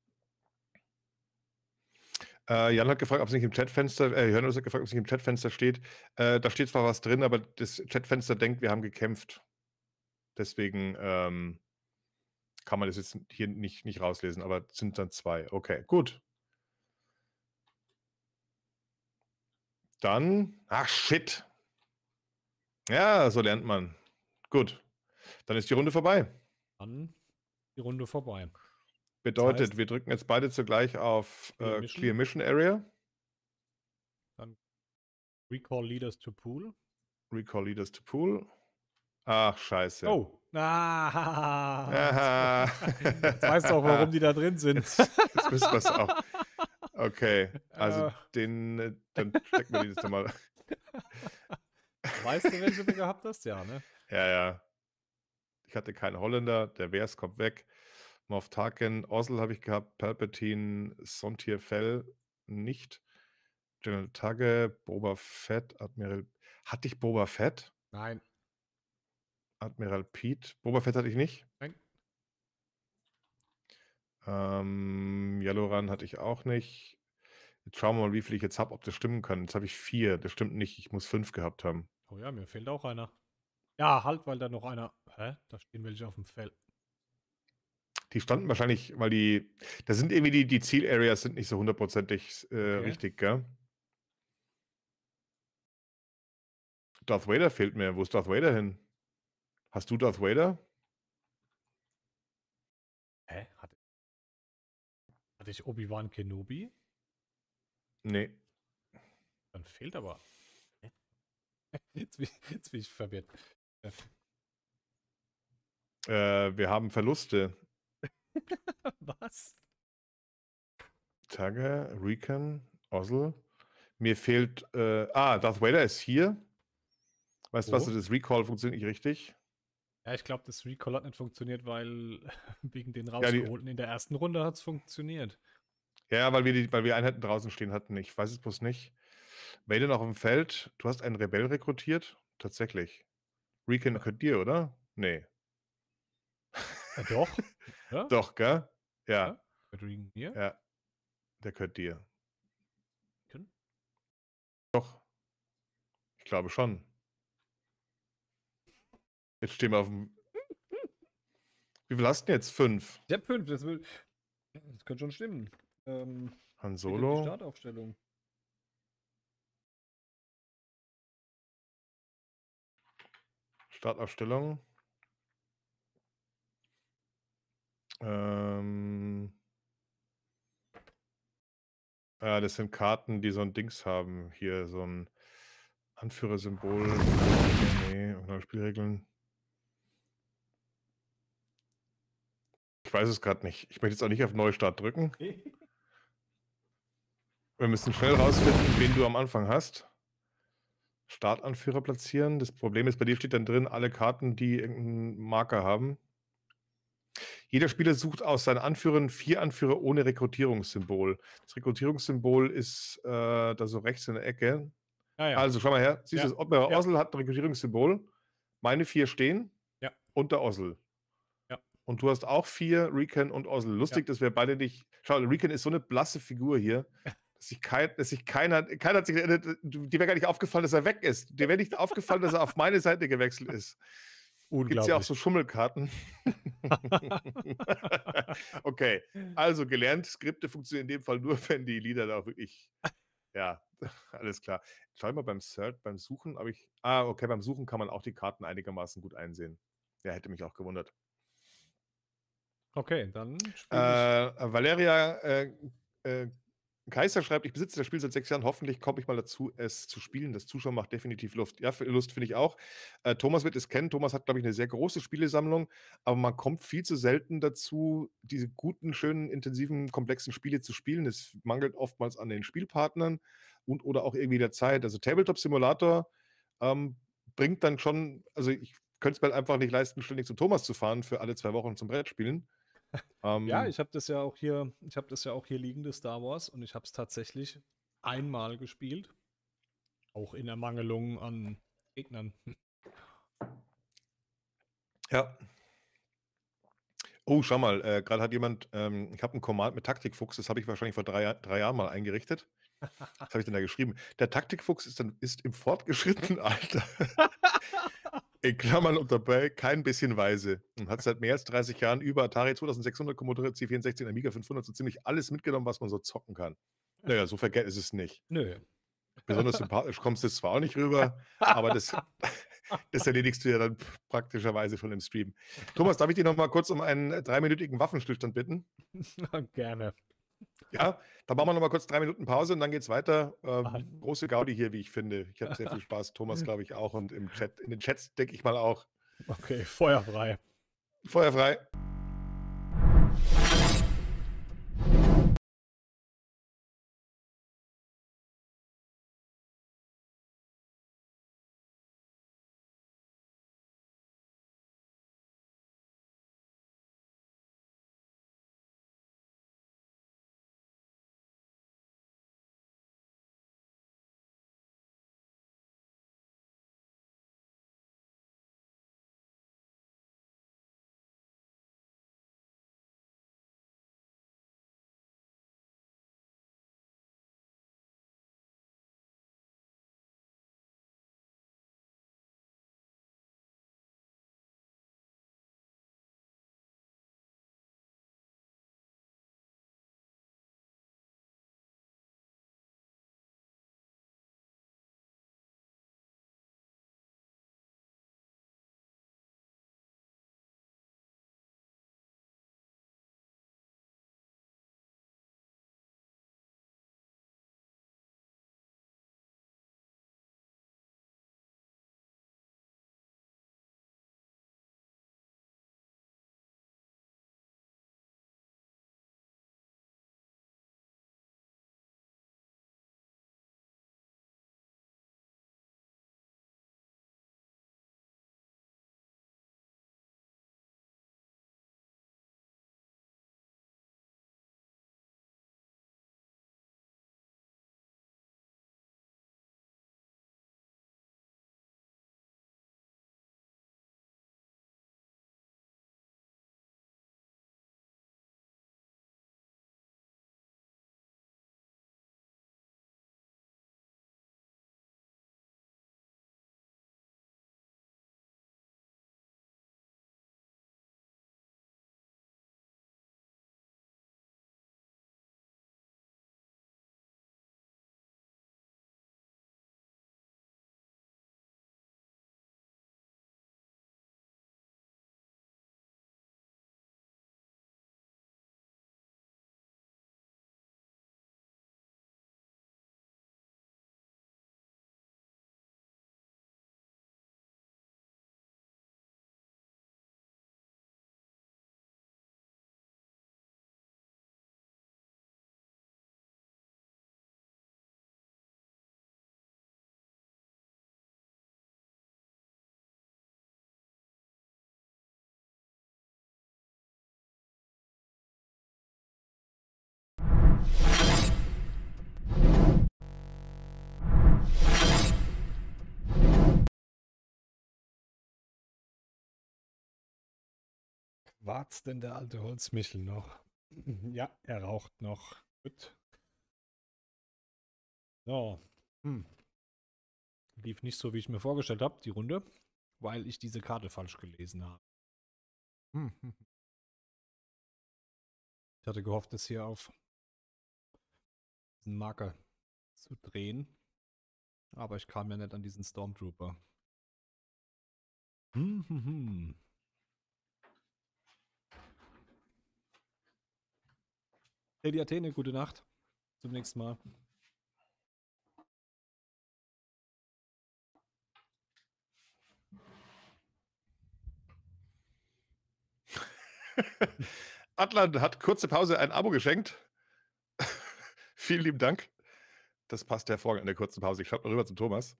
Äh, Jan hat gefragt, ob es nicht im Chatfenster, äh, Jörnus hat gefragt, ob es nicht im Chatfenster steht. Äh, da steht zwar was drin, aber das Chatfenster denkt, wir haben gekämpft. Deswegen ähm, kann man das jetzt hier nicht, nicht rauslesen, aber sind dann zwei. Okay, gut. Dann, ach shit. Ja, so lernt man. Gut. Dann ist die Runde vorbei. Dann die Runde vorbei. Bedeutet, das heißt, wir drücken jetzt beide zugleich auf Clear, äh, Mission. Clear Mission Area. Dann Recall Leaders to Pool. Recall Leaders to Pool. Ach, scheiße. Oh. Ah, jetzt, jetzt weißt du auch, warum die da drin sind. Jetzt, jetzt wissen wir es auch. Okay, also ah. äh. den, dann stecken wir die jetzt nochmal. Weißt du, welche du gehabt hast? Ja, ne? Ja, ja. Ich hatte keinen Holländer, der Wers kommt weg. Morf Tarkin, Osel habe ich gehabt, Palpatine, Sontier Fell nicht. General Tagge, Boba Fett, Admiral. Hatte ich Boba Fett? Nein. Admiral Pete. Boba Fett hatte ich nicht. Nein. Ähm, Yaloran hatte ich auch nicht. Jetzt schauen wir mal, wie viel ich jetzt habe, ob das stimmen kann. Jetzt habe ich vier. Das stimmt nicht. Ich muss fünf gehabt haben. Oh ja, mir fehlt auch einer. Ja, halt, weil da noch einer. Hä? Da stehen welche auf dem Feld. Die standen wahrscheinlich, weil die. Da sind irgendwie die, die Ziel-Areas sind nicht so hundertprozentig äh, okay. richtig, gell? Darth Vader fehlt mir. Wo ist Darth Vader hin? Hast du Darth Vader? Hä? Hatte, hatte ich Obi-Wan Kenobi? Nee. Dann fehlt aber. Jetzt bin, ich, jetzt bin ich verwirrt. Äh, äh wir haben Verluste. Was? Tagger, Recon, Osl. Mir fehlt. Äh, ah, Darth Vader ist hier. Weißt du, oh. was das Recall funktioniert nicht richtig? Ja, ich glaube, das Recall hat nicht funktioniert, weil wegen den rausgeholten ja, in der ersten Runde hat es funktioniert. Ja, weil wir, die, weil wir Einheiten draußen stehen hatten. Ich weiß es bloß nicht. Maiden noch im Feld. Du hast einen Rebell rekrutiert? Tatsächlich. Recon könnt ihr, oder? Nee. Ja, doch. ja? Doch, gell? Ja. ja. Ja. Der könnt ihr. Können? Doch. Ich glaube schon. Jetzt stehen wir auf dem. Wie viel hast du denn jetzt? Fünf? Ich hab fünf. Das, will... das könnte schon stimmen. Ähm, Han Solo. Startaufstellung. Startaufstellung. Ähm. Ja, das sind Karten, die so ein Dings haben. Hier so ein Anführersymbol. Nee, und Spielregeln. Ich weiß es gerade nicht. Ich möchte jetzt auch nicht auf Neustart drücken. Wir müssen schnell rausfinden, wen du am Anfang hast. Startanführer platzieren. Das Problem ist, bei dir steht dann drin alle Karten, die irgendeinen Marker haben. Jeder Spieler sucht aus seinen Anführern vier Anführer ohne Rekrutierungssymbol. Das Rekrutierungssymbol ist äh, da so rechts in der Ecke. Ah, ja. Also schau mal her. Siehst ja. du, Ottmar ja. Ossel hat ein Rekrutierungssymbol. Meine vier stehen ja. unter Ossel. Und du hast auch vier, Recon und Orsel. Lustig, ja. dass wir beide nicht. Schau, Recon ist so eine blasse Figur hier, dass sich, kein, keiner, keiner hat sich, die wäre gar nicht aufgefallen, dass er weg ist. Dir wäre nicht aufgefallen, dass er auf meine Seite gewechselt ist. Gibt es ja auch so Schummelkarten. okay, also gelernt, Skripte funktionieren in dem Fall nur, wenn die Lieder da wirklich. Ja, alles klar. Schau mal beim Search, beim Suchen, ob ich. Ah, okay, beim Suchen kann man auch die Karten einigermaßen gut einsehen. Ja, hätte mich auch gewundert. Okay, dann. Äh, Valeria äh, äh, Kaiser schreibt: Ich besitze das Spiel seit sechs Jahren. Hoffentlich komme ich mal dazu, es zu spielen. Das Zuschauen macht definitiv Lust. Ja, Lust finde ich auch. Äh, Thomas wird es kennen. Thomas hat, glaube ich, eine sehr große Spielesammlung, aber man kommt viel zu selten dazu, diese guten, schönen, intensiven, komplexen Spiele zu spielen. Es mangelt oftmals an den Spielpartnern und oder auch irgendwie der Zeit. Also Tabletop Simulator ähm, bringt dann schon, also ich könnte es mir halt einfach nicht leisten, ständig zum Thomas zu fahren für alle zwei Wochen zum Brett spielen. Ähm, ja, ich habe das ja auch hier, ich habe das ja auch hier liegende Star Wars und ich habe es tatsächlich einmal gespielt. Auch in Ermangelung an Gegnern. Ja. Oh, schau mal, äh, gerade hat jemand, ähm, ich habe einen Command mit Taktikfuchs, das habe ich wahrscheinlich vor drei, drei Jahren mal eingerichtet. Was habe ich denn da geschrieben? Der Taktikfuchs ist, dann, ist im fortgeschrittenen Alter. in Klammern und dabei kein bisschen weise und hat seit mehr als 30 Jahren über Atari 2600, Commodore C64 Amiga 500 so ziemlich alles mitgenommen, was man so zocken kann. Naja, so verkehrt ist es nicht. Nö. Besonders sympathisch kommst du zwar auch nicht rüber, aber das, das erledigst du ja dann praktischerweise schon im Stream. Thomas, darf ich dich noch mal kurz um einen dreiminütigen Waffenstillstand bitten? Gerne. Ja, dann machen wir nochmal kurz drei Minuten Pause und dann geht's weiter. Ähm, große Gaudi hier, wie ich finde. Ich hatte sehr viel Spaß. Thomas, glaube ich, auch. Und im Chat, in den Chats denke ich mal auch. Okay, feuerfrei. Feuerfrei. wart's denn der alte Holzmichel noch? Mhm, ja, er raucht noch. Gut. So. Hm. Lief nicht so, wie ich mir vorgestellt habe, die Runde, weil ich diese Karte falsch gelesen habe. Hm. Ich hatte gehofft, es hier auf diesen Marker zu drehen. Aber ich kam ja nicht an diesen Stormtrooper. Hm, hm, hm. Lady Athene, gute Nacht. Zum nächsten Mal. Atlan hat kurze Pause ein Abo geschenkt. Vielen lieben Dank. Das passt hervorragend in der kurzen Pause. Ich schaue mal rüber zum Thomas.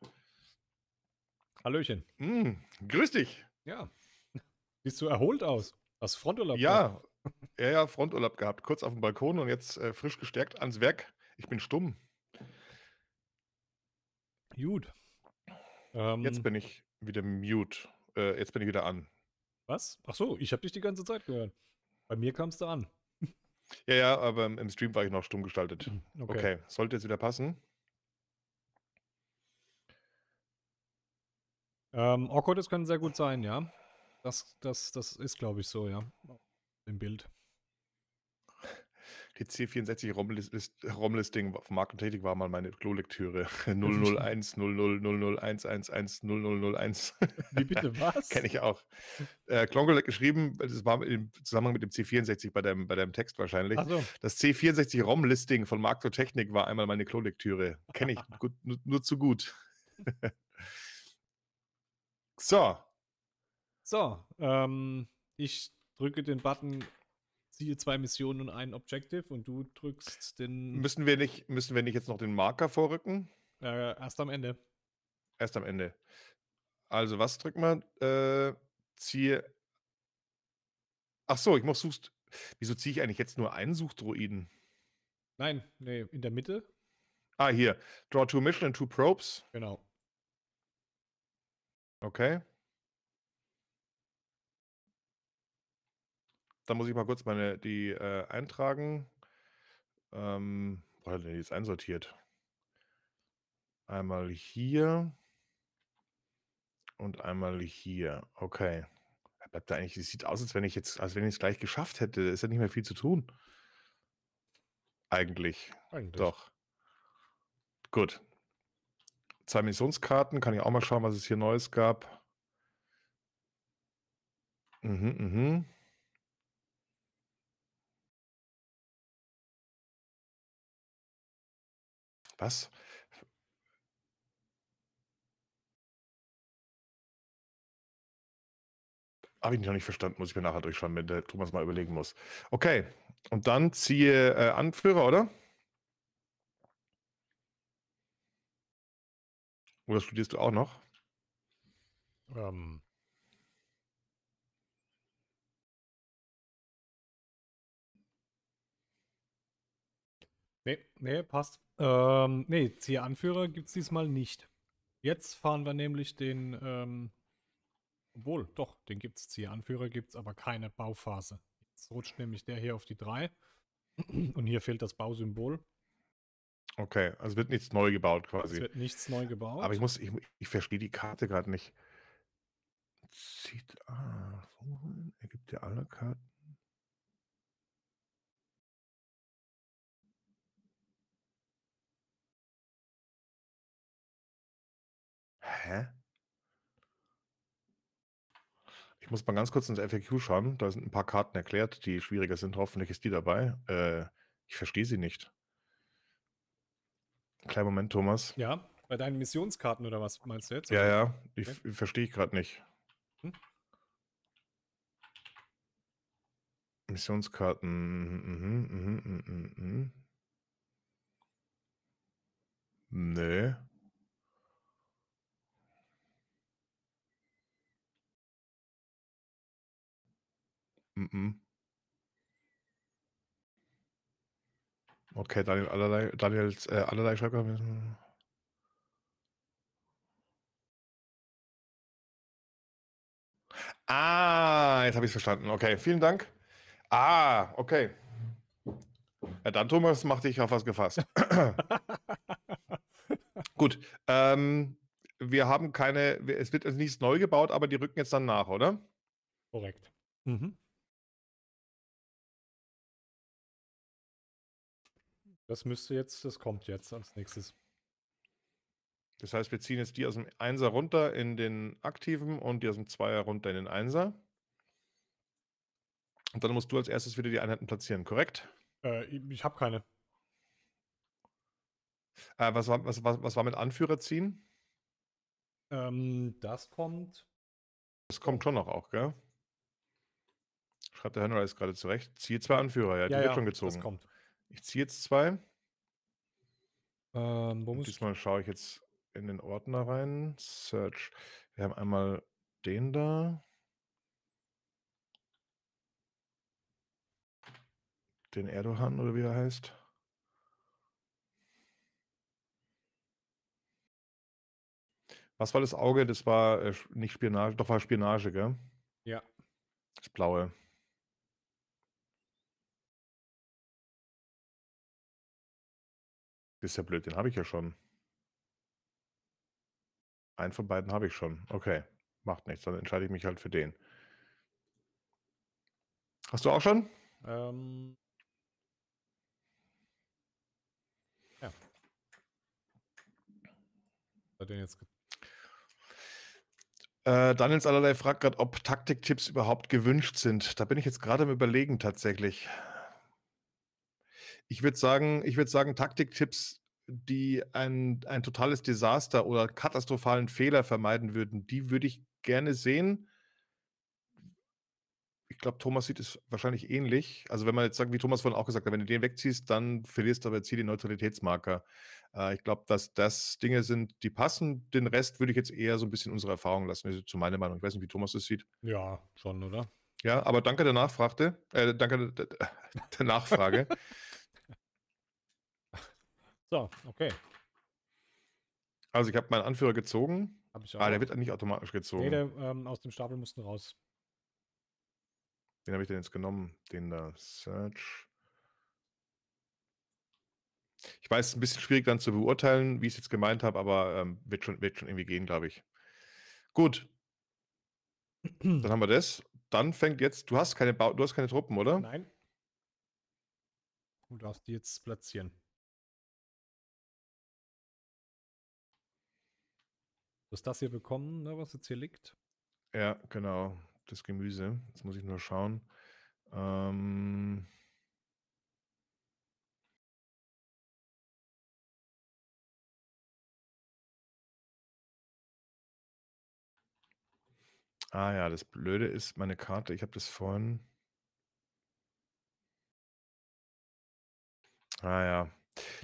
Hallöchen. Mm, grüß dich. Ja. Siehst du erholt aus? Aus Fronturlaub. Ja, ja, ja, Fronturlaub gehabt. Kurz auf dem Balkon und jetzt äh, frisch gestärkt ans Werk. Ich bin stumm. Gut. Ähm, jetzt bin ich wieder mute. Äh, jetzt bin ich wieder an. Was? Ach so, ich habe dich die ganze Zeit gehört. Bei mir kamst du an. Ja, ja, aber im Stream war ich noch stumm gestaltet. Okay. okay. Sollte jetzt wieder passen. Ähm, awkward, das kann sehr gut sein, ja. Das, das, das ist, glaube ich, so, ja im Bild. Die C64-ROM-Listing von Mark und Tätig war mal meine Klolektüre. 001, 00, 001, 11, 0001. Wie bitte, was? Kenne ich auch. Äh, Klonkel hat geschrieben, das war im Zusammenhang mit dem C64 bei deinem, bei deinem Text wahrscheinlich. So. Das C64-ROM-Listing von Mark und Technik war einmal meine Klolektüre. Kenne ich gut, nur, nur zu gut. so. So, ähm, ich drücke den Button, ziehe zwei Missionen und ein Objective und du drückst den. Müssen wir nicht, müssen wir nicht jetzt noch den Marker vorrücken? Äh, erst am Ende. Erst am Ende. Also, was drückt man? Äh, ziehe. Ach so, ich muss suchst. Wieso ziehe ich eigentlich jetzt nur einen Suchdroiden? Nein, nee, in der Mitte. Ah, hier. Draw two mission and two probes. Genau. Okay. Da muss ich mal kurz meine, die äh, eintragen. Ähm, wo hat er denn jetzt einsortiert? Einmal hier und einmal hier. Okay. Bleibt da eigentlich, es sieht aus, als wenn ich jetzt, als wenn ich es gleich geschafft hätte. Ist ja nicht mehr viel zu tun. Eigentlich. Eigentlich. Doch. Gut. Zwei Missionskarten, kann ich auch mal schauen, was es hier Neues gab. Mhm, mhm. Was? Habe ich noch nicht verstanden, muss ich mir nachher durchschauen, wenn der Thomas mal überlegen muss. Okay, und dann ziehe äh, Anführer, oder? Oder studierst du auch noch? Ähm, Nee, passt. Ähm, nee, Zieranführer gibt es diesmal nicht. Jetzt fahren wir nämlich den, ähm, obwohl, doch, den gibt es. Zieranführer gibt es, aber keine Bauphase. Jetzt rutscht nämlich der hier auf die 3 und hier fehlt das Bausymbol. Okay, also wird nichts neu gebaut quasi. Es wird nichts neu gebaut. Aber ich muss, ich, ich verstehe die Karte gerade nicht. Zieht, ah, er gibt ja alle Karten. Hä? Ich muss mal ganz kurz ins FAQ schauen. Da sind ein paar Karten erklärt, die schwieriger sind. Hoffentlich ist die dabei. Äh, ich verstehe sie nicht. Kleinen Moment, Thomas. Ja, bei deinen Missionskarten oder was meinst du jetzt? Ja, ja. Ich okay. verstehe ich gerade nicht. Hm? Missionskarten. Mhm, mhm, mhm, mhm. mhm. Nee. Mm -mm. Okay, Daniel allerlei, Daniels, äh, allerlei schreibt Ah, jetzt habe ich es verstanden. Okay, vielen Dank. Ah, okay. Ja, dann, Thomas, mach dich auf was gefasst. Gut. Ähm, wir haben keine, es wird jetzt nichts neu gebaut, aber die rücken jetzt dann nach, oder? Korrekt. Mhm. Das müsste jetzt, das kommt jetzt als nächstes. Das heißt, wir ziehen jetzt die aus dem Einser runter in den aktiven und die aus dem Zweier runter in den Einser. Und dann musst du als erstes wieder die Einheiten platzieren, korrekt? Äh, ich habe keine. Äh, was, war, was, was, was war mit Anführer ziehen? Ähm, das kommt. Das kommt schon noch auch, gell? Schreibt der Hörner ist gerade zurecht. Ziehe zwei Anführer, ja, die ja, wird ja, schon gezogen. Das kommt. Ich ziehe jetzt zwei. Ähm, diesmal schaue ich jetzt in den Ordner rein. Search. Wir haben einmal den da. Den Erdogan oder wie er heißt. Was war das Auge? Das war äh, nicht Spionage, doch war Spionage, gell? Ja. Das blaue. Das ist ja blöd, den habe ich ja schon. Einen von beiden habe ich schon. Okay, macht nichts. Dann entscheide ich mich halt für den. Hast du auch schon? Ähm. Ja. Hat den jetzt äh, Daniels allerlei fragt gerade, ob Taktiktipps überhaupt gewünscht sind. Da bin ich jetzt gerade im Überlegen tatsächlich. Ich würde sagen, ich würde sagen, Taktiktipps, die ein, ein totales Desaster oder katastrophalen Fehler vermeiden würden, die würde ich gerne sehen. Ich glaube, Thomas sieht es wahrscheinlich ähnlich. Also, wenn man jetzt sagt, wie Thomas vorhin auch gesagt hat, wenn du den wegziehst, dann verlierst du aber jetzt hier die Neutralitätsmarker. Äh, ich glaube, dass das Dinge sind, die passen. Den Rest würde ich jetzt eher so ein bisschen unsere Erfahrung lassen, also zu meiner Meinung. Ich weiß nicht, wie Thomas das sieht. Ja, schon, oder? Ja, aber danke der Nachfrage. Äh, danke der, der Nachfrage. So, okay. Also ich habe meinen Anführer gezogen. Hab ich auch. Ah, der wird nicht automatisch gezogen. Nee, der, ähm, aus dem Stapel mussten raus. Den habe ich denn jetzt genommen? Den da, Search. Ich weiß, es ist ein bisschen schwierig dann zu beurteilen, wie ich es jetzt gemeint habe, aber ähm, wird, schon, wird schon irgendwie gehen, glaube ich. Gut. Dann haben wir das. Dann fängt jetzt, du hast keine, ba du hast keine Truppen, oder? Nein. Du darfst die jetzt platzieren. Du hast das hier bekommen, ne, was jetzt hier liegt? Ja, genau. Das Gemüse. Jetzt muss ich nur schauen. Ähm. Ah ja, das Blöde ist, meine Karte, ich habe das vorhin. Ah ja.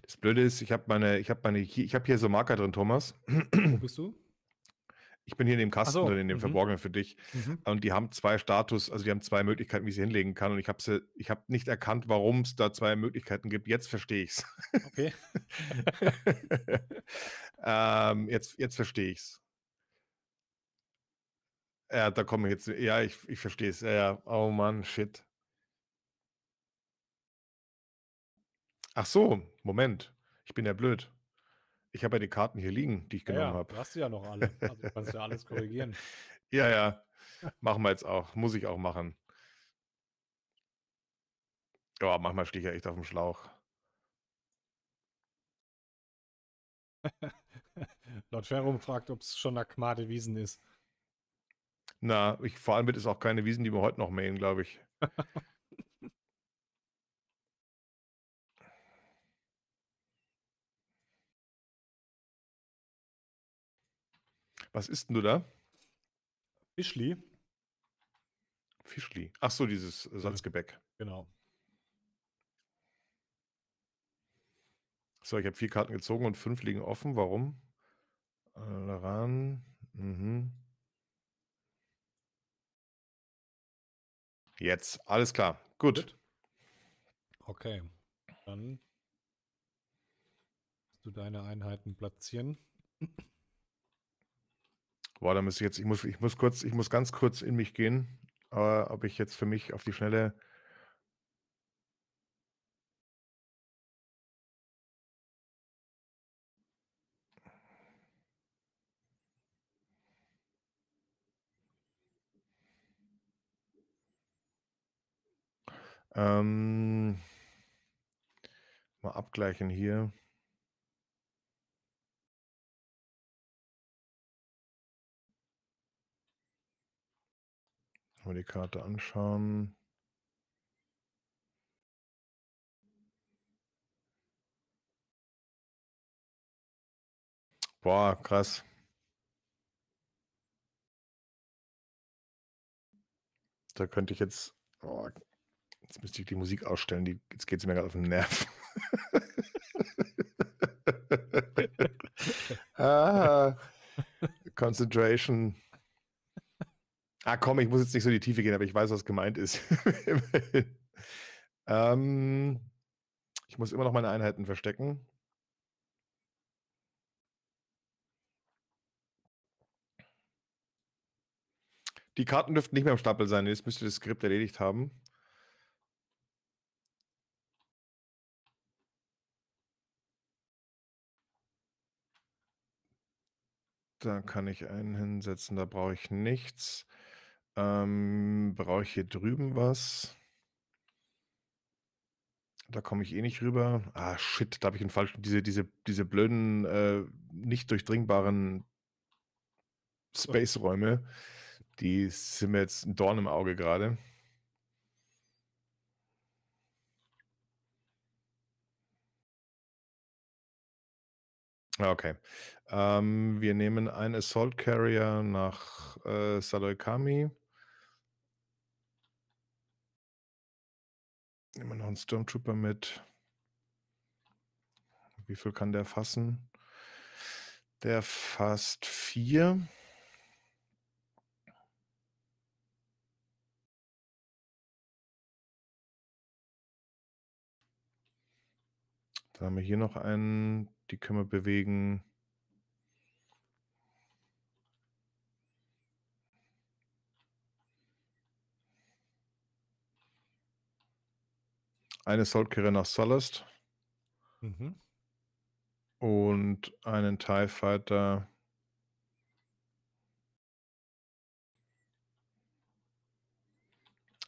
Das Blöde ist, ich habe meine, ich habe meine, ich habe hier so Marker drin, Thomas. Wo bist du? Ich bin hier in dem Kasten so. drin, in dem mhm. Verborgenen für dich. Mhm. Und die haben zwei Status, also die haben zwei Möglichkeiten, wie ich sie hinlegen kann. Und ich habe ich habe nicht erkannt, warum es da zwei Möglichkeiten gibt. Jetzt verstehe ich es. Okay. ähm, jetzt, jetzt verstehe es. Ja, da komme ich jetzt. Ja, ich, ich verstehe es. ja. Oh Mann, shit. Ach so, Moment. Ich bin ja blöd. Ich habe ja die Karten hier liegen, die ich genommen ja, habe. Du hast du ja noch alle. Also du kannst ja alles korrigieren. ja, ja. Machen wir jetzt auch. Muss ich auch machen. Ja, manchmal stehe ich ja echt auf dem Schlauch. Lord Ferrum fragt, ob es schon Akmade Wiesen ist. Na, ich, vor allem wird es auch keine Wiesen, die wir heute noch mähen, glaube ich. Was isst denn du da? Fischli. Fischli. Ach so, äh, dieses Salzgebäck. Genau. So, ich habe vier Karten gezogen und fünf liegen offen. Warum? Äh, Daran. Mhm. Jetzt, alles klar. Gut. Okay. Dann du deine Einheiten platzieren. Boah, da muss ich jetzt, ich muss, ich muss kurz, ich muss ganz kurz in mich gehen, aber äh, ob ich jetzt für mich auf die Schnelle. Ähm, mal abgleichen hier. Mal die Karte anschauen. Boah, krass. Da könnte ich jetzt. Oh, jetzt müsste ich die Musik ausstellen. Die, jetzt geht es mir gerade auf den Nerv. ah, Concentration. Ah, komm, ich muss jetzt nicht so in die Tiefe gehen, aber ich weiß, was gemeint ist. ähm, ich muss immer noch meine Einheiten verstecken. Die Karten dürften nicht mehr im Stapel sein. Jetzt müsste das Skript erledigt haben. Da kann ich einen hinsetzen, da brauche ich nichts. Ähm, brauche ich hier drüben was? Da komme ich eh nicht rüber. Ah, shit, da habe ich einen falschen, diese, diese, diese blöden, äh, nicht durchdringbaren Space-Räume. Die sind mir jetzt ein Dorn im Auge gerade. Ah, okay. Ähm, wir nehmen einen Assault Carrier nach äh, Saloikami. Immer noch einen Stormtrooper mit. Wie viel kann der fassen? Der fasst vier. Da haben wir hier noch einen, die können wir bewegen. eine Assault-Carrier nach Sullust mhm. und einen TIE Fighter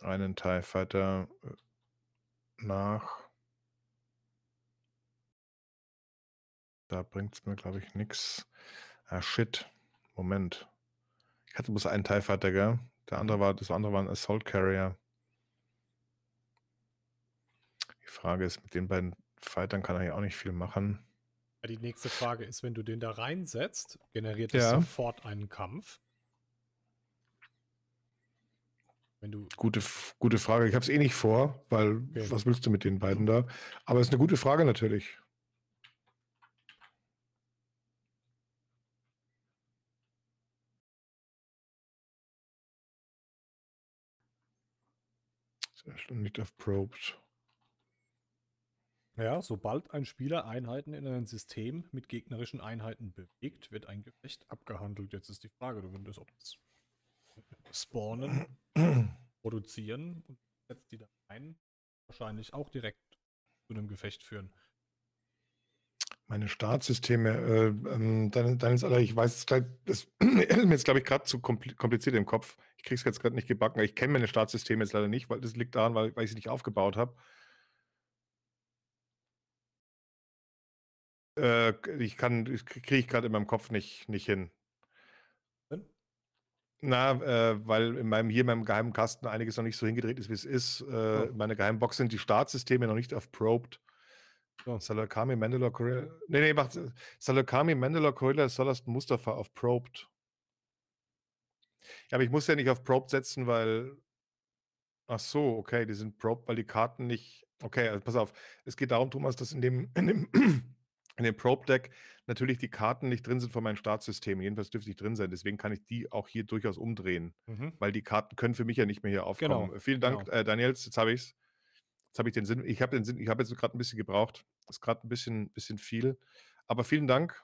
einen TIE Fighter äh, nach Da bringt es mir, glaube ich, nichts. Ah, shit. Moment. Ich hatte bloß einen TIE Fighter, gell? Der andere mhm. war, das andere war ein Assault Carrier. Die Frage ist, mit den beiden Fightern kann er ja auch nicht viel machen. Die nächste Frage ist, wenn du den da reinsetzt, generiert ja. sofort einen Kampf. Wenn du gute, gute Frage. Ich habe es eh nicht vor, weil okay. was willst du mit den beiden da? Aber es ist eine gute Frage natürlich. Sehr schön, Nicht auf Probes. Ja, sobald ein Spieler Einheiten in ein System mit gegnerischen Einheiten bewegt, wird ein Gefecht abgehandelt. Jetzt ist die Frage, du würdest ob das spawnen, produzieren und setzt die da ein, wahrscheinlich auch direkt zu einem Gefecht führen. Meine Startsysteme, äh, ähm, deines aller, ich weiß es gleich, das ist mir jetzt, glaube ich, gerade zu kompliziert im Kopf. Ich krieg's jetzt gerade nicht gebacken. Ich kenne meine Startsysteme jetzt leider nicht, weil das liegt daran, weil, weil ich sie nicht aufgebaut habe. Äh, ich kann, kriege ich gerade in meinem Kopf nicht, nicht hin. Na, äh, weil in meinem, hier in meinem geheimen Kasten einiges noch nicht so hingedreht ist, wie es ist. Äh, oh. geheimen Box sind die Startsysteme noch nicht aufprobed. Oh. Salakami, Mandalore, Corilla. Nee, nee, macht Salakami, Mandalore, Corilla, Solast, Mustafa auf Probed. Ja, aber ich muss ja nicht auf Probed setzen, weil. Ach so, okay, die sind Probed, weil die Karten nicht. Okay, also pass auf. Es geht darum, Thomas, dass in dem, in dem in dem Probe Deck natürlich die Karten nicht drin sind von meinem Startsystem. Jedenfalls dürfte ich drin sein. Deswegen kann ich die auch hier durchaus umdrehen, mhm. weil die Karten können für mich ja nicht mehr hier aufkommen. Genau. Vielen Dank, genau. äh, Daniels. Jetzt habe ich es. Jetzt habe ich den Sinn. Ich habe den Sinn. Ich habe jetzt gerade ein bisschen gebraucht. Ist gerade ein bisschen, bisschen viel. Aber vielen Dank.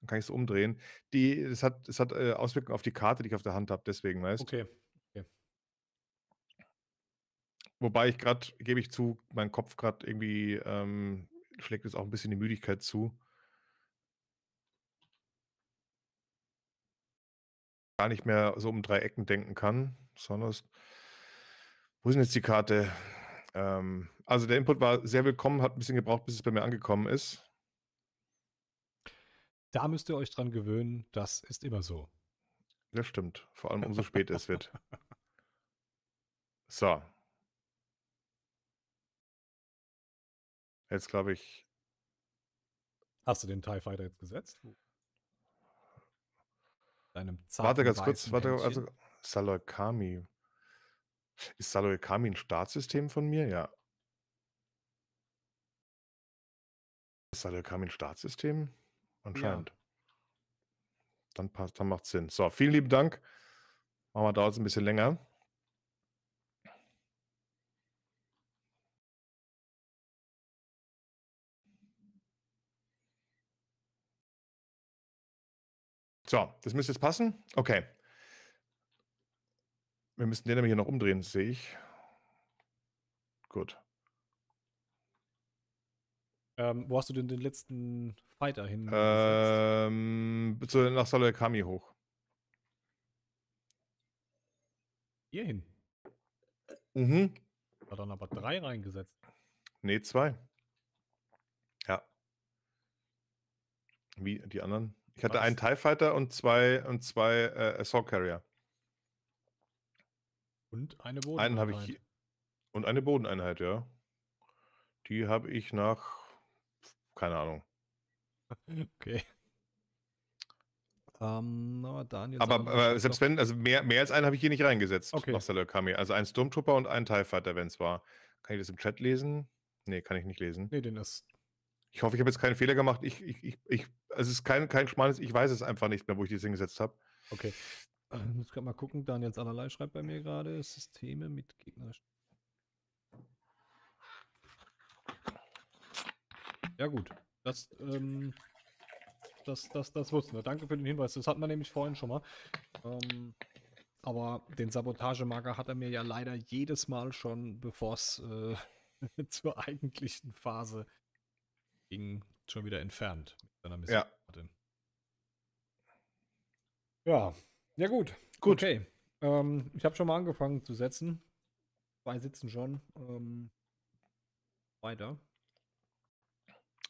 Dann kann ich es umdrehen. Die, das hat, das hat äh, Auswirkungen auf die Karte, die ich auf der Hand habe. Deswegen, weißt du? Okay. okay. Wobei ich gerade, gebe ich zu, mein Kopf gerade irgendwie ähm, schlägt uns auch ein bisschen die Müdigkeit zu. Gar nicht mehr so um drei Ecken denken kann, sondern wo ist denn jetzt die Karte? Ähm, also der Input war sehr willkommen, hat ein bisschen gebraucht, bis es bei mir angekommen ist. Da müsst ihr euch dran gewöhnen, das ist immer so. Das stimmt, vor allem umso später es wird. So, Jetzt glaube ich. Hast du den TIE Fighter jetzt gesetzt? Deinem Warte ganz kurz, warte, also Kami. Ist Kami ein Startsystem von mir? Ja. Ist Kami ein Startsystem? Anscheinend. Ja. Dann passt, dann macht Sinn. So, vielen lieben Dank. Machen wir dauert ein bisschen länger. So, das müsste jetzt passen. Okay. Wir müssen den nämlich hier noch umdrehen, sehe ich. Gut. Ähm, wo hast du denn den letzten Fighter hin? Ähm, zu, nach Solekami hoch. Hier hin? Mhm. War dann aber drei reingesetzt. Nee, zwei. Ja. Wie die anderen? Ich hatte einen TIE Fighter und zwei, und zwei äh, Assault Carrier. Und eine Bodeneinheit. habe ich. Und eine Bodeneinheit, ja. Die habe ich nach. Keine Ahnung. Okay. Ähm, aber, aber, aber selbst wenn, also mehr, mehr als einen habe ich hier nicht reingesetzt. Okay. Also ein Stormtrooper und ein TIE Fighter, wenn es war. Kann ich das im Chat lesen? Nee, kann ich nicht lesen. Nee, den, ist, ich hoffe, ich habe jetzt keinen Fehler gemacht. Ich, ich, ich, ich, es ist kein, kein schmales, ich weiß es einfach nicht mehr, wo ich das hingesetzt habe. Okay. Ähm, ich muss gerade mal gucken. Daniels Analyse schreibt bei mir gerade Systeme mit Gegner. Ja, gut. Das, ähm, das, das, das wussten wir. Danke für den Hinweis. Das hatten wir nämlich vorhin schon mal. Ähm, aber den Sabotagemarker hat er mir ja leider jedes Mal schon, bevor es äh, zur eigentlichen Phase Ding schon wieder entfernt mit seiner Missionkarte. Ja. ja. Ja, gut. Gut. Okay. Ähm, ich habe schon mal angefangen zu setzen. Zwei sitzen schon. Ähm, weiter.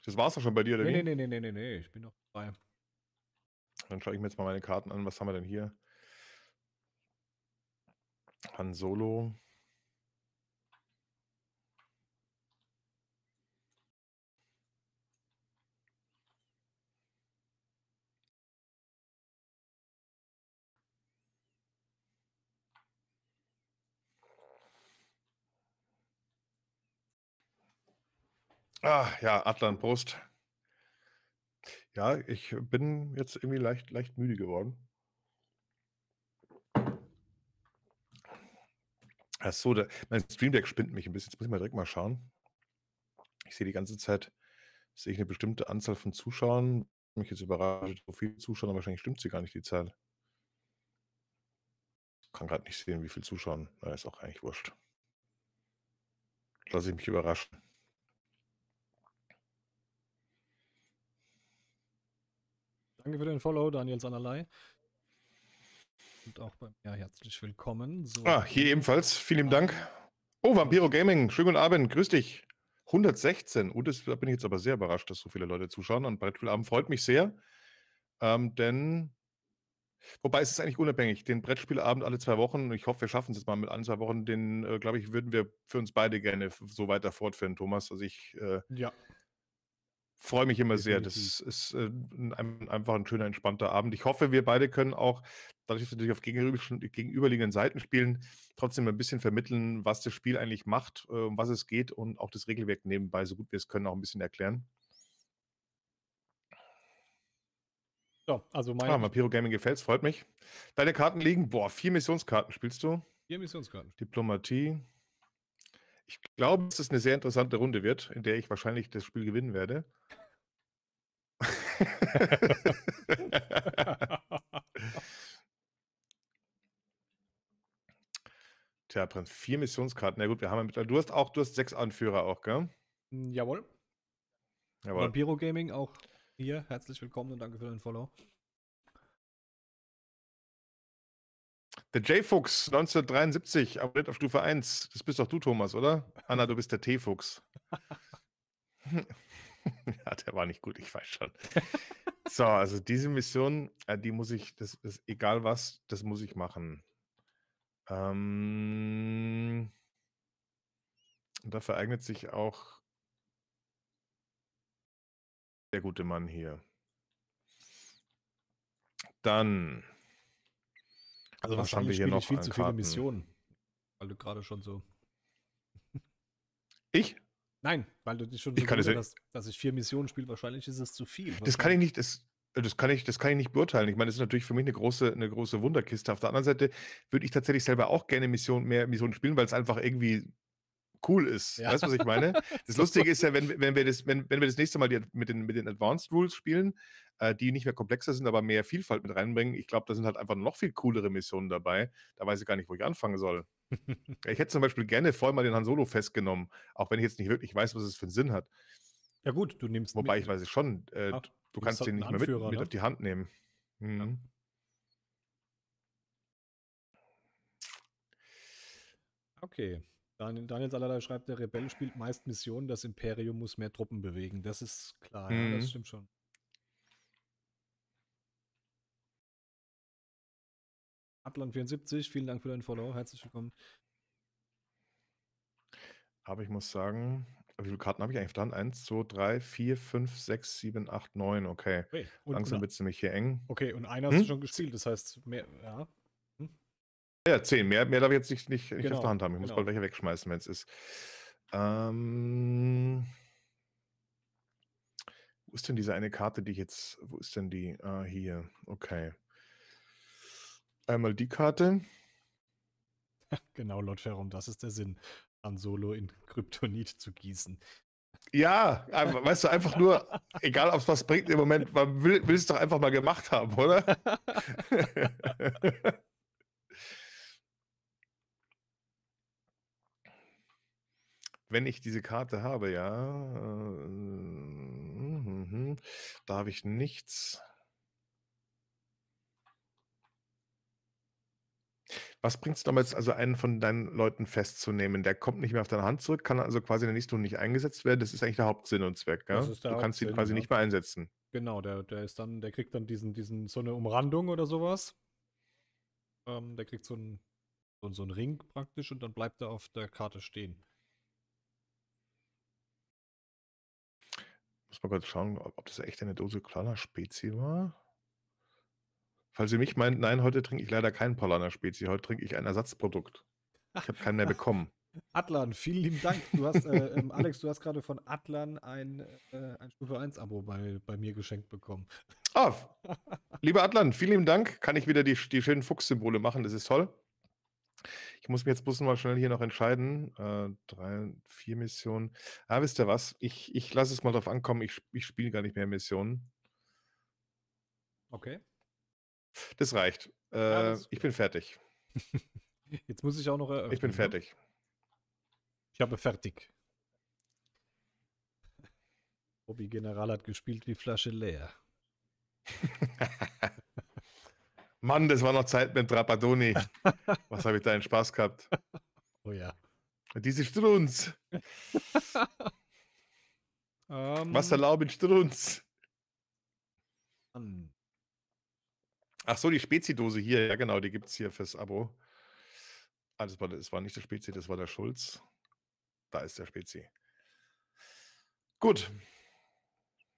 Das war's doch schon bei dir, oder? Nee, nee, nee, nee, nee, nee, ich bin noch dabei. Dann schaue ich mir jetzt mal meine Karten an. Was haben wir denn hier? Han Solo. Ah, ja, Adlan, Prost. Ja, ich bin jetzt irgendwie leicht, leicht müde geworden. Ach so, der, mein Stream Deck spinnt mich ein bisschen. Jetzt muss ich mal direkt mal schauen. Ich sehe die ganze Zeit, sehe ich eine bestimmte Anzahl von Zuschauern. Mich jetzt überrascht, so viele Zuschauer, wahrscheinlich stimmt sie gar nicht, die Zahl. Ich kann gerade nicht sehen, wie viele Zuschauer. Na, ist auch eigentlich wurscht. Lass ich mich überraschen. Danke für den Follow, Daniel Sanalei. Und auch bei mir herzlich willkommen. So. Ah, hier ebenfalls. Vielen Dank. Oh, Vampiro Gaming, schönen guten Abend, grüß dich. 116. Oh, das, da bin ich jetzt aber sehr überrascht, dass so viele Leute zuschauen. Und Brettspielabend freut mich sehr. Ähm, denn, wobei es ist eigentlich unabhängig, den Brettspielabend alle zwei Wochen, ich hoffe, wir schaffen es jetzt mal mit allen zwei Wochen, den, äh, glaube ich, würden wir für uns beide gerne so weiter fortführen, Thomas. Also ich äh, ja freue mich immer sehr. Das ist äh, ein, einfach ein schöner, entspannter Abend. Ich hoffe, wir beide können auch, dadurch, dass wir natürlich auf gegenüberliegenden Seiten spielen, trotzdem ein bisschen vermitteln, was das Spiel eigentlich macht, äh, um was es geht und auch das Regelwerk nebenbei, so gut wir es können, auch ein bisschen erklären. Ja, also ah, mein. Ah, Mapiro Gaming gefällt's, freut mich. Deine Karten liegen, boah, vier Missionskarten spielst du. Vier Missionskarten. Diplomatie. Ich glaube, dass es eine sehr interessante Runde wird, in der ich wahrscheinlich das Spiel gewinnen werde. Tja, Prinz, vier Missionskarten. Na gut, wir haben ja mittlerweile. Du hast auch, du hast sechs Anführer auch, gell? Hm, jawohl. Jawohl. Vampiro Gaming auch hier. Herzlich willkommen und danke für den Follow. Der J-Fuchs 1973, abonniert auf Stufe 1. Das bist doch du, Thomas, oder? Anna, du bist der T-Fuchs. ja, der war nicht gut, ich weiß schon. so, also diese Mission, äh, die muss ich, das ist egal was, das muss ich machen. Ähm, dafür eignet sich auch der gute Mann hier. Dann also was wahrscheinlich haben wir hier noch viel äh, zu viele Missionen. Weil du gerade schon so. Ich? Nein, weil du dich schon ich so kann hast, dass ich vier Missionen spiele, wahrscheinlich ist es zu viel. Das kann ich nicht, das, das kann ich, das kann ich nicht beurteilen. Ich meine, das ist natürlich für mich eine große, eine große Wunderkiste. Auf der anderen Seite würde ich tatsächlich selber auch gerne Mission, mehr Missionen spielen, weil es einfach irgendwie cool ist. Ja. Weißt du, was ich meine? Das Lustige ist ja, wenn, wenn, wir, das, wenn, wenn wir das nächste Mal die, mit, den, mit den Advanced Rules spielen, äh, die nicht mehr komplexer sind, aber mehr Vielfalt mit reinbringen, ich glaube, da sind halt einfach noch viel coolere Missionen dabei. Da weiß ich gar nicht, wo ich anfangen soll. ich hätte zum Beispiel gerne vorher mal den Han Solo festgenommen, auch wenn ich jetzt nicht wirklich weiß, was es für einen Sinn hat. Ja, gut, du nimmst. Wobei mit. ich weiß es schon, äh, Ach, du kannst halt den nicht mehr mit, mit ne? auf die Hand nehmen. Mhm. Ja. Okay. Daniel, Daniel Salada schreibt, der Rebell spielt meist Missionen, das Imperium muss mehr Truppen bewegen. Das ist klar, mhm. ja, das mhm. stimmt schon. Atlan74, vielen Dank für deinen Follow, herzlich willkommen. Aber ich muss sagen, wie viele Karten habe ich eigentlich verstanden? 1, 2, 3, 4, 5, 6, 7, 8, 9. Okay. okay. Langsam wird es nämlich hier eng. Okay, und einer hm? hast du hm? schon gespielt, das heißt, mehr, ja. Ja, zehn. Mehr, mehr darf ich jetzt nicht, nicht, nicht auf genau, der Hand haben. Ich muss genau. bald welche wegschmeißen, wenn es ist. Ähm, wo ist denn diese eine Karte, die ich jetzt. Wo ist denn die? Ah, hier. Okay. Einmal die Karte. Genau, Lord Sharon, das ist der Sinn, an Solo in Kryptonit zu gießen. Ja, weißt du, einfach nur, egal ob es was bringt im Moment, man will, will es doch einfach mal gemacht haben, oder? wenn ich diese Karte habe, ja, äh, mm, mm, da habe ich nichts. Was bringt es damals, also einen von deinen Leuten festzunehmen? Der kommt nicht mehr auf deine Hand zurück, kann also quasi in der nächsten Runde nicht eingesetzt werden. Das ist eigentlich der Hauptsinn und Zweck. Gell? du kannst ihn quasi ja. nicht mehr einsetzen. Genau, der, der ist dann, der kriegt dann diesen, diesen, so eine Umrandung oder sowas. Ähm, der kriegt so einen, so einen Ring praktisch und dann bleibt er auf der Karte stehen. mal kurz schauen, ob, ob das echt eine Dose Klarner Spezi war. Falls ihr mich meint, nein, heute trinke ich leider keinen Polaner Spezi, heute trinke ich ein Ersatzprodukt. Ich habe keinen mehr bekommen. Adlan, vielen lieben Dank. Du hast, äh, ähm, Alex, du hast gerade von Adlan ein, äh, ein Stufe 1 Abo bei, bei mir geschenkt bekommen. oh, lieber Adlan, vielen lieben Dank. Kann ich wieder die, die schönen Fuchssymbole machen, das ist toll. Ich muss mir jetzt bloß mal schnell hier noch entscheiden. Äh, drei, vier Missionen. Ah, wisst ihr was? Ich, ich lasse es mal drauf ankommen. Ich, ich spiele gar nicht mehr Missionen. Okay. Das reicht. Äh, ja, das ich bin fertig. jetzt muss ich auch noch eröffnen. Ich bin ne? fertig. Ich habe fertig. Bobby General hat gespielt wie Flasche leer. Mann, das war noch Zeit mit Trapadoni. Was habe ich da einen Spaß gehabt? Oh ja. Diese Strunz. um, ähm. Wasserlaub in Strunz. Mann. Ach so, die Spezidose hier, ja genau, die gibt es hier fürs Abo. Ah, das war, das war nicht der Spezi, das war der Schulz. Da ist der Spezi. Gut.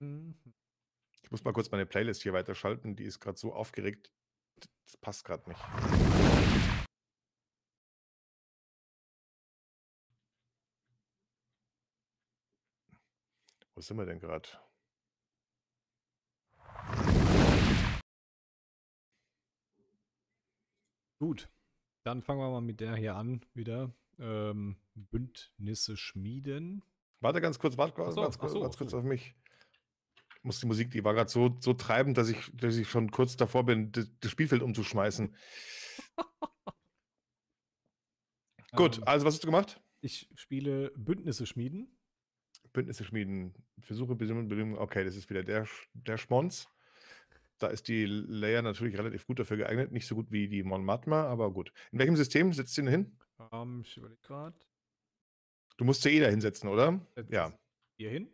Mhm. Ich muss mal kurz meine Playlist hier weiterschalten. Die ist gerade so aufgeregt, das passt gerade nicht. Wo sind wir denn gerade? Gut, dann fangen wir mal mit der hier an wieder. Ähm, Bündnisse schmieden. Warte ganz kurz, warte, so, ganz, kurz, so, ganz kurz so. auf mich muss die Musik, die war gerade so, so treibend, dass ich, dass ich schon kurz davor bin, das, das Spielfeld umzuschmeißen. Gut, ähm, also was hast du gemacht? Ich spiele Bündnisse schmieden. Bündnisse schmieden. Versuche Bedingungen. Okay, das ist wieder der, der Schmonz. Da ist die Layer natürlich relativ gut dafür geeignet. Nicht so gut wie die Monmatma, aber gut. In welchem System setzt du denn hin? Um, ähm, ich überlege gerade. Du musst sie eh da hinsetzen, oder? Jetzt ja. Hier hin?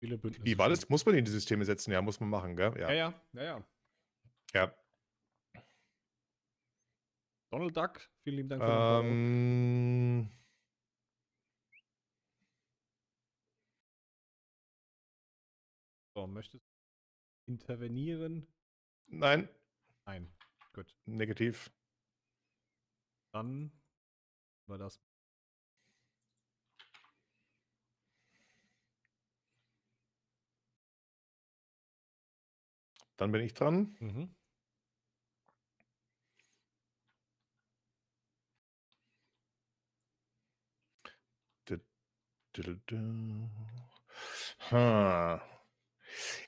Viele Bündnisse. Wie war das? Muss man in die Systeme setzen? Ja, muss man machen, gell? Ja, ja, ja, ja. ja. ja. Donald Duck, vielen lieben Dank. Für ähm, so, möchtest du intervenieren? Nein. Nein. Gut. Negativ. Dann war das Dann bin ich dran. Mhm.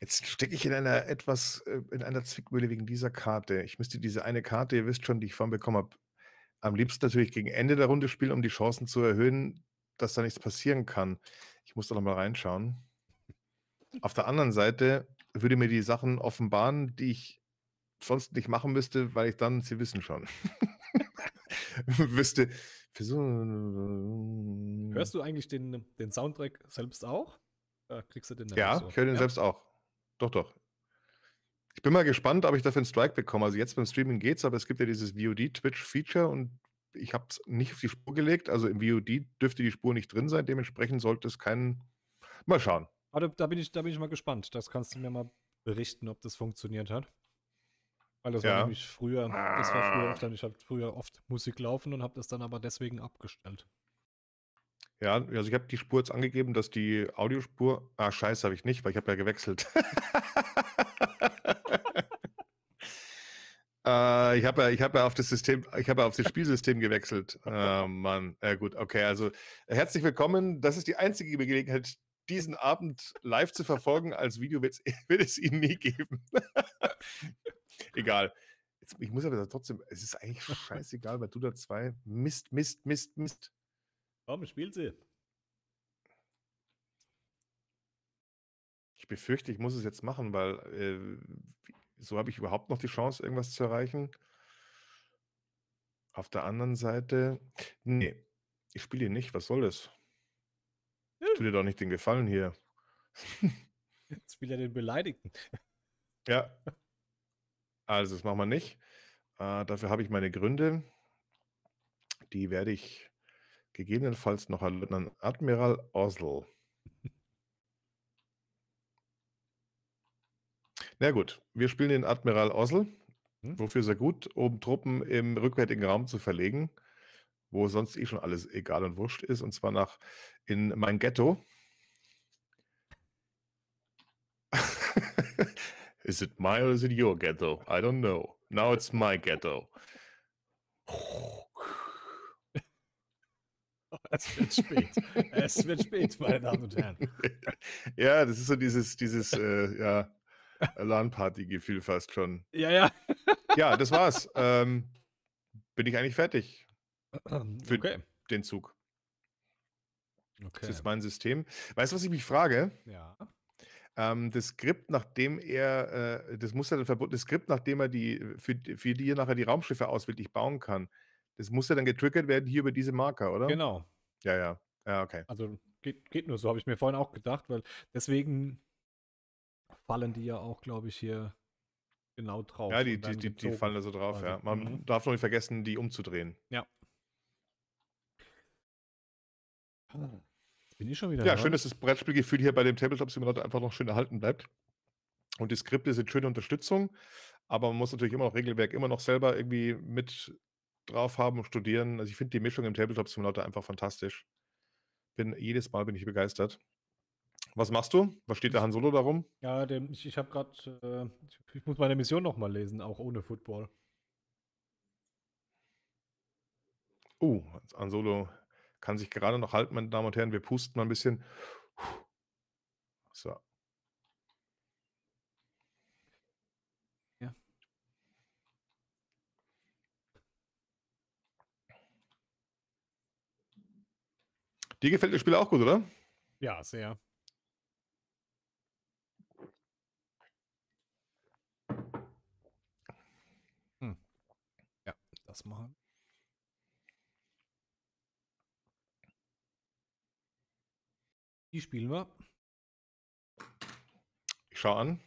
Jetzt stecke ich in einer etwas, äh, in einer Zwickmühle wegen dieser Karte. Ich müsste diese eine Karte, ihr wisst schon, die ich vorhin bekommen habe, am liebsten natürlich gegen Ende der Runde spielen, um die Chancen zu erhöhen, dass da nichts passieren kann. Ich muss da nochmal reinschauen. Auf der anderen Seite würde mir die Sachen offenbaren, die ich sonst nicht machen müsste, weil ich dann, Sie wissen schon, wüsste. Hörst du eigentlich den, den Soundtrack selbst auch? kriegst du den Ja, so. ich höre den ja. selbst auch. Doch, doch. Ich bin mal gespannt, ob ich dafür einen Strike bekomme. Also jetzt beim Streaming geht's, aber es gibt ja dieses VOD-Twitch-Feature und ich habe es nicht auf die Spur gelegt. Also im VOD dürfte die Spur nicht drin sein. Dementsprechend sollte es keinen. Mal schauen. Aber da, bin ich, da bin ich mal gespannt. Das kannst du mir mal berichten, ob das funktioniert hat. Weil das ja. war nämlich früher, das war früher ah. oft, ich habe früher oft Musik laufen und habe das dann aber deswegen abgestellt. Ja, also ich habe die Spur jetzt angegeben, dass die Audiospur, ah scheiße, habe ich nicht, weil ich habe ja gewechselt. äh, ich habe ja, ich ja auf das System, ich habe ja auf das Spielsystem gewechselt. Äh, Mann, äh, gut, okay, also herzlich willkommen. Das ist die einzige Gelegenheit, diesen Abend live zu verfolgen als Video wird es ihn nie geben. Egal. Jetzt, ich muss aber trotzdem, es ist eigentlich scheißegal, weil du da zwei Mist, Mist, Mist, Mist. Warum spielt sie? Ich befürchte, ich muss es jetzt machen, weil äh, so habe ich überhaupt noch die Chance, irgendwas zu erreichen. Auf der anderen Seite, nee, ich spiele ihn nicht, was soll das? tu dir doch nicht den Gefallen hier. Jetzt will er den Beleidigten. Ja. Also, das machen wir nicht. Äh, dafür habe ich meine Gründe. Die werde ich gegebenenfalls noch erläutern. Admiral Osl. Na gut, wir spielen den Admiral Osl. Hm? Wofür ist er gut? Um Truppen im rückwärtigen Raum zu verlegen wo sonst eh schon alles egal und wurscht ist, und zwar nach in mein Ghetto. is it my or is it your ghetto? I don't know. Now it's my ghetto. Es wird spät. Es wird spät, meine Damen und Herren. Ja, das ist so dieses, dieses, äh, ja, LAN-Party-Gefühl fast schon. Ja, ja. Ja, das war's. Ähm, bin ich eigentlich fertig? Für okay. den Zug. Okay. Das ist mein System. Weißt du, was ich mich frage? Ja. Ähm, das Skript, nachdem er, äh, das muss ja dann verbunden, das Skript, nachdem er die, für, für die er nachher die Raumschiffe auswendig bauen kann, das muss ja dann getriggert werden hier über diese Marker, oder? Genau. Ja, ja. Ja, okay. Also geht, geht nur so, habe ich mir vorhin auch gedacht, weil deswegen fallen die ja auch, glaube ich, hier genau drauf. Ja, die, die, die, die, fallen da so drauf, also, ja. Man mhm. darf noch nicht vergessen, die umzudrehen. Ja, Ah, bin ich schon wieder. Ja, da. schön, dass das Brettspielgefühl hier bei dem Tabletop Simulator einfach noch schön erhalten bleibt. Und die Skripte sind schöne Unterstützung, aber man muss natürlich immer noch Regelwerk immer noch selber irgendwie mit drauf haben studieren. Also ich finde die Mischung im Tabletop Simulator einfach fantastisch. Bin, jedes Mal bin ich begeistert. Was machst du? Was steht der Han Solo darum? Ja, dem, ich, ich habe gerade, äh, ich muss meine Mission nochmal lesen, auch ohne Football. Oh, uh, Han Solo kann sich gerade noch halten, meine Damen und Herren. Wir pusten mal ein bisschen. So. Ja. Dir gefällt das Spiel auch gut, oder? Ja, sehr. Hm. Ja, das machen. Die spielen wir. Ich schau an.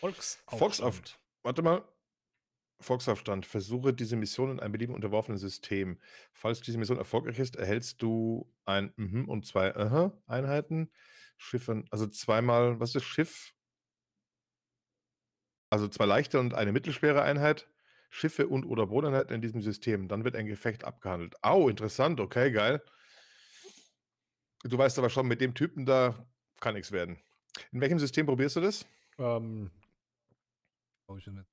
Volksaufstand. Volksaufstand. Warte mal. Volksaufstand. Versuche diese Mission in einem beliebigen unterworfenen System. Falls diese Mission erfolgreich ist, erhältst du ein mhm und zwei Aha Einheiten. Schiffen, also zweimal, was ist Schiff? Also zwei leichte und eine mittelschwere Einheit. Schiffe und oder Bodeneinheiten in diesem System. Dann wird ein Gefecht abgehandelt. Au, interessant, okay, geil. Du weißt aber schon, mit dem Typen da kann nichts werden. In welchem System probierst du das? Ähm, oh, ich nicht.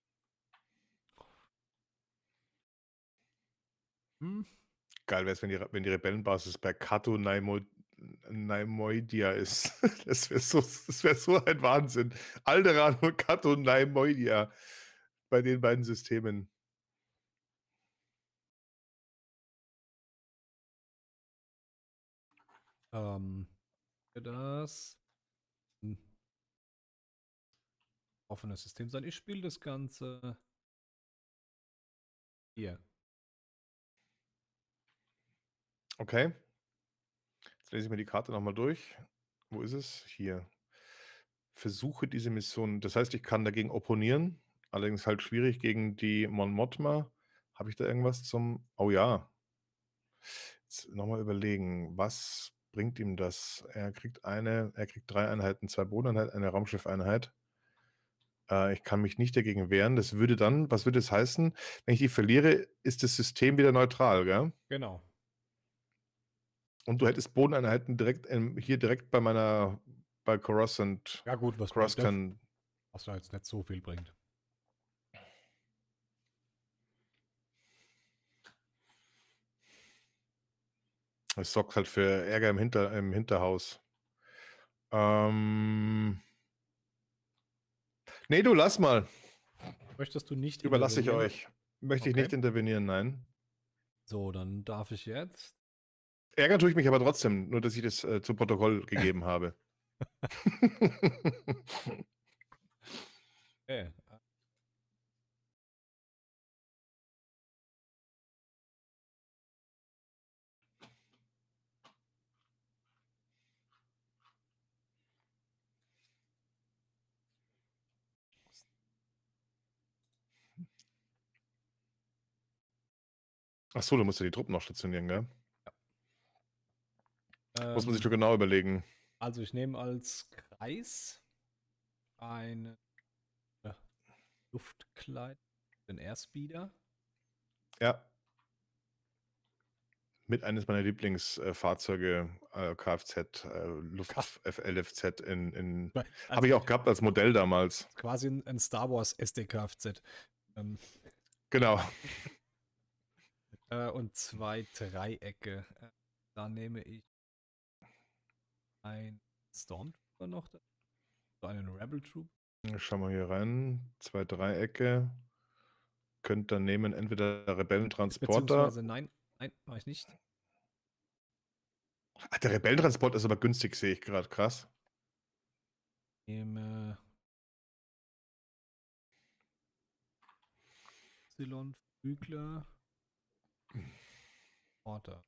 Hm. Geil wäre es, wenn die, wenn die Rebellenbasis bei Kato Naimo, Naimoidia ist. Das wäre so, wär so ein Wahnsinn. Alderan und Kato Naimoidia bei den beiden Systemen. Ähm, das hm. offenes System sein. Ich spiele das Ganze hier. Okay. Jetzt lese ich mir die Karte nochmal durch. Wo ist es? Hier. Versuche diese Mission. Das heißt, ich kann dagegen opponieren. Allerdings halt schwierig gegen die Mon Mothma. Habe ich da irgendwas zum. Oh ja. Jetzt nochmal überlegen. Was bringt ihm das? Er kriegt eine, er kriegt drei Einheiten, zwei Bodeneinheiten, eine Raumschiffeinheit. Äh, ich kann mich nicht dagegen wehren. Das würde dann, was würde es heißen? Wenn ich die verliere, ist das System wieder neutral, gell? Genau. Und du hättest Bodeneinheiten direkt in, hier direkt bei meiner, bei Coruscant. Ja, gut, was Coruscant. Was da jetzt nicht so viel bringt. Es sorgt halt für Ärger im, Hinter, im Hinterhaus. Ähm. Nee, du lass mal. Möchtest du nicht? Überlasse ich euch. Möchte okay. ich nicht intervenieren, nein. So, dann darf ich jetzt. Ärger tue ich mich aber trotzdem, nur dass ich das äh, zu Protokoll gegeben habe. okay. Äh, Achso, du musst ja die Truppen noch stationieren, gell? Ja. Muss man sich schon ähm. genau überlegen. Also ich nehme als Kreis ein Luftkleid, den Airspeeder. Ja. Mit eines meiner Lieblingsfahrzeuge, äh, Kfz, äh, Luft LFZ in, in also, habe ich auch gehabt als Modell damals. Quasi ein, Star Wars SD Kfz. Ähm. Genau. Äh, und zwei Dreiecke. Äh, da nehme ich ein Stormtrooper noch. So einen Rebel Troop. Schauen wir hier rein. Zwei Dreiecke. Könnt dann nehmen entweder Rebellentransporter. Nein, nein, mache ich nicht. Ach, der Rebellentransport ist aber günstig, sehe ich gerade. Krass. Nehme. Äh, Flügler. Orte.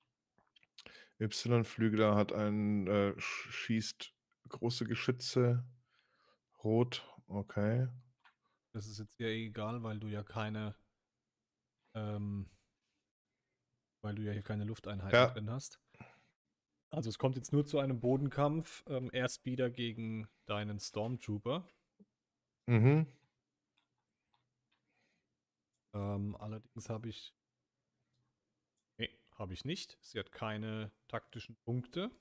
Y-Flügler hat einen, äh, schießt große Geschütze. Rot, okay. Das ist jetzt ja egal, weil du ja keine, ähm, weil du ja hier keine Lufteinheit ja. drin hast. Also es kommt jetzt nur zu einem Bodenkampf. Ähm, Airspeeder gegen deinen Stormtrooper. Mhm. Ähm, allerdings habe ich habe ich nicht. Sie hat keine taktischen Punkte.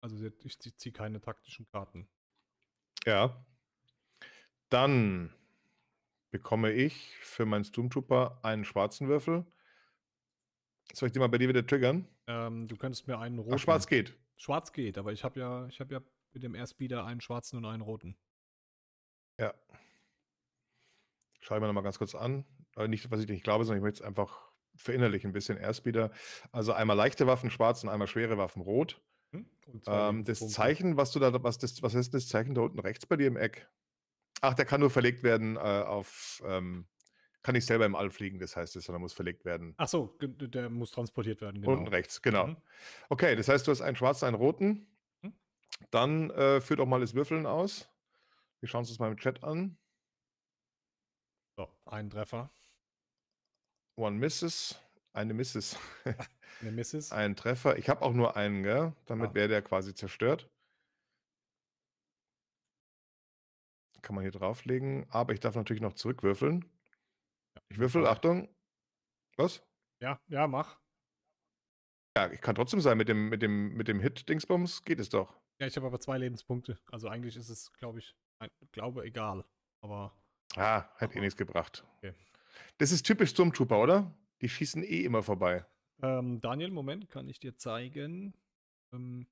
Also sie hat, ich ziehe keine taktischen Karten. Ja. Dann bekomme ich für meinen Stormtrooper einen schwarzen Würfel. Soll ich den mal bei dir wieder triggern? Ähm, du könntest mir einen roten. Ach, schwarz geht. Schwarz geht, aber ich habe ja, ich habe ja mit dem Airspeeder einen schwarzen und einen roten. Ja. Schau ich mir nochmal ganz kurz an. Äh, nicht, was ich nicht glaube, sondern ich möchte es einfach verinnerlich ein bisschen erst wieder. Also einmal leichte Waffen schwarz und einmal schwere Waffen rot. Hm, ähm, das Punkte. Zeichen, was du da, was, das, was ist das Zeichen da unten rechts bei dir im Eck? Ach, der kann nur verlegt werden äh, auf, ähm, kann nicht selber im All fliegen, das heißt es, sondern muss verlegt werden. Ach so, der muss transportiert werden, genau. Unten rechts, genau. Mhm. Okay, das heißt, du hast einen schwarzen, einen roten. Mhm. Dann äh, führ doch mal das Würfeln aus. Wir schauen uns das mal im Chat an. So, ein Treffer. One Misses, eine Misses. eine Misses. Ein Treffer. Ich habe auch nur einen, gell? Damit ah. wäre der quasi zerstört. Kann man hier drauflegen. Aber ich darf natürlich noch zurückwürfeln. Ja. Ich würfel, Achtung. Was? Ja, ja, mach. Ja, ich kann trotzdem sein. Mit dem, mit dem, mit dem Hit-Dingsbums geht es doch. Ja, ich habe aber zwei Lebenspunkte. Also eigentlich ist es, glaube ich, ein, glaube egal. Aber. Ah, hätte eh nichts gebracht. Okay. Das ist typisch Stormtrooper, oder? Die schießen eh immer vorbei. Ähm, Daniel, Moment, kann ich dir zeigen. Ähm,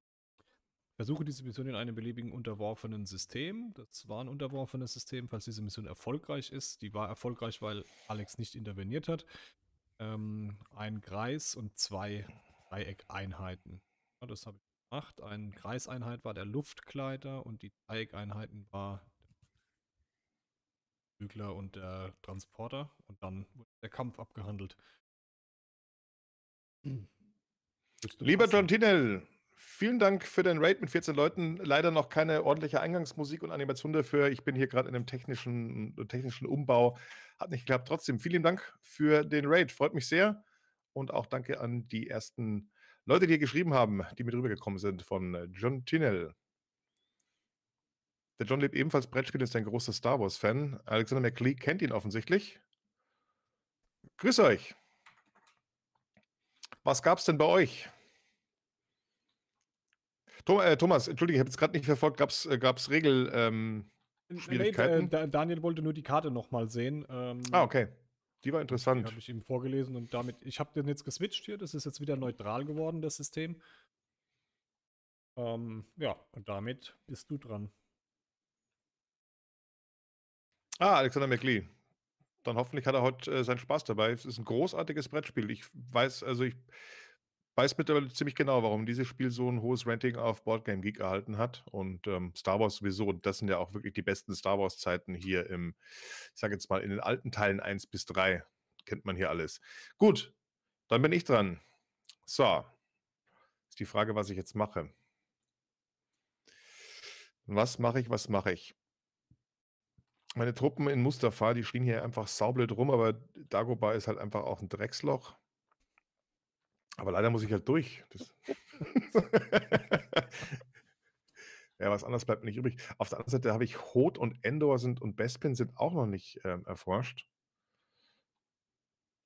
versuche diese Mission in einem beliebigen unterworfenen System. Das war ein unterworfenes System, falls diese Mission erfolgreich ist. Die war erfolgreich, weil Alex nicht interveniert hat. Ähm, ein Kreis und zwei Dreieckeinheiten. Ja, das habe ich gemacht. Ein Kreiseinheit war der Luftkleider und die Dreieckeinheiten war Flügler und der Transporter und dann wurde der Kampf abgehandelt. Lieber John Tinel, vielen Dank für den Raid mit 14 Leuten. Leider noch keine ordentliche Eingangsmusik und Animation dafür. Ich bin hier gerade in einem technischen, technischen Umbau. Hat nicht geklappt. Trotzdem, vielen Dank für den Raid. Freut mich sehr. Und auch danke an die ersten Leute, die hier geschrieben haben, die mit rübergekommen sind von John Tinel. Der John lebt ebenfalls Brettspiel, ist ein großer Star Wars-Fan. Alexander McLean kennt ihn offensichtlich. Grüß euch. Was gab's denn bei euch? Thomas, äh, Thomas Entschuldigung, ich habe jetzt gerade nicht verfolgt. Gab's, äh, gab's Regel, ähm, Nee, äh, Daniel wollte nur die Karte nochmal sehen. Ähm, ah, okay. Die war interessant. Habe ich ihm vorgelesen und damit, ich habe den jetzt geswitcht hier. Das ist jetzt wieder neutral geworden, das System. Ähm, ja, und damit bist du dran. Ah, Alexander McLean. Dann hoffentlich hat er heute äh, seinen Spaß dabei. Es ist ein großartiges Brettspiel. Ich weiß, also ich weiß mittlerweile ziemlich genau, warum dieses Spiel so ein hohes Ranting auf Boardgame Geek erhalten hat. Und ähm, Star Wars sowieso, und das sind ja auch wirklich die besten Star Wars-Zeiten hier im, ich sage jetzt mal, in den alten Teilen 1 bis 3. Kennt man hier alles. Gut, dann bin ich dran. So. Ist die Frage, was ich jetzt mache. Was mache ich, was mache ich? meine Truppen in Mustafa, die schrien hier einfach saublöd rum, aber Dagobah ist halt einfach auch ein Drecksloch. Aber leider muss ich halt durch. ja, was anderes bleibt mir nicht übrig. Auf der anderen Seite habe ich Hot und Endor sind und Bespin sind auch noch nicht ähm, erforscht.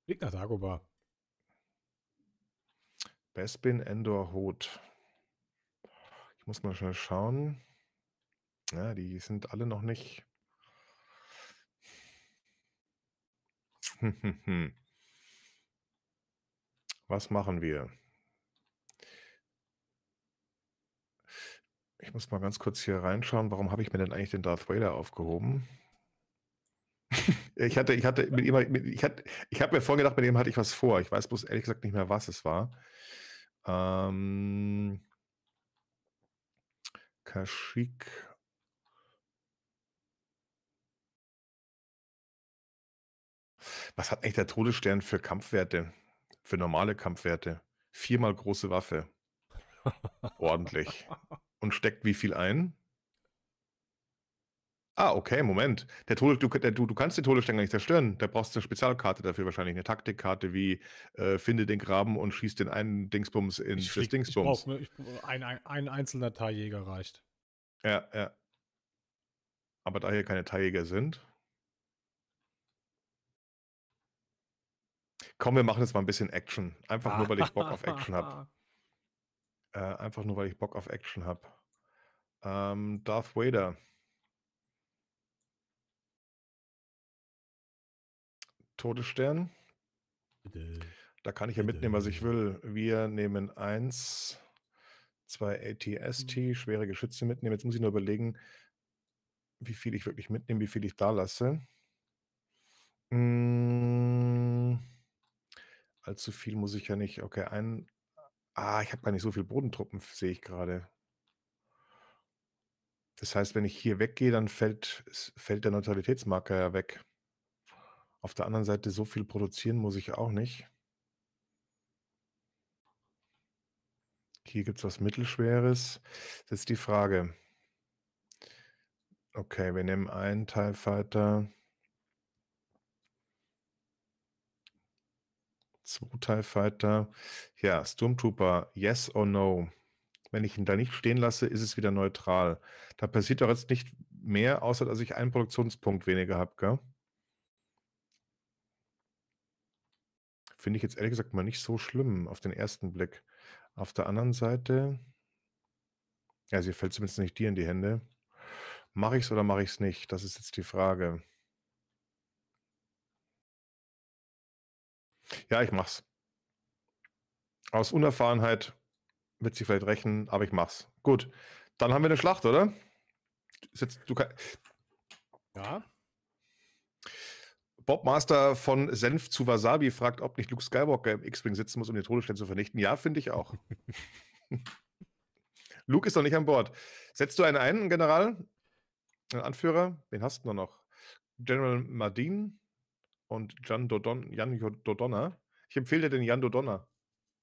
Liegt nach Dagobah. Bespin, Endor, Hot. Ich muss mal schnell schauen. Ja, die sind alle noch nicht Was machen wir? Ich muss mal ganz kurz hier reinschauen, warum habe ich mir denn eigentlich den Darth Vader aufgehoben? ich hatte, ich hatte mit ihm, ich hatte, ich habe mir vorgedacht, mit ihm hatte ich was vor. Ich weiß bloß ehrlich gesagt nicht mehr, was es war. Ähm, Kashyyyk Was hat eigentlich der Todesstern für Kampfwerte? Für normale Kampfwerte? Viermal große Waffe. Ordentlich. Und steckt wie viel ein? Ah, okay, Moment. Der Tode, du, der, du, du kannst den Todesstern gar nicht zerstören. Da brauchst du eine Spezialkarte dafür wahrscheinlich. Eine Taktikkarte wie äh, finde den Graben und schieß den einen Dingsbums in ich das Dingsbums. Ich brauch, ich ein, ein, ein einzelner Tailjäger reicht. Ja, ja. Aber da hier keine Tailjäger sind, Komm, wir machen jetzt mal ein bisschen Action. Einfach nur, weil ich Bock auf Action habe. Äh, einfach nur, weil ich Bock auf Action habe. Ähm, Darth Vader. Todesstern. Bitte. Da kann ich ja mitnehmen, was ich will. Wir nehmen eins, zwei ATST, mhm. schwere Geschütze mitnehmen. Jetzt muss ich nur überlegen, wie viel ich wirklich mitnehme, wie viel ich da lasse. Mmh allzu viel muss ich ja nicht. Okay, ein. Ah, ich habe gar nicht so viel Bodentruppen, sehe ich gerade. Das heißt, wenn ich hier weggehe, dann fällt, fällt der Neutralitätsmarker ja weg. Auf der anderen Seite, so viel produzieren muss ich auch nicht. Hier gibt es was Mittelschweres. Das ist die Frage. Okay, wir nehmen einen TIE Fighter. Zwei Fighter. Ja, Stormtrooper, yes or no? Wenn ich ihn da nicht stehen lasse, ist es wieder neutral. Da passiert doch jetzt nicht mehr, außer dass ich einen Produktionspunkt weniger habe, gell? Finde ich jetzt ehrlich gesagt mal nicht so schlimm auf den ersten Blick. Auf der anderen Seite, ja, sie fällt zumindest nicht dir in die Hände. Mache ich es oder mache ich es nicht? Das ist jetzt die Frage. Ja, ich mach's. Aus Unerfahrenheit wird sich vielleicht rächen, aber ich mach's. Gut, dann haben wir eine Schlacht, oder? Jetzt, du kann... Ja. Bob Master von Senf zu Wasabi fragt, ob nicht Luke Skywalker im X-Wing sitzen muss, um den Todesstern zu vernichten. Ja, finde ich auch. Luke ist noch nicht an Bord. Setzt du einen ein, General? Einen Anführer? Wen hast du noch? General Mardin? und Jan Dodon, Jan Dodonna. Ich empfehle dir den Jan Dodonna.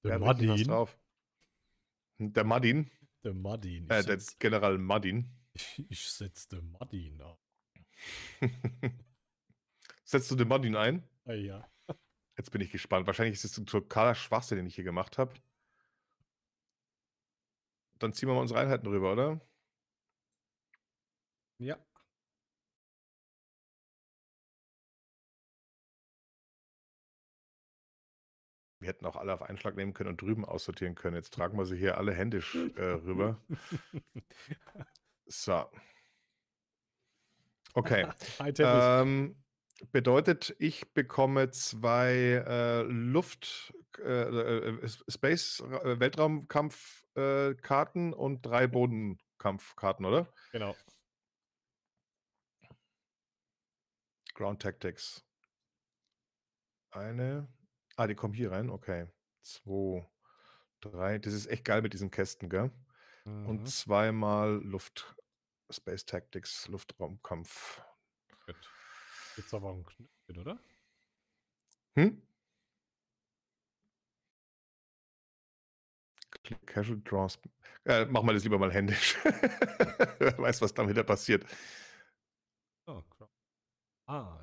Hm, der Madin. Der Madin. Der Madin. Äh, der General Madin. Ich, setze den Madin auf. Setzt du den Madin ein? Äh, ja. Jetzt bin ich gespannt. Wahrscheinlich ist es ein totaler Schwachsinn, den ich hier gemacht habe. Dann ziehen wir mal unsere Einheiten rüber, oder? Ja. wir hätten auch alle auf Einschlag nehmen können und drüben aussortieren können. Jetzt tragen wir sie hier alle händisch äh, rüber. so. Okay. ähm, bedeutet, ich bekomme zwei äh, Luft, äh, äh Space, äh, Weltraumkampfkarten äh, und drei Bodenkampfkarten, oder? Genau. Ground Tactics. Eine, Ah, die kommen hier rein, okay. Zwei, drei. Das ist echt geil mit diesen Kästen, gell? Mhm. Und zweimal Luft, Space Tactics, Luftraumkampf. Jetzt aber ein Knöpfchen, oder? Hm? Casual Draws. Äh, mach mal das lieber mal händisch. Wer weiß, was dann wieder passiert. Oh, krass. Ah,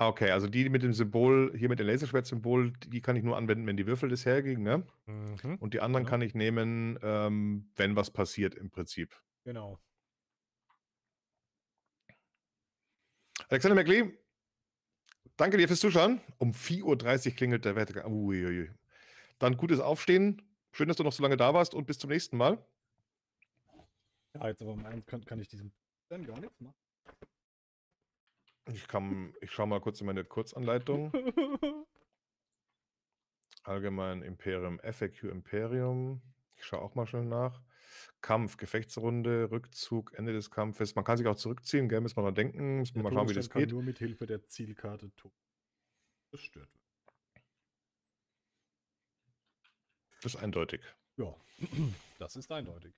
Ah, okay, also die mit dem Symbol, hier mit dem Laserschwert-Symbol, die kann ich nur anwenden, wenn die Würfel das hergegen, ne? Mhm. Und die anderen genau. kann ich nehmen, ähm, wenn was passiert im Prinzip. Genau. Alexander McLean, danke dir fürs Zuschauen. Um 4.30 Uhr klingelt der Wecker. Uiuiui. Dann gutes Aufstehen. Schön, dass du noch so lange da warst und bis zum nächsten Mal. Ja, jetzt aber um kann, kann ich diesem dann gar nichts machen. Ich, ich schaue mal kurz in meine Kurzanleitung. Allgemein Imperium, FAQ Imperium. Ich schaue auch mal schnell nach. Kampf, Gefechtsrunde, Rückzug, Ende des Kampfes. Man kann sich auch zurückziehen, gell, muss man noch denken. Muss man mal schauen, wie das kann geht. nur mit Hilfe der Zielkarte zerstört wird. Das ist eindeutig. Ja, das ist eindeutig.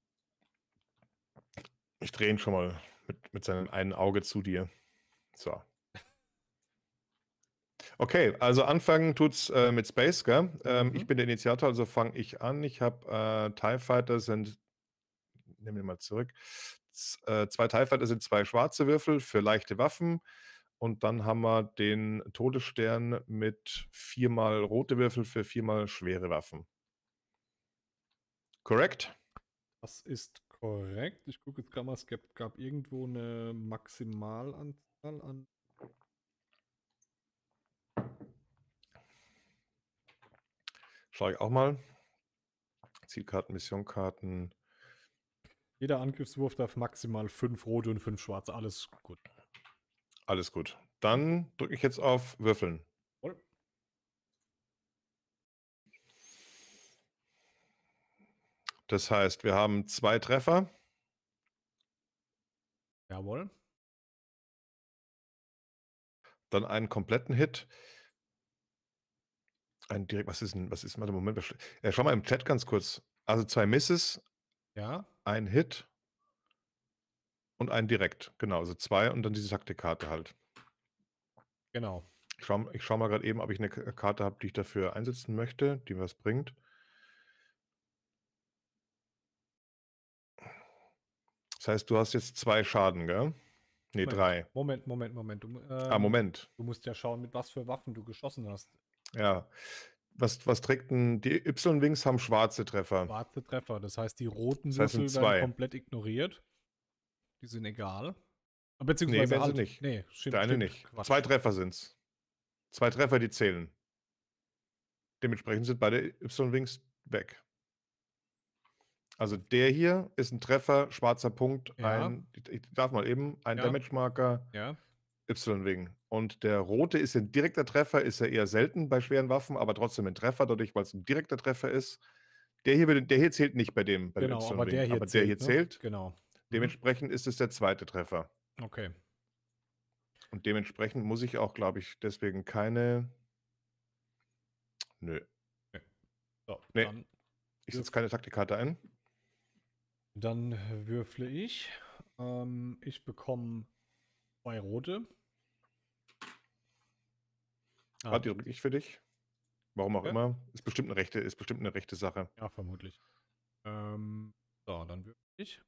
Ich drehe ihn schon mal mit, mit seinem einen Auge zu dir. So. Okay, also anfangen tut's äh, mit Space, gell? Ähm, mhm. Ich bin der Initiator, also fange ich an. Ich habe äh, TIE Fighter sind, nehmen wir mal zurück, Z äh, zwei TIE Fighter sind zwei schwarze Würfel für leichte Waffen. Und dann haben wir den Todesstern mit viermal rote Würfel für viermal schwere Waffen. Korrekt? Das ist korrekt. Ich gucke jetzt gerade mal, es gab irgendwo eine Maximalanzahl an. Schau ich auch mal. Zielkarten, Missionkarten. Jeder Angriffswurf darf maximal fünf rote und fünf schwarze. Alles gut. Alles gut. Dann drücke ich jetzt auf Würfeln. Das heißt, wir haben zwei Treffer. Jawohl dann einen kompletten Hit. Ein direkt, was ist denn, was ist, warte, Moment, ja, äh, schau mal im Chat ganz kurz. Also zwei Misses, ja. ein Hit und ein direkt. Genau, also zwei und dann diese Taktikkarte halt. Genau. Ich schaue schau mal gerade eben, ob ich eine äh, Karte habe, die ich dafür einsetzen möchte, die was bringt. Das heißt, du hast jetzt zwei Schaden, gell? Nee, Moment, drei. Moment, Moment, Moment. Du, ah, ähm, ah, Moment. Du musst ja schauen, mit was für Waffen du geschossen hast. Ja. Was, was trägt denn die Y-Wings haben schwarze Treffer? Schwarze Treffer, das heißt, die roten das heißt, werden komplett ignoriert. Die sind egal. Ah, beziehungsweise nee, werden halt, sie nicht. Nee, stimmt, Der eine stimmt, nicht. Quatsch. Zwei Treffer sind es. Zwei Treffer, die zählen. Dementsprechend sind beide Y-Wings weg. Also der hier ist ein Treffer, schwarzer Punkt, ja. ein, ich darf mal eben, ein ja. Damage-Marker, ja. Y-Wing. Und der rote ist ein direkter Treffer, ist ja eher selten bei schweren Waffen, aber trotzdem ein Treffer, dadurch, weil es ein direkter Treffer ist. Der hier, der hier zählt nicht bei dem, bei genau, aber der hier aber zählt. Der hier ne? Genau. Mhm. Dementsprechend ist es der zweite Treffer. Okay. Und dementsprechend muss ich auch, glaube ich, deswegen keine. Nö. Okay. So, nee. ich setze keine Taktikkarte ein. Dann würfle ich. Ähm, ich bekomme zwei rote. Ah. Hat die Rubrik ich für dich? Warum auch okay. immer. Ist bestimmt eine rechte, ist bestimmt eine rechte Sache. Ja, vermutlich. Ähm, so, dann würfle ich.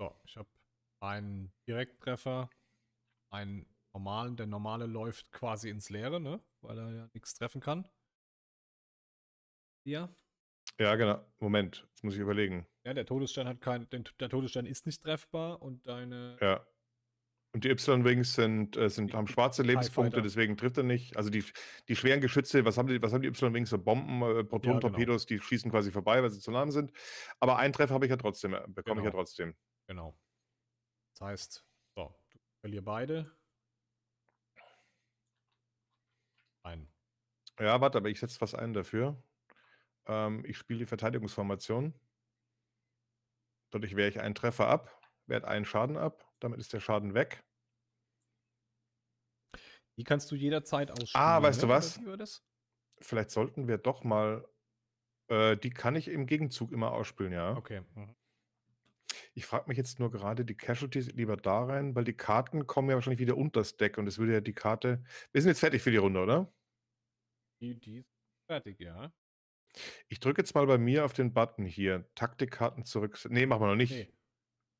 So, ich habe einen Direkttreffer, einen normalen. Der normale läuft quasi ins Leere, ne? Weil er ja nichts treffen kann. Ja. Ja, genau. Moment, jetzt muss ich überlegen. Ja, der Todesstern hat kein, der Todesstern ist nicht treffbar und deine. Ja. Und die Y-Wings sind, äh, sind, haben schwarze Lebenspunkte, deswegen trifft er nicht. Also die, die schweren Geschütze, was haben die, was haben die Y-Wings? So Bomben, äh, Proton-Torpedos, ja, genau. die schießen quasi vorbei, weil sie zu lahm sind. Aber einen Treffer habe ich ja trotzdem, äh, bekomme genau. ich ja genau. trotzdem. Genau. Das heißt, so, du verlierst beide. Ein. Ja, warte, aber ich setze was ein dafür. Ähm, ich spiele die Verteidigungsformation. Dadurch wehre ich einen Treffer ab, wehrt einen Schaden ab, damit ist der Schaden weg. Die kannst du jederzeit ah, ausspielen. Ah, weißt ne? du was? Vielleicht sollten wir doch mal. Äh, die kann ich im Gegenzug immer ausspielen, ja. Okay. Mhm. Ich frage mich jetzt nur gerade die Casualties lieber da rein, weil die Karten kommen ja wahrscheinlich wieder unter das Deck und es würde ja die Karte. Wir sind jetzt fertig für die Runde, oder? Die, die ist fertig, ja. Ich drücke jetzt mal bei mir auf den Button hier. Taktikkarten zurück. Nee, machen wir noch nicht. Nee.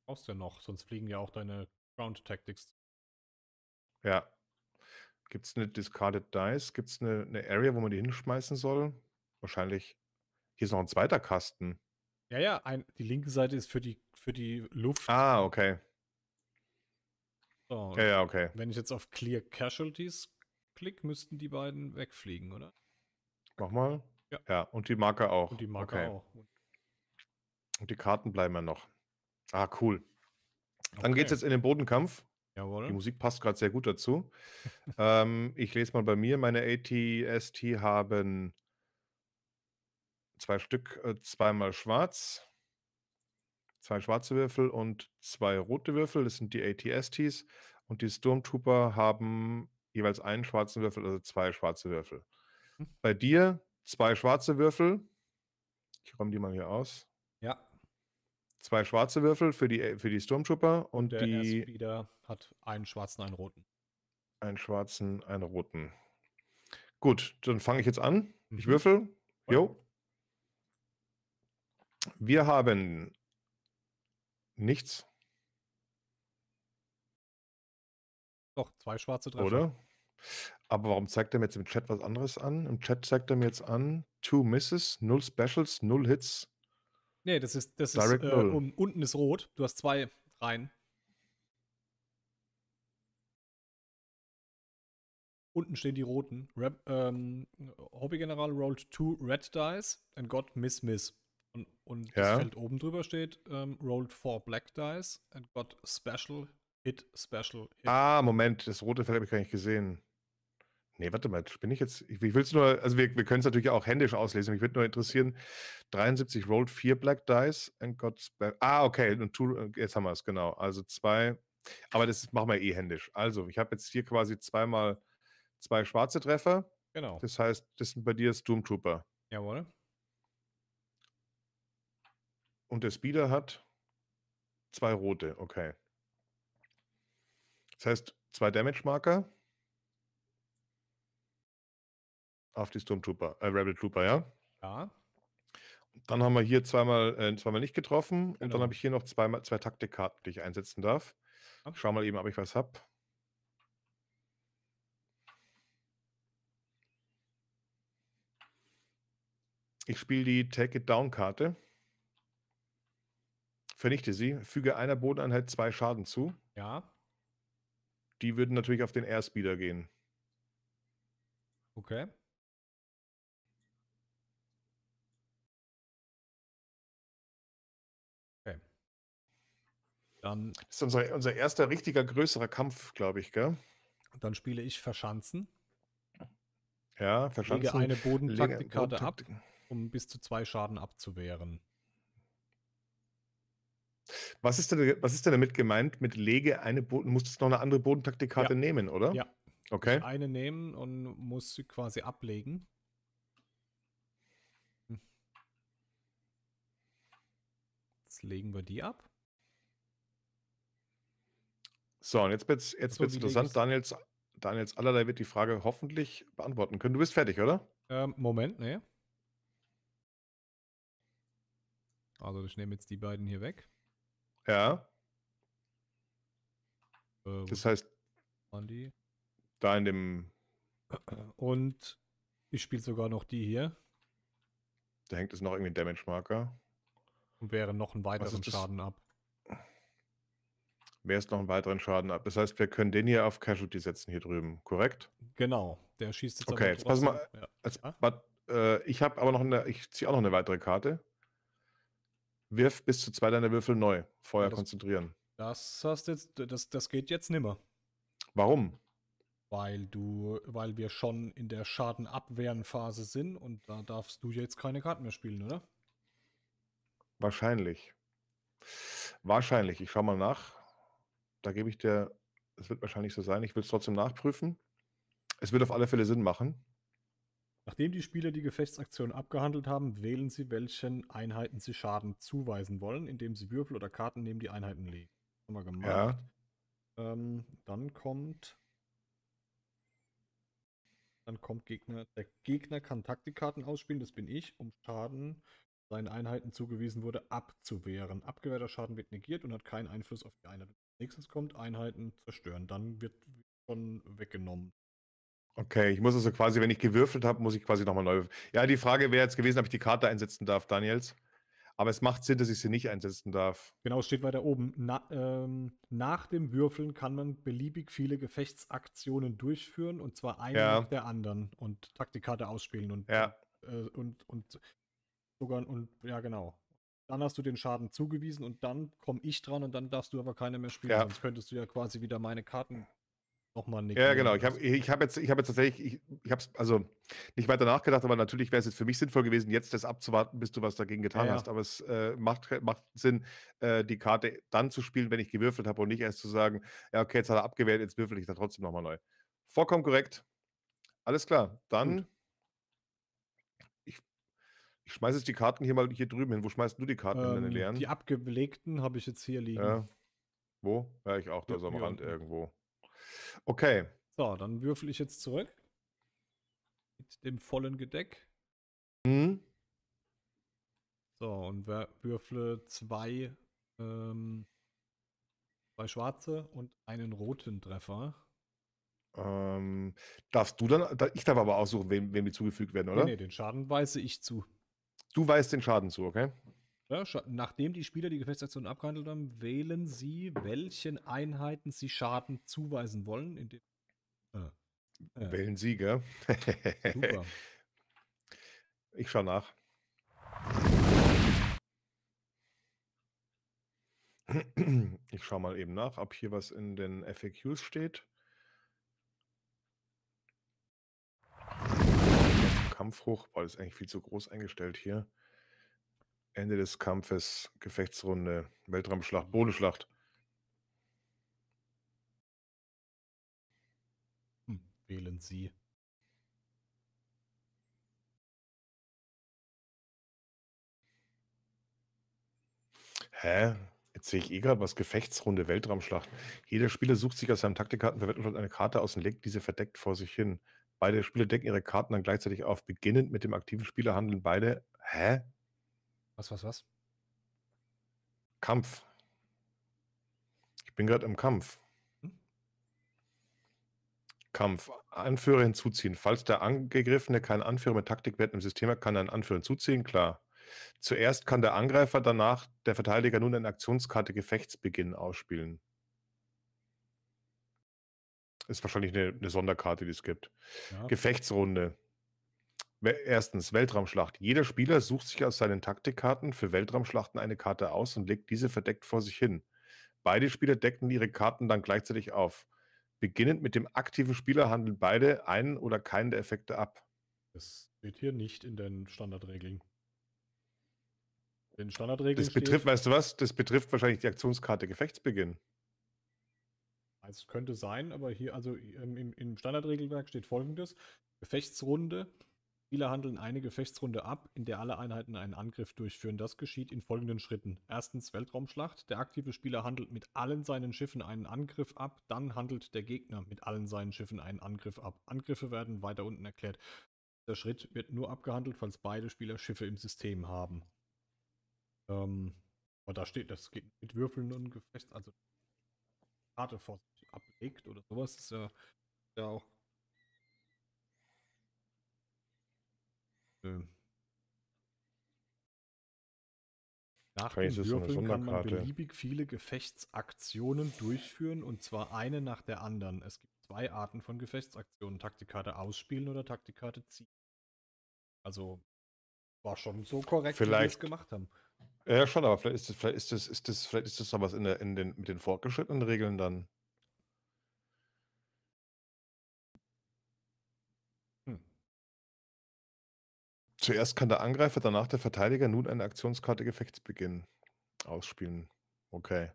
Brauchst du ja noch, sonst fliegen ja auch deine Ground Tactics. Ja. Gibt es eine Discarded Dice? Gibt es eine, eine Area, wo man die hinschmeißen soll? Wahrscheinlich. Hier ist noch ein zweiter Kasten. Ja, ja, ein, die linke Seite ist für die, für die Luft. Ah, okay. So, ja, ja, okay. Wenn ich jetzt auf Clear Casualties klicke, müssten die beiden wegfliegen, oder? Nochmal. mal. Ja. ja, und die Marke auch. Und die Marke okay. auch. Und die Karten bleiben ja noch. Ah, cool. Okay. geht es jetzt in den Bodenkampf. Jawohl. Die Musik passt gerade sehr gut dazu. ähm, ich lese mal bei mir. Meine ATST haben zwei Stück, äh, zweimal schwarz, zwei schwarze Würfel und zwei rote Würfel. Das sind die ATSTs. Und die Stormtrooper haben jeweils einen schwarzen Würfel, also zwei schwarze Würfel. Hm. Bei dir Zwei schwarze Würfel. Ich räume die mal hier aus. Ja. Zwei schwarze Würfel für die, äh, für die Sturmtrooper und der die. Der hat einen schwarzen, einen roten. Einen schwarzen, einen roten. Gut, dann fange ich jetzt an. Mhm. Ich würfel. Jo. Wir haben nichts. Doch, zwei schwarze Treffer. Oder? Aber warum zeigt er mir jetzt im Chat was anderes an? Im Chat zeigt er mir jetzt an, two misses, null Specials, null Hits. Nee, das ist, das Direct ist, äh, um, unten ist rot. Du hast zwei rein. Unten stehen die roten. Rap, ähm, Hobby General rolled two red dice and got miss miss. Und, und ja. das Feld oben drüber steht, ähm, rolled four black dice and got special hit, special hit. Ah, Moment, das rote Feld habe ich gar nicht gesehen. Nee, warte mal, bin ich jetzt. Ich, ich will es nur, also wir, wir können es natürlich auch händisch auslesen. Mich würde nur interessieren: 73 rolled, 4 Black Dice and got. Ah, okay, und two, äh, jetzt haben wir es, genau. Also zwei. Aber das machen wir eh händisch. Also, ich habe jetzt hier quasi zweimal zwei schwarze Treffer. Genau. Das heißt, das sind bei dir Stormtrooper. Jawohl. Und der Speeder hat zwei rote, okay. Das heißt, zwei Damage-Marker. auf die Stormtrooper, äh, Rebel Trooper, ja? Ja. Dann haben wir hier zweimal, äh, zweimal nicht getroffen genau. und dann genau. habe ich hier noch zweimal, zwei Taktikkarten, die ich einsetzen darf. Okay. Schau mal eben, ob ich was habe. Ich spiele die Take It Down Karte. Vernichte sie, füge einer Bodeneinheit zwei Schaden zu. Ja. Die würden natürlich auf den Airspeeder gehen. Okay. Dann das ist unser, unser erster richtiger größerer Kampf, glaube ich, gell? Dann spiele ich Verschanzen. Ja, Verschanzen. Lege eine Bodentaktikkarte ab, um bis zu zwei Schaden abzuwehren. Was ist denn, was ist denn damit gemeint mit lege eine Boden, musst du noch eine andere Bodentaktikkarte ja. nehmen, oder? Ja. Okay. Ich eine nehmen und muss sie quasi ablegen. Hm. Jetzt legen wir die ab. So, und jetzt wird's, jetzt so, interessant. Daniels, Daniels Allerlei wird die Frage hoffentlich beantworten können. Du bist fertig, oder? Ähm, Moment, ne. Also ich nehme jetzt die beiden hier weg. Ja. Äh, das heißt, waren da in dem... Und ich spiele sogar noch die hier. Da hängt es noch irgendwie ein Damage-Marker. Und wäre noch einen weiteren Schaden ab ist noch einen weiteren Schaden ab. Das heißt, wir können den hier auf Casualty setzen hier drüben, korrekt? Genau, der schießt jetzt Okay, jetzt pass mal. Ja. Als, but, äh, ich habe aber noch eine, ich ziehe auch noch eine weitere Karte. Wirf bis zu zwei deiner Würfel neu. Feuer ja, das, konzentrieren. Das hast jetzt, das, das geht jetzt nimmer. Warum? Weil du, weil wir schon in der Schadenabwehrenphase sind und da darfst du jetzt keine Karten mehr spielen, oder? Wahrscheinlich. Wahrscheinlich. Ich schau mal nach da gebe ich dir, es wird wahrscheinlich so sein, ich will es trotzdem nachprüfen. Es wird auf alle Fälle Sinn machen. Nachdem die Spieler die Gefechtsaktion abgehandelt haben, wählen sie, welchen Einheiten sie Schaden zuweisen wollen, indem sie Würfel oder Karten neben die Einheiten legen. Haben wir gemacht. Ja. Ähm, dann kommt. Dann kommt Gegner. Der Gegner kann Taktikkarten ausspielen, das bin ich, um Schaden seinen Einheiten zugewiesen wurde, abzuwehren. Abgewehrter Schaden wird negiert und hat keinen Einfluss auf die Einheit. Nächstes kommt Einheiten zerstören. Dann wird schon weggenommen. Okay, ich muss also quasi, wenn ich gewürfelt habe, muss ich quasi nochmal neu. Ja, die Frage wäre jetzt gewesen, ob ich die Karte einsetzen darf, Daniels. Aber es macht Sinn, dass ich sie nicht einsetzen darf. Genau, es steht weiter oben. Na, ähm, nach dem Würfeln kann man beliebig viele Gefechtsaktionen durchführen und zwar eine ja. nach der anderen und Taktikkarte ausspielen und, ja. äh, und, und sogar und ja, genau. Dann hast du den Schaden zugewiesen und dann komme ich dran und dann darfst du aber keine mehr spielen. Ja. Sonst könntest du ja quasi wieder meine Karten nochmal nicken. Ja, genau. Ich habe ich hab jetzt, hab jetzt tatsächlich, ich, ich habe es also nicht weiter nachgedacht, aber natürlich wäre es jetzt für mich sinnvoll gewesen, jetzt das abzuwarten, bis du was dagegen getan ja. hast. Aber es äh, macht, macht Sinn, äh, die Karte dann zu spielen, wenn ich gewürfelt habe und nicht erst zu sagen, ja, okay, jetzt hat er abgewählt, jetzt würfel ich da trotzdem nochmal neu. Vollkommen korrekt. Alles klar. Dann. Gut. Ich schmeiß jetzt die Karten hier mal hier drüben hin. Wo schmeißt du die Karten ähm, in deine leeren? Die abgelegten habe ich jetzt hier liegen. Ja. Wo? Ja, ich auch, da ist am ja. Rand irgendwo. Okay. So, dann würfel ich jetzt zurück. Mit dem vollen Gedeck. Mhm. So, und würfle zwei, ähm, zwei schwarze und einen roten Treffer. Ähm, darfst du dann, ich darf aber aussuchen, wem, wem die zugefügt werden, oder? Nee, nee, den Schaden weise ich zu. Du weißt den Schaden zu, okay? Ja, nachdem die Spieler die Gefechtsaktion abgehandelt haben, wählen sie, welchen Einheiten sie Schaden zuweisen wollen. Äh, äh. Wählen sie, gell? Super. Ich schaue nach. Ich schaue mal eben nach, ob hier was in den FAQs steht. Kampf Kampfhoch, weil es eigentlich viel zu groß eingestellt hier. Ende des Kampfes, Gefechtsrunde, Weltraumschlacht, mhm. Bodenschlacht. Hm, wählen Sie. Hä? Jetzt sehe ich eh gerade was. Gefechtsrunde, Weltraumschlacht. Jeder Spieler sucht sich aus seinem Taktikkartenverwertungsschlacht eine Karte aus und legt diese verdeckt vor sich hin. Beide Spieler decken ihre Karten dann gleichzeitig auf. Beginnend mit dem aktiven Spieler handeln beide. Hä? Was, was, was? Kampf. Ich bin gerade im Kampf. Hm? Kampf. Anführer hinzuziehen. Falls der Angegriffene keinen Anführer mit Taktikwert im System hat, kann er einen Anführer hinzuziehen, klar. Zuerst kann der Angreifer, danach der Verteidiger nun eine Aktionskarte Gefechtsbeginn ausspielen. Das Ist wahrscheinlich eine, eine Sonderkarte, die es gibt. Ja. Gefechtsrunde. Erstens, Weltraumschlacht. Jeder Spieler sucht sich aus seinen Taktikkarten für Weltraumschlachten eine Karte aus und legt diese verdeckt vor sich hin. Beide Spieler decken ihre Karten dann gleichzeitig auf. Beginnend mit dem aktiven Spieler handeln beide einen oder keinen der Effekte ab. Das steht hier nicht in den Standardregeln. Den Standardregeln. Das betrifft, steht, weißt du was? Das betrifft wahrscheinlich die Aktionskarte Gefechtsbeginn. Also, es könnte sein, aber hier, also ähm, im, im Standardregelwerk steht folgendes: Gefechtsrunde. Spieler handeln eine Gefechtsrunde ab, in der alle Einheiten einen Angriff durchführen. Das geschieht in folgenden Schritten. Erstens Weltraumschlacht. Der aktive Spieler handelt mit allen seinen Schiffen einen Angriff ab. Dann handelt der Gegner mit allen seinen Schiffen einen Angriff ab. Angriffe werden weiter unten erklärt. Der Schritt wird nur abgehandelt, falls beide Spieler Schiffe im System haben. Ähm, aber da steht, das geht mit Würfeln und Gefechts, also Karte vor ablegt oder sowas. Das ist ja, ja auch. Äh, nach Kreis den Würfeln kann man beliebig viele Gefechtsaktionen durchführen und zwar eine nach der anderen. Es gibt zwei Arten von Gefechtsaktionen: Taktikkarte ausspielen oder Taktikkarte ziehen. Also war schon so korrekt, vielleicht, wie wir es gemacht haben. Ja, schon, aber vielleicht ist das, vielleicht ist das, ist das, vielleicht ist das noch was in, der, in den, mit den fortgeschrittenen Regeln dann. Zuerst kann der Angreifer, danach der Verteidiger nun eine Aktionskarte Gefechtsbeginn ausspielen. Okay.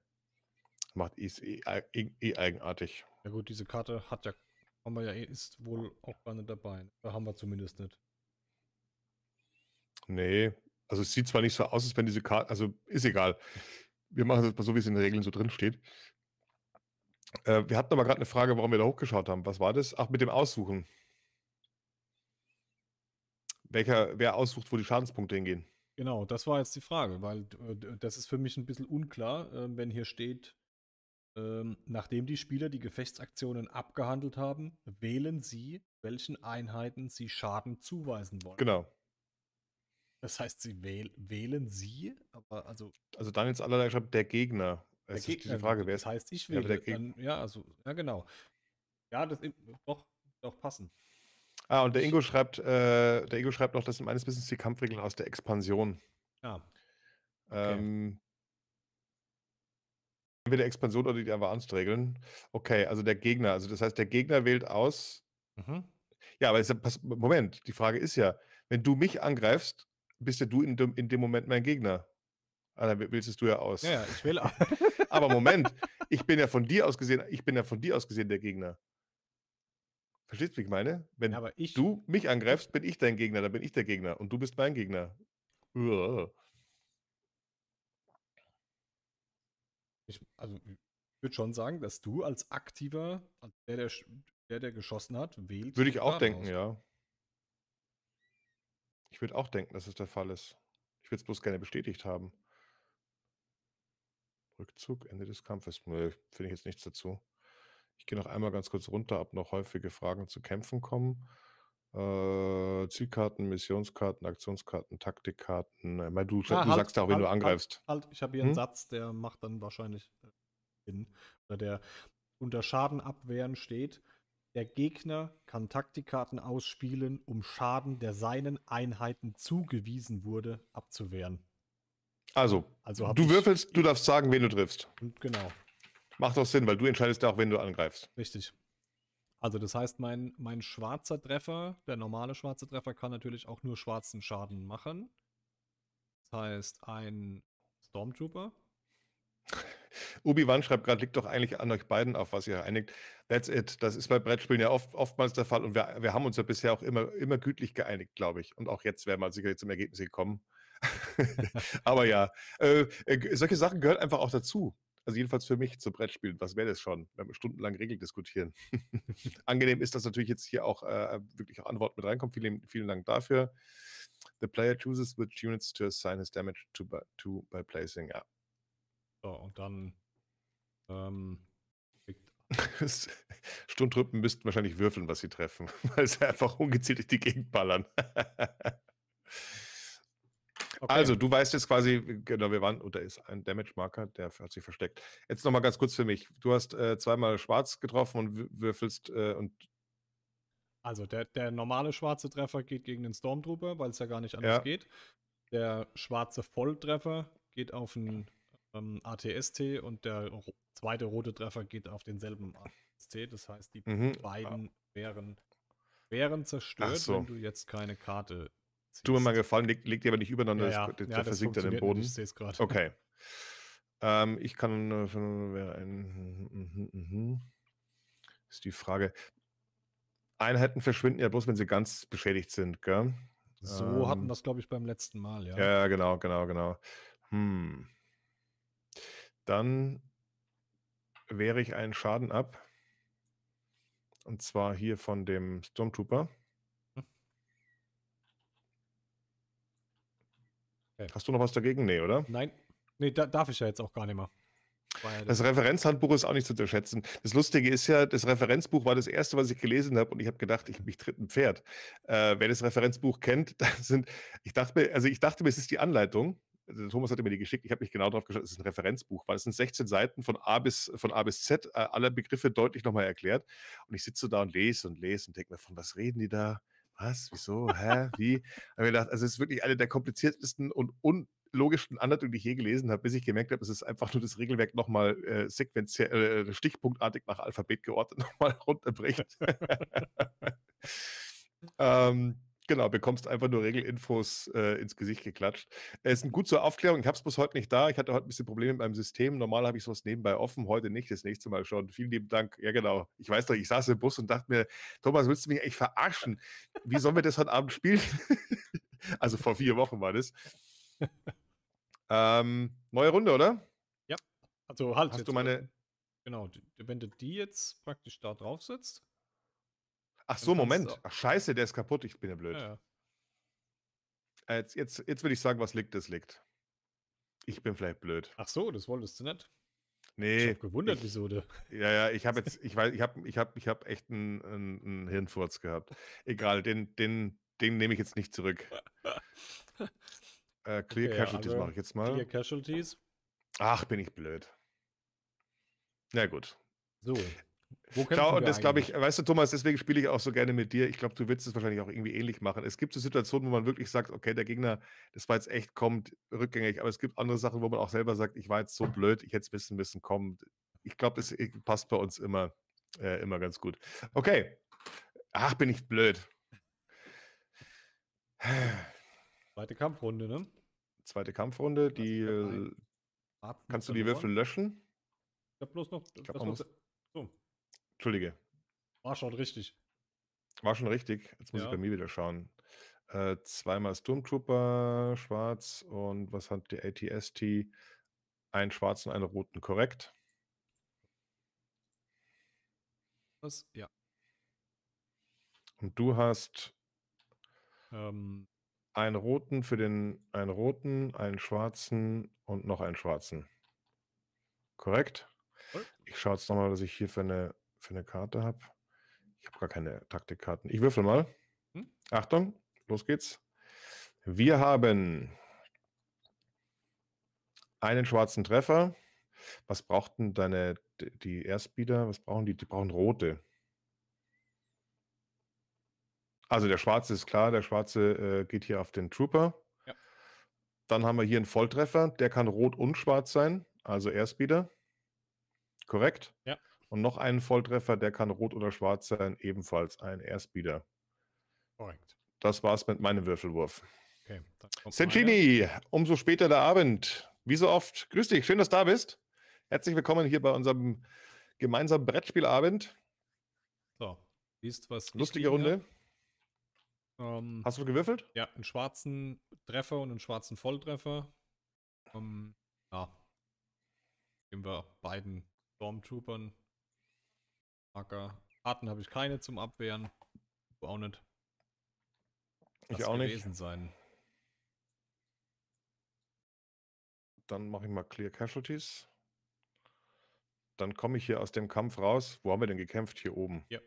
Macht ist eh, eh, eh, eigenartig. Ja gut, diese Karte hat ja, haben wir ja eh, ist wohl auch gar nicht dabei. Da haben wir zumindest nicht. Nee, also es sieht zwar nicht so aus, als wenn diese Karte, also ist egal. Wir machen es jetzt mal so, wie es in den Regeln so drin steht. Äh, wir hatten aber gerade eine Frage, warum wir da hochgeschaut haben. Was war das? Ach, mit dem Aussuchen welcher, wer aussucht, wo die Schadenspunkte hingehen. Genau, das war jetzt die Frage, weil äh, das ist für mich ein bisschen unklar, ähm, wenn hier steht, ähm, nachdem die Spieler die Gefechtsaktionen abgehandelt haben, wählen sie, welchen Einheiten sie Schaden zuweisen wollen. Genau. Das heißt, sie wähl wählen sie, aber also. Also dann jetzt allerlei geschrieben, der Gegner. Der es Gegner, ist die Frage, wer ist. Das heißt, ich wähle. Ja, also, ja, genau. Ja, das äh, doch, doch passend. Ah, und der Ingo schreibt, äh, der Ingo schreibt noch, das sind meines Wissens die Kampfregeln aus der Expansion. Ja. Ah, okay. Ähm, entweder Expansion oder die Advanced-Regeln. Okay, also der Gegner. Also das heißt, der Gegner wählt aus. Mhm. Ja, aber ja, Moment, die Frage ist ja, wenn du mich angreifst, bist ja du in dem, in dem Moment mein Gegner. Ah, dann wählst du ja aus. Ja, ja ich will auch. aber Moment, ich bin ja von dir aus gesehen, ich bin ja von dir aus gesehen der Gegner. Verstehst du, wie ich meine? Wenn ja, ich, du mich angreifst, bin ich dein Gegner, dann bin ich der Gegner und du bist mein Gegner. Uah. Ich, also, ich würde schon sagen, dass du als aktiver, als der, der, der, der geschossen hat, wählst. Würde ich auch denken, aus. ja. Ich würde auch denken, dass es der Fall ist. Ich würde es bloß gerne bestätigt haben. Rückzug, Ende des Kampfes. Nö, finde ich jetzt nichts dazu. Ich gehe noch einmal ganz kurz runter, ob noch häufige Fragen zu Kämpfen kommen. Äh, Zielkarten, Missionskarten, Aktionskarten, Taktikkarten. Äh, du, ah, du halt, sagst ja auch, wenn halt, du halt, angreifst. Halt, ich habe hier hm? einen Satz, der macht dann wahrscheinlich äh, Sinn. Oder der unter Schadenabwehren steht. Der Gegner kann Taktikkarten ausspielen, um Schaden, der seinen Einheiten zugewiesen wurde, abzuwehren. Also, also du würfelst, du darfst sagen, wen du triffst. Genau. Macht doch Sinn, weil du entscheidest ja auch, wenn du angreifst. Richtig. Also das heißt, mein, mein schwarzer Treffer, der normale schwarze Treffer, kann natürlich auch nur schwarzen Schaden machen. Das heißt, ein Stormtrooper. Ubi-Wan schreibt gerade, liegt doch eigentlich an euch beiden auf, was ihr einigt. That's it. Das ist bei Brettspielen ja oft, oftmals der Fall und wir, wir haben uns ja bisher auch immer, immer gütlich geeinigt, glaube ich. Und auch jetzt wären wir sicherlich zum Ergebnis gekommen. Aber ja, äh, äh, solche Sachen gehören einfach auch dazu. Also jedenfalls für mich zu Brettspielen, was wäre das schon? Wir stundenlang Regeln diskutieren. Angenehm ist, dass natürlich jetzt hier auch äh, wirklich auch Antworten mit reinkommt. Vielen, vielen Dank dafür. The player chooses which units to assign his damage to by, to by placing. Ja. So, und dann ähm, Stundrüppen müssten wahrscheinlich würfeln, was sie treffen, weil sie einfach ungezielt durch die Gegend ballern. Okay. Also, du weißt jetzt quasi, äh, genau, wir waren, und da ist ein Damage-Marker, der hat sich versteckt. Jetzt nochmal ganz kurz für mich. Du hast äh, zweimal schwarz getroffen und würfelst äh, und. Also, der, der normale schwarze Treffer geht gegen den Stormtrooper, weil es ja gar nicht anders ja. geht. Der schwarze Volltreffer geht auf den ähm, ATST und der ro zweite rote Treffer geht auf denselben ATST. Das heißt, die mhm. Ah. beiden ah. wären, wären zerstört, so. wenn du jetzt keine Karte Tu mir mal gefallen, leg, leg die aber nicht übereinander, ja, ja. Das, der ja, versinkt dann im Boden. Nicht, ich sehe es gerade. Okay. ähm, ich kann äh, mhm, mhm, mhm, ist die Frage. Einheiten verschwinden ja bloß, wenn sie ganz beschädigt sind, gell? So ähm, hatten das, glaube ich, beim letzten Mal, ja. Ja, genau, genau, genau. Hm. Dann wehre ich einen Schaden ab. Und zwar hier von dem Stormtrooper. Okay. Hast du noch was dagegen? Nee, oder? Nein. Nee, da, darf ich ja jetzt auch gar nicht mehr. Das Referenzhandbuch ist auch nicht zu unterschätzen. Das Lustige ist ja, das Referenzbuch war das erste, was ich gelesen habe, und ich habe gedacht, ich mich tritt ein Pferd. Äh, wer das Referenzbuch kennt, da sind, ich dachte mir, also ich dachte mir, es ist die Anleitung. Also Thomas hatte mir die geschickt, ich habe mich genau darauf geschaut, es ist ein Referenzbuch, weil es sind 16 Seiten von A bis, von A bis Z, äh, alle Begriffe deutlich nochmal erklärt. Und ich sitze da und lese und lese und denke mir, von was reden die da? was, wieso, hä, wie? Habe gedacht, also es ist wirklich eine der kompliziertesten und unlogischsten Anleitungen, die ich je gelesen habe, bis ich gemerkt habe, es ist einfach nur das Regelwerk nochmal äh, sequenziell, äh, stichpunktartig nach Alphabet geordnet nochmal runterbricht. ähm, Genau, bekommst einfach nur Regelinfos äh, ins Gesicht geklatscht. Es äh, ist ein gut zur Aufklärung. Ich habe es bis heute nicht da. Ich hatte heute ein bisschen Probleme mit meinem System. Normal habe ich sowas nebenbei offen, heute nicht. Das nächste Mal schon. Vielen lieben Dank. Ja, genau. Ich weiß doch, ich saß im Bus und dachte mir, Thomas, willst du mich echt verarschen? Wie sollen wir das heute Abend spielen? also vor vier Wochen war das. Ähm, neue Runde, oder? Ja. Also halt. Hast du meine. Äh, genau, wenn du die jetzt praktisch da drauf sitzt. Ach so, Moment. Ach, scheiße, der ist kaputt. Ich bin ja blöd. Ja, ja. Äh, jetzt, jetzt, jetzt würde ich sagen, was liegt, das liegt. Ich bin vielleicht blöd. Ach so, das wolltest du nicht. Nee. Ich habe gewundert, wieso du. Ja, ja, ich habe jetzt, ich weiß, ich habe ich hab, ich hab echt einen, einen Hirnfurz gehabt. Egal, den, den, den nehme ich jetzt nicht zurück. äh, Clear okay, Casualties also mache ich jetzt mal. Clear Casualties. Ach, bin ich blöd. Na gut. So. Schau, und das glaube ich, weißt du, Thomas, deswegen spiele ich auch so gerne mit dir. Ich glaube, du wirst es wahrscheinlich auch irgendwie ähnlich machen. Es gibt so Situationen, wo man wirklich sagt, okay, der Gegner, das war jetzt echt, kommt rückgängig. Aber es gibt andere Sachen, wo man auch selber sagt, ich war jetzt so blöd, ich hätte es wissen müssen, komm. Ich glaube, das äh, passt bei uns immer, äh, immer ganz gut. Okay. Ach, bin ich blöd. Zweite Kampfrunde, ne? Zweite Kampfrunde, die. Äh, kannst du die Würfel löschen? Ich habe bloß noch. Ich glaub, was, Entschuldige. War schon richtig. War schon richtig. Jetzt muss ja. ich bei mir wieder schauen. Äh, zweimal Stormtrooper schwarz und was hat der ATST? Einen schwarzen, einen roten, korrekt. Was? Ja. Und du hast ähm. einen roten für den, einen roten, einen schwarzen und noch einen schwarzen. Korrekt? Ich schaue jetzt nochmal, was ich hier für eine für eine Karte habe. Ich habe gar keine Taktikkarten. Ich würfel mal. Hm? Achtung, los geht's. Wir haben einen schwarzen Treffer. Was brauchten deine, die Erstbieter? Was brauchen die? Die brauchen rote. Also der schwarze ist klar, der schwarze äh, geht hier auf den Trooper. Ja. Dann haben wir hier einen Volltreffer, der kann rot und schwarz sein, also Erstbieter. Korrekt? Ja. Und noch einen Volltreffer, der kann rot oder schwarz sein, ebenfalls ein Erstbieder. Korrekt. Das war's mit meinem Würfelwurf. Okay, Centini, umso später der Abend. Wie so oft. Grüß dich, schön, dass du da bist. Herzlich willkommen hier bei unserem gemeinsamen Brettspielabend. So, siehst was. Lustige Runde. Ähm, Hast du gewürfelt? Ja, einen schwarzen Treffer und einen schwarzen Volltreffer. Ähm, ja. Geben wir beiden Stormtroopern Marker. Karten habe ich keine zum Abwehren. Du auch nicht. Das ich auch nicht. Sein. Dann mache ich mal Clear Casualties. Dann komme ich hier aus dem Kampf raus. Wo haben wir denn gekämpft? Hier oben. Ja.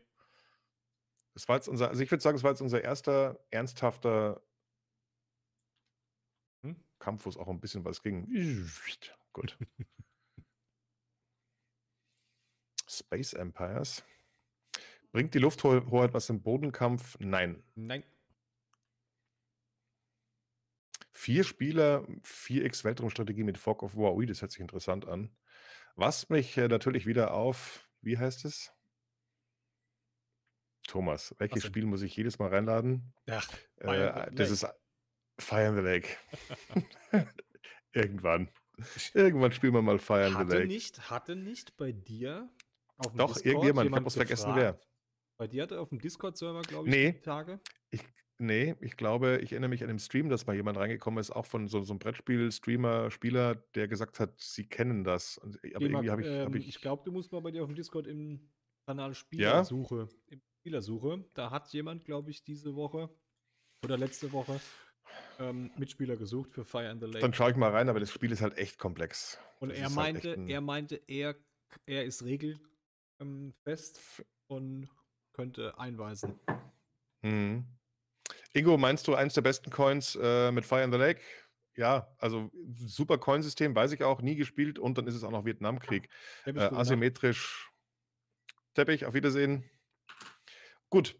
Das war jetzt unser, also ich würde sagen, es war jetzt unser erster ernsthafter hm? Kampf, wo es auch ein bisschen was ging. Gut. Space Empires. Bringt die Lufthoheit was im Bodenkampf? Nein. Nein. Vier Spieler, 4x Weltraumstrategie mit Fog of War. Ui, das hört sich interessant an. Was mich äh, natürlich wieder auf, wie heißt es? Thomas, welches Spiel muss ich jedes Mal reinladen? Ach, äh, das ist Fire in the Lake. Irgendwann. Irgendwann spielen wir mal Fire in the Lake. nicht, hatte nicht bei dir doch, Discord irgendjemand, ich habe es vergessen, wer. Bei dir hat er auf dem Discord-Server, glaube ich, nee, Tage. Ich, nee, ich glaube, ich erinnere mich an dem Stream, dass mal jemand reingekommen ist, auch von so, so einem Brettspiel-Streamer, Spieler, der gesagt hat, sie kennen das. Und, äh, aber Dem irgendwie habe ich, ähm, hab ich. Ähm, ich glaube, du musst mal bei dir auf dem Discord im Kanal Spielersuche. Ja? Im Spielersuche. Da hat jemand, glaube ich, diese Woche oder letzte Woche ähm, Mitspieler gesucht für Fire and the Lake. Dann schaue ich mal rein, aber das Spiel ist halt echt komplex. Und er halt meinte, halt er meinte, er, er ist regel ähm, fest und könnte einweisen. Mhm. Ingo, meinst du eins der besten Coins äh, mit Fire in the Lake? Ja, also super Coinsystem, weiß ich auch, nie gespielt und dann ist es auch noch Vietnamkrieg. Äh, asymmetrisch. Teppich, auf Wiedersehen. Gut.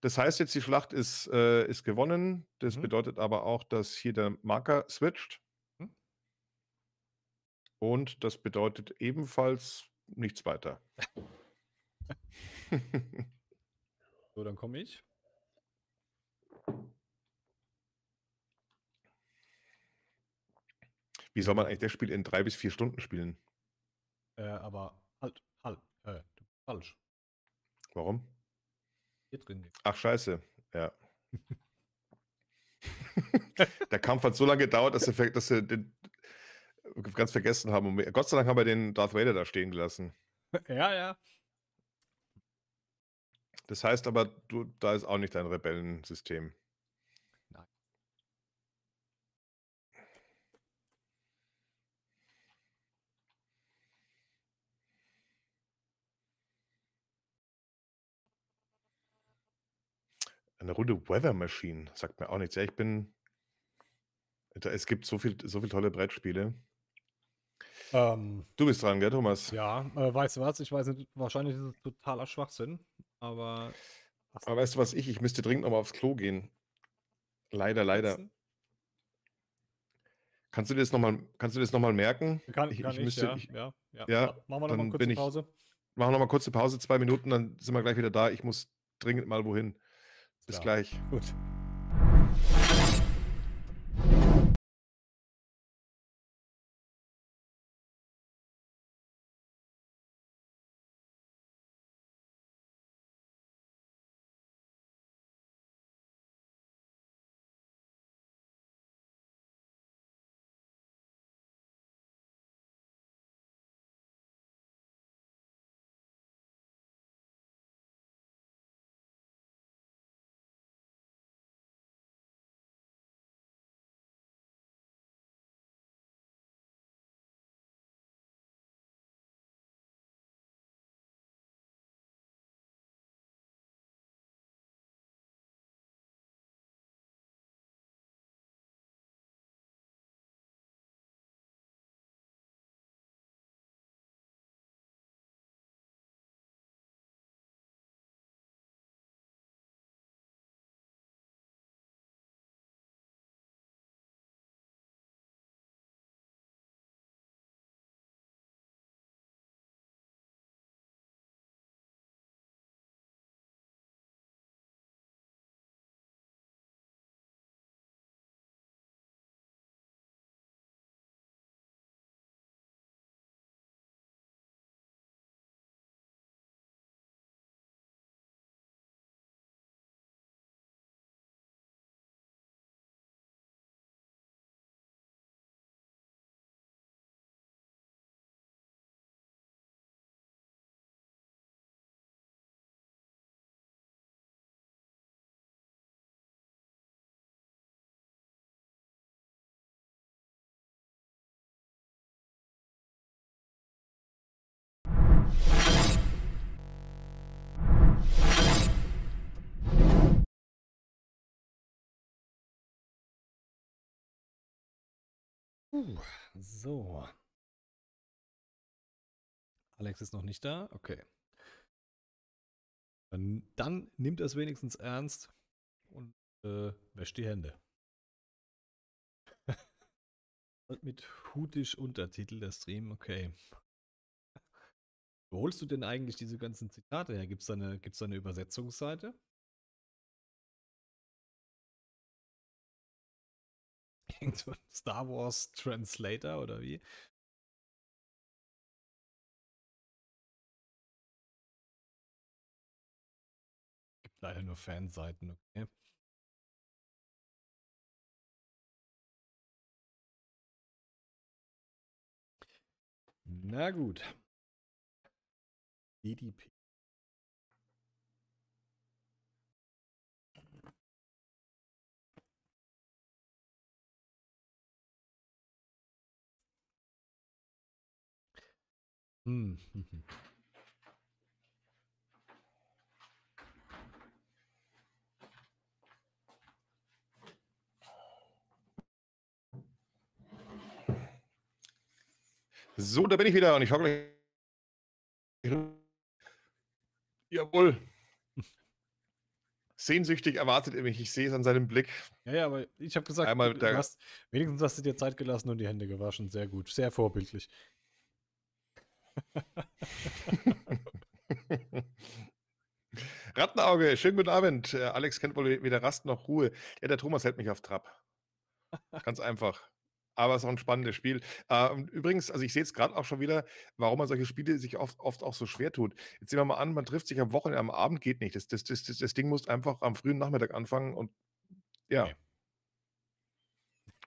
Das heißt jetzt, die Schlacht ist, äh, ist gewonnen. Das mhm. bedeutet aber auch, dass hier der Marker switcht. Mhm. Und das bedeutet ebenfalls, nichts weiter. so, dann komme ich. Wie soll man eigentlich das Spiel in drei bis vier Stunden spielen? Äh, aber halt, halt, äh, falsch. Warum? Hier drin. Ach, scheiße. Ja. Der Kampf hat so lange gedauert, dass er, dass er den, ganz vergessen haben. Gott sei Dank haben wir den Darth Vader da stehen gelassen. ja, ja. Das heißt aber, du, da ist auch nicht dein Rebellensystem. Nein. Eine Runde Weather Machine sagt mir auch nichts. Ja, ich bin. Es gibt so viel, so viele tolle Brettspiele. Ähm, du bist dran, gell, Thomas? Ja, äh, weißt du was? Ich weiß nicht, wahrscheinlich ist es totaler Schwachsinn, aber. Aber weißt du was ich? Ich müsste dringend nochmal aufs Klo gehen. Leider, leider. Kannst du dir das nochmal, kannst noch merken? Kann, ich, kann ich, ich müsste, ja, ich, ja, ja. ja, Machen wir nochmal kurze Pause. Machen wir nochmal kurze Pause, zwei Minuten, dann sind wir gleich wieder da. Ich muss dringend mal wohin. Bis ja. gleich. Gut. Puh, so. Alex ist noch nicht da? Okay. Dann, dann nimmt er es wenigstens ernst und äh, wäscht die Hände. mit hutisch Untertitel der Stream, okay. Wo holst du denn eigentlich diese ganzen Zitate her? Gibt es da eine Übersetzungsseite? irgend Star Wars Translator oder wie? Gibt leider nur Fanseiten, okay? Na gut. DDP. Hm. So, da bin ich wieder und ich hoffe Jawohl. Sehnsüchtig erwartet er mich. Ich sehe es an seinem Blick. Ja, ja, aber ich habe gesagt, Einmal du, du hast, wenigstens hast du dir Zeit gelassen und die Hände gewaschen. Sehr gut, sehr vorbildlich. Rattenauge, schönen guten Abend. Äh, Alex kennt wohl weder Rast noch Ruhe. Ja, der Thomas hält mich auf Trab. Ganz einfach. Aber es ist auch ein spannendes Spiel. Äh, übrigens, also ich sehe es gerade auch schon wieder, warum man solche Spiele sich oft, oft auch so schwer tut. Jetzt sehen wir mal an, man trifft sich am Wochenende, am Abend geht nicht. Das, das, das, das, Ding muss einfach am frühen Nachmittag anfangen und ja. Okay.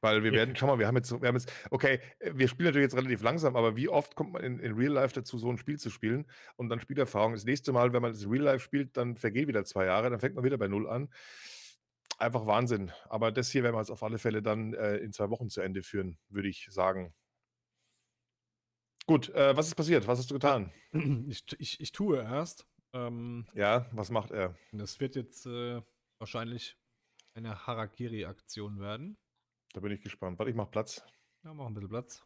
Weil wir werden, schau mal, wir haben jetzt, wir haben jetzt, okay, wir spielen natürlich jetzt relativ langsam, aber wie oft kommt man in, in Real Life dazu, so ein Spiel zu spielen und dann Spielerfahrung? Das nächste Mal, wenn man das Real Life spielt, dann vergeht wieder zwei Jahre, dann fängt man wieder bei Null an. Einfach Wahnsinn. Aber das hier werden wir jetzt auf alle Fälle dann äh, in zwei Wochen zu Ende führen, würde ich sagen. Gut, äh, was ist passiert? Was hast du getan? Ich, ich, ich tue erst. Ähm, ja, was macht er? Das wird jetzt äh, wahrscheinlich eine Harakiri-Aktion werden. Da bin ich gespannt. Warte, ich mach Platz. Ja, mach ein bisschen Platz.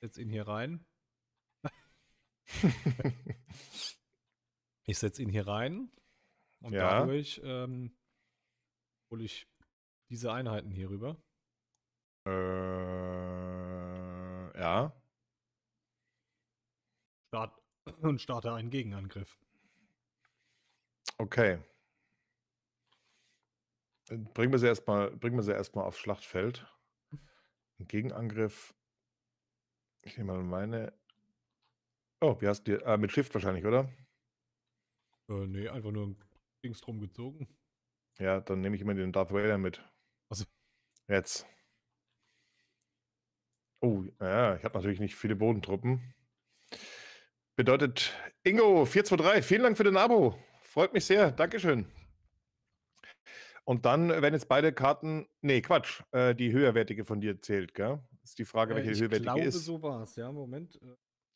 Setz ihn hier rein. ich setze ihn hier rein. Und ja. dadurch ähm, hole ich diese Einheiten hier rüber. Äh, ja. Start und starte einen Gegenangriff. Okay. Äh, bringen wir sie erstmal bringen wir sie erstmal aufs Schlachtfeld. Ein Gegenangriff. Ich nehme mal meine. Oh, wie hast du. Äh, mit Shift wahrscheinlich, oder? Äh, nee, einfach nur ein Dings drum gezogen. Ja, dann nehme ich immer den Darth Vader mit. Also. Jetzt. Oh, ja, ich habe natürlich nicht viele Bodentruppen. Bedeutet, Ingo423, vielen Dank für den Abo. Freut mich sehr. Dankeschön. Und dann äh, werden jetzt beide Karten, nee, Quatsch, äh, die höherwertige von dir zählt, gell? Ist die Frage, äh, welche äh, ich höherwertige glaube, so war es, ja, Moment. Äh.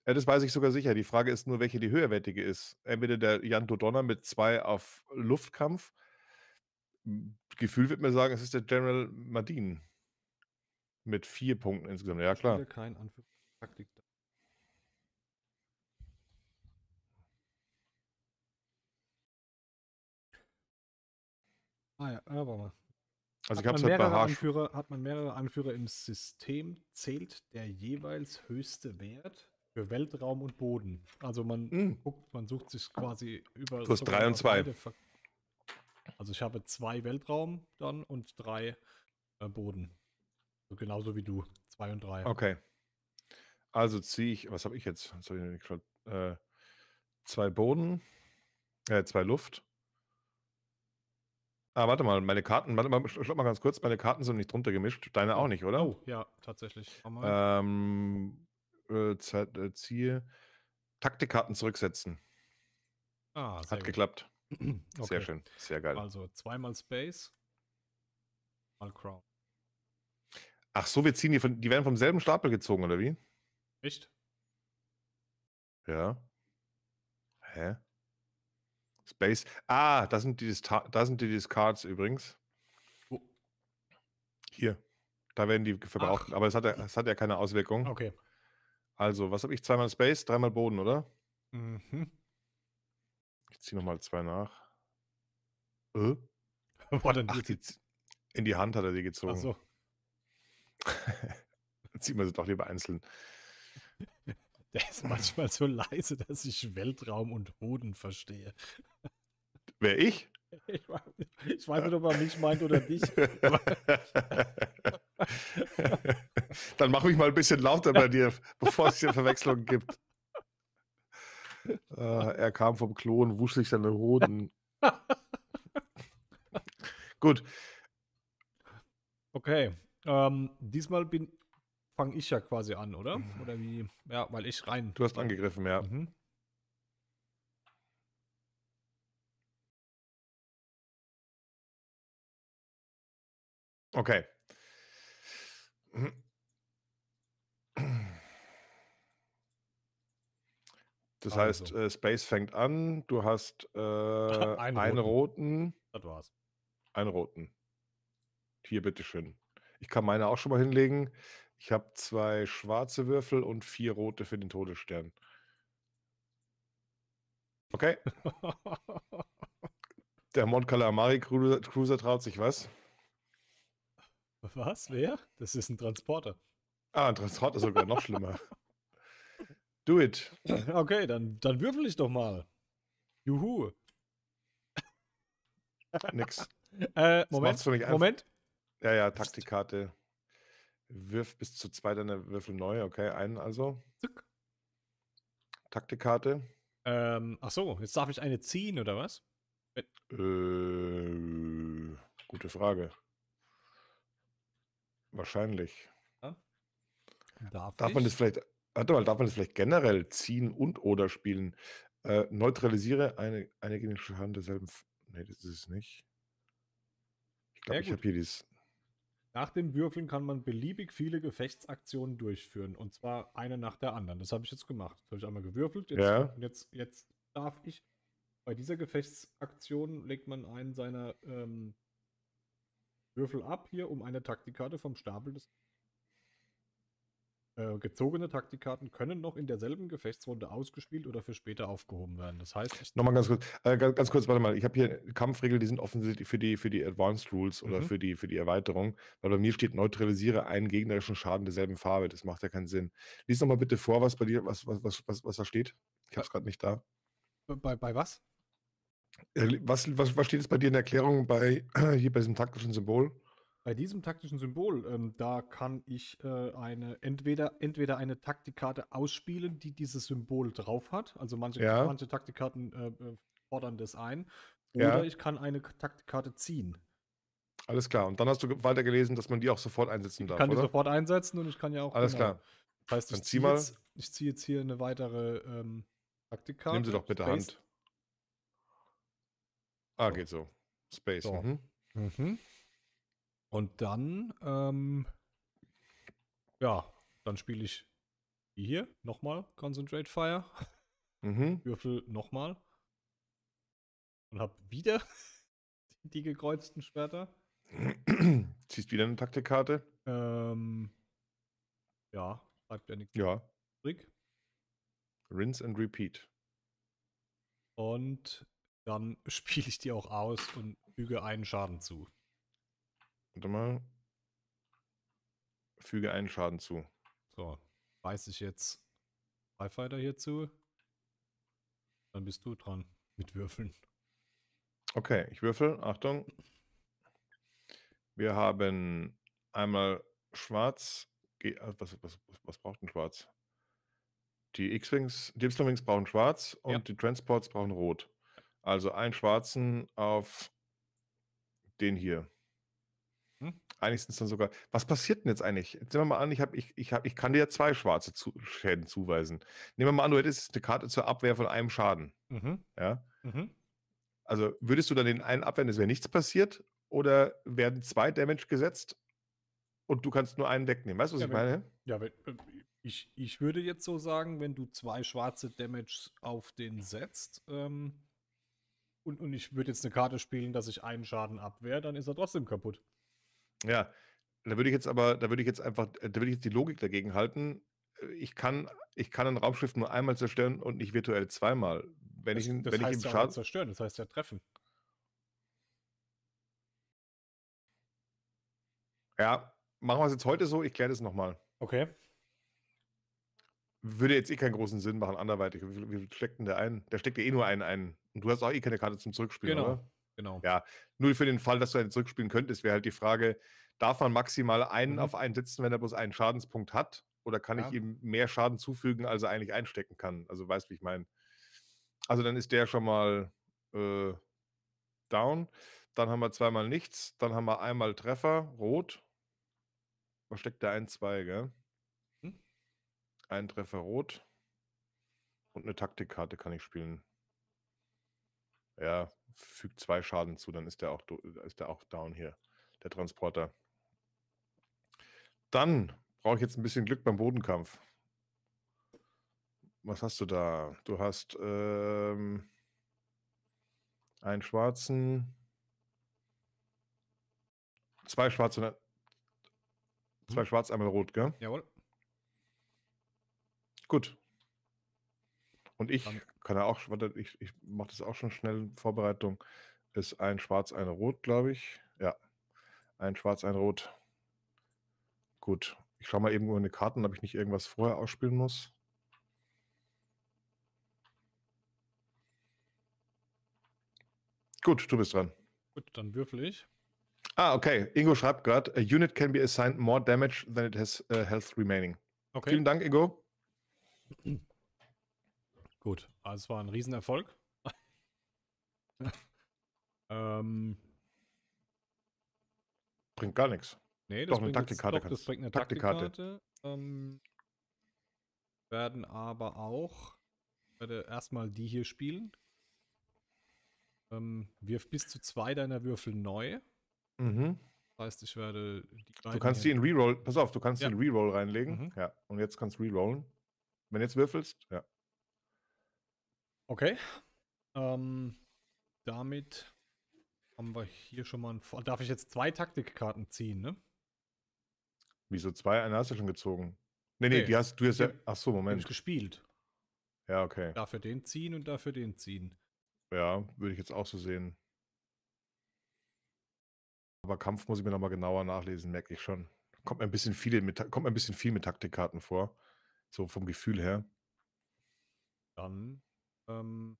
Ja, das weiß ich sogar sicher. Die Frage ist nur, welche die höherwertige ist. Entweder der Jan Dodonner mit zwei auf Luftkampf. Gefühl wird mir sagen, es ist der General Madin. Mit vier Punkten insgesamt. Ja, klar. Ich Kein Anführungstakt Ah ja, warte mal. Also hat ich habe es halt bei Harsh. Anführer, hat man mehrere Anführer im System, zählt der jeweils höchste Wert für Weltraum und Boden. Also man mhm. guckt, man sucht sich quasi über. Plus drei und 2. Also ich habe zwei Weltraum dann und drei äh, Boden. So genauso wie du. Zwei und drei. Okay. Also ziehe ich, was habe ich jetzt? Was hab ich äh, zwei Boden, äh, zwei Luft Ah, warte mal, meine Karten, warte mal, schau mal ganz kurz, meine Karten sind nicht drunter gemischt. Deine auch nicht, oder? Oh, ja, tatsächlich. Ähm, äh, äh, ziehe. Taktikkarten zurücksetzen. Ah, Hat gut. geklappt. okay. Sehr schön, sehr geil. Also zweimal Space, mal Crown. Ach so, wir ziehen die von, die werden vom selben Stapel gezogen, oder wie? Echt? Ja. Hä? Space. Ah, da sind die, da sind die Discards übrigens. Wo? Oh. Hier. Da werden die verbraucht. Ach. Aber es hat, ja, es hat ja keine Auswirkung. Okay. Also, was habe ich? Zweimal Space, dreimal Boden, oder? Mhm. Ich ziehe nochmal zwei nach. Äh? Boah, dann Ach, die, in die Hand hat er die gezogen. Ach so. dann zieht man sie doch lieber einzeln. Der ist manchmal so leise, dass ich Weltraum und Hoden verstehe. Wer ich? Ich weiß, nicht, ob er mich meint oder dich. Dann mach mich mal ein bisschen lauter bei dir, bevor es hier Verwechslungen gibt. Äh, er kam vom Klon, wusch sich seine Hoden. Gut. Okay. Ähm, diesmal bin fange ich ja quasi an, oder? Oder wie? Ja, weil ich rein. Du hast angegriffen, ja. Mhm. Okay. Das also. heißt, äh, Space fängt an, du hast äh, einen, einen roten. roten. Das war's. Einen roten. Hier, bitteschön. Ich kann meine auch schon mal hinlegen. Ich habe zwei schwarze Würfel und vier rote für den Todesstern. Okay. Der Mont Calamari Cruiser, Cruiser traut sich was? Was? Wer? Das ist ein Transporter. Ah, ein Transporter sogar noch schlimmer. Do it. Okay, dann, dann würfel ich doch mal. Juhu. Nix. Äh, Moment, Moment. Ja, ja, Taktikkarte. Wirf bis zu zwei deine Würfel neu, okay, einen also. Zuck. Taktikkarte. Ähm, ach so, jetzt darf ich eine ziehen, oder was? Äh, äh gute Frage. Wahrscheinlich. Darf, darf man das vielleicht, warte mal, darf man das vielleicht generell ziehen und oder spielen? Äh, neutralisiere eine, eine genetische Hand derselben. Nee, das ist es nicht. Ich glaube, ja, ich habe hier dieses nach dem Würfeln kann man beliebig viele Gefechtsaktionen durchführen. Und zwar eine nach der anderen. Das habe ich jetzt gemacht. Das habe ich einmal gewürfelt. Jetzt, ja. jetzt, jetzt darf ich. Bei dieser Gefechtsaktion legt man einen seiner ähm, Würfel ab hier, um eine Taktikkarte vom Stapel des äh, gezogene Taktikkarten können noch in derselben Gefechtsrunde ausgespielt oder für später aufgehoben werden. Das heißt. Nochmal ganz kurz, äh, ganz, ganz, kurz, warte mal. Ich habe hier Kampfregeln, die sind offensichtlich für die, für die Advanced Rules oder mhm. für, die, für die Erweiterung. Weil bei mir steht, neutralisiere einen gegnerischen Schaden derselben Farbe. Das macht ja keinen Sinn. Lies nochmal bitte vor, was bei dir, was, was, was, was, was da steht. Ich habe es gerade nicht da. Bei, bei was? Äh, was, was? was steht jetzt bei dir in der Erklärung bei hier bei diesem taktischen Symbol? Bei diesem taktischen Symbol, ähm, da kann ich äh, eine entweder, entweder eine Taktikkarte ausspielen, die dieses Symbol drauf hat. Also manche, ja. manche Taktikkarten äh, äh, fordern das ein. Oder ja. ich kann eine Taktikkarte ziehen. Alles klar. Und dann hast du weitergelesen, dass man die auch sofort einsetzen darf. Ich kann oder? die sofort einsetzen und ich kann ja auch. Alles genau. klar. Das heißt, dann ich ziehe jetzt, zieh jetzt hier eine weitere ähm, Taktikkarte. Nehmen Sie doch bitte Space. Hand. Ah, geht so. Space. So. Mhm. Mhm. Und dann, ähm, ja, dann spiele ich die hier nochmal Concentrate Fire. Mhm. Würfel nochmal. Und hab wieder die gekreuzten Schwerter. Ziehst wieder eine Taktikkarte? Ähm, ja, bleibt ja nichts. Ja. Zurück. Rinse and repeat. Und dann spiele ich die auch aus und füge einen Schaden zu. Warte mal. Füge einen Schaden zu. So, weiß ich jetzt Firefighter hierzu. Dann bist du dran mit Würfeln. Okay, ich würfel. Achtung. Wir haben einmal schwarz. Ah, was, was, was braucht ein schwarz? Die X-Wings, die Y-Wings brauchen schwarz und ja. die Transports brauchen rot. Also einen schwarzen auf den hier. Hm? Eigentlich dann sogar. Was passiert denn jetzt eigentlich? Jetzt nehmen wir mal an, ich, hab, ich, ich, hab, ich kann dir ja zwei schwarze zu Schäden zuweisen. Nehmen wir mal an, du hättest eine Karte zur Abwehr von einem Schaden. Mhm. Ja? Mhm. Also würdest du dann den einen abwehren, es wäre nichts passiert? Oder werden zwei Damage gesetzt und du kannst nur einen wegnehmen? Weißt du, was ja, ich wenn, meine? Ja, wenn, äh, ich, ich würde jetzt so sagen, wenn du zwei schwarze Damage auf den setzt, ähm, und, und ich würde jetzt eine Karte spielen, dass ich einen Schaden abwehre, dann ist er trotzdem kaputt. Ja, da würde ich jetzt aber, da würde ich jetzt einfach, äh, da würde ich jetzt die Logik dagegen halten. Äh, ich kann, ich kann ein Raumschiff nur einmal zerstören und nicht virtuell zweimal. Wenn das, ich, das wenn heißt ich ihm ja zerstören, das heißt ja treffen. Ja, machen wir es jetzt heute so, ich kläre das nochmal. Okay. Würde jetzt eh keinen großen Sinn machen, anderweitig. Wie, wie steckt denn der ein? Der steckt ja eh nur einen ein. Und du hast auch eh keine Karte zum Zurückspielen, genau. oder? Genau. Ja, nur für den Fall, dass du einen zurückspielen könntest, wäre halt die Frage, darf man maximal einen mhm. auf einen setzen, wenn er bloß einen Schadenspunkt hat? Oder kann ja. ich ihm mehr Schaden zufügen, als er eigentlich einstecken kann? Also weißt du, wie ich meine? Also dann ist der schon mal äh, down. Dann haben wir zweimal nichts. Dann haben wir einmal Treffer, rot. Wo steckt der ein, zwei, gell? Hm? Ein Treffer rot. Und eine Taktikkarte kann ich spielen. Ja, fügt zwei Schaden zu, dann ist der auch, äh, ist der auch down hier, der Transporter. Dann brauche ich jetzt ein bisschen Glück beim Bodenkampf. Was hast du da? Du hast ähm, einen schwarzen, zwei schwarze, ne, zwei hm. schwarz, einmal rot, gell? Jawohl. Gut. Und ich kann er auch, warte, ich, ich mache das auch schon schnell in Vorbereitung. Ist ein Schwarz, ein Rot, glaube ich. Ja, ein Schwarz, ein Rot. Gut, ich schaue mal eben über eine Karten, ob ich nicht irgendwas vorher ausspielen muss. Gut, du bist dran. Gut, dann würfel ich. Ah, okay. Ingo schreibt gerade, a unit can be assigned more damage than it has uh, health remaining. Okay. Vielen Dank, Ingo. Gut, also es war ein Riesenerfolg. ähm, bringt gar nichts. Nee, das doch, bringt eine Taktikkarte. Jetzt, das bringt eine Taktikkarte. ähm, werden aber auch werde erstmal die hier spielen. Ähm, wirf bis zu zwei deiner Würfel neu. Mhm. Das heißt, ich werde Du kannst die in Reroll, pass auf, du kannst ja. die in Reroll reinlegen. Mhm. Ja. Und jetzt kannst du rerollen. Wenn du jetzt würfelst, ja. Okay. Ähm, damit haben wir hier schon mal einen. Darf ich jetzt zwei Taktikkarten ziehen, ne? Wieso zwei? Eine hast du schon gezogen. Nee, nee, okay. die hast du hast ja. Ach so, Moment. Ich gespielt. Ja, okay. Dafür den ziehen und dafür den ziehen. Ja, würde ich jetzt auch so sehen. Aber Kampf muss ich mir nochmal genauer nachlesen, merke ich schon. Kommt mir ein bisschen viel mit, kommt mir ein bisschen viel mit Taktikkarten vor. So vom Gefühl her. Dann ähm,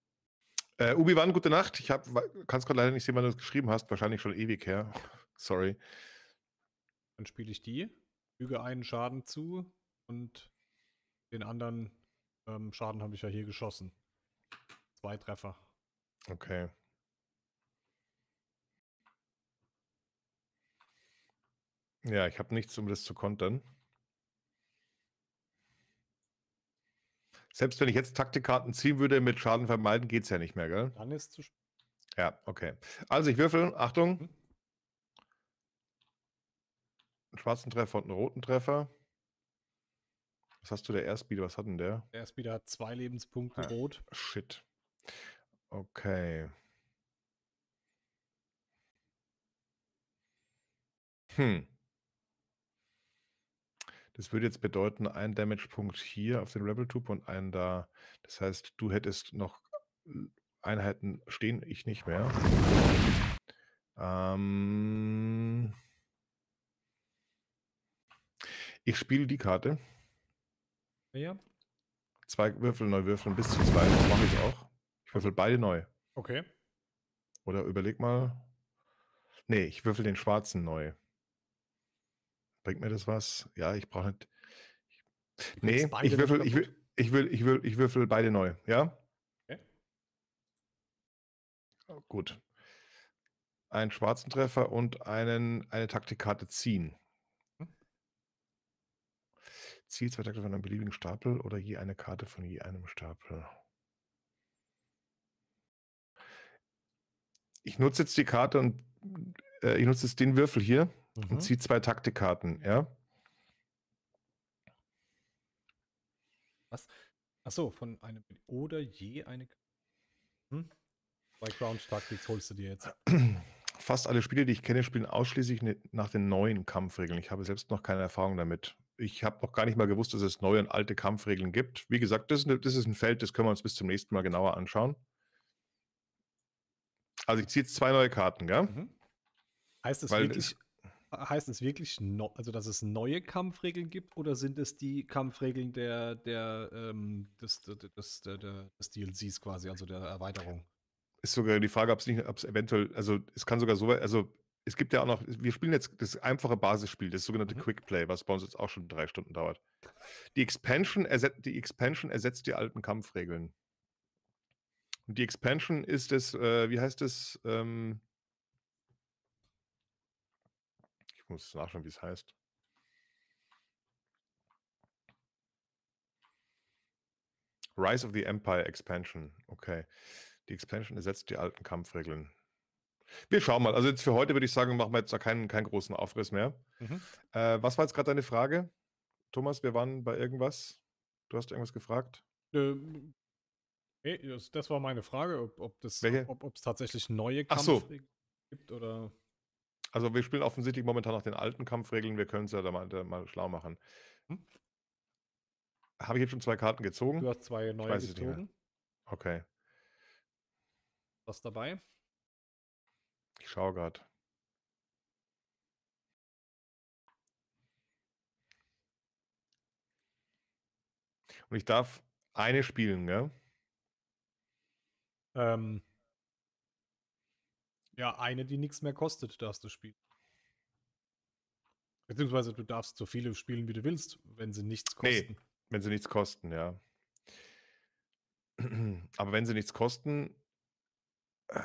äh, Ubi-Wan, gute Nacht. Ich kann es gerade leider nicht sehen, wann du das geschrieben hast. Wahrscheinlich schon ewig her. Sorry. Dann spiele ich die, füge einen Schaden zu und den anderen ähm, Schaden habe ich ja hier geschossen. Zwei Treffer. Okay. Ja, ich habe nichts, um das zu kontern. Selbst wenn ich jetzt Taktikkarten ziehen würde, mit Schaden vermeiden, geht es ja nicht mehr, gell? Dann ist zu spät. Ja, okay. Also ich würfel, Achtung. Mhm. Einen schwarzen Treffer und einen roten Treffer. Was hast du, der Airspeeder? Was hat denn der? Der Airspeeder hat zwei Lebenspunkte ah, rot. Shit. Okay. Hm. Das würde jetzt bedeuten, ein Damage-Punkt hier auf den Rebel-Tube und einen da. Das heißt, du hättest noch äh, Einheiten stehen, ich nicht mehr. Ähm ich spiele die Karte. Ja. Zwei Würfel neu würfeln, bis zu zwei. Das mache ich auch. Ich würfel beide neu. Okay. Oder überleg mal. Nee, ich würfel den schwarzen neu. Bringt mir das was? Ja, ich brauche nicht. Ich nee, ich würfel, ich, will, ich, will, ich, will, ich würfel beide neu, ja? Okay. Oh, gut. Einen schwarzen Treffer und einen, eine Taktikkarte ziehen. Hm? Ziel zwei Takte von einem beliebigen Stapel oder je eine Karte von je einem Stapel. Ich nutze jetzt die Karte und äh, ich nutze jetzt den Würfel hier mhm. und zieht zwei Taktikkarten, ja? Was? Achso, von einem oder je eine. Hm? Bei Ground Tactics holst du dir jetzt. Fast alle Spiele, die ich kenne, spielen ausschließlich ne, nach den neuen Kampfregeln. Ich habe selbst noch keine Erfahrung damit. Ich habe noch gar nicht mal gewusst, dass es neue und alte Kampfregeln gibt. Wie gesagt, das ist ne, ein Feld, das können wir uns bis zum nächsten Mal genauer anschauen. Also ich ziehe jetzt zwei neue Karten, gell? Mhm. Heißt das Weil wirklich, es, heißt es wirklich, no, also dass es neue Kampfregeln gibt oder sind es die Kampfregeln der, der, ähm, des, des, der, des DLCs quasi, also der Erweiterung? Ist sogar die Frage, ob es nicht, ob es eventuell, also es kann sogar so, also es gibt ja auch noch, wir spielen jetzt das einfache Basisspiel, das sogenannte mhm. Quick Play, was bei uns jetzt auch schon drei Stunden dauert. Die Expansion, erset, die Expansion ersetzt die alten Kampfregeln. Und die Expansion ist das, äh, wie heißt es, ähm, Ich muss nachschauen, wie es heißt. Rise of the Empire Expansion. Okay. Die Expansion ersetzt die alten Kampfregeln. Wir schauen mal. Also jetzt für heute würde ich sagen, machen wir jetzt da keinen, keinen großen Aufriss mehr. Mhm. Äh, was war jetzt gerade deine Frage? Thomas, wir waren bei irgendwas. Du hast irgendwas gefragt? Ähm, das war meine Frage, ob es ob ob, tatsächlich neue Kampfregeln so. gibt oder. Also wir spielen offensichtlich momentan nach den alten Kampfregeln, wir können es ja da mal, da mal schlau machen. Hm? Habe ich jetzt schon zwei Karten gezogen? Du hast zwei neue gezogen. Okay. Was dabei? Ich schaue gerade. Und ich darf eine spielen, gell? Ähm, ja, eine, die nichts mehr kostet, darfst du spielen. Beziehungsweise du darfst so viele spielen, wie du willst, wenn sie nichts kosten. Nee, wenn sie nichts kosten, ja. Aber wenn sie nichts kosten, äh,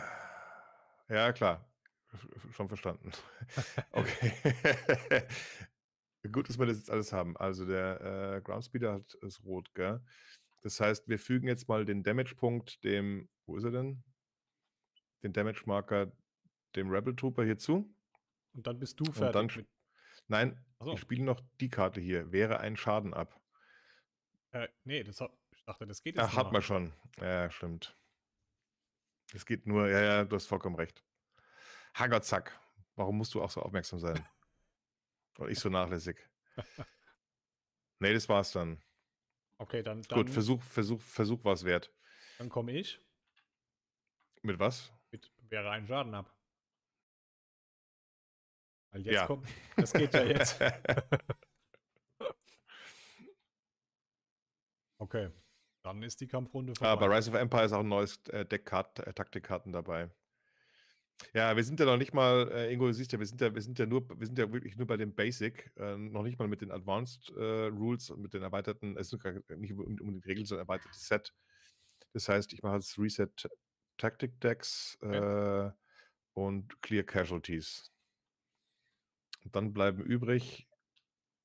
ja klar, schon verstanden. Okay. Gut, dass wir das jetzt alles haben. Also der äh, Groundspeeder hat es rot, gell? Das heißt, wir fügen jetzt mal den Damage-Punkt dem, wo ist er denn? Den Damage-Marker dem Rebel Trooper hier zu. Und dann bist du fertig. nein, so. ich spiele noch die Karte hier. Wäre ein Schaden ab. Äh, nee, das, ich dachte, das geht jetzt. nicht. hat man schon. Ja, stimmt. Es geht nur, ja, ja, du hast vollkommen recht. Hagerzack, warum musst du auch so aufmerksam sein? Und ich so nachlässig. nee, das war's dann. Okay, dann. dann Gut, Versuch, Versuch, Versuch war es wert. Dann komme ich. Mit was? Mit wäre ein Schaden ab. Weil jetzt ja. kommt, das geht ja jetzt. okay, dann ist die Kampfrunde ah, vorbei. Aber Rise of Empire ist auch ein neues äh, Deck äh, Taktikkarten dabei. Ja, wir sind ja noch nicht mal, äh, Ingo, du siehst ja, wir sind ja, wir sind ja nur, wir sind ja wirklich nur bei dem Basic, äh, noch nicht mal mit den Advanced äh, Rules und mit den erweiterten, es ist nicht um, um die Regeln, sondern erweitertes Set. Das heißt, ich mache jetzt Reset Tactic Decks okay. Äh, und Clear Casualties. Und dann bleiben übrig,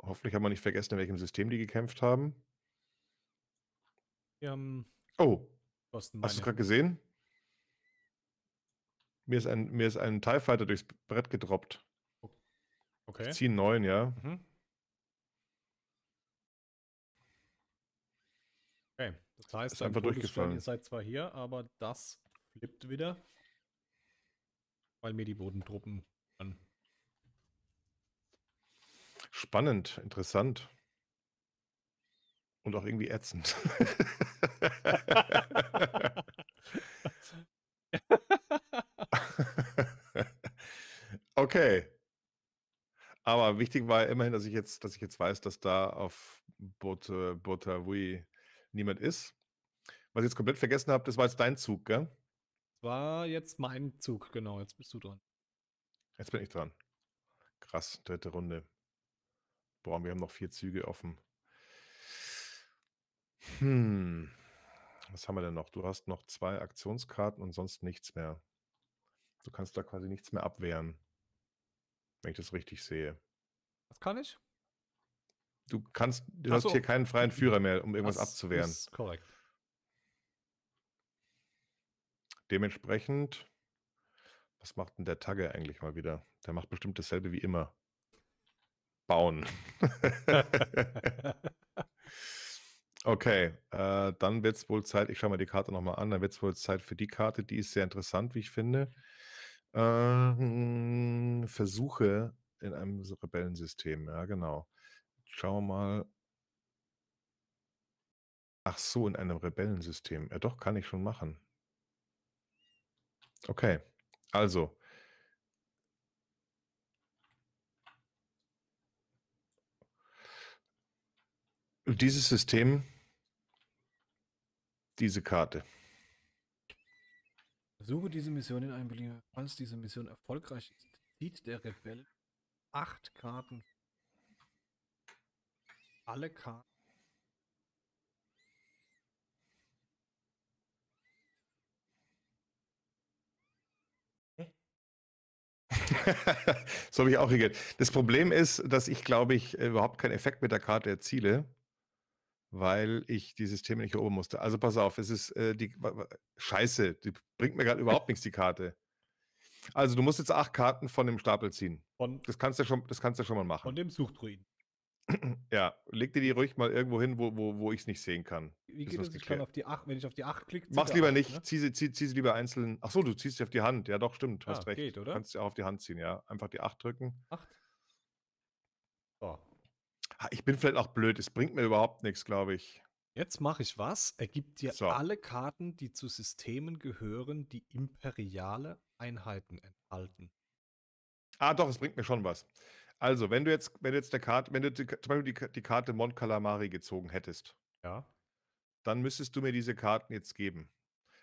hoffentlich haben wir nicht vergessen, in welchem System die gekämpft haben. Ähm, oh, hast du gerade gesehen? Mir ist, ein, mir ist ein TIE Fighter durchs Brett gedroppt. Okay. Ich ziehe einen ja. Mhm. Okay, das heißt, ist einfach durchgefallen. Ihr seid zwar hier, aber das flippt wieder, weil mir die Bodentruppen Spannend, interessant und auch irgendwie ätzend. okay. Aber wichtig war ja immerhin, dass ich jetzt, dass ich jetzt weiß, dass da auf Bote, äh, Botavui niemand ist. Was ich jetzt komplett vergessen habe, das war jetzt dein Zug, gell? Das War jetzt mein Zug, genau. Jetzt bist du dran. Jetzt bin ich dran. Krass, dritte Runde. Boah, wir haben noch vier Züge offen. Hm. Was haben wir denn noch? Du hast noch zwei Aktionskarten und sonst nichts mehr. Du kannst da quasi nichts mehr abwehren, wenn ich das richtig sehe. Was kann ich? Du kannst, du Ach hast hier keinen freien hm. Führer mehr, um irgendwas das abzuwehren. Ist korrekt. Dementsprechend, was macht denn der Tagge eigentlich mal wieder? Der macht bestimmt dasselbe wie immer bauen. okay, äh, dann wird es wohl Zeit, ich schaue mal die Karte nochmal an, dann wird es wohl Zeit für die Karte, die ist sehr interessant, wie ich finde. Ähm, Versuche in einem Rebellensystem, ja genau. Schauen wir mal. Ach so, in einem Rebellensystem. Ja doch, kann ich schon machen. Okay, also Dieses System, diese Karte. Versuche diese Mission in einem beliebigen Falls diese Mission erfolgreich ist, zieht der Rebell acht Karten. Alle Karten. so habe ich auch reagiert. Das Problem ist, dass ich, glaube ich, überhaupt keinen Effekt mit der Karte erziele weil ich dieses Thema nicht erobern musste. Also pass auf, es ist äh, die Scheiße, die bringt mir gerade überhaupt nichts, die Karte. Also du musst jetzt acht Karten von dem Stapel ziehen. Von, das, kannst du schon, das kannst du schon mal machen. Von dem Suchtruin. Ja, leg dir die ruhig mal irgendwo hin, wo, wo, wo ich es nicht sehen kann. Wie das geht das? Ich auf die 8, wenn ich auf die 8 klicke. Mach's lieber 8, nicht, ne? zieh, sie, zieh, zieh sie lieber einzeln. Ach so, du ziehst sie auf die Hand. Ja, doch, stimmt, ah, hast recht. Geht, oder? Kannst sie auch auf die Hand ziehen, ja. Einfach die 8 drücken. 8. So, ich bin vielleicht auch blöd, es bringt mir überhaupt nichts, glaube ich. Jetzt mache ich was. Er gibt dir so. alle Karten, die zu Systemen gehören, die imperiale Einheiten enthalten. Ah, doch, es bringt mir schon was. Also, wenn du jetzt, wenn du jetzt der Karte, wenn du die, zum Beispiel die, die Karte Mont Calamari gezogen hättest, ja. dann müsstest du mir diese Karten jetzt geben.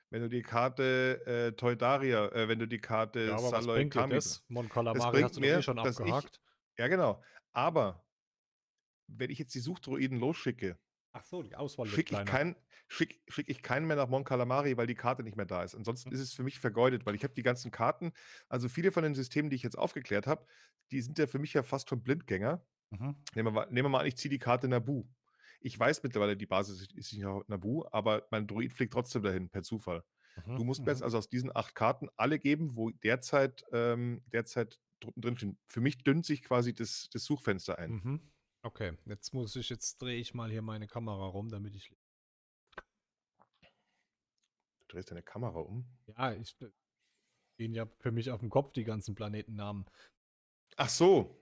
Wenn du die Karte äh, Teudaria, äh, wenn du die Karte ja, aber Saloy was bringt Kami, das? Mon Calamari das hast du mir, eh schon abgehakt. Ich, ja, genau. Aber wenn ich jetzt die Suchdruiden losschicke, Ach so, die Auswahl schicke ich, kein, schick, schick ich keinen mehr nach Mon Calamari, weil die Karte nicht mehr da ist. Ansonsten mhm. ist es für mich vergeudet, weil ich habe die ganzen Karten, also viele von den Systemen, die ich jetzt aufgeklärt habe, die sind ja für mich ja fast schon Blindgänger. Mhm. Nehmen, wir, nehmen wir mal an, ich ziehe die Karte Nabu. Ich weiß mittlerweile, die Basis ist nicht nach Nabu, aber mein Druid fliegt trotzdem dahin, per Zufall. Mhm. Du musst mir jetzt mhm. also aus diesen acht Karten alle geben, wo derzeit, ähm, derzeit drin stehen. Für mich dünnt sich quasi das, das Suchfenster ein. Mhm. Okay, jetzt muss ich, jetzt drehe ich mal hier meine Kamera rum, damit ich. Du drehst deine Kamera um? Ja, ich äh, gehen ja für mich auf dem Kopf die ganzen Planetennamen. Ach so.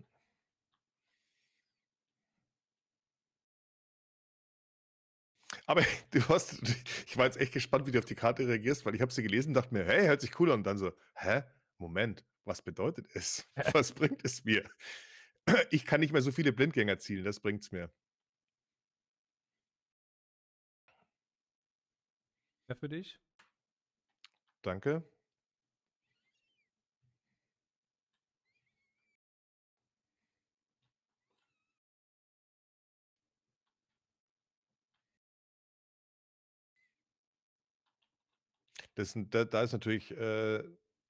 Aber du hast, ich war jetzt echt gespannt, wie du auf die Karte reagierst, weil ich habe sie gelesen, und dachte mir, hey, hört sich cool an. Und dann so, hä? Moment, was bedeutet es? Was bringt es mir? ich kann nicht mehr so viele Blindgänger zielen, das bringt's mir. Ja, für dich. Danke. Das, da, da, ist natürlich äh,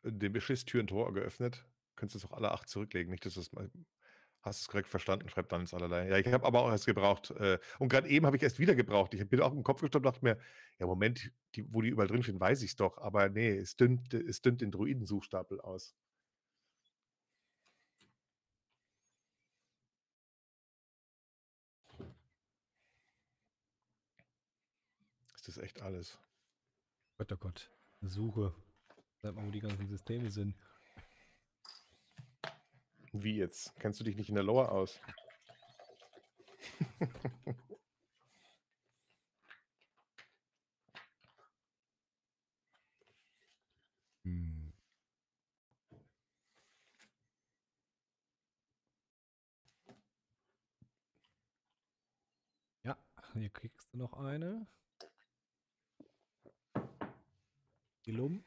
dem Beschiss Tür und Tor geöffnet. Könntest du es auch alle acht zurücklegen, nicht, dass das mal Hast du es korrekt verstanden, schreibt dann ins Allerlei. Ja, ich habe aber auch erst gebraucht. Äh, und gerade eben habe ich erst wieder gebraucht. Ich bin auch im Kopf gestoppt und dachte mir, ja, Moment, die, wo die überall drin stehen, weiß ich es doch. Aber nee, es dünnt, es dünnt den Druidensuchstapel aus. Ist das echt alles? Gott, oh Gott. Suche. Sag mal, wo die ganzen Systeme sind. Wie jetzt? Kennst du dich nicht in der Lower aus? Hm. Ja, hier kriegst du noch eine. Die Lum.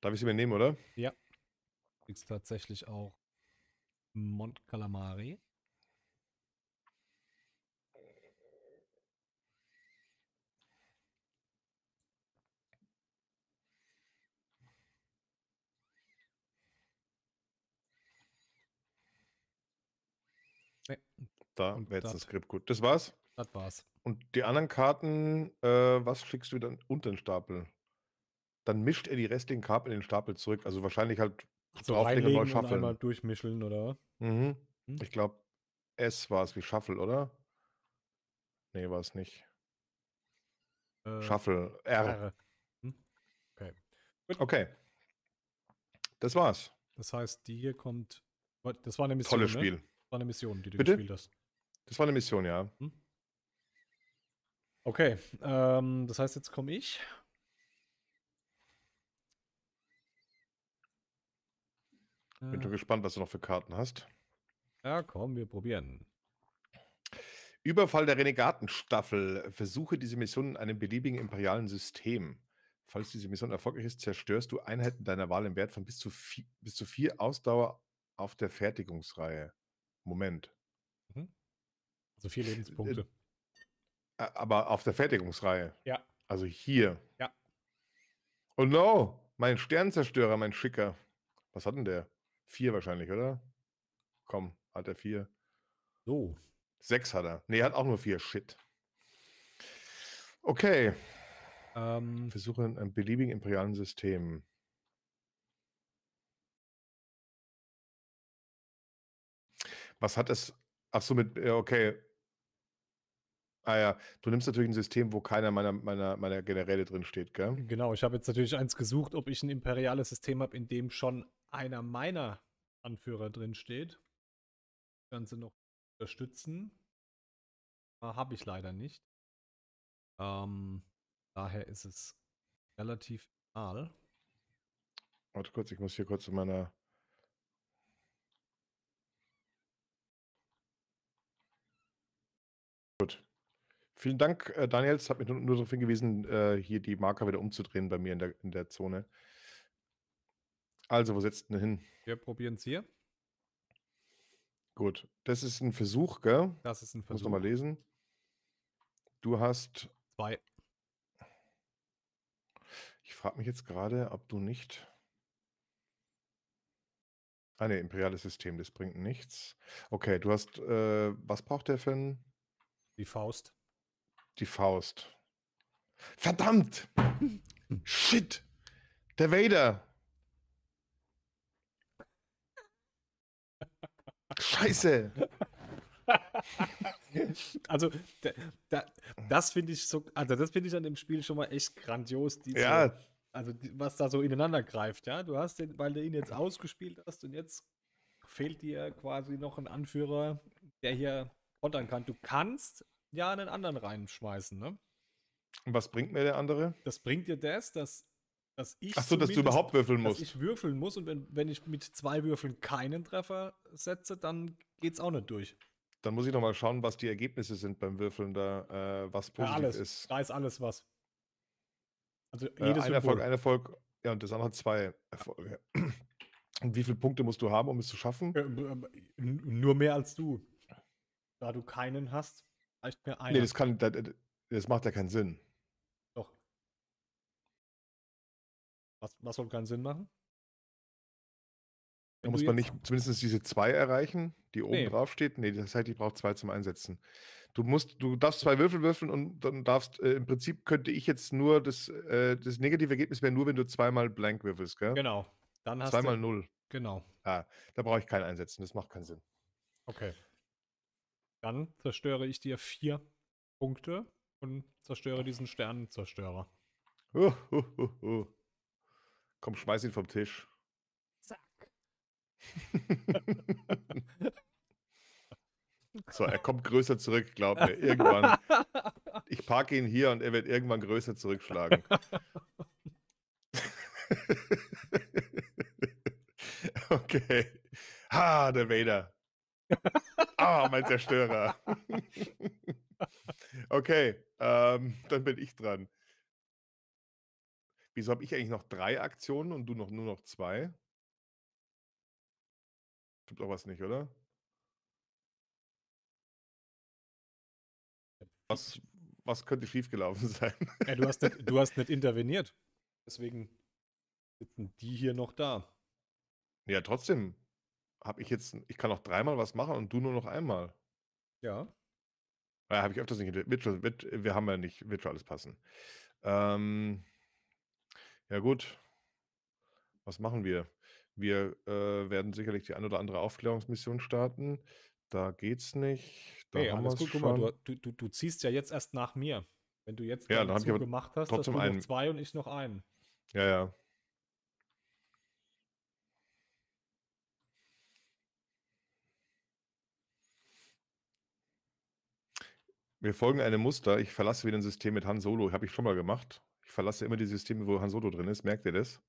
Darf ich sie mir nehmen, oder? Ja kriegst tatsächlich auch Mont Calamari. Nee. Da wäre jetzt das Skript gut. Das war's? Das war's. Und die anderen Karten, äh, was schickst du dann unter den Stapel? Dann mischt er die restlichen Karten in den Stapel zurück. Also wahrscheinlich halt so Auflegen und einmal durchmischeln, oder? Mhm. Hm? Ich glaube, S war es wie Shuffle, oder? Nee, war es nicht. Äh, Shuffle, R. R. Hm? Okay. Gut. Okay. Das war's. Das heißt, die hier kommt. Das war eine Mission. Tolles ne? Spiel. Ne? Das war eine Mission, die du Bitte? gespielt hast. Das war eine Mission, ja. Hm? Okay. Ähm, das heißt, jetzt komme ich. Bin schon gespannt, was du noch für Karten hast. Ja, komm, wir probieren. Überfall der Renegatenstaffel. Versuche diese Mission in einem beliebigen imperialen System. Falls diese Mission erfolgreich ist, zerstörst du Einheiten deiner Wahl im Wert von bis zu, vier, bis zu vier Ausdauer auf der Fertigungsreihe. Moment. Also vier Lebenspunkte. Äh, äh, aber auf der Fertigungsreihe. Ja. Also hier. Ja. Oh no, mein Sternzerstörer, mein Schicker. Was hat denn der? Vier wahrscheinlich, oder? Komm, hat er vier. So. Sechs hat er. Nee, er hat auch nur vier. Shit. Okay. Ähm, Versuche ein beliebigen imperialen System. Was hat es? Ach so, mit, okay. Ah ja, du nimmst natürlich ein System, wo keiner meiner, meiner, meiner Generäle drin steht, gell? Genau, ich habe jetzt natürlich eins gesucht, ob ich ein imperiales System habe, in dem schon einer meiner Anführer drin steht. Das Ganze noch unterstützen. Äh, Habe ich leider nicht. Ähm, daher ist es relativ egal. Warte kurz, ich muss hier kurz in meiner. Gut. Vielen Dank, äh, Daniel. Es hat mich nur, nur darauf hingewiesen, äh, hier die Marker wieder umzudrehen bei mir in der, in der Zone. Also, wo setzt denn hin? Wir probieren es hier. Gut, das ist ein Versuch, gell? Das ist ein Versuch. Muss nochmal lesen. Du hast. Zwei. Ich frage mich jetzt gerade, ob du nicht. Ah, ne, imperiales System, das bringt nichts. Okay, du hast. Äh, was braucht der für ein. Die Faust. Die Faust. Verdammt! Shit! Der Vader! Scheiße. also, da, da, das finde ich so, also das finde ich an dem Spiel schon mal echt grandios. Diese, ja. Also, was da so ineinander greift, ja. Du hast den, weil du ihn jetzt ausgespielt hast und jetzt fehlt dir quasi noch ein Anführer, der hier kontern kann. Du kannst ja einen anderen reinschmeißen, ne? Und was bringt mir der andere? Das bringt dir das, dass dass ich Ach so, dass du überhaupt würfeln musst. Dass ich würfeln muss und wenn, wenn ich mit zwei Würfeln keinen Treffer setze, dann geht es auch nicht durch. Dann muss ich nochmal schauen, was die Ergebnisse sind beim Würfeln da, äh, was positiv ja, alles. ist. Da ist alles was. Also äh, jedes äh, ein Erfolg, ein Erfolg, ja, und das andere zwei Erfolge. Und wie viele Punkte musst du haben, um es zu schaffen? Äh, ähm, nur mehr als du. Da du keinen hast, reicht mir einer. Nee, das kann, das, das macht ja keinen Sinn. Was, was soll keinen Sinn machen? Da muss man nicht zumindest diese zwei erreichen, die oben nee. drauf steht. Nee, das heißt, ich brauche zwei zum Einsetzen. Du musst, du darfst zwei Würfel würfeln und dann darfst, äh, im Prinzip könnte ich jetzt nur das, äh, das negative Ergebnis wäre nur, wenn du zweimal blank würfelst, gell? Genau. Dann hast zweimal du, null. Genau. Ah, da brauche ich keinen einsetzen, das macht keinen Sinn. Okay. Dann zerstöre ich dir vier Punkte und zerstöre diesen Sternenzerstörer. Uh, uh, uh, uh. Komm, schmeiß ihn vom Tisch. Zack. so, er kommt größer zurück, glaub mir. Irgendwann. Ich parke ihn hier und er wird irgendwann größer zurückschlagen. okay. Ha, der Vader. Ah, mein Zerstörer. okay, ähm, dann bin ich dran. Wieso habe ich eigentlich noch drei Aktionen und du noch nur noch zwei? Stimmt doch was nicht, oder? Was, was könnte schiefgelaufen sein? Ja, du, hast nicht, du hast nicht interveniert. Deswegen sitzen die hier noch da. Ja, trotzdem habe ich jetzt, ich kann noch dreimal was machen und du nur noch einmal. Ja. Ja, ah, habe ich öfters nicht. wir haben ja nicht, wird schon alles passen. Ähm. Ja gut, was machen wir? Wir äh, werden sicherlich die ein oder andere Aufklärungsmission starten. Da geht's nicht. Da hey, haben alles gut, guck mal, du, du, du, ziehst ja jetzt erst nach mir. Wenn du jetzt ja, dann so gemacht hast, trotzdem hast du einen. zwei und ich noch einen. Ja, ja. Wir folgen einem Muster. Ich verlasse wieder ein System mit Han Solo. Habe ich schon mal gemacht. Ich verlasse immer die Systeme, wo Han Solo drin ist. Merkt ihr das?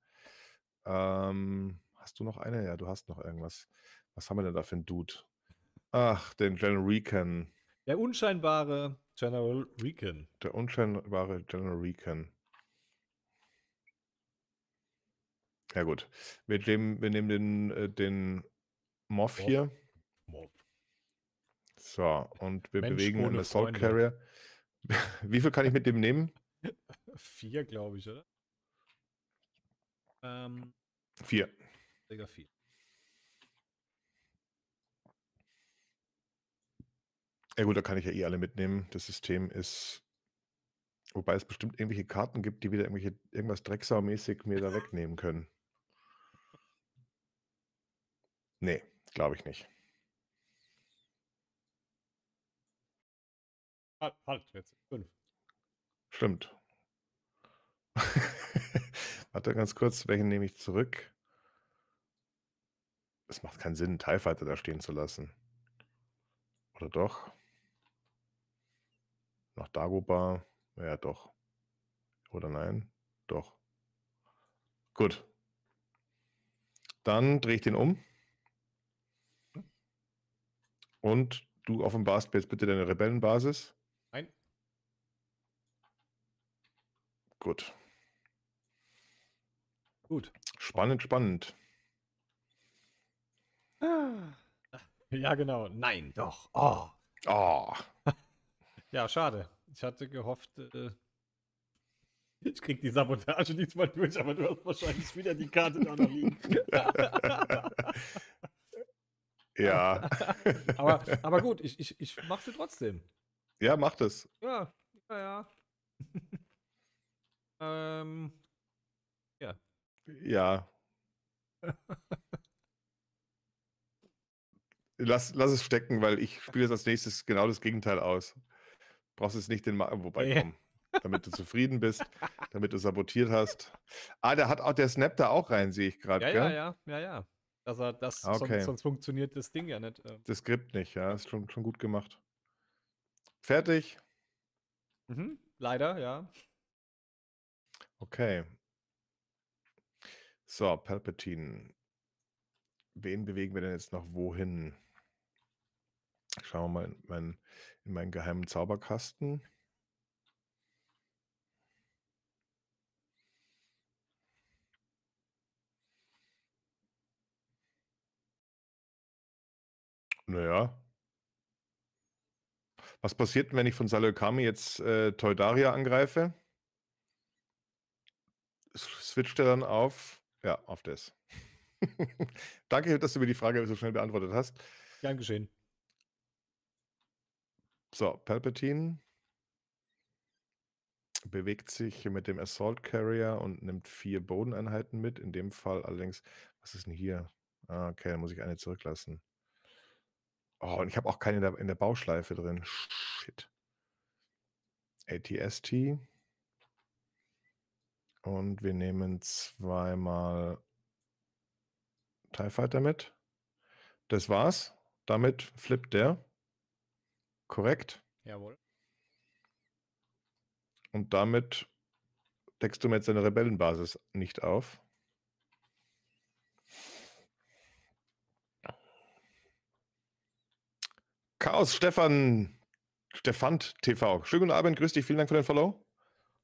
Ähm, hast du noch eine? Ja, du hast noch irgendwas. Was haben wir denn da für einen Dude? Ach, den General Recon. Der unscheinbare General Recon. Der unscheinbare General Recon. Ja gut. Wir nehmen, wir nehmen den, äh, den Moff, hier. Moff. So, und wir Mensch, bewegen einen Assault Freunde. Carrier. Wie viel kann ich mit dem nehmen? vier, glaube ich, oder? Ähm, vier. Mega vier. Ja gut, da kann ich ja eh alle mitnehmen. Das System ist, wobei es bestimmt irgendwelche Karten gibt, die wieder irgendwelche, irgendwas Drecksau-mäßig mir da wegnehmen können. Nee, glaube ich nicht. Halt, halt, jetzt. Fünf. Stimmt. Warte ganz kurz, welchen nehme ich zurück? Es macht keinen Sinn, einen TIE Fighter da stehen zu lassen. Oder doch? Nach Dagobah? Ja, doch. Oder nein? Doch. Gut. Dann drehe ich den um. Und du offenbarst mir jetzt bitte deine Rebellenbasis. Gut. Gut. Spannend, spannend. Ah. Ja, genau. Nein, doch. Oh. Oh. ja, schade. Ich hatte gehofft, äh, ich krieg die Sabotage diesmal durch, aber du hast wahrscheinlich wieder die Karte da noch liegen. ja. aber, aber gut, ich, ich, ich mach sie trotzdem. Ja, macht es. Ja, naja. Ja. Ähm, ja. Ja. lass, lass es stecken, weil ich spiele jetzt als nächstes genau das Gegenteil aus. Brauchst es nicht den Ma wobei nee. komm, damit du zufrieden bist, damit du sabotiert hast. Ah, der hat auch der Snap da auch rein, sehe ich gerade. Ja, ja, ja, ja, ja, Dass das ah, okay. sonst, sonst, funktioniert das Ding ja nicht. Ähm. Das Skript nicht, ja, ist schon, schon gut gemacht. Fertig. Mhm, leider, ja. Okay. So, Palpatine. Wen bewegen wir denn jetzt noch wohin? Schauen wir mal in, mein, in meinen geheimen Zauberkasten. Naja. Was passiert, wenn ich von Salokami jetzt äh, Teudaria angreife? switcht er dann auf, ja, auf das. Danke, dass du mir die Frage so schnell beantwortet hast. Gern geschehen. So, Palpatine bewegt sich mit dem Assault Carrier und nimmt vier Bodeneinheiten mit. In dem Fall allerdings, was ist denn hier? Ah, okay, dann muss ich eine zurücklassen. Oh, und ich habe auch keine in der, in der Bauschleife drin. Shit. ATST. Und wir nehmen zweimal TIE Fighter e mit. Das war's. Damit flippt der. Korrekt. Jawohl. Und damit deckst du mir jetzt deine Rebellenbasis nicht auf. Chaos Stefan, Stefan TV. Schönen guten Abend, grüß dich, vielen Dank für den Follow.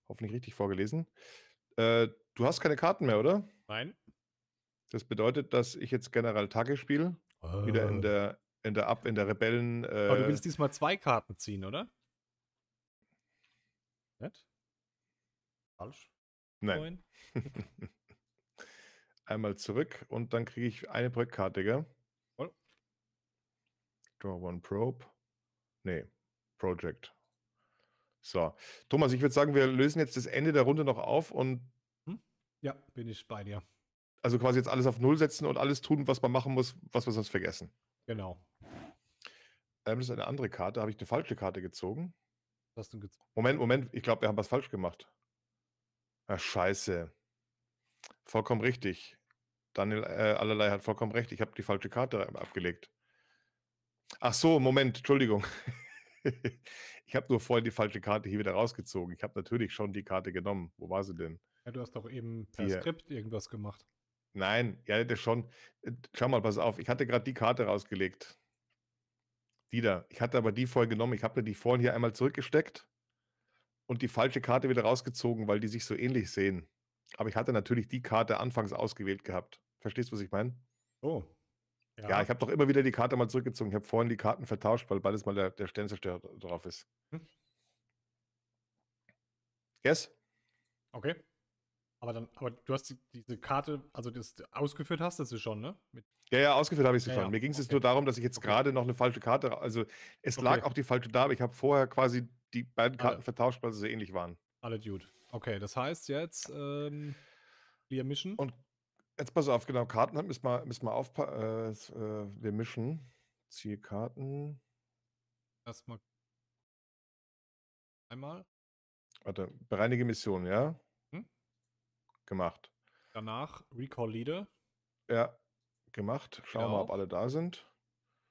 Hoffentlich richtig vorgelesen. Äh, du hast keine Karten mehr, oder? Nein. Das bedeutet, dass ich jetzt General Tage spiele. Oh. Wieder in ah. der, in der Ab, in der Rebellen. Äh Aber du willst diesmal zwei Karten ziehen, oder? Nett? Falsch? Nein. Einmal zurück und dann kriege ich eine Projektkarte, gell? Voll. Draw one probe. Nee, Project. So, Thomas, ich würde sagen, wir lösen jetzt das Ende der Runde noch auf und. Hm? Ja, bin ich bei dir. Also quasi jetzt alles auf Null setzen und alles tun, was man machen muss, was wir sonst vergessen. Genau. Ähm, das ist eine andere Karte. Habe ich eine falsche Karte gezogen? Was hast du gezogen? Moment, Moment. Ich glaube, wir haben was falsch gemacht. Ach, scheiße. Vollkommen richtig. Daniel äh, Allerlei hat vollkommen recht. Ich habe die falsche Karte abgelegt. Ach so, Moment. Entschuldigung. ich habe nur vorhin die falsche Karte hier wieder rausgezogen. Ich habe natürlich schon die Karte genommen. Wo war sie denn? Ja, du hast doch eben per hier. Skript irgendwas gemacht. Nein, ja, hätte schon. Äh, schau mal, pass auf, ich hatte gerade die Karte rausgelegt. Die da. Ich hatte aber die vorher genommen. Ich habe mir die vorhin hier einmal zurückgesteckt und die falsche Karte wieder rausgezogen, weil die sich so ähnlich sehen. Aber ich hatte natürlich die Karte anfangs ausgewählt gehabt. Verstehst du, was ich meine? Oh. Ja, ja ich habe doch immer wieder die Karte mal zurückgezogen. Ich habe vorhin die Karten vertauscht, weil beides mal der, der Sternzerstörer drauf ist. Hm? Yes? Okay. Aber dann, aber du hast die, diese Karte, also das ausgeführt hast du sie schon, ne? Mit ja, ja, ausgeführt habe ich sie ja, schon. Ja. Mir ging es okay. jetzt nur darum, dass ich jetzt okay. gerade noch eine falsche Karte, also es okay. lag auch die falsche da, aber ich habe vorher quasi die beiden Karten Alle. vertauscht, weil sie so ähnlich waren. Alle Dude. Okay, das heißt jetzt ähm, Clear Mission. Und Jetzt pass auf, genau, Karten müssen wir, müssen wir aufpassen. Äh, äh, wir mischen Zielkarten. Erstmal einmal. Warte, bereinige Mission, ja? Hm? Gemacht. Danach Recall Leader. Ja, gemacht. Schauen wir mal, ob alle da sind.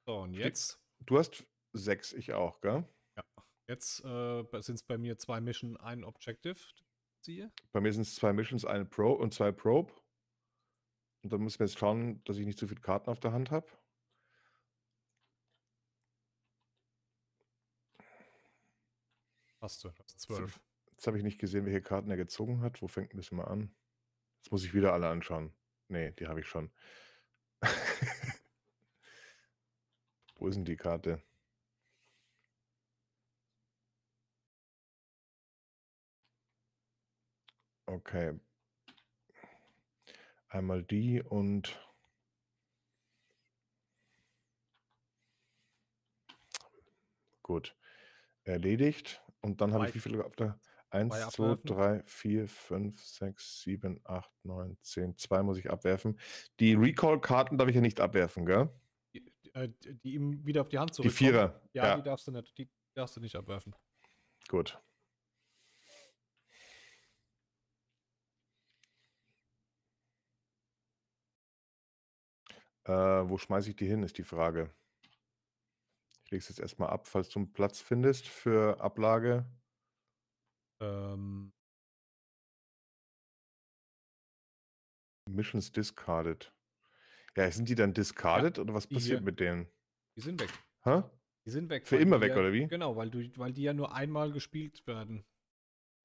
So, und jetzt? Du hast sechs, ich auch, gell? Ja. Jetzt äh, sind es bei mir zwei Mission, ein Objective. Ziehe. Bei mir sind es zwei Missions, eine Pro und zwei Probe. Und dann müssen wir jetzt schauen, dass ich nicht zu viele Karten auf der Hand habe. Hast du, hast zwölf. Jetzt habe ich nicht gesehen, welche Karten er gezogen hat. Wo fängt ein bisschen mal an? Jetzt muss ich wieder alle anschauen. Nee, die habe ich schon. Wo ist denn die Karte? Okay, Einmal die und gut. Erledigt. Und dann habe ich wie viele auf der 1, 2, 3, 4, 5, 6, 7, 8, 9, 10. 2 muss ich abwerfen. Die Recall-Karten darf ich ja nicht abwerfen, gell? Die, die, äh, die, ihm wieder auf die Hand zurückkommen. Die Vierer. Ja, ja, die darfst du nicht, die darfst du nicht abwerfen. Gut. Äh, wo schmeiße ich die hin, ist die Frage. Ich lege es jetzt erstmal ab, falls du einen Platz findest für Ablage. Ähm. Missions discarded. Ja, sind die dann discarded ja, oder was passiert hier. mit denen? Die sind weg. Hä? Die sind weg. Für immer weg, ja, oder wie? Genau, weil, du, weil die ja nur einmal gespielt werden.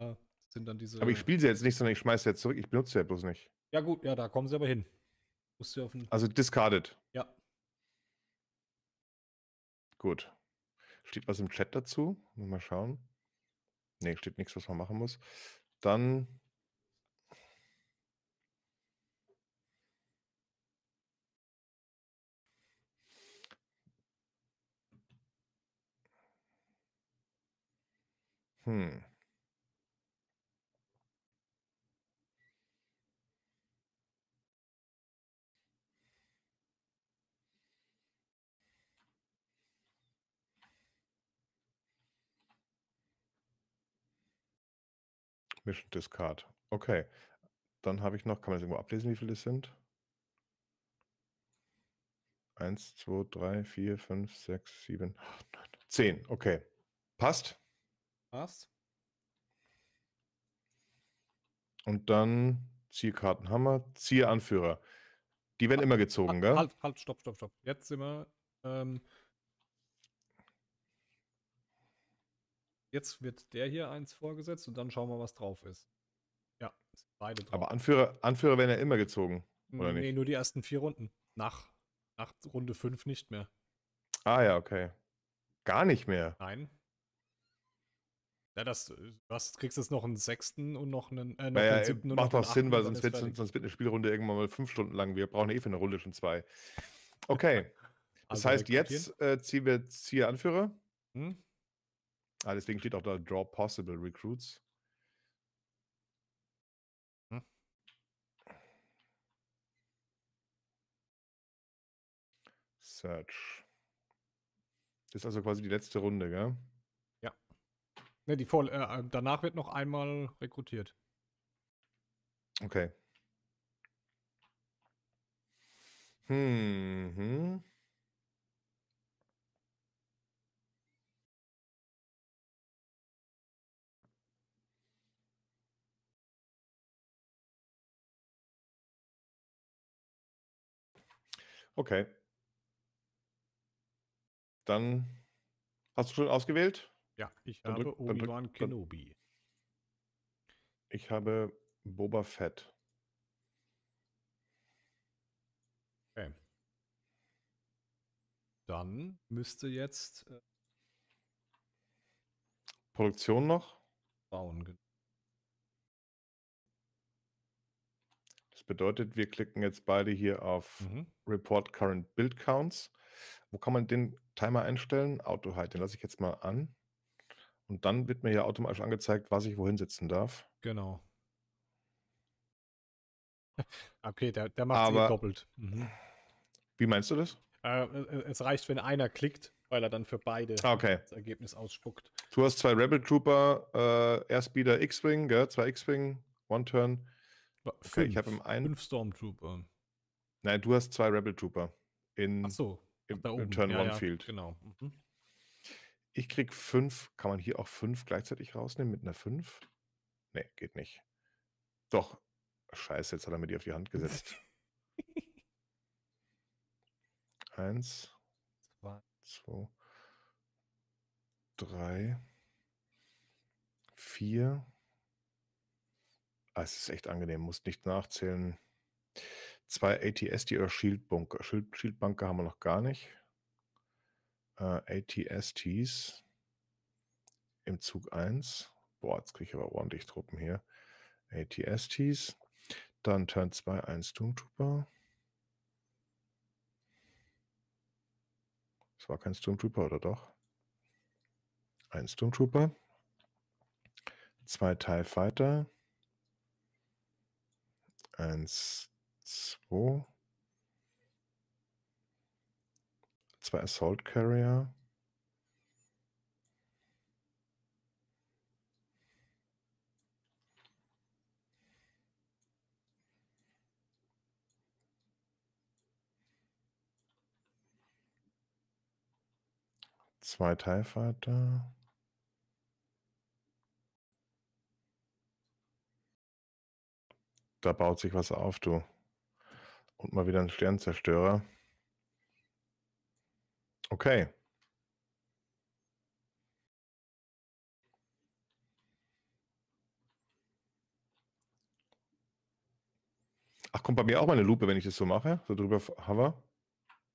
Ja, ah, sind dann diese, aber ich spiele sie jetzt nicht, sondern ich schmeiße sie jetzt zurück. Ich benutze sie ja bloß nicht. Ja, gut, ja, da kommen sie aber hin. Musst du auf den also discarded. Ja. Gut. Steht was im Chat dazu? Mal schauen. Nee, steht nichts, was man machen muss. Dann. Hm. Mission Discard. Okay. Dann habe ich noch, kann man das irgendwo ablesen, wie viele es sind? 1, 2, 3, 4, 5, 6, 7, 8, 9, 10. Okay. Passt. Passt. Und dann Zielkarten haben wir. Zielanführer. Die werden halt, immer gezogen, halt, gell? Halt, halt, stopp, stopp, stopp. Jetzt sind wir ähm, jetzt wird der hier eins vorgesetzt und dann schauen wir, was drauf ist. Ja, beide drauf. Aber Anführer, Anführer werden ja immer gezogen, oder nee, nicht? Nee, nur die ersten vier Runden. Nach, nach Runde fünf nicht mehr. Ah ja, okay. Gar nicht mehr. Nein. Ja, das, äh, du kriegst jetzt noch einen sechsten und noch einen, äh, noch naja, einen siebten. Macht doch Sinn, weil sonst wird, sonst, wird eine Spielrunde irgendwann mal fünf Stunden lang. Wir brauchen eh für eine Runde schon zwei. Okay. Das also heißt, jetzt äh, ziehen wir Zielanführer. Hm? Ah, deswegen steht auch da Draw Possible Recruits. Hm. Search. Das ist also quasi die letzte Runde, gell? Ja. Ne, die Vor äh, äh danach wird noch einmal rekrutiert. Okay. Hm, hm. Okay. Dann hast du schon ausgewählt? Ja, ich dann habe Obi-Wan Kenobi. ich habe Boba Fett. Okay. Dann müsste jetzt äh, Produktion noch bauen. genau. bedeutet, wir klicken jetzt beide hier auf mhm. Report Current Build Counts. Wo kann man den Timer einstellen? Auto Hide, halt, den lasse ich jetzt mal an. Und dann wird mir hier automatisch angezeigt, was ich wohin setzen darf. Genau. Okay, der, der macht es eh doppelt. Mhm. Wie meinst du das? Äh, äh, es reicht, wenn einer klickt, weil er dann für beide ah, okay. das Ergebnis ausspuckt. Du hast zwei Rebel Trooper, äh, Airspeeder X-Wing, zwei X-Wing, One Turn. Okay, ich habe im einen. Fünf Stormtrooper. Nein, du hast zwei Rebel Trooper. In, Ach so, im, da oben. im Turn ja, One ja, Field. Genau. Mhm. Ich krieg fünf. Kann man hier auch fünf gleichzeitig rausnehmen mit einer fünf? Nee, geht nicht. Doch. Scheiße, jetzt hat er mir die auf die Hand gesetzt. Eins, zwei, zwei, drei, vier, Ah, es ist echt angenehm, muss nicht nachzählen. Zwei ATS, die Shieldbunker. Schild, Shieldbunker haben wir noch gar nicht. Äh, ATSTs im Zug 1. Boah, jetzt kriege ich aber ordentlich Truppen hier. ATSTs. Dann Turn 2, 1 Stormtrooper. Es war kein Stormtrooper, oder doch? Ein Stormtrooper. Zwei TIE Fighter eins, zwei. Zwei Assault Carrier. Zwei TIE Fighter. Da baut sich was auf, du. Und mal wieder ein Sternzerstörer. Okay. Ach, kommt bei mir auch mal eine Lupe, wenn ich das so mache? So drüber hover?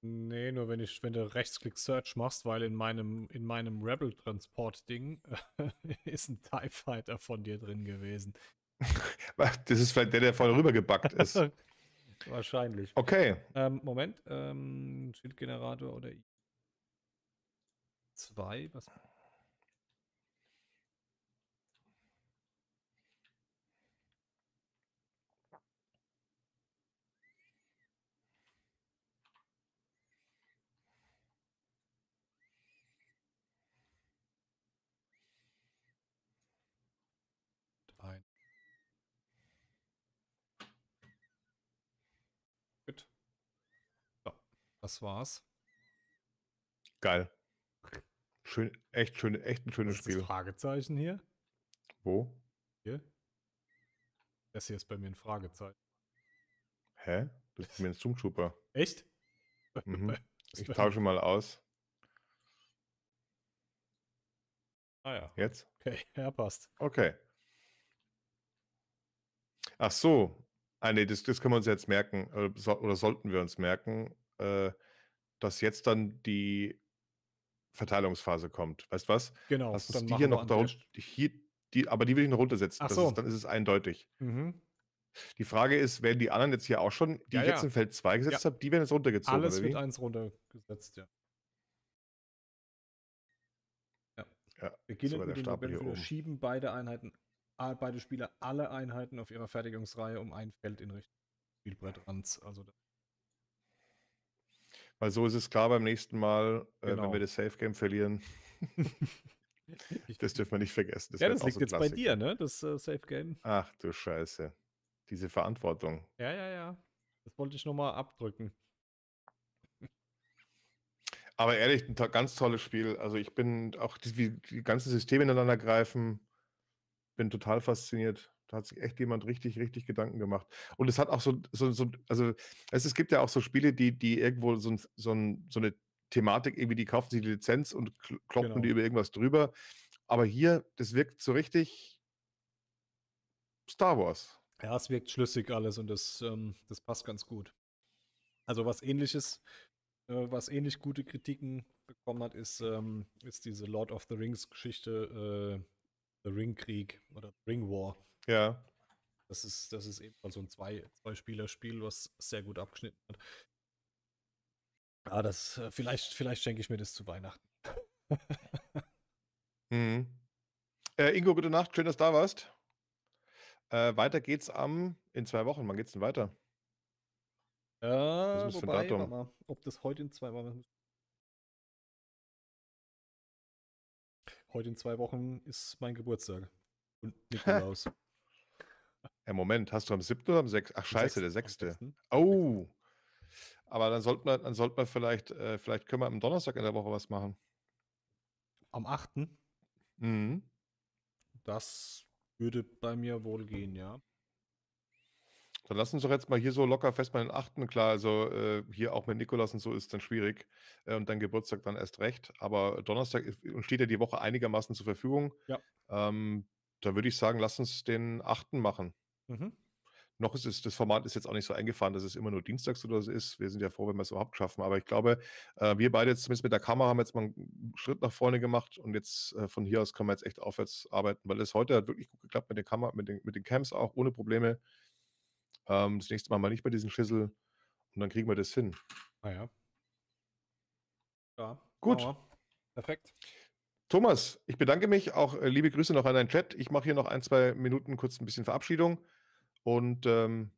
Nee, nur wenn ich, wenn du Rechtsklick Search machst, weil in meinem, in meinem Rebel-Transport-Ding ist ein TIE Fighter von dir drin gewesen. das ist vielleicht der, der vorne rübergebackt ist. Wahrscheinlich. Okay. Ähm, Moment. Ähm, Schildgenerator oder I2. Was Das war's. Geil. Schön, echt schön, echt ein schönes Spiel. Das Fragezeichen hier? Wo? Hier? Das hier ist bei mir ein Fragezeichen. Hä? Das ist bei mir ein Zoom Trooper. Echt? Mhm. Ich tausche mal aus. Ah ja. Jetzt? Okay, ja, passt. Okay. Ach so. Ah nee, das, das können wir uns jetzt merken. Oder, äh, so, oder sollten wir uns merken äh, dass jetzt dann die Verteilungsphase kommt. Weißt du was? Genau. Lass uns die hier noch darunter. Hier, die, aber die will ich noch runtersetzen. Ach so. Ist, dann ist es eindeutig. Mhm. Die Frage ist, werden die anderen jetzt hier auch schon, die ja, ich ja. jetzt in Feld 2 gesetzt ja. habe, die werden jetzt runtergezogen? Alles wird eins runtergesetzt, ja. Ja. ja Beginnen mit dem Stapel hier schieben beide Einheiten, beide Spieler alle Einheiten auf ihrer Fertigungsreihe um ein Feld in Richtung Spielbrett Also das weil so ist es klar beim nächsten Mal, genau. äh, wenn wir genau. das Safe Game verlieren. das dürfen wir nicht vergessen. Das ja, das liegt so jetzt Klassik. bei dir, ne? Das äh, Safe Game. Ach du Scheiße. Diese Verantwortung. Ja, ja, ja. Das wollte ich nochmal abdrücken. Aber ehrlich, ein ganz tolles Spiel. Also ich bin auch, die, wie die ganzen Systeme ineinander greifen, bin total fasziniert. Da hat sich echt jemand richtig, richtig Gedanken gemacht. Und es hat auch so, so, so also es, es gibt ja auch so Spiele, die, die irgendwo so, so, so eine Thematik, irgendwie, die kaufen sich die Lizenz und kloppen genau. die über irgendwas drüber. Aber hier, das wirkt so richtig Star Wars. Ja, es wirkt schlüssig alles und das, ähm, das passt ganz gut. Also was ähnliches, äh, was ähnlich gute Kritiken bekommen hat, ist, ähm, ist diese Lord of the Rings Geschichte, äh, The Ring Krieg oder Ring War. Ja. Das ist, das ist eben so ein zwei spiel zwei, Spieler -Spiel, was sehr gut abgeschnitten hat. Ah, das, äh, vielleicht, vielleicht schenke ich mir das zu Weihnachten. mhm. äh, Ingo, gute Nacht, schön, dass du da warst. Äh, weiter geht's am in zwei Wochen. Wann geht's denn weiter? Äh, Was ist wobei, für ein Datum? Mal, ob das heute in zwei Wochen. Heute in zwei Wochen ist mein Geburtstag. Und Nikolaus. Ja, äh, Moment, hast du am 7. oder am 6.? Ach, scheiße, der 6. Oh! Aber dann sollten wir, dann sollten wir vielleicht, äh, vielleicht können wir am Donnerstag in der Woche was machen. Am 8. Mhm. Das würde bei mir wohl gehen, ja. Dann lass uns doch jetzt mal hier so locker festmachen, den 8. Klar, also äh, hier auch mit Nikolas und so ist dann schwierig. Äh, und dann Geburtstag dann erst recht. Aber Donnerstag ist, steht ja die Woche einigermaßen zur Verfügung. Ja. Ähm, da würde ich sagen, lass uns den 8. machen. Mhm. Noch ist es, das Format ist jetzt auch nicht so eingefahren, dass es immer nur dienstags oder so ist. Wir sind ja froh, wenn wir es überhaupt schaffen. Aber ich glaube, äh, wir beide jetzt zumindest mit der Kamera haben jetzt mal einen Schritt nach vorne gemacht und jetzt äh, von hier aus können wir jetzt echt aufwärts arbeiten, weil es heute hat wirklich gut geklappt mit den Kamera, mit den, mit den Camps auch, ohne Probleme. Ähm, das nächste Mal mal nicht bei diesem Schüssel und dann kriegen wir das hin. Naja. Ah ja. Gut. Ja, perfekt. Thomas, ich bedanke mich. Auch äh, liebe Grüße noch an deinen Chat. Ich mache hier noch ein, zwei Minuten kurz ein bisschen Verabschiedung. Und ähm,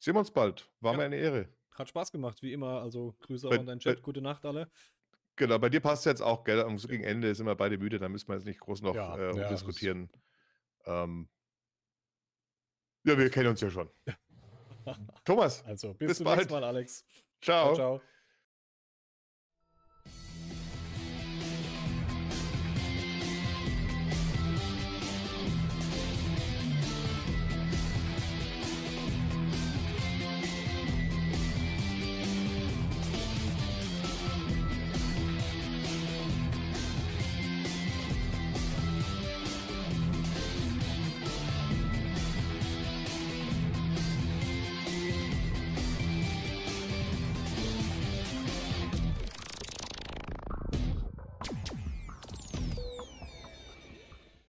sehen wir uns bald. War ja. mir eine Ehre. Hat Spaß gemacht, wie immer. Also Grüße auch an deinen Chat. Gute Nacht alle. Genau, bei dir passt es jetzt auch, gell? Am gegen Ende sind wir beide müde, da müssen wir jetzt nicht groß noch ja, äh, ja, diskutieren. Ähm, ja, wir kennen uns ja schon. Thomas. Also, bis, bis zum bald. nächsten Mal, Alex. ciao. ciao. ciao.